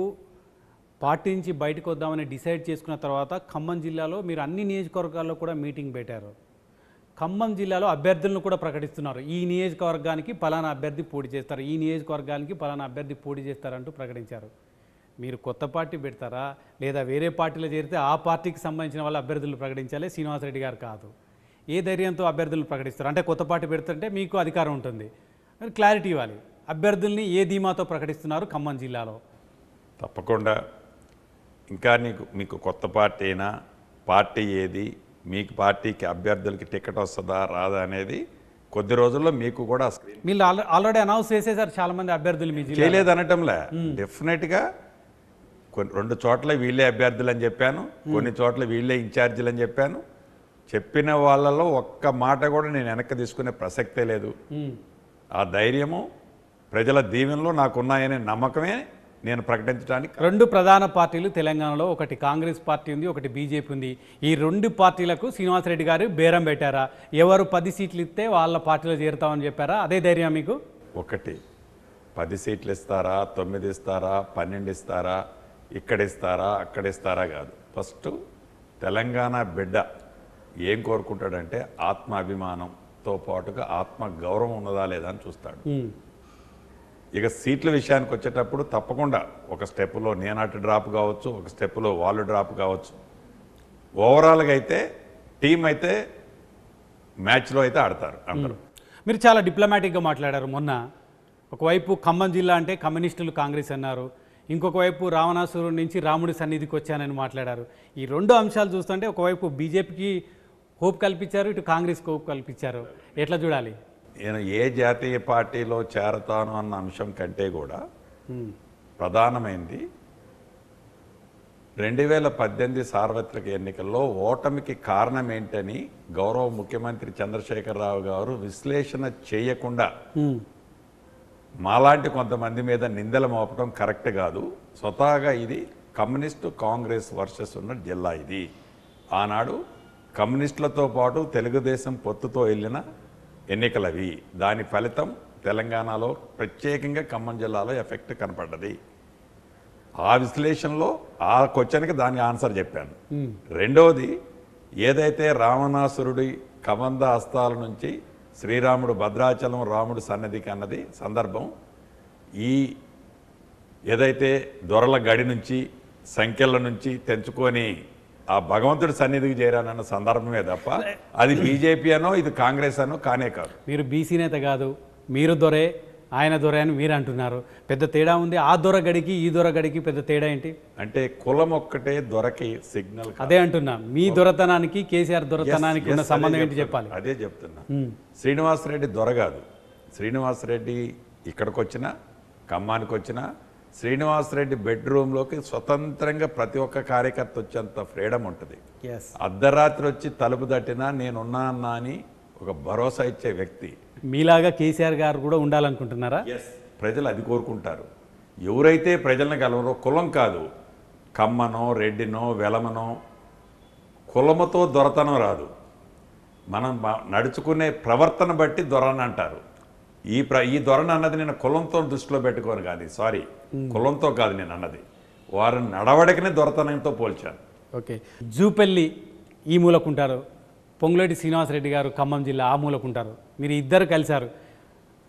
పార్టీ నుంచి బయటకు వద్దామని డిసైడ్ చేసుకున్న తర్వాత ఖమ్మం జిల్లాలో మీరు అన్ని నియోజకవర్గాల్లో కూడా మీటింగ్ పెట్టారు ఖమ్మం జిల్లాలో అభ్యర్థులను కూడా ప్రకటిస్తున్నారు ఈ నియోజకవర్గానికి ఫలానా అభ్యర్థి పోటీ చేస్తారు ఈ నియోజకవర్గానికి ఫలానా అభ్యర్థి పోటీ చేస్తారంటూ ప్రకటించారు మీరు కొత్త పార్టీ పెడతారా లేదా వేరే పార్టీలో చేరితే ఆ పార్టీకి సంబంధించిన వాళ్ళ అభ్యర్థులు ప్రకటించాలి శ్రీనివాసరెడ్డి గారు కాదు ఏ ధైర్యంతో అభ్యర్థులను ప్రకటిస్తారు అంటే కొత్త పార్టీ పెడుతుంటే మీకు అధికారం ఉంటుంది క్లారిటీ ఇవ్వాలి అభ్యర్థుల్ని ఏ ధీమాతో ప్రకటిస్తున్నారు ఖమ్మం జిల్లాలో తప్పకుండా ఇంకా నీకు మీకు కొత్త పార్టీ అయినా పార్టీ ఏది మీకు పార్టీకి అభ్యర్థులకి టికెట్ వస్తుందా రాదా అనేది కొద్ది రోజుల్లో మీకు కూడా మీరు ఆల్రెడీ అనౌన్స్ చేసేసారు చాలా మంది అభ్యర్థులు మీ చేయలేదు అనటంలే డెఫినెట్గా కొన్ని రెండు చోట్ల వీళ్ళే అభ్యర్థులు అని చెప్పాను కొన్ని చోట్ల వీళ్ళే ఇన్ఛార్జీలు అని చెప్పాను చెప్పిన వాళ్ళలో ఒక్క మాట కూడా నేను వెనక్కి తీసుకునే ప్రసక్తే లేదు ఆ ధైర్యము ప్రజల దీవెనలో నాకున్నాయనే నమ్మకమే నేను ప్రకటించడానికి రెండు ప్రధాన పార్టీలు తెలంగాణలో ఒకటి కాంగ్రెస్ పార్టీ ఉంది ఒకటి బీజేపీ ఉంది ఈ రెండు పార్టీలకు శ్రీనివాసరెడ్డి గారు బేరం పెట్టారా ఎవరు పది సీట్లు ఇస్తే వాళ్ళ పార్టీలో చేరుతామని చెప్పారా అదే ధైర్యం మీకు ఒకటి పది సీట్లు ఇస్తారా తొమ్మిది ఇస్తారా పన్నెండు ఇస్తారా ఇక్కడ ఇస్తారా అక్కడ ఇస్తారా కాదు ఫస్ట్ తెలంగాణ బిడ్డ ఏం కోరుకుంటాడంటే ఆత్మాభిమానంతో పాటుగా ఆత్మ గౌరవం ఉన్నదా లేదా అని చూస్తాడు ఇక సీట్ల విషయానికి వచ్చేటప్పుడు తప్పకుండా ఒక స్టెప్లో నేనాటి డ్రాప్ కావచ్చు ఒక స్టెప్లో వాళ్ళు డ్రాప్ కావచ్చు ఓవరాల్గా అయితే టీం అయితే మ్యాచ్లో అయితే ఆడతారు అందరూ మీరు చాలా డిప్లొమాటిక్గా మాట్లాడారు మొన్న ఒకవైపు ఖమ్మం జిల్లా అంటే కమ్యూనిస్టులు కాంగ్రెస్ అన్నారు ఇంకొక వైపు రావణాసురుడి నుంచి రాముడి సన్నిధికి వచ్చానని మాట్లాడారు ఈ రెండు అంశాలు చూస్తుంటే ఒకవైపు బీజేపీకి హోప్ కల్పించారు ఇటు కాంగ్రెస్కి హోప్ కల్పించారు ఎట్లా చూడాలి నేను ఏ జాతీయ పార్టీలో చేరతాను అన్న అంశం కంటే కూడా ప్రధానమైంది రెండు వేల పద్దెనిమిది సార్వత్రిక ఎన్నికల్లో ఓటమికి కారణం ఏంటని గౌరవ ముఖ్యమంత్రి చంద్రశేఖరరావు గారు విశ్లేషణ చేయకుండా మాలాంటి కొంతమంది మీద నిందలు మోపడం కరెక్ట్ కాదు స్వతహాగా ఇది కమ్యూనిస్టు కాంగ్రెస్ వర్సెస్ ఉన్న జిల్లా ఇది ఆనాడు కమ్యూనిస్టులతో పాటు తెలుగుదేశం పొత్తుతో వెళ్ళిన ఎన్నికలవి దాని ఫలితం తెలంగాణలో ప్రత్యేకంగా ఖమ్మం జిల్లాలో ఎఫెక్ట్ కనపడ్డది ఆ విశ్లేషణలో ఆ క్వశ్చన్కి దాని ఆన్సర్ చెప్పాను రెండవది ఏదైతే రావణాసురుడి కమంద హస్తాల నుంచి శ్రీరాముడు భద్రాచలం రాముడు సన్నిధికి అన్నది సందర్భం ఈ ఏదైతే దొరల గడి నుంచి సంఖ్యల నుంచి తెంచుకొని ఆ భగవంతుడి సన్నిధికి చేరానన్న సందర్భమే తప్ప అది బీజేపీ అనో ఇది కాంగ్రెస్ అనో కానే కాదు మీరు బీసీ నేత కాదు మీరు దొరే ఆయన దొర అని మీరు అంటున్నారు పెద్ద తేడా ఉంది ఆ దొర గడికి ఈ దొర గడికి పెద్ద తేడా ఏంటి అంటే కులం ఒక్కటే దొరకి సిగ్నల్ అదే అంటున్నా మీ దొరతనానికి కేసీఆర్ దొరతనానికి ఉన్న సంబంధం ఏంటి చెప్పాలి అదే చెప్తున్నా శ్రీనివాసరెడ్డి దొర కాదు శ్రీనివాసరెడ్డి ఇక్కడికి వచ్చినా ఖమ్మానికి వచ్చినా శ్రీనివాసరెడ్డి బెడ్రూమ్లోకి స్వతంత్రంగా ప్రతి ఒక్క కార్యకర్త వచ్చేంత ఫ్రీడమ్ ఉంటుంది అర్ధరాత్రి వచ్చి తలుపు తట్టినా నేనున్నా అన్నా అని ఒక భరోసా ఇచ్చే వ్యక్తి మీలాగా కేసీఆర్ గారు కూడా ఉండాలనుకుంటున్నారా ఎస్ ప్రజలు అది కోరుకుంటారు ఎవరైతే ప్రజలను కలవరో కులం కాదు కమ్మనో రెడ్డినో వెలమనో కులముతో దొరతనం రాదు మనం నడుచుకునే ప్రవర్తన బట్టి దొరని అంటారు ఈ ప్ర ఈ దొరణ అన్నది నేను కులంతో దృష్టిలో పెట్టుకోను కానీ సారీ కులంతో కాదు నేను అన్నది వారు నడవడికనే దొరతనంతో పోల్చాను ఓకే జూపల్లి ఈ మూలకుంటారు పొంగులేటి శ్రీనివాసరెడ్డి గారు ఖమ్మం జిల్లా ఆ మూలకుంటారు మీరు ఇద్దరు కలిశారు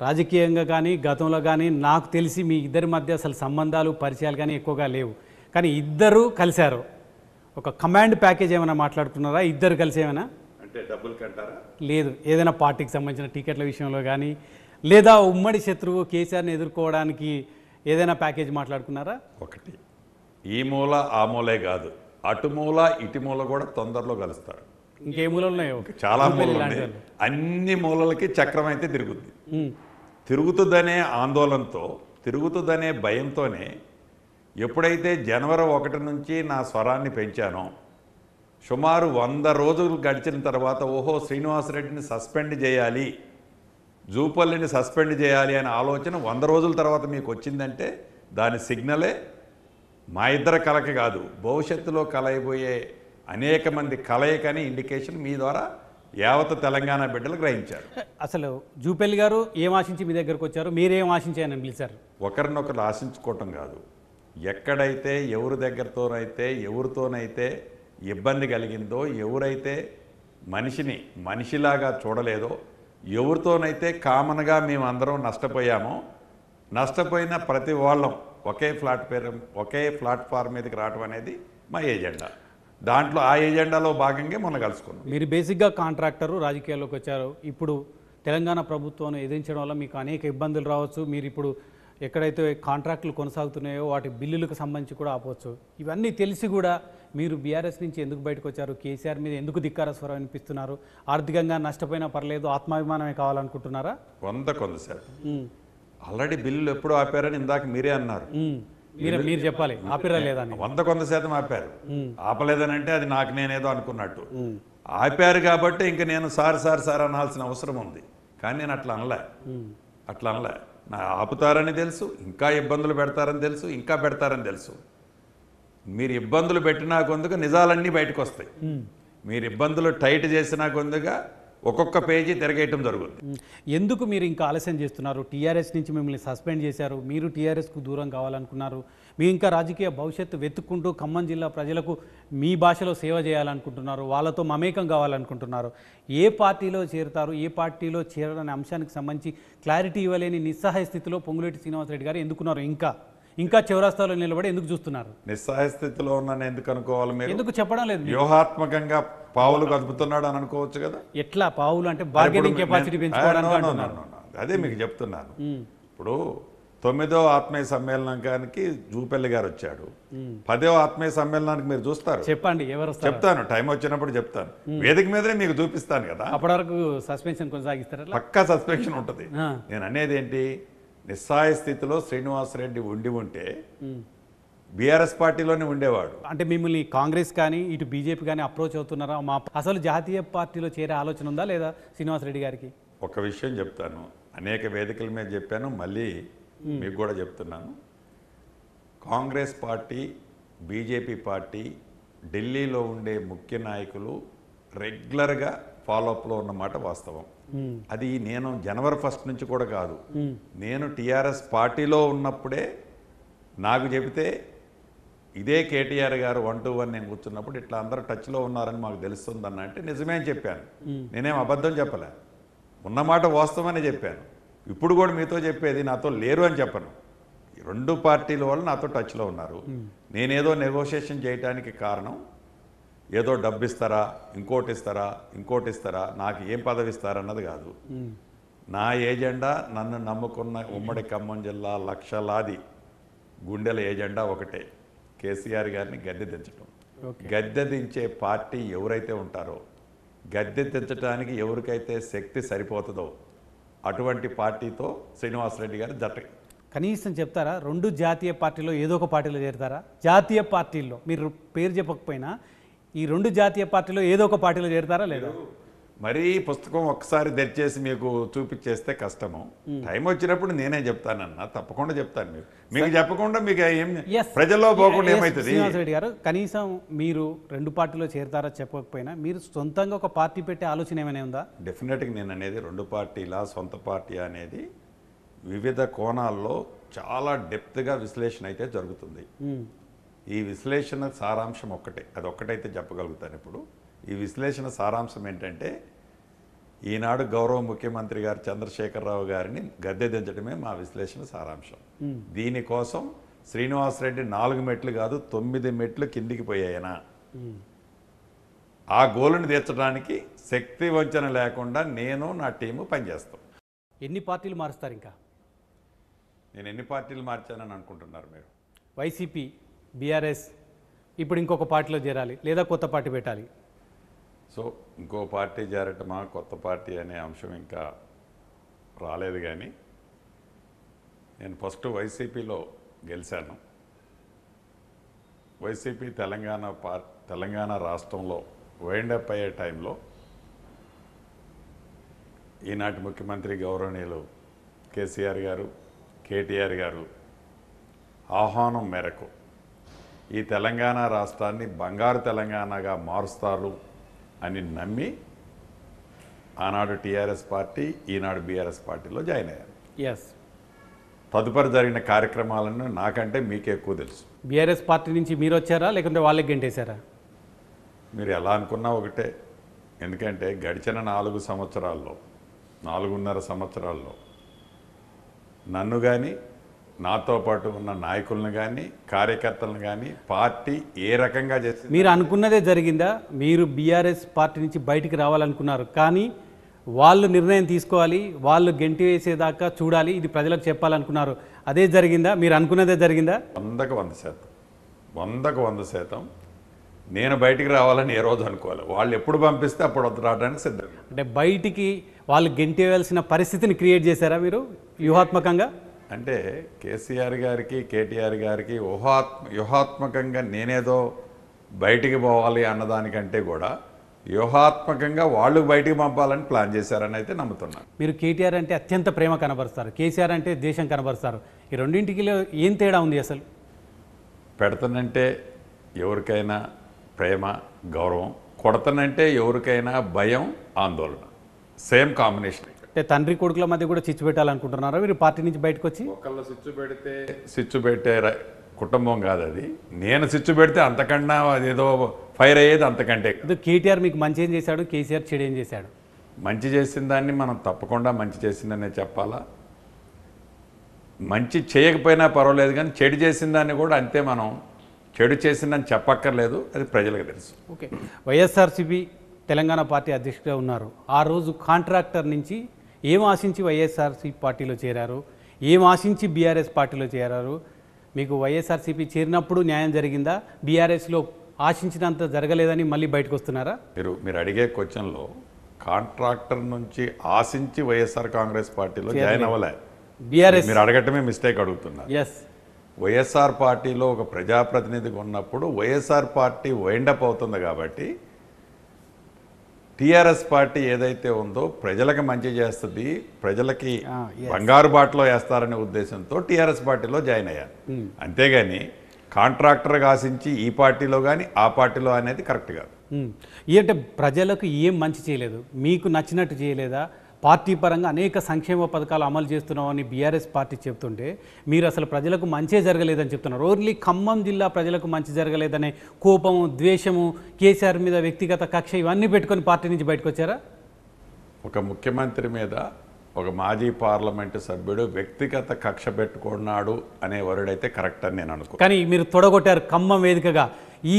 రాజకీయంగా కానీ గతంలో కానీ నాకు తెలిసి మీ ఇద్దరి మధ్య అసలు సంబంధాలు పరిచయాలు కానీ ఎక్కువగా లేవు కానీ ఇద్దరు కలిశారు ఒక కమాండ్ ప్యాకేజ్ ఏమైనా మాట్లాడుతున్నారా ఇద్దరు కలిసి ఏమైనా అంటే డబ్బులు కంటారా లేదు ఏదైనా పార్టీకి సంబంధించిన టికెట్ల విషయంలో కానీ లేదా ఉమ్మడి శత్రువు కేసీఆర్ని ఎదుర్కోవడానికి ఏదైనా ప్యాకేజ్ మాట్లాడుకున్నారా ఒకటి ఈ మూల ఆ మూలే కాదు అటు మూల ఇటు మూల కూడా తొందరలో కలుస్తారు ఇంకే మూలలో చాలా మూలలు అన్ని మూలలకి చక్రం అయితే తిరుగుద్ది తిరుగుతుందనే ఆందోళనతో తిరుగుతుందనే భయంతోనే ఎప్పుడైతే జనవరి ఒకటి నుంచి నా స్వరాన్ని పెంచానో సుమారు వంద రోజులు గడిచిన తర్వాత ఓహో శ్రీనివాసరెడ్డిని సస్పెండ్ చేయాలి జూపల్లిని సస్పెండ్ చేయాలి అనే ఆలోచన వంద రోజుల తర్వాత మీకు వచ్చిందంటే దాని సిగ్నలే మా ఇద్దరు కలక కాదు భవిష్యత్తులో కలయిపోయే అనేక మంది కలయికని ఇండికేషన్ మీ ద్వారా యావత తెలంగాణ బిడ్డలు గ్రహించారు అసలు జూపల్లి గారు ఏం ఆశించి మీ దగ్గరకు వచ్చారు మీరేం ఆశించాయని పిలిచారు ఒకరినొకరు ఆశించుకోవటం కాదు ఎక్కడైతే ఎవరి దగ్గరతోనైతే ఎవరితోనైతే ఇబ్బంది కలిగిందో ఎవరైతే మనిషిని మనిషిలాగా చూడలేదో ఎవరితోనైతే కామన్గా మేము అందరం నష్టపోయామో నష్టపోయిన ప్రతి వాళ్ళం ఒకే ఫ్లాట్ పేరు ఒకే ప్లాట్ఫామ్ మీదకి రావడం అనేది మా ఏజెండా దాంట్లో ఆ ఏజెండాలో భాగంగా మొన్న కలుసుకున్నాం మీరు బేసిక్గా కాంట్రాక్టరు రాజకీయాల్లోకి వచ్చారు ఇప్పుడు తెలంగాణ ప్రభుత్వాన్ని ఎదిరించడం వల్ల మీకు అనేక ఇబ్బందులు రావచ్చు మీరు ఇప్పుడు ఎక్కడైతే కాంట్రాక్టులు కొనసాగుతున్నాయో వాటి బిల్లులకు సంబంధించి కూడా ఆపవచ్చు ఇవన్నీ తెలిసి కూడా మీరు బీఆర్ఎస్ నుంచి ఎందుకు బయటకు వచ్చారు కేసీఆర్ మీద ఎందుకు ధిక్కార స్వరం అనిపిస్తున్నారు ఆర్థికంగా నష్టపోయినా పర్లేదు ఆత్మాభిమానమే కావాలనుకుంటున్నారా వంద కొంత సార్ ఆల్రెడీ బిల్లులు ఎప్పుడు ఆపారని ఇందాక మీరే అన్నారు మీరు మీరు చెప్పాలి ఆపిరా లేదని వంద కొంత శాతం ఆపారు ఆపలేదని అంటే అది నాకు నేనేదో అనుకున్నట్టు ఆపారు కాబట్టి ఇంకా నేను సార్ సార్ సార్ అనాల్సిన అవసరం ఉంది కానీ నేను అట్లా అనలే అట్లా అనలే నా ఆపుతారని తెలుసు ఇంకా ఇబ్బందులు పెడతారని తెలుసు ఇంకా పెడతారని తెలుసు మీరు ఇబ్బందులు పెట్టినా కొందుకు నిజాలన్నీ బయటకు వస్తాయి మీరు ఇబ్బందులు టైట్ చేసినా కొందుగా ఒక్కొక్క పేజీ తిరగేయటం జరుగుతుంది ఎందుకు మీరు ఇంకా ఆలస్యం చేస్తున్నారు టీఆర్ఎస్ నుంచి మిమ్మల్ని సస్పెండ్ చేశారు మీరు టీఆర్ఎస్కు దూరం కావాలనుకున్నారు మీ ఇంకా రాజకీయ భవిష్యత్తు వెతుక్కుంటూ ఖమ్మం జిల్లా ప్రజలకు మీ భాషలో సేవ చేయాలనుకుంటున్నారు వాళ్ళతో మమేకం కావాలనుకుంటున్నారు ఏ పార్టీలో చేరుతారు ఏ పార్టీలో చేరడనే అంశానికి సంబంధించి క్లారిటీ ఇవ్వలేని నిస్సహాయ స్థితిలో పొంగులేటి శ్రీనివాసరెడ్డి గారు ఎందుకున్నారు ఇంకా ఇంకా చౌరాస్తాలో నిలబడి ఎందుకు చూస్తున్నారు నిస్సహాయ స్థితిలో ఉన్నాను ఎందుకు అనుకోవాలి మీరు ఎందుకు చెప్పడం లేదు వ్యూహాత్మకంగా పావులు కదుపుతున్నాడు అని అనుకోవచ్చు కదా ఎట్లా పావులు అంటే బార్గెనింగ్ కెపాసిటీ పెంచుకోవడానికి అదే మీకు చెప్తున్నాను ఇప్పుడు తొమ్మిదో ఆత్మీయ సమ్మేళనానికి జూపల్లి గారు వచ్చాడు పదో ఆత్మీయ సమ్మేళనానికి మీరు చూస్తారు చెప్పండి ఎవరు చెప్తాను టైం వచ్చినప్పుడు చెప్తాను వేదిక మీదనే మీకు చూపిస్తాను కదా అప్పటి వరకు సస్పెన్షన్ కొనసాగిస్తారా పక్కా సస్పెన్షన్ ఉంటుంది నేను అనేది ఏంటి నిస్సాయ స్థితిలో శ్రీనివాసరెడ్డి ఉండి ఉంటే బీఆర్ఎస్ పార్టీలోనే ఉండేవాడు అంటే మిమ్మల్ని కాంగ్రెస్ కానీ ఇటు బీజేపీ కానీ అప్రోచ్ అవుతున్నారా మా అసలు జాతీయ పార్టీలో చేరే ఆలోచన ఉందా లేదా శ్రీనివాసరెడ్డి గారికి ఒక విషయం చెప్తాను అనేక వేదికల మీద చెప్పాను మళ్ళీ మీకు కూడా చెప్తున్నాను కాంగ్రెస్ పార్టీ బీజేపీ పార్టీ ఢిల్లీలో ఉండే ముఖ్య నాయకులు రెగ్యులర్గా ఫాలోఅప్లో ఉన్నమాట వాస్తవం Hmm. అది నేను జనవరి ఫస్ట్ నుంచి కూడా కాదు hmm. నేను టీఆర్ఎస్ పార్టీలో ఉన్నప్పుడే నాకు చెబితే ఇదే కేటీఆర్ గారు వన్ టూ వన్ నేను కూర్చున్నప్పుడు ఇట్లా అందరూ టచ్లో ఉన్నారని మాకు తెలుస్తుంది అన్న అంటే నిజమే అని చెప్పాను hmm. నేనేం అబద్ధం చెప్పలే ఉన్నమాట వాస్తవమని చెప్పాను ఇప్పుడు కూడా మీతో చెప్పేది నాతో లేరు అని చెప్పను రెండు పార్టీల వాళ్ళు నాతో టచ్లో ఉన్నారు నేనేదో నెగోషియేషన్ చేయడానికి కారణం ఏదో డబ్బు ఇస్తారా ఇంకోటి ఇస్తారా ఇంకోటి ఇస్తారా నాకు ఏం పదవి ఇస్తారన్నది కాదు నా ఏజెండా నన్ను నమ్ముకున్న ఉమ్మడి ఖమ్మం జిల్లా లక్షలాది గుండెల ఏజెండా ఒకటే కేసీఆర్ గారిని గద్దె దించడం గద్దె దించే పార్టీ ఎవరైతే ఉంటారో గద్దె దించడానికి ఎవరికైతే శక్తి సరిపోతుందో అటువంటి పార్టీతో శ్రీనివాసరెడ్డి గారు జట కనీసం చెప్తారా రెండు జాతీయ పార్టీలో ఏదో ఒక పార్టీలో చేరుతారా జాతీయ పార్టీల్లో మీరు పేరు చెప్పకపోయినా ఈ రెండు జాతీయ పార్టీలో ఏదో ఒక పార్టీలో చేరుతారా లేదా మరీ పుస్తకం ఒక్కసారి తెరిచేసి మీకు చూపించేస్తే కష్టము టైం వచ్చినప్పుడు నేనే చెప్తానన్న తప్పకుండా చెప్తాను మీరు మీకు చెప్పకుండా మీకు ఏం ప్రజల్లో పోకుండా ఏమవుతుంది రెడ్డి గారు కనీసం మీరు రెండు పార్టీలో చేరతారా చెప్పకపోయినా మీరు సొంతంగా ఒక పార్టీ పెట్టే ఆలోచన ఏమైనా ఉందా డెఫినెట్గా నేను అనేది రెండు పార్టీలా సొంత పార్టీ అనేది వివిధ కోణాల్లో చాలా డెప్త్గా విశ్లేషణ అయితే జరుగుతుంది ఈ విశ్లేషణ సారాంశం ఒక్కటే అది ఒక్కటైతే చెప్పగలుగుతాను ఇప్పుడు ఈ విశ్లేషణ సారాంశం ఏంటంటే ఈనాడు గౌరవ ముఖ్యమంత్రి గారు చంద్రశేఖరరావు గారిని గద్దె దించడమే మా విశ్లేషణ సారాంశం దీనికోసం శ్రీనివాసరెడ్డి నాలుగు మెట్లు కాదు తొమ్మిది మెట్లు కిందికి పోయాయన ఆ గోలుని తీర్చడానికి శక్తి వంచన లేకుండా నేను నా టీము పనిచేస్తాం ఎన్ని పార్టీలు మారుస్తారు ఇంకా నేను ఎన్ని పార్టీలు మార్చానని అనుకుంటున్నారు మీరు వైసీపీ బీఆర్ఎస్ ఇప్పుడు ఇంకొక పార్టీలో చేరాలి లేదా కొత్త పార్టీ పెట్టాలి సో ఇంకో పార్టీ చేరటమా కొత్త పార్టీ అనే అంశం ఇంకా రాలేదు కానీ నేను ఫస్ట్ వైసీపీలో గెలిచాను వైసీపీ తెలంగాణ పార్ తెలంగాణ రాష్ట్రంలో వైండప్ అయ్యే టైంలో ఈనాటి ముఖ్యమంత్రి గౌరవనీయులు కేసీఆర్ గారు కేటీఆర్ గారు ఆహ్వానం మేరకు ఈ తెలంగాణ రాష్ట్రాన్ని బంగారు తెలంగాణగా మారుస్తారు అని నమ్మి ఆనాడు టీఆర్ఎస్ పార్టీ ఈనాడు బీఆర్ఎస్ పార్టీలో జాయిన్ అయ్యాను ఎస్ తదుపరి జరిగిన కార్యక్రమాలను నాకంటే మీకే ఎక్కువ తెలుసు బీఆర్ఎస్ పార్టీ నుంచి మీరు వచ్చారా లేకుంటే వాళ్ళకి గెంటేశారా మీరు ఎలా అనుకున్నా ఒకటే ఎందుకంటే గడిచిన నాలుగు సంవత్సరాల్లో నాలుగున్నర సంవత్సరాల్లో నన్ను కానీ నాతో పాటు ఉన్న నాయకులను కానీ కార్యకర్తలను కానీ పార్టీ ఏ రకంగా చేస్తుంది మీరు అనుకున్నదే జరిగిందా మీరు బీఆర్ఎస్ పార్టీ నుంచి బయటికి రావాలనుకున్నారు కానీ వాళ్ళు నిర్ణయం తీసుకోవాలి వాళ్ళు గెంటి వేసేదాకా చూడాలి ఇది ప్రజలకు చెప్పాలనుకున్నారు అదే జరిగిందా మీరు అనుకున్నదే జరిగిందా వందకు వంద శాతం వందకు వంద శాతం నేను బయటికి రావాలని ఏ రోజు అనుకోవాలి వాళ్ళు ఎప్పుడు పంపిస్తే అప్పుడు రావడానికి సిద్ధం అంటే బయటికి వాళ్ళు వేయాల్సిన పరిస్థితిని క్రియేట్ చేశారా మీరు వ్యూహాత్మకంగా అంటే కేసీఆర్ గారికి కేటీఆర్ గారికి ఊహాత్మ వ్యూహాత్మకంగా నేనేదో బయటికి పోవాలి అన్నదానికంటే కూడా వ్యూహాత్మకంగా వాళ్ళు బయటికి పంపాలని ప్లాన్ చేశారని అయితే నమ్ముతున్నాను మీరు కేటీఆర్ అంటే అత్యంత ప్రేమ కనబరుస్తారు కేసీఆర్ అంటే దేశం కనబరుస్తారు ఈ రెండింటికి ఏం తేడా ఉంది అసలు పెడతానంటే ఎవరికైనా ప్రేమ గౌరవం కొడతానంటే ఎవరికైనా భయం ఆందోళన సేమ్ కాంబినేషన్ అంటే తండ్రి కొడుకుల మధ్య కూడా చిచ్చు పెట్టాలనుకుంటున్నారా మీరు పార్టీ నుంచి బయటకు వచ్చి ఒకళ్ళు చిచ్చు పెడితే చిచ్చు పెట్టే కుటుంబం కాదు అది నేను చిచ్చు పెడితే అంతకన్నా అది ఏదో ఫైర్ అయ్యేది అంతకంటే కేటీఆర్ మీకు మంచి ఏం చేశాడు కేసీఆర్ చెడు ఏం చేశాడు మంచి చేసిన దాన్ని మనం తప్పకుండా మంచి చేసిందనే చెప్పాలా మంచి చేయకపోయినా పర్వాలేదు కానీ చెడు చేసిన దాన్ని కూడా అంతే మనం చెడు చేసిందని చెప్పక్కర్లేదు అది ప్రజలకు తెలుసు ఓకే వైఎస్ఆర్సీపీ తెలంగాణ పార్టీ అధ్యక్షుడిగా ఉన్నారు ఆ రోజు కాంట్రాక్టర్ నుంచి ఏం ఆశించి వైఎస్ఆర్సీ పార్టీలో చేరారు ఏం ఆశించి బీఆర్ఎస్ పార్టీలో చేరారు మీకు వైఎస్ఆర్సీపీ చేరినప్పుడు న్యాయం జరిగిందా బీఆర్ఎస్లో ఆశించినంత జరగలేదని మళ్ళీ బయటకు వస్తున్నారా మీరు మీరు అడిగే క్వశ్చన్లో కాంట్రాక్టర్ నుంచి ఆశించి వైఎస్ఆర్ కాంగ్రెస్ పార్టీలో జాయిన్ అవ్వలే బీఆర్ఎస్ మీరు అడగటమే మిస్టేక్ అడుగుతున్నారు ఎస్ వైఎస్ఆర్ పార్టీలో ఒక ప్రజాప్రతినిధిగా ఉన్నప్పుడు వైఎస్ఆర్ పార్టీ వైండప్ అవుతుంది కాబట్టి టీఆర్ఎస్ పార్టీ ఏదైతే ఉందో ప్రజలకు మంచి చేస్తుంది ప్రజలకి ah, బంగారు బాటలో వేస్తారనే ఉద్దేశంతో టీఆర్ఎస్ పార్టీలో జాయిన్ అయ్యాను hmm. అంతేగాని కాంట్రాక్టర్ ఆశించి ఈ పార్టీలో కానీ ఆ పార్టీలో అనేది కరెక్ట్ కాదు ఏంటంటే hmm. ప్రజలకు ఏం మంచి చేయలేదు మీకు నచ్చినట్టు చేయలేదా పార్టీ పరంగా అనేక సంక్షేమ పథకాలు అమలు చేస్తున్నామని బీఆర్ఎస్ పార్టీ చెప్తుంటే మీరు అసలు ప్రజలకు మంచే జరగలేదని చెప్తున్నారు ఓన్లీ ఖమ్మం జిల్లా ప్రజలకు మంచి జరగలేదనే కోపము ద్వేషము కేసీఆర్ మీద వ్యక్తిగత కక్ష ఇవన్నీ పెట్టుకొని పార్టీ నుంచి బయటకు వచ్చారా ఒక ముఖ్యమంత్రి మీద ఒక మాజీ పార్లమెంటు సభ్యుడు వ్యక్తిగత కక్ష పెట్టుకున్నాడు అనే వరుడైతే కరెక్ట్ అని నేను అనుకో కానీ మీరు తొడగొట్టారు ఖమ్మం వేదికగా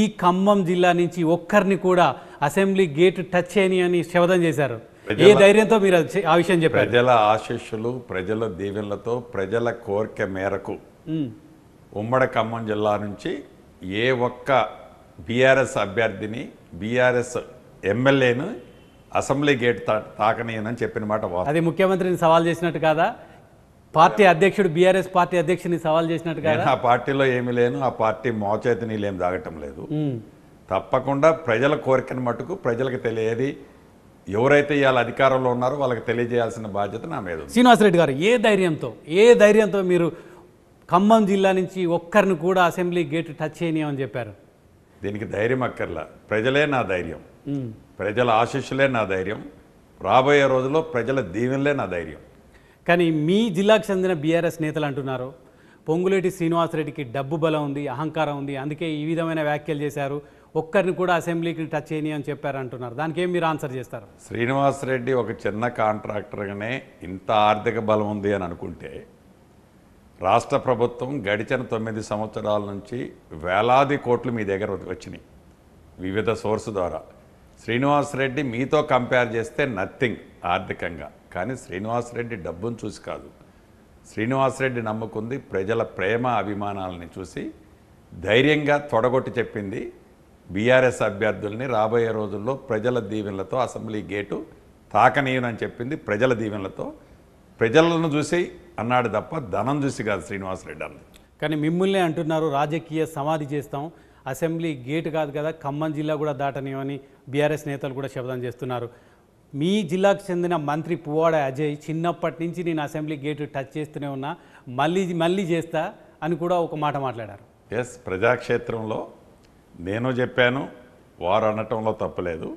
ఈ ఖమ్మం జిల్లా నుంచి ఒక్కరిని కూడా అసెంబ్లీ గేటు టచ్ చేయని అని శవదం చేశారు ఏ ధైర్యంతో మీరు ఆ విషయం చెప్పారు ప్రజల ఆశీస్సులు ప్రజల దీవెనలతో ప్రజల కోరిక మేరకు ఉమ్మడి ఖమ్మం జిల్లా నుంచి ఏ ఒక్క బీఆర్ఎస్ అభ్యర్థిని బీఆర్ఎస్ ఎమ్మెల్యేను అసెంబ్లీ గేట్ తాకనీయనని చెప్పిన మాట అది ముఖ్యమంత్రిని సవాల్ చేసినట్టు కాదా పార్టీ అధ్యక్షుడు బీఆర్ఎస్ పార్టీ అధ్యక్షుని సవాల్ చేసినట్టు కాదా ఆ పార్టీలో ఏమి లేను ఆ పార్టీ మోచేతి ఏమి తాగటం లేదు తప్పకుండా ప్రజల కోరికను మటుకు ప్రజలకు తెలియదు ఎవరైతే ఇవాళ అధికారంలో ఉన్నారో వాళ్ళకి తెలియజేయాల్సిన బాధ్యత నా మీద శ్రీనివాసరెడ్డి గారు ఏ ధైర్యంతో ఏ ధైర్యంతో మీరు ఖమ్మం జిల్లా నుంచి ఒక్కరిని కూడా అసెంబ్లీ గేట్ టచ్ చేయనీయమని చెప్పారు దీనికి ధైర్యం అక్కర్లా ప్రజలే నా ధైర్యం ప్రజల ఆశీస్సులే నా ధైర్యం రాబోయే రోజుల్లో ప్రజల దీవెనలే నా ధైర్యం కానీ మీ జిల్లాకు చెందిన బీఆర్ఎస్ నేతలు అంటున్నారు పొంగులేటి శ్రీనివాసరెడ్డికి డబ్బు బలం ఉంది అహంకారం ఉంది అందుకే ఈ విధమైన వ్యాఖ్యలు చేశారు ఒక్కరిని కూడా అసెంబ్లీకి టచ్ చేయని అని అంటున్నారు దానికి ఏం మీరు ఆన్సర్ చేస్తారు శ్రీనివాస్ రెడ్డి ఒక చిన్న కాంట్రాక్టర్గానే ఇంత ఆర్థిక బలం ఉంది అని అనుకుంటే రాష్ట్ర ప్రభుత్వం గడిచిన తొమ్మిది సంవత్సరాల నుంచి వేలాది కోట్లు మీ దగ్గర వచ్చినాయి వివిధ సోర్స్ ద్వారా శ్రీనివాస్ రెడ్డి మీతో కంపేర్ చేస్తే నథింగ్ ఆర్థికంగా కానీ శ్రీనివాస్ రెడ్డి డబ్బును చూసి కాదు శ్రీనివాస్ రెడ్డి నమ్ముకుంది ప్రజల ప్రేమ అభిమానాలని చూసి ధైర్యంగా తొడగొట్టి చెప్పింది బీఆర్ఎస్ అభ్యర్థుల్ని రాబోయే రోజుల్లో ప్రజల దీవెనలతో అసెంబ్లీ గేటు తాకనీయనని చెప్పింది ప్రజల దీవెనలతో ప్రజలను చూసి అన్నాడు తప్ప ధనం చూసి కాదు శ్రీనివాసరెడ్డి అన్నది కానీ మిమ్మల్నే అంటున్నారు రాజకీయ సమాధి చేస్తాం అసెంబ్లీ గేట్ కాదు కదా ఖమ్మం జిల్లా కూడా దాటనీయమని బీఆర్ఎస్ నేతలు కూడా శబ్దం చేస్తున్నారు మీ జిల్లాకు చెందిన మంత్రి పువ్వాడ అజయ్ చిన్నప్పటి నుంచి నేను అసెంబ్లీ గేటు టచ్ చేస్తూనే ఉన్నా మళ్ళీ మళ్ళీ చేస్తా అని కూడా ఒక మాట మాట్లాడారు ఎస్ ప్రజాక్షేత్రంలో నేను చెప్పాను వారు అనటంలో తప్పలేదు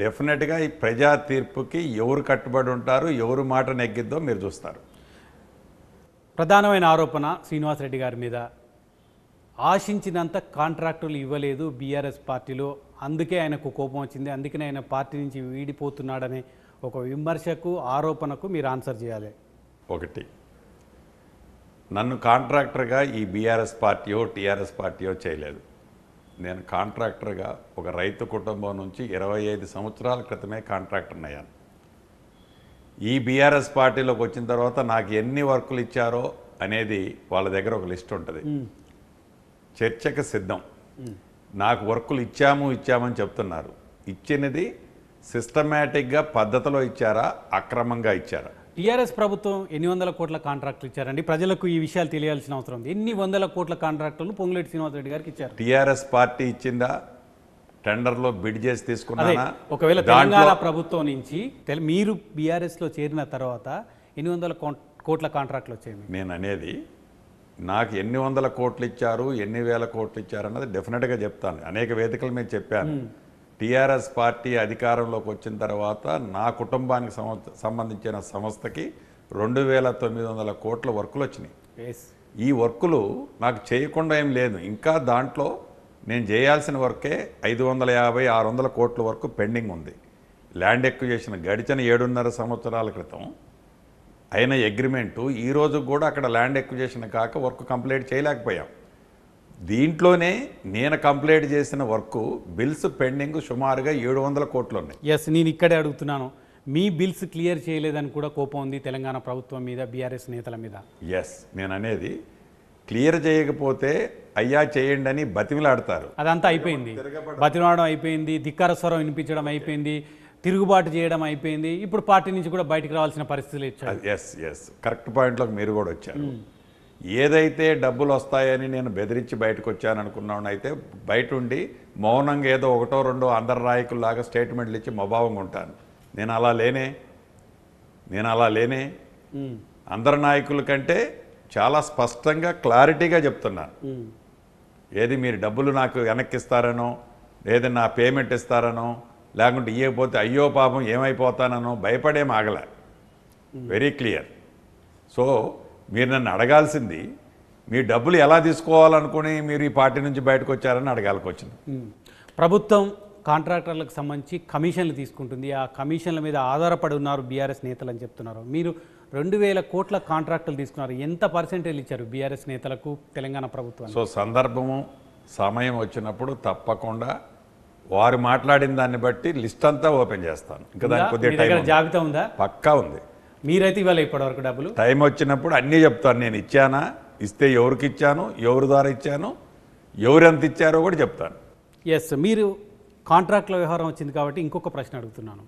డెఫినెట్గా ఈ ప్రజా తీర్పుకి ఎవరు కట్టుబడి ఉంటారు ఎవరు మాట నెగ్గిద్దో మీరు చూస్తారు ప్రధానమైన ఆరోపణ శ్రీనివాసరెడ్డి గారి మీద ఆశించినంత కాంట్రాక్టులు ఇవ్వలేదు బీఆర్ఎస్ పార్టీలో అందుకే ఆయనకు కోపం వచ్చింది అందుకనే ఆయన పార్టీ నుంచి వీడిపోతున్నాడనే ఒక విమర్శకు ఆరోపణకు మీరు ఆన్సర్ చేయాలి ఒకటి నన్ను కాంట్రాక్టర్గా ఈ బీఆర్ఎస్ పార్టీయో టీఆర్ఎస్ పార్టీయో చేయలేదు నేను కాంట్రాక్టర్గా ఒక రైతు కుటుంబం నుంచి ఇరవై ఐదు సంవత్సరాల క్రితమే కాంట్రాక్టర్ని అయ్యాను ఈ బీఆర్ఎస్ పార్టీలోకి వచ్చిన తర్వాత నాకు ఎన్ని వర్కులు ఇచ్చారో అనేది వాళ్ళ దగ్గర ఒక లిస్ట్ ఉంటుంది చర్చకు సిద్ధం నాకు వర్కులు ఇచ్చాము ఇచ్చామని చెప్తున్నారు ఇచ్చినది సిస్టమేటిక్గా పద్ధతిలో ఇచ్చారా అక్రమంగా ఇచ్చారా టీఆర్ఎస్ ప్రభుత్వం ఎన్ని వందల కోట్ల కాంట్రాక్ట్లు ఇచ్చారండి ప్రజలకు ఈ విషయాలు తెలియాల్సిన అవసరం ఉంది ఎన్ని వందల కోట్ల కాంట్రాక్టులు పొంగులేటి శ్రీనివాసరెడ్డి గారికి ఇచ్చారు టీఆర్ఎస్ పార్టీ ఇచ్చిందా టెండర్లో బిడ్ చేసి తీసుకున్నా ఒకవేళ తెలంగాణ ప్రభుత్వం నుంచి మీరు బీఆర్ఎస్లో చేరిన తర్వాత ఎన్ని వందల కోట్ల కాంట్రాక్ట్లు వచ్చాయి నేను అనేది నాకు ఎన్ని వందల కోట్లు ఇచ్చారు ఎన్ని వేల కోట్లు ఇచ్చారు అన్నది డెఫినెట్గా చెప్తాను అనేక వేదికలు మేము చెప్పాను టీఆర్ఎస్ పార్టీ అధికారంలోకి వచ్చిన తర్వాత నా కుటుంబానికి సంబంధించిన సంస్థకి రెండు వేల తొమ్మిది వందల కోట్ల వర్కులు వచ్చినాయి ఈ వర్కులు నాకు చేయకుండా ఏం లేదు ఇంకా దాంట్లో నేను చేయాల్సిన వర్కే ఐదు వందల యాభై ఆరు వందల కోట్ల వరకు పెండింగ్ ఉంది ల్యాండ్ ఎక్విజేషన్ గడిచిన ఏడున్నర సంవత్సరాల క్రితం అయిన అగ్రిమెంటు ఈరోజు కూడా అక్కడ ల్యాండ్ ఎక్విజేషన్ కాక వర్క్ కంప్లీట్ చేయలేకపోయాం దీంట్లోనే నేను కంప్లైంట్ చేసిన వర్క్ బిల్స్ పెండింగ్ సుమారుగా ఏడు వందల కోట్లు ఉన్నాయి ఎస్ నేను ఇక్కడే అడుగుతున్నాను మీ బిల్స్ క్లియర్ చేయలేదని కూడా కోపం ఉంది తెలంగాణ ప్రభుత్వం మీద బీఆర్ఎస్ నేతల మీద ఎస్ నేను అనేది క్లియర్ చేయకపోతే అయ్యా చేయండి అని బతిమిలాడతారు అదంతా అయిపోయింది బతిమలాడడం అయిపోయింది ధిక్కార స్వరం వినిపించడం అయిపోయింది తిరుగుబాటు చేయడం అయిపోయింది ఇప్పుడు పార్టీ నుంచి కూడా బయటకు రావాల్సిన పరిస్థితులు ఇచ్చారు ఎస్ ఎస్ కరెక్ట్ పాయింట్లోకి మీరు కూడా వచ్చారు hmm. ఏదైతే డబ్బులు వస్తాయని నేను బెదిరించి బయటకు అనుకున్నాను అయితే బయట ఉండి మౌనంగా ఏదో ఒకటో రెండో అందరి లాగా స్టేట్మెంట్లు ఇచ్చి మభావంగా ఉంటాను నేను అలా లేనే నేను అలా లేనే అందరి నాయకుల కంటే చాలా స్పష్టంగా క్లారిటీగా చెప్తున్నాను ఏది మీరు డబ్బులు నాకు వెనక్కిస్తారనో లేదా నా పేమెంట్ ఇస్తారనో లేకుంటే ఇవ్వకపోతే అయ్యో పాపం ఏమైపోతాననో భయపడేం ఆగలే వెరీ క్లియర్ సో మీరు నన్ను అడగాల్సింది మీ డబ్బులు ఎలా తీసుకోవాలనుకుని మీరు ఈ పార్టీ నుంచి బయటకు వచ్చారని అడగాలకు వచ్చింది ప్రభుత్వం కాంట్రాక్టర్లకు సంబంధించి కమిషన్లు తీసుకుంటుంది ఆ కమిషన్ల మీద ఆధారపడి ఉన్నారు బీఆర్ఎస్ నేతలు అని చెప్తున్నారు మీరు రెండు వేల కోట్ల కాంట్రాక్టులు తీసుకున్నారు ఎంత పర్సెంటేజ్ ఇచ్చారు బీఆర్ఎస్ నేతలకు తెలంగాణ ప్రభుత్వం సో సందర్భము సమయం వచ్చినప్పుడు తప్పకుండా వారు మాట్లాడిన దాన్ని బట్టి లిస్ట్ అంతా ఓపెన్ చేస్తాను ఇంకా దానికి కొద్దిగా జాబితా ఉందా పక్కా ఉంది మీరైతే ఇవ్వాలి ఇప్పటివరకు డబ్బులు టైం వచ్చినప్పుడు అన్నీ చెప్తాను నేను ఇచ్చానా ఇస్తే ఎవరికి ఇచ్చాను ఎవరి ద్వారా ఇచ్చాను ఎవరు ఎంత ఇచ్చారో కూడా చెప్తాను ఎస్ మీరు కాంట్రాక్ట్ల వ్యవహారం వచ్చింది కాబట్టి ఇంకొక ప్రశ్న అడుగుతున్నాను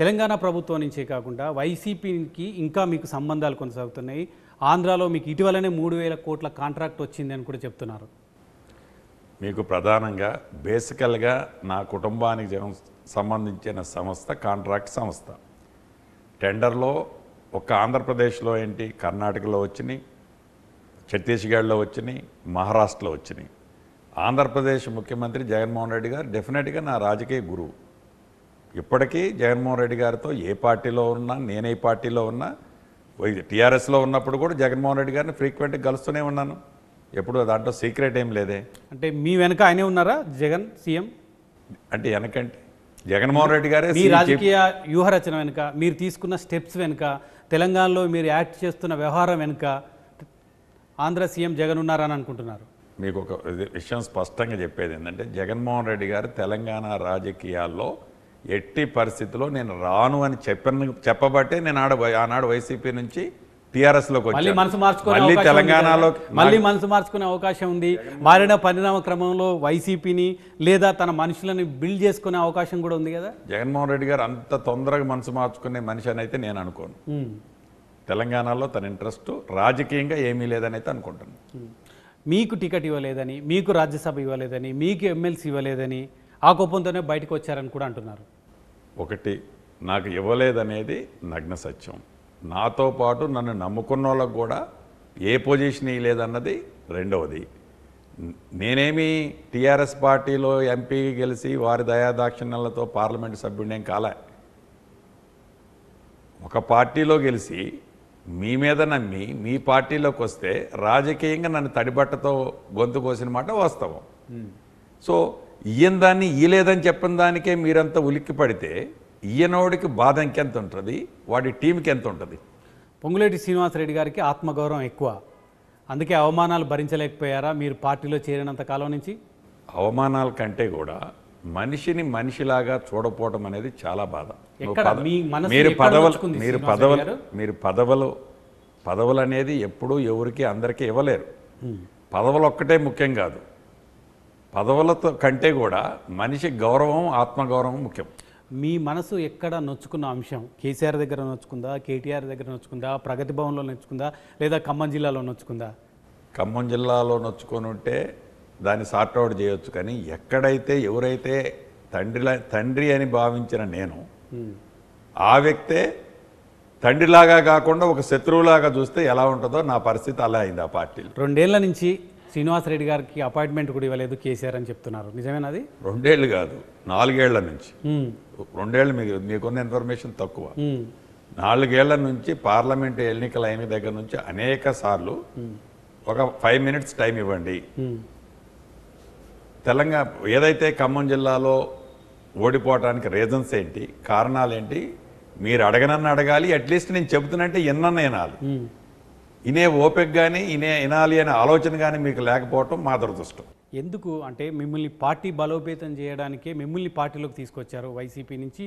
తెలంగాణ ప్రభుత్వం నుంచే కాకుండా వైసీపీకి ఇంకా మీకు సంబంధాలు కొనసాగుతున్నాయి ఆంధ్రాలో మీకు ఇటీవలనే మూడు వేల కోట్ల కాంట్రాక్ట్ వచ్చింది అని కూడా చెప్తున్నారు మీకు ప్రధానంగా బేసికల్గా నా కుటుంబానికి సంబంధించిన సంస్థ కాంట్రాక్ట్ సంస్థ టెండర్లో ఒక్క ఆంధ్రప్రదేశ్లో ఏంటి కర్ణాటకలో వచ్చినాయి ఛత్తీస్గఢ్లో వచ్చినాయి మహారాష్ట్రలో వచ్చినాయి ఆంధ్రప్రదేశ్ ముఖ్యమంత్రి జగన్మోహన్ రెడ్డి గారు డెఫినెట్గా నా రాజకీయ గురువు ఇప్పటికీ జగన్మోహన్ రెడ్డి గారితో ఏ పార్టీలో ఉన్నా నేనే పార్టీలో ఉన్నా టీఆర్ఎస్లో ఉన్నప్పుడు కూడా జగన్మోహన్ రెడ్డి గారిని ఫ్రీక్వెంట్గా కలుస్తూనే ఉన్నాను ఎప్పుడు దాంట్లో సీక్రెట్ ఏం లేదే అంటే మీ వెనక ఆయనే ఉన్నారా జగన్ సీఎం అంటే వెనకంటే జగన్మోహన్ రెడ్డి గారే మీ రాజకీయ వ్యూహరచన వెనుక మీరు తీసుకున్న స్టెప్స్ వెనుక తెలంగాణలో మీరు యాక్ట్ చేస్తున్న వ్యవహారం వెనుక ఆంధ్ర సీఎం జగన్ ఉన్నారని అనుకుంటున్నారు మీకు ఒక విషయం స్పష్టంగా చెప్పేది ఏంటంటే జగన్మోహన్ రెడ్డి గారు తెలంగాణ రాజకీయాల్లో ఎట్టి పరిస్థితుల్లో నేను రాను అని చెప్పిన చెప్పబట్టే నేను ఆడ ఆనాడు వైసీపీ నుంచి టీఆర్ఎస్లోకి మళ్ళీ మనసు మార్చుకుని మళ్ళీ తెలంగాణలో మళ్ళీ మనసు మార్చుకునే అవకాశం ఉంది మారిన పరిణామ క్రమంలో వైసీపీని లేదా తన మనుషులని బిల్డ్ చేసుకునే అవకాశం కూడా ఉంది కదా జగన్మోహన్ రెడ్డి గారు అంత తొందరగా మనసు మార్చుకునే మనిషి అని అయితే నేను అనుకోను తెలంగాణలో తన ఇంట్రెస్ట్ రాజకీయంగా ఏమీ లేదని అయితే అనుకుంటాను మీకు టికెట్ ఇవ్వలేదని మీకు రాజ్యసభ ఇవ్వలేదని మీకు ఎమ్మెల్సీ ఇవ్వలేదని ఆ కోపంతోనే బయటకు వచ్చారని కూడా అంటున్నారు ఒకటి నాకు ఇవ్వలేదనేది నగ్న సత్యం నాతో పాటు నన్ను నమ్ముకున్న వాళ్ళకు కూడా ఏ పొజిషన్ లేదన్నది రెండవది నేనేమి టీఆర్ఎస్ పార్టీలో ఎంపీ గెలిచి వారి దయాదాక్షిణ్యాలతో పార్లమెంటు సభ్యుడేం కాలే ఒక పార్టీలో గెలిచి మీ మీద నమ్మి మీ పార్టీలోకి వస్తే రాజకీయంగా నన్ను తడిబట్టతో గొంతు కోసిన మాట వాస్తవం సో ఈయన దాన్ని ఈలేదని చెప్పిన దానికే మీరంతా ఉలిక్కి పడితే ఈయనోడికి బాధ ఇంకెంత ఉంటుంది వాడి టీంకి ఎంత ఉంటుంది పొంగులేటి శ్రీనివాసరెడ్డి గారికి ఆత్మగౌరవం ఎక్కువ అందుకే అవమానాలు భరించలేకపోయారా మీరు పార్టీలో చేరినంత కాలం నుంచి అవమానాల కంటే కూడా మనిషిని మనిషిలాగా చూడపోవడం అనేది చాలా బాధ మీరు పదవులు మీరు పదవులు మీరు పదవులు పదవులు అనేది ఎప్పుడూ ఎవరికి అందరికీ ఇవ్వలేరు పదవులు ఒక్కటే ముఖ్యం కాదు పదవులతో కంటే కూడా మనిషి గౌరవం ఆత్మగౌరవం ముఖ్యం మీ మనసు ఎక్కడ నొచ్చుకున్న అంశం కేసీఆర్ దగ్గర నొచ్చుకుందా కేటీఆర్ దగ్గర నొచ్చుకుందా ప్రగతి భవన్లో నొచ్చుకుందా లేదా ఖమ్మం జిల్లాలో నొచ్చుకుందా ఖమ్మం జిల్లాలో నొచ్చుకొని ఉంటే దాన్ని సార్ట్అవుట్ చేయొచ్చు కానీ ఎక్కడైతే ఎవరైతే తండ్రిలా తండ్రి అని భావించిన నేను ఆ వ్యక్తే తండ్రిలాగా కాకుండా ఒక శత్రువులాగా చూస్తే ఎలా ఉంటుందో నా పరిస్థితి అలా అయింది ఆ పార్టీలు రెండేళ్ల నుంచి శ్రీనివాసరెడ్డి గారికి అపాయింట్మెంట్ కూడా ఇవ్వలేదు కేసీఆర్ అని చెప్తున్నారు నిజమేనా అది రెండేళ్ళు కాదు నాలుగేళ్ల నుంచి రెండేళ్ళు మీకు మీకున్న ఇన్ఫర్మేషన్ తక్కువ నాలుగేళ్ల నుంచి పార్లమెంట్ ఎన్నికల అయిన దగ్గర నుంచి అనేక సార్లు ఒక ఫైవ్ మినిట్స్ టైం ఇవ్వండి తెలంగాణ ఏదైతే ఖమ్మం జిల్లాలో ఓడిపోవటానికి రీజన్స్ ఏంటి కారణాలు ఏంటి మీరు అడగనన్న అడగాలి అట్లీస్ట్ నేను చెబుతున్నంటే ఎన్నన్న వినాలి ఇనే ఓపిక కానీ ఇనే వినాలి అనే ఆలోచన కానీ మీకు లేకపోవటం మా దురదృష్టం ఎందుకు అంటే మిమ్మల్ని పార్టీ బలోపేతం చేయడానికే మిమ్మల్ని పార్టీలోకి తీసుకొచ్చారు వైసీపీ నుంచి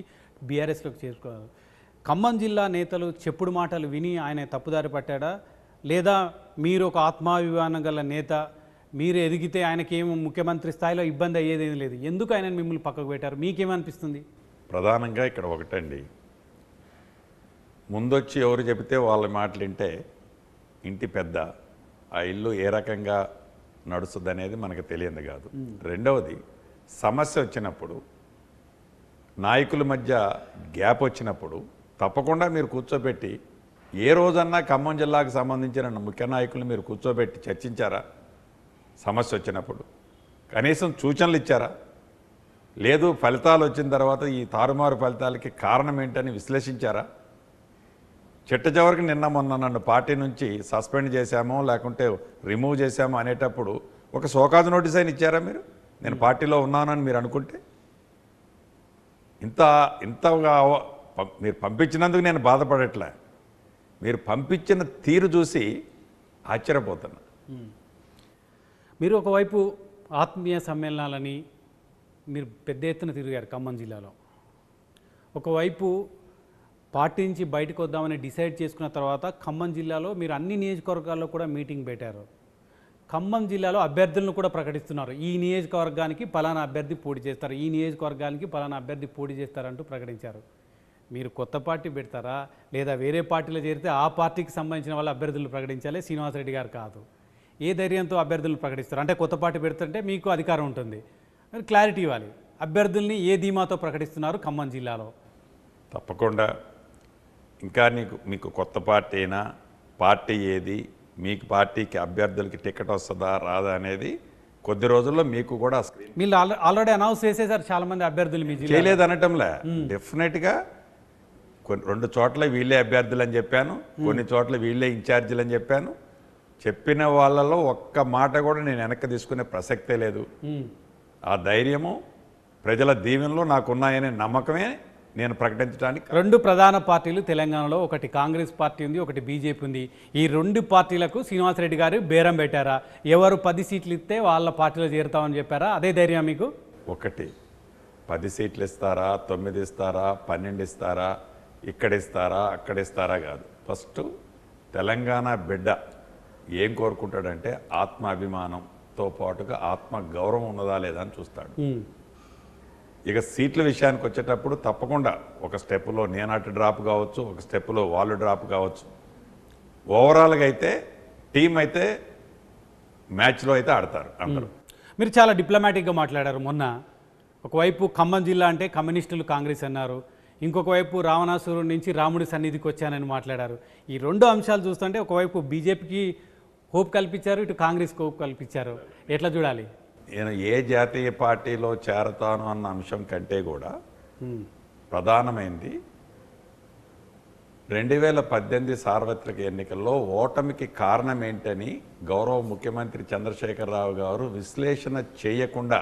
బీఆర్ఎస్లోకి చేసుకో ఖమ్మం జిల్లా నేతలు చెప్పుడు మాటలు విని ఆయన తప్పుదారి పట్టాడా లేదా మీరు ఒక ఆత్మాభిమానం గల నేత మీరు ఎదిగితే ఆయనకేం ముఖ్యమంత్రి స్థాయిలో ఇబ్బంది ఏం లేదు ఎందుకు ఆయన మిమ్మల్ని పక్కకు పెట్టారు మీకేమనిపిస్తుంది ప్రధానంగా ఇక్కడ ఒకటండి ముందొచ్చి ఎవరు చెబితే వాళ్ళ మాటలు వింటే ఇంటి పెద్ద ఆ ఇల్లు ఏ రకంగా నడుస్తుంది అనేది మనకు తెలియదు కాదు రెండవది సమస్య వచ్చినప్పుడు నాయకుల మధ్య గ్యాప్ వచ్చినప్పుడు తప్పకుండా మీరు కూర్చోబెట్టి ఏ రోజన్నా ఖమ్మం జిల్లాకు సంబంధించిన ముఖ్య నాయకులు మీరు కూర్చోబెట్టి చర్చించారా సమస్య వచ్చినప్పుడు కనీసం సూచనలు ఇచ్చారా లేదు ఫలితాలు వచ్చిన తర్వాత ఈ తారుమారు ఫలితాలకి కారణం ఏంటని విశ్లేషించారా చిట్ట చివరికి నిన్న మొన్న నన్ను పార్టీ నుంచి సస్పెండ్ చేశామో లేకుంటే రిమూవ్ చేశామో అనేటప్పుడు ఒక సోకాజు నోటీస్ అయిన ఇచ్చారా మీరు నేను పార్టీలో ఉన్నానని మీరు అనుకుంటే ఇంత ఇంతగా మీరు పంపించినందుకు నేను బాధపడట్లే మీరు పంపించిన తీరు చూసి ఆశ్చర్యపోతున్నా మీరు ఒకవైపు ఆత్మీయ సమ్మేళనాలని మీరు పెద్ద ఎత్తున తిరిగారు ఖమ్మం జిల్లాలో ఒకవైపు పార్టీ నుంచి బయటకు వద్దామని డిసైడ్ చేసుకున్న తర్వాత ఖమ్మం జిల్లాలో మీరు అన్ని నియోజకవర్గాల్లో కూడా మీటింగ్ పెట్టారు ఖమ్మం జిల్లాలో అభ్యర్థులను కూడా ప్రకటిస్తున్నారు ఈ నియోజకవర్గానికి పలానా అభ్యర్థి పోటీ చేస్తారు ఈ నియోజకవర్గానికి పలానా అభ్యర్థి పోటీ చేస్తారంటూ ప్రకటించారు మీరు కొత్త పార్టీ పెడతారా లేదా వేరే పార్టీలో చేరితే ఆ పార్టీకి సంబంధించిన వాళ్ళు అభ్యర్థులు ప్రకటించాలి శ్రీనివాసరెడ్డి గారు కాదు ఏ ధైర్యంతో అభ్యర్థులు ప్రకటిస్తారు అంటే కొత్త పార్టీ పెడుతుంటే మీకు అధికారం ఉంటుంది క్లారిటీ ఇవ్వాలి అభ్యర్థుల్ని ఏ ధీమాతో ప్రకటిస్తున్నారు ఖమ్మం జిల్లాలో తప్పకుండా ఇంకా నీకు మీకు కొత్త పార్టీ అయినా పార్టీ ఏది మీకు పార్టీకి అభ్యర్థులకి టికెట్ వస్తుందా రాదా అనేది కొద్ది రోజుల్లో మీకు కూడా మీరు ఆల్రెడీ అనౌన్స్ చేసేసారు చాలా మంది అభ్యర్థులు మీ చేయలేదు అనటంలే డెఫినెట్గా కొన్ని రెండు చోట్ల వీళ్ళే అభ్యర్థులు అని చెప్పాను కొన్ని చోట్ల వీళ్ళే ఇన్ఛార్జీలు అని చెప్పాను చెప్పిన వాళ్ళలో ఒక్క మాట కూడా నేను వెనక్కి తీసుకునే ప్రసక్తే లేదు ఆ ధైర్యము ప్రజల దీవెనలో నాకున్నాయనే నమ్మకమే నేను ప్రకటించడానికి రెండు ప్రధాన పార్టీలు తెలంగాణలో ఒకటి కాంగ్రెస్ పార్టీ ఉంది ఒకటి బీజేపీ ఉంది ఈ రెండు పార్టీలకు శ్రీనివాసరెడ్డి గారు బేరం పెట్టారా ఎవరు పది సీట్లు ఇస్తే వాళ్ళ పార్టీలో చేరుతామని చెప్పారా అదే ధైర్యం మీకు ఒకటి పది సీట్లు ఇస్తారా తొమ్మిది ఇస్తారా పన్నెండు ఇస్తారా ఇక్కడ ఇస్తారా అక్కడ ఇస్తారా కాదు ఫస్ట్ తెలంగాణ బిడ్డ ఏం కోరుకుంటాడంటే ఆత్మాభిమానంతో పాటుగా ఆత్మ గౌరవం ఉన్నదా లేదా అని చూస్తాడు ఇక సీట్ల విషయానికి వచ్చేటప్పుడు తప్పకుండా ఒక స్టెప్లో నేనాటి డ్రాప్ కావచ్చు ఒక స్టెప్లో వాళ్ళు డ్రాప్ కావచ్చు ఓవరాల్గా అయితే టీం అయితే మ్యాచ్లో అయితే ఆడతారు అందరూ మీరు చాలా డిప్లొమాటిక్గా మాట్లాడారు మొన్న ఒకవైపు ఖమ్మం జిల్లా అంటే కమ్యూనిస్టులు కాంగ్రెస్ అన్నారు ఇంకొక వైపు రావణాసురుడు నుంచి రాముడి సన్నిధికి వచ్చానని మాట్లాడారు ఈ రెండు అంశాలు చూస్తుంటే ఒకవైపు బీజేపీకి హోప్ కల్పించారు ఇటు కాంగ్రెస్కి హోప్ కల్పించారు ఎట్లా చూడాలి నేను ఏ జాతీయ పార్టీలో చేరతాను అన్న అంశం కంటే కూడా ప్రధానమైంది రెండు వేల పద్దెనిమిది సార్వత్రిక ఎన్నికల్లో ఓటమికి కారణం ఏంటని గౌరవ ముఖ్యమంత్రి చంద్రశేఖరరావు గారు విశ్లేషణ చేయకుండా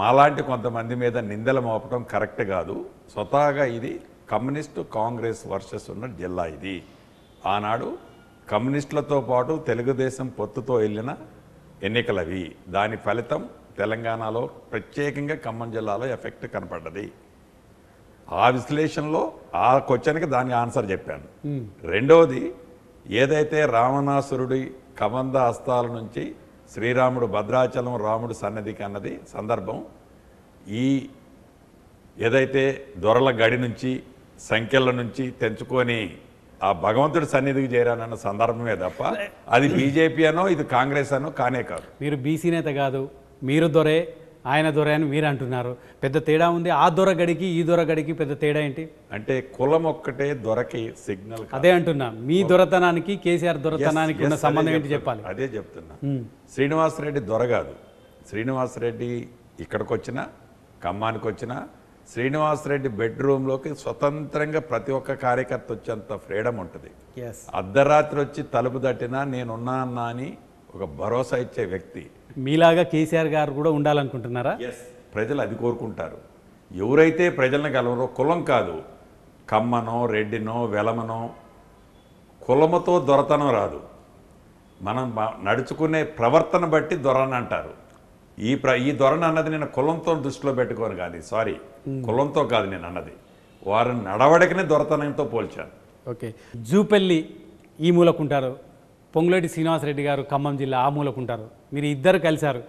మాలాంటి కొంతమంది మీద నిందలు మోపడం కరెక్ట్ కాదు స్వతహాగా ఇది కమ్యూనిస్టు కాంగ్రెస్ వర్సెస్ ఉన్న జిల్లా ఇది ఆనాడు కమ్యూనిస్టులతో పాటు తెలుగుదేశం పొత్తుతో వెళ్ళిన ఎన్నికలవి దాని ఫలితం తెలంగాణలో ప్రత్యేకంగా ఖమ్మం జిల్లాలో ఎఫెక్ట్ కనపడ్డది ఆ విశ్లేషణలో ఆ క్వశ్చన్కి దాని ఆన్సర్ చెప్పాను రెండవది ఏదైతే రావణాసురుడి కమంద హస్తాల నుంచి శ్రీరాముడు భద్రాచలం రాముడు సన్నదికి అన్నది సందర్భం ఈ ఏదైతే దొరల గడి నుంచి సంఖ్యల నుంచి తెంచుకొని ఆ భగవంతుడి సన్నిధికి చేరానన్న సందర్భమే తప్ప అది బీజేపీ అనో ఇది కాంగ్రెస్ అనో కానే కాదు మీరు బీసీ నేత కాదు మీరు దొరే ఆయన దొర అని మీరు అంటున్నారు పెద్ద తేడా ఉంది ఆ దొర గడికి ఈ దొర గడికి పెద్ద తేడా ఏంటి అంటే కులం ఒక్కటే దొరకి సిగ్నల్ అదే అంటున్నా మీ దొరతనానికి కేసీఆర్ దొరతనానికి ఉన్న సంబంధం ఏంటి చెప్పాలి అదే చెప్తున్నా శ్రీనివాసరెడ్డి దొర కాదు శ్రీనివాసరెడ్డి ఇక్కడికి వచ్చినా ఖమ్మానికి వచ్చినా శ్రీనివాసరెడ్డి బెడ్రూమ్లోకి స్వతంత్రంగా ప్రతి ఒక్క కార్యకర్త వచ్చేంత ఫ్రీడమ్ ఉంటుంది అర్ధరాత్రి వచ్చి తలుపు దట్టినా నేనున్నా అని ఒక భరోసా ఇచ్చే వ్యక్తి మీలాగా కేసీఆర్ గారు కూడా ఉండాలనుకుంటున్నారా ప్రజలు అది కోరుకుంటారు ఎవరైతే ప్రజలను కలవరో కులం కాదు కమ్మనో రెడ్డినో వెలమనో కులముతో దొరతనం రాదు మనం నడుచుకునే ప్రవర్తన బట్టి దొరనంటారు ఈ ప్ర ఈ ధోరణి అన్నది నేను కులంతో దృష్టిలో పెట్టుకోను కాదు సారీ కులంతో కాదు నేను అన్నది వారు నడవడికనే దొరతనంతో పోల్చాను ఓకే జూపల్లి ఈ మూలకుంటారు పొంగులేటి శ్రీనివాసరెడ్డి గారు ఖమ్మం జిల్లా ఆ మూలకుంటారు మీరు ఇద్దరు కలిశారు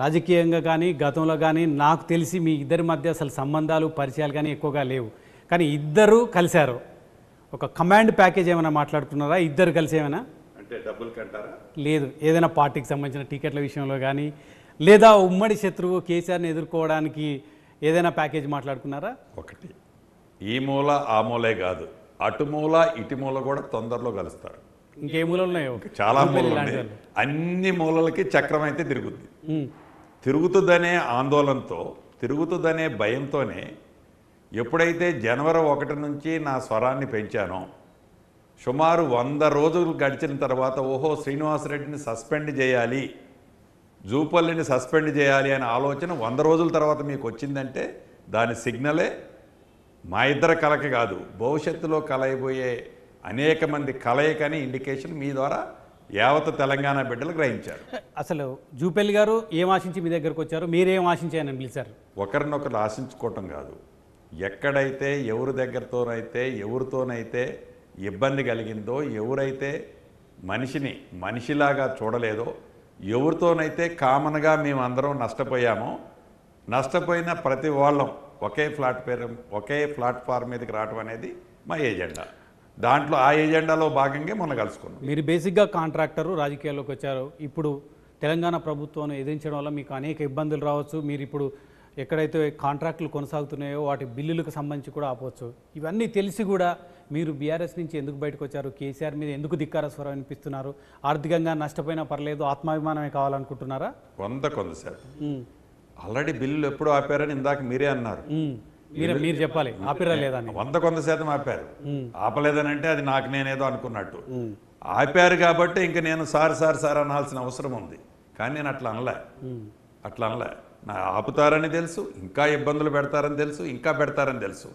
రాజకీయంగా కానీ గతంలో కానీ నాకు తెలిసి మీ ఇద్దరి మధ్య అసలు సంబంధాలు పరిచయాలు కానీ ఎక్కువగా లేవు కానీ ఇద్దరు కలిశారు ఒక కమాండ్ ప్యాకేజ్ ఏమైనా మాట్లాడుతున్నారా ఇద్దరు కలిసి ఏమైనా అంటే డబ్బులు కంటారా లేదు ఏదైనా పార్టీకి సంబంధించిన టికెట్ల విషయంలో కానీ లేదా ఉమ్మడి శత్రువు కేసీఆర్ని ఎదుర్కోవడానికి ఏదైనా ప్యాకేజ్ మాట్లాడుకున్నారా ఒకటి ఈ మూల ఆ మూలే కాదు అటు మూల ఇటు మూల కూడా తొందరలో కలుస్తారు ఇంకే మూలలు ఉన్నాయో చాలా మూలలు అన్ని మూలలకి చక్రం అయితే తిరుగుద్ది తిరుగుతుందనే ఆందోళనతో తిరుగుతుందనే భయంతోనే ఎప్పుడైతే జనవరి ఒకటి నుంచి నా స్వరాన్ని పెంచానో సుమారు వంద రోజులు గడిచిన తర్వాత ఓహో శ్రీనివాసరెడ్డిని సస్పెండ్ చేయాలి జూపల్లిని సస్పెండ్ చేయాలి అనే ఆలోచన వంద రోజుల తర్వాత మీకు వచ్చిందంటే దాని సిగ్నలే మా ఇద్దరు కలక కాదు భవిష్యత్తులో కలయిపోయే అనేక మంది కలయికని ఇండికేషన్ మీ ద్వారా యావత్ తెలంగాణ బిడ్డలు గ్రహించారు అసలు జూపల్లి గారు ఏం ఆశించి మీ దగ్గరకు వచ్చారు మీరేం ఆశించాయని పిలిచారు ఒకరినొకరు ఆశించుకోవటం కాదు ఎక్కడైతే ఎవరి దగ్గరతోనైతే ఎవరితోనైతే ఇబ్బంది కలిగిందో ఎవరైతే మనిషిని మనిషిలాగా చూడలేదో ఎవరితోనైతే కామన్గా మేమందరం నష్టపోయామో నష్టపోయిన ప్రతి వాళ్ళం ఒకే పేరు ఒకే ప్లాట్ఫామ్ మీదకి రావడం అనేది మా ఏజెండా దాంట్లో ఆ ఏజెండాలో భాగంగా మొన్న కలుసుకున్నాం మీరు బేసిక్గా కాంట్రాక్టరు రాజకీయాల్లోకి వచ్చారు ఇప్పుడు తెలంగాణ ప్రభుత్వాన్ని ఎదిరించడం వల్ల మీకు అనేక ఇబ్బందులు రావచ్చు మీరు ఇప్పుడు ఎక్కడైతే కాంట్రాక్టులు కొనసాగుతున్నాయో వాటి బిల్లులకు సంబంధించి కూడా ఆపవచ్చు ఇవన్నీ తెలిసి కూడా మీరు బీఆర్ఎస్ నుంచి ఎందుకు బయటకు వచ్చారు కేసీఆర్ మీద ఎందుకు ధిక్కార స్వరం వినిపిస్తున్నారు ఆర్థికంగా నష్టపోయినా పర్లేదు ఆత్మాభిమానమే కావాలనుకుంటున్నారా వంద కొంత సార్ ఆల్రెడీ బిల్లులు ఎప్పుడు ఆపారని ఇందాక మీరే అన్నారు మీరు మీరు చెప్పాలి ఆపిరా లేదా వంద కొంత శాతం ఆపారు ఆపలేదని అంటే అది నాకు నేనేదో అనుకున్నట్టు ఆపారు కాబట్టి ఇంకా నేను సార్ సార్ సార్ అనాల్సిన అవసరం ఉంది కానీ నేను అట్లా అనలే అట్లా అనలే నా ఆపుతారని తెలుసు ఇంకా ఇబ్బందులు పెడతారని తెలుసు ఇంకా పెడతారని తెలుసు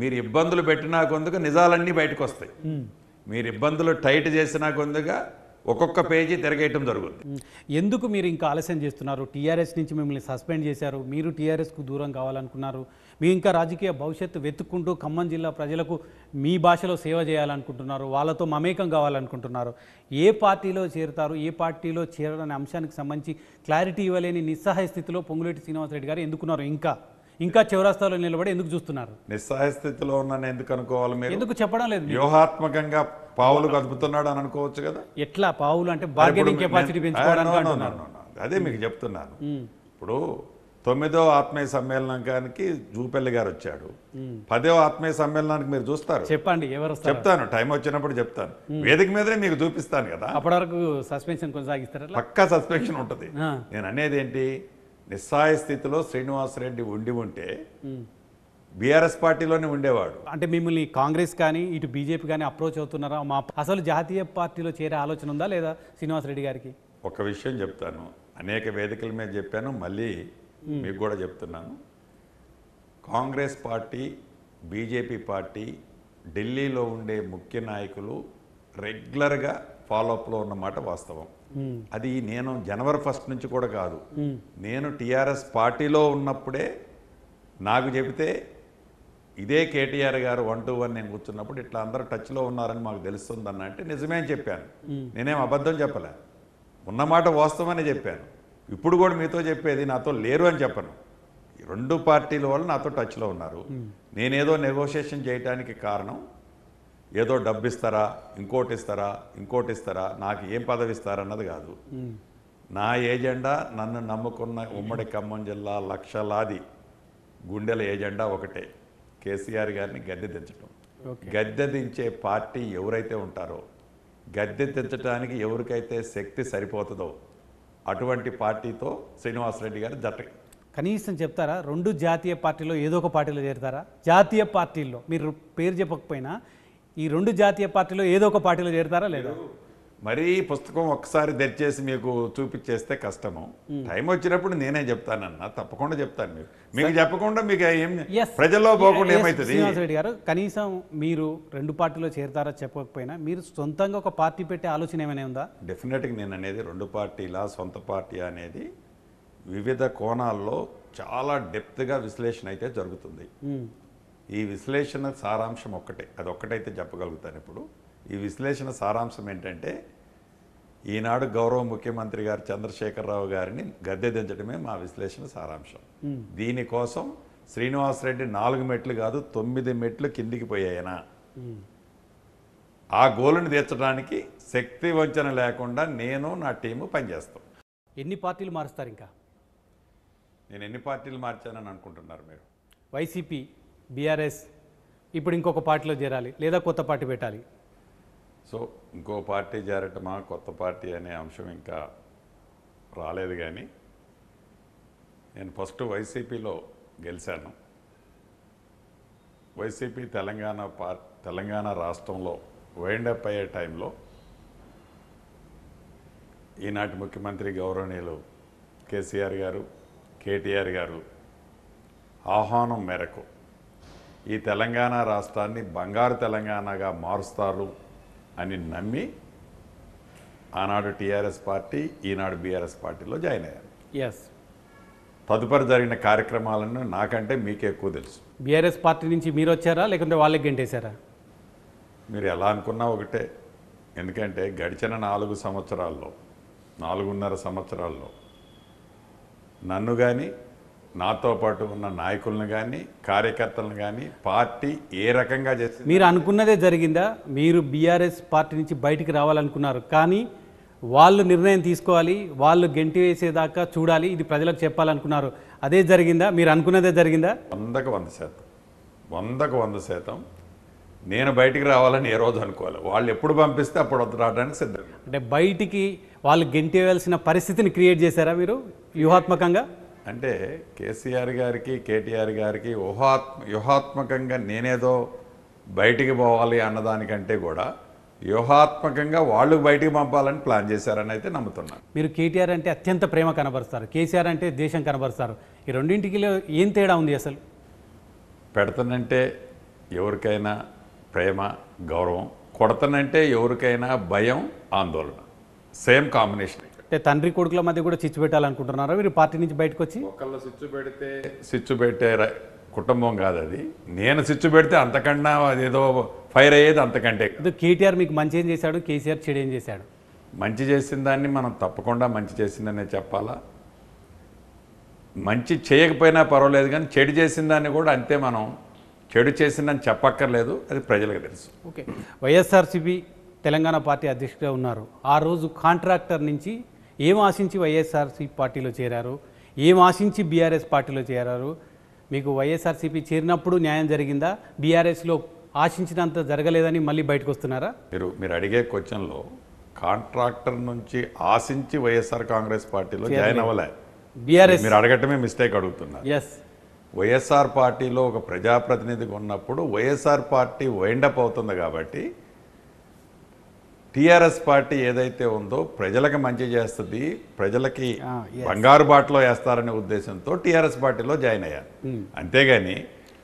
మీరు ఇబ్బందులు పెట్టినా కొందుకు నిజాలన్నీ బయటకు వస్తాయి మీరు ఇబ్బందులు టైట్ చేసినా కొందుగా ఒక్కొక్క పేజీ తిరగేయటం జరుగుతుంది ఎందుకు మీరు ఇంకా ఆలస్యం చేస్తున్నారు టీఆర్ఎస్ నుంచి మిమ్మల్ని సస్పెండ్ చేశారు మీరు టీఆర్ఎస్కు దూరం కావాలనుకున్నారు మీ ఇంకా రాజకీయ భవిష్యత్తు వెతుక్కుంటూ ఖమ్మం జిల్లా ప్రజలకు మీ భాషలో సేవ చేయాలనుకుంటున్నారు వాళ్ళతో మమేకం కావాలనుకుంటున్నారు ఏ పార్టీలో చేరుతారు ఏ పార్టీలో చేరడనే అంశానికి సంబంధించి క్లారిటీ ఇవ్వలేని నిస్సహాయ స్థితిలో పొంగులేటి శ్రీనివాసరెడ్డి గారు ఎందుకున్నారు ఇంకా ఇంకా చివరాస్తాలో నిలబడి ఎందుకు చూస్తున్నారు నిస్సహాయ స్థితిలో ఉన్నాను ఎందుకు అనుకోవాలి మీరు ఎందుకు చెప్పడం లేదు వ్యూహాత్మకంగా పావులు కదుపుతున్నాడు అని అనుకోవచ్చు కదా ఎట్లా పావులు అంటే బార్గెనింగ్ కెపాసిటీ పెంచుకోవడానికి అదే మీకు చెప్తున్నాను ఇప్పుడు తొమ్మిదో ఆత్మీయ సమ్మేళనానికి జూపల్లి గారు వచ్చాడు పదో ఆత్మీయ సమ్మేళనానికి మీరు చూస్తారు చెప్పండి ఎవరు చెప్తాను టైం వచ్చినప్పుడు చెప్తాను వేదిక మీదనే మీకు చూపిస్తాను కదా అప్పటి వరకు సస్పెన్షన్ కొనసాగిస్తారా పక్కా సస్పెన్షన్ ఉంటుంది నేను అనేది ఏంటి నిస్సాయ స్థితిలో శ్రీనివాసరెడ్డి ఉండి ఉంటే బీఆర్ఎస్ పార్టీలోనే ఉండేవాడు అంటే మిమ్మల్ని కాంగ్రెస్ కానీ ఇటు బీజేపీ కానీ అప్రోచ్ అవుతున్నారా మా అసలు జాతీయ పార్టీలో చేరే ఆలోచన ఉందా లేదా శ్రీనివాసరెడ్డి గారికి ఒక విషయం చెప్తాను అనేక వేదికల మీద చెప్పాను మళ్ళీ మీకు hmm. కూడా చెప్తున్నాను కాంగ్రెస్ పార్టీ బీజేపీ పార్టీ ఢిల్లీలో ఉండే ముఖ్య నాయకులు రెగ్యులర్గా ఫాలోఅప్లో ఉన్నమాట వాస్తవం hmm. అది నేను జనవరి ఫస్ట్ నుంచి కూడా కాదు hmm. నేను టీఆర్ఎస్ పార్టీలో ఉన్నప్పుడే నాకు చెబితే ఇదే కేటీఆర్ గారు వన్ టూ వన్ నేను కూర్చున్నప్పుడు ఇట్లా అందరూ టచ్లో ఉన్నారని మాకు తెలుస్తుంది అన్నంటే నిజమే చెప్పాను నేనేం అబద్ధం చెప్పలే ఉన్నమాట వాస్తవమని చెప్పాను ఇప్పుడు కూడా మీతో చెప్పేది నాతో లేరు అని చెప్పను రెండు పార్టీల వాళ్ళు నాతో టచ్లో ఉన్నారు నేనేదో నెగోషియేషన్ చేయడానికి కారణం ఏదో డబ్బు ఇస్తారా ఇంకోటి ఇస్తారా ఇంకోటి ఇస్తారా నాకు ఏం పదవి ఇస్తారన్నది కాదు నా ఏజెండా నన్ను నమ్ముకున్న ఉమ్మడి ఖమ్మం జిల్లా లక్షలాది గుండెల ఏజెండా ఒకటే కేసీఆర్ గారిని గద్దె దించడం గద్దె దించే పార్టీ ఎవరైతే ఉంటారో గద్దె దించడానికి ఎవరికైతే శక్తి సరిపోతుందో అటువంటి పార్టీతో శ్రీనివాసరెడ్డి గారు జట కనీసం చెప్తారా రెండు జాతీయ పార్టీలో ఏదో ఒక పార్టీలో చేరుతారా జాతీయ పార్టీల్లో మీరు పేరు చెప్పకపోయినా ఈ రెండు జాతీయ పార్టీలో ఏదో ఒక పార్టీలో చేరుతారా లేదా మరీ పుస్తకం ఒక్కసారి తెరిచేసి మీకు చూపించేస్తే కష్టము టైం వచ్చినప్పుడు నేనే చెప్తానన్న తప్పకుండా చెప్తాను మీరు మీకు చెప్పకుండా మీకు ఏం ప్రజల్లో పోకుండా ఏమైతుంది రెడ్డి గారు కనీసం మీరు రెండు పార్టీలో చేరతారా చెప్పకపోయినా మీరు సొంతంగా ఒక పార్టీ పెట్టే ఆలోచన ఏమైనా ఉందా డెఫినెట్గా నేను అనేది రెండు పార్టీల సొంత పార్టీ అనేది వివిధ కోణాల్లో చాలా డెప్త్గా విశ్లేషణ అయితే జరుగుతుంది ఈ విశ్లేషణ సారాంశం ఒక్కటే అది ఒక్కటైతే చెప్పగలుగుతాను ఇప్పుడు ఈ విశ్లేషణ సారాంశం ఏంటంటే ఈనాడు గౌరవ ముఖ్యమంత్రి గారు చంద్రశేఖరరావు గారిని గద్దె దించడమే మా విశ్లేషణ సారాంశం దీనికోసం శ్రీనివాసరెడ్డి నాలుగు మెట్లు కాదు తొమ్మిది మెట్లు కిందికి పోయాయన ఆ గోలును తీర్చడానికి శక్తి వంచన లేకుండా నేను నా టీము పనిచేస్తాం ఎన్ని పార్టీలు మారుస్తారు ఇంకా నేను ఎన్ని పార్టీలు మార్చానని అనుకుంటున్నారు మీరు వైసీపీ బీఆర్ఎస్ ఇప్పుడు ఇంకొక పార్టీలో చేరాలి లేదా కొత్త పార్టీ పెట్టాలి సో ఇంకో పార్టీ చేరటమా కొత్త పార్టీ అనే అంశం ఇంకా రాలేదు కానీ నేను ఫస్ట్ వైసీపీలో గెలిచాను వైసీపీ తెలంగాణ పార్ తెలంగాణ రాష్ట్రంలో వైండప్ అయ్యే టైంలో ఈనాటి ముఖ్యమంత్రి గౌరవనీయులు కేసీఆర్ గారు కేటీఆర్ గారు ఆహ్వానం మేరకు ఈ తెలంగాణ రాష్ట్రాన్ని బంగారు తెలంగాణగా మారుస్తారు అని నమ్మి ఆనాడు టీఆర్ఎస్ పార్టీ ఈనాడు బీఆర్ఎస్ పార్టీలో జాయిన్ అయ్యాను ఎస్ తదుపరి జరిగిన కార్యక్రమాలను నాకంటే మీకే ఎక్కువ తెలుసు బీఆర్ఎస్ పార్టీ నుంచి మీరు వచ్చారా లేకుంటే వాళ్ళకి గంటేశారా మీరు ఎలా అనుకున్నా ఒకటే ఎందుకంటే గడిచిన నాలుగు సంవత్సరాల్లో నాలుగున్నర సంవత్సరాల్లో నన్ను కానీ నాతో పాటు ఉన్న నాయకులను కానీ కార్యకర్తలను కానీ పార్టీ ఏ రకంగా చేస్తుంది మీరు అనుకున్నదే జరిగిందా మీరు బీఆర్ఎస్ పార్టీ నుంచి బయటికి రావాలనుకున్నారు కానీ వాళ్ళు నిర్ణయం తీసుకోవాలి వాళ్ళు గెంటి వేసేదాకా చూడాలి ఇది ప్రజలకు చెప్పాలనుకున్నారు అదే జరిగిందా మీరు అనుకున్నదే జరిగిందా వందకు వంద శాతం వందకు వంద శాతం నేను బయటికి రావాలని ఏ రోజు అనుకోవాలి వాళ్ళు ఎప్పుడు పంపిస్తే అప్పుడు రావడానికి సిద్ధం అంటే బయటికి వాళ్ళు వేయాల్సిన పరిస్థితిని క్రియేట్ చేశారా మీరు వ్యూహాత్మకంగా అంటే కేసీఆర్ గారికి కేటీఆర్ గారికి ఊహాత్మ వ్యూహాత్మకంగా నేనేదో బయటికి పోవాలి అన్నదానికంటే కూడా వ్యూహాత్మకంగా వాళ్ళు బయటికి పంపాలని ప్లాన్ చేశారని అయితే నమ్ముతున్నాను మీరు కేటీఆర్ అంటే అత్యంత ప్రేమ కనబరుస్తారు కేసీఆర్ అంటే దేశం కనబరుస్తారు ఈ రెండింటికి ఏం తేడా ఉంది అసలు పెడతానంటే ఎవరికైనా ప్రేమ గౌరవం కొడతానంటే ఎవరికైనా భయం ఆందోళన సేమ్ కాంబినేషన్ అంటే తండ్రి కొడుకుల మధ్య కూడా చిచ్చు పెట్టాలనుకుంటున్నారా మీరు పార్టీ నుంచి బయటకు వచ్చి ఒకళ్ళు చిచ్చు పెడితే చిచ్చు పెట్టే కుటుంబం కాదు అది నేను చిచ్చు పెడితే అంతకన్నా అది ఏదో ఫైర్ అయ్యేది అంతకంటే కేటీఆర్ మీకు మంచి ఏం చేశాడు కేసీఆర్ చెడు ఏం చేశాడు మంచి చేసిన దాన్ని మనం తప్పకుండా మంచి చేసిందనే చెప్పాలా మంచి చేయకపోయినా పర్వాలేదు కానీ చెడు చేసిన దాన్ని కూడా అంతే మనం చెడు చేసిందని చెప్పక్కర్లేదు అది ప్రజలకు తెలుసు ఓకే వైఎస్ఆర్సీపీ తెలంగాణ పార్టీ అధ్యక్షుడిగా ఉన్నారు ఆ రోజు కాంట్రాక్టర్ నుంచి ఏం ఆశించి వైఎస్ఆర్సీ పార్టీలో చేరారు ఏం ఆశించి బీఆర్ఎస్ పార్టీలో చేరారు మీకు వైఎస్ఆర్సీపీ చేరినప్పుడు న్యాయం జరిగిందా బీఆర్ఎస్లో ఆశించినంత జరగలేదని మళ్ళీ బయటకు వస్తున్నారా మీరు మీరు అడిగే క్వశ్చన్లో కాంట్రాక్టర్ నుంచి ఆశించి వైఎస్ఆర్ కాంగ్రెస్ పార్టీలో జాయిన్ అవ్వలే బీఆర్ఎస్ మీరు అడగటమే మిస్టేక్ అడుగుతున్నారు ఎస్ వైఎస్ఆర్ పార్టీలో ఒక ప్రజాప్రతినిధిగా ఉన్నప్పుడు వైఎస్ఆర్ పార్టీ వైండప్ అవుతుంది కాబట్టి టీఆర్ఎస్ పార్టీ ఏదైతే ఉందో ప్రజలకు మంచి చేస్తుంది ప్రజలకి ah, బంగారు బాటలో వేస్తారనే ఉద్దేశంతో టీఆర్ఎస్ పార్టీలో జాయిన్ అయ్యాను hmm. అంతేగాని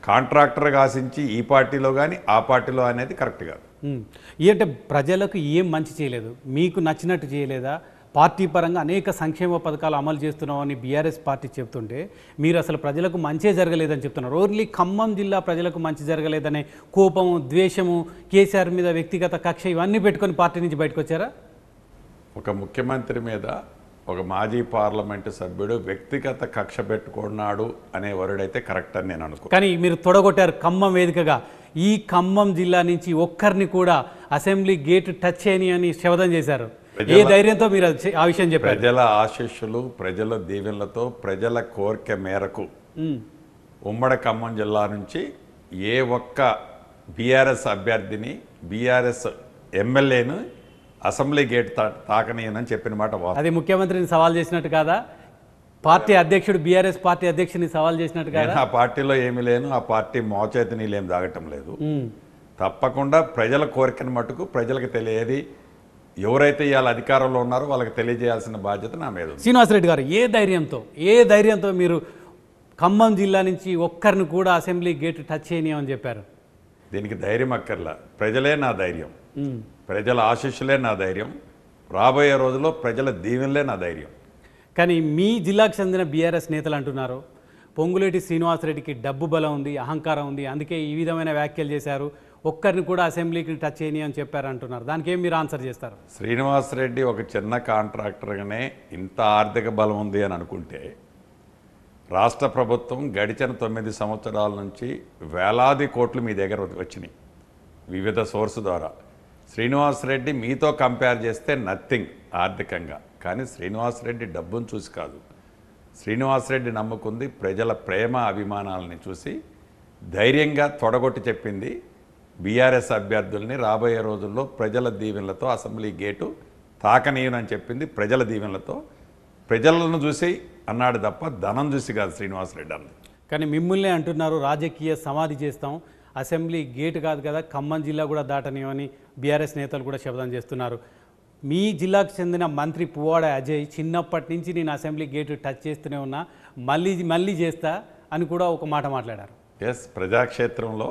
కాంట్రాక్టర్గా ఆశించి ఈ పార్టీలో కానీ ఆ పార్టీలో అనేది కరెక్ట్ కాదు hmm. ఏంటంటే ప్రజలకు ఏం మంచి చేయలేదు మీకు నచ్చినట్టు చేయలేదా పార్టీ పరంగా అనేక సంక్షేమ పథకాలు అమలు చేస్తున్నామని బీఆర్ఎస్ పార్టీ చెప్తుంటే మీరు అసలు ప్రజలకు మంచే జరగలేదని చెప్తున్నారు ఓన్లీ ఖమ్మం జిల్లా ప్రజలకు మంచి జరగలేదనే కోపము ద్వేషము కేసీఆర్ మీద వ్యక్తిగత కక్ష ఇవన్నీ పెట్టుకొని పార్టీ నుంచి బయటకు వచ్చారా ఒక ముఖ్యమంత్రి మీద ఒక మాజీ పార్లమెంటు సభ్యుడు వ్యక్తిగత కక్ష పెట్టుకున్నాడు అనే వరుడైతే కరెక్ట్ అని నేను అనుకో కానీ మీరు తొడగొట్టారు ఖమ్మం వేదికగా ఈ ఖమ్మం జిల్లా నుంచి ఒక్కరిని కూడా అసెంబ్లీ గేటు టచ్ చేయని అని శవదం చేశారు ఏ ధైర్యంతో మీరు ఆ విషయం చెప్పారు ప్రజల ఆశీస్సులు ప్రజల దీవెనలతో ప్రజల కోరిక మేరకు ఉమ్మడి ఖమ్మం జిల్లా నుంచి ఏ ఒక్క బీఆర్ఎస్ అభ్యర్థిని బీఆర్ఎస్ ఎమ్మెల్యేను అసెంబ్లీ గేట్ తాకనీయనని చెప్పిన మాట అది ముఖ్యమంత్రిని సవాల్ చేసినట్టు కాదా పార్టీ అధ్యక్షుడు బీఆర్ఎస్ పార్టీ అధ్యక్షుని సవాల్ చేసినట్టు కాదా ఆ పార్టీలో ఏమీ లేను ఆ పార్టీ మోచేతి ఏమి తాగటం లేదు తప్పకుండా ప్రజల కోరికను మటుకు ప్రజలకు తెలియదు ఎవరైతే ఇవాళ అధికారంలో ఉన్నారో వాళ్ళకి తెలియజేయాల్సిన బాధ్యత నా మీద శ్రీనివాసరెడ్డి గారు ఏ ధైర్యంతో ఏ ధైర్యంతో మీరు ఖమ్మం జిల్లా నుంచి ఒక్కరిని కూడా అసెంబ్లీ గేట్ టచ్ చేయనీయమని చెప్పారు దీనికి ధైర్యం అక్కర్లా ప్రజలే నా ధైర్యం ప్రజల ఆశీస్సులే నా ధైర్యం రాబోయే రోజుల్లో ప్రజల దీవెనలే నా ధైర్యం కానీ మీ జిల్లాకు చెందిన బీఆర్ఎస్ నేతలు అంటున్నారు పొంగులేటి శ్రీనివాసరెడ్డికి డబ్బు బలం ఉంది అహంకారం ఉంది అందుకే ఈ విధమైన వ్యాఖ్యలు చేశారు ఒక్కరిని కూడా అసెంబ్లీకి టచ్ చేయని అని చెప్పారంటున్నారు దానికి ఏం మీరు ఆన్సర్ చేస్తారు శ్రీనివాస్ రెడ్డి ఒక చిన్న కాంట్రాక్టర్గానే ఇంత ఆర్థిక బలం ఉంది అని అనుకుంటే రాష్ట్ర ప్రభుత్వం గడిచిన తొమ్మిది సంవత్సరాల నుంచి వేలాది కోట్లు మీ దగ్గర వచ్చినాయి వివిధ సోర్స్ ద్వారా శ్రీనివాస్ రెడ్డి మీతో కంపేర్ చేస్తే నథింగ్ ఆర్థికంగా కానీ శ్రీనివాస్ రెడ్డి డబ్బును చూసి కాదు శ్రీనివాస్ రెడ్డి నమ్ముకుంది ప్రజల ప్రేమ అభిమానాలని చూసి ధైర్యంగా తొడగొట్టి చెప్పింది బీఆర్ఎస్ అభ్యర్థుల్ని రాబోయే రోజుల్లో ప్రజల దీవెనలతో అసెంబ్లీ గేటు తాకనీయనని చెప్పింది ప్రజల దీవెనలతో ప్రజలను చూసి అన్నాడు తప్ప ధనం చూసి కాదు శ్రీనివాసరెడ్డి అంది కానీ మిమ్మల్నే అంటున్నారు రాజకీయ సమాధి చేస్తాం అసెంబ్లీ గేటు కాదు కదా ఖమ్మం జిల్లా కూడా దాటనీయమని బీఆర్ఎస్ నేతలు కూడా శబ్దం చేస్తున్నారు మీ జిల్లాకు చెందిన మంత్రి పువ్వాడ అజయ్ చిన్నప్పటి నుంచి నేను అసెంబ్లీ గేటు టచ్ చేస్తూనే ఉన్నా మళ్ళీ మళ్ళీ చేస్తా అని కూడా ఒక మాట మాట్లాడారు ఎస్ ప్రజాక్షేత్రంలో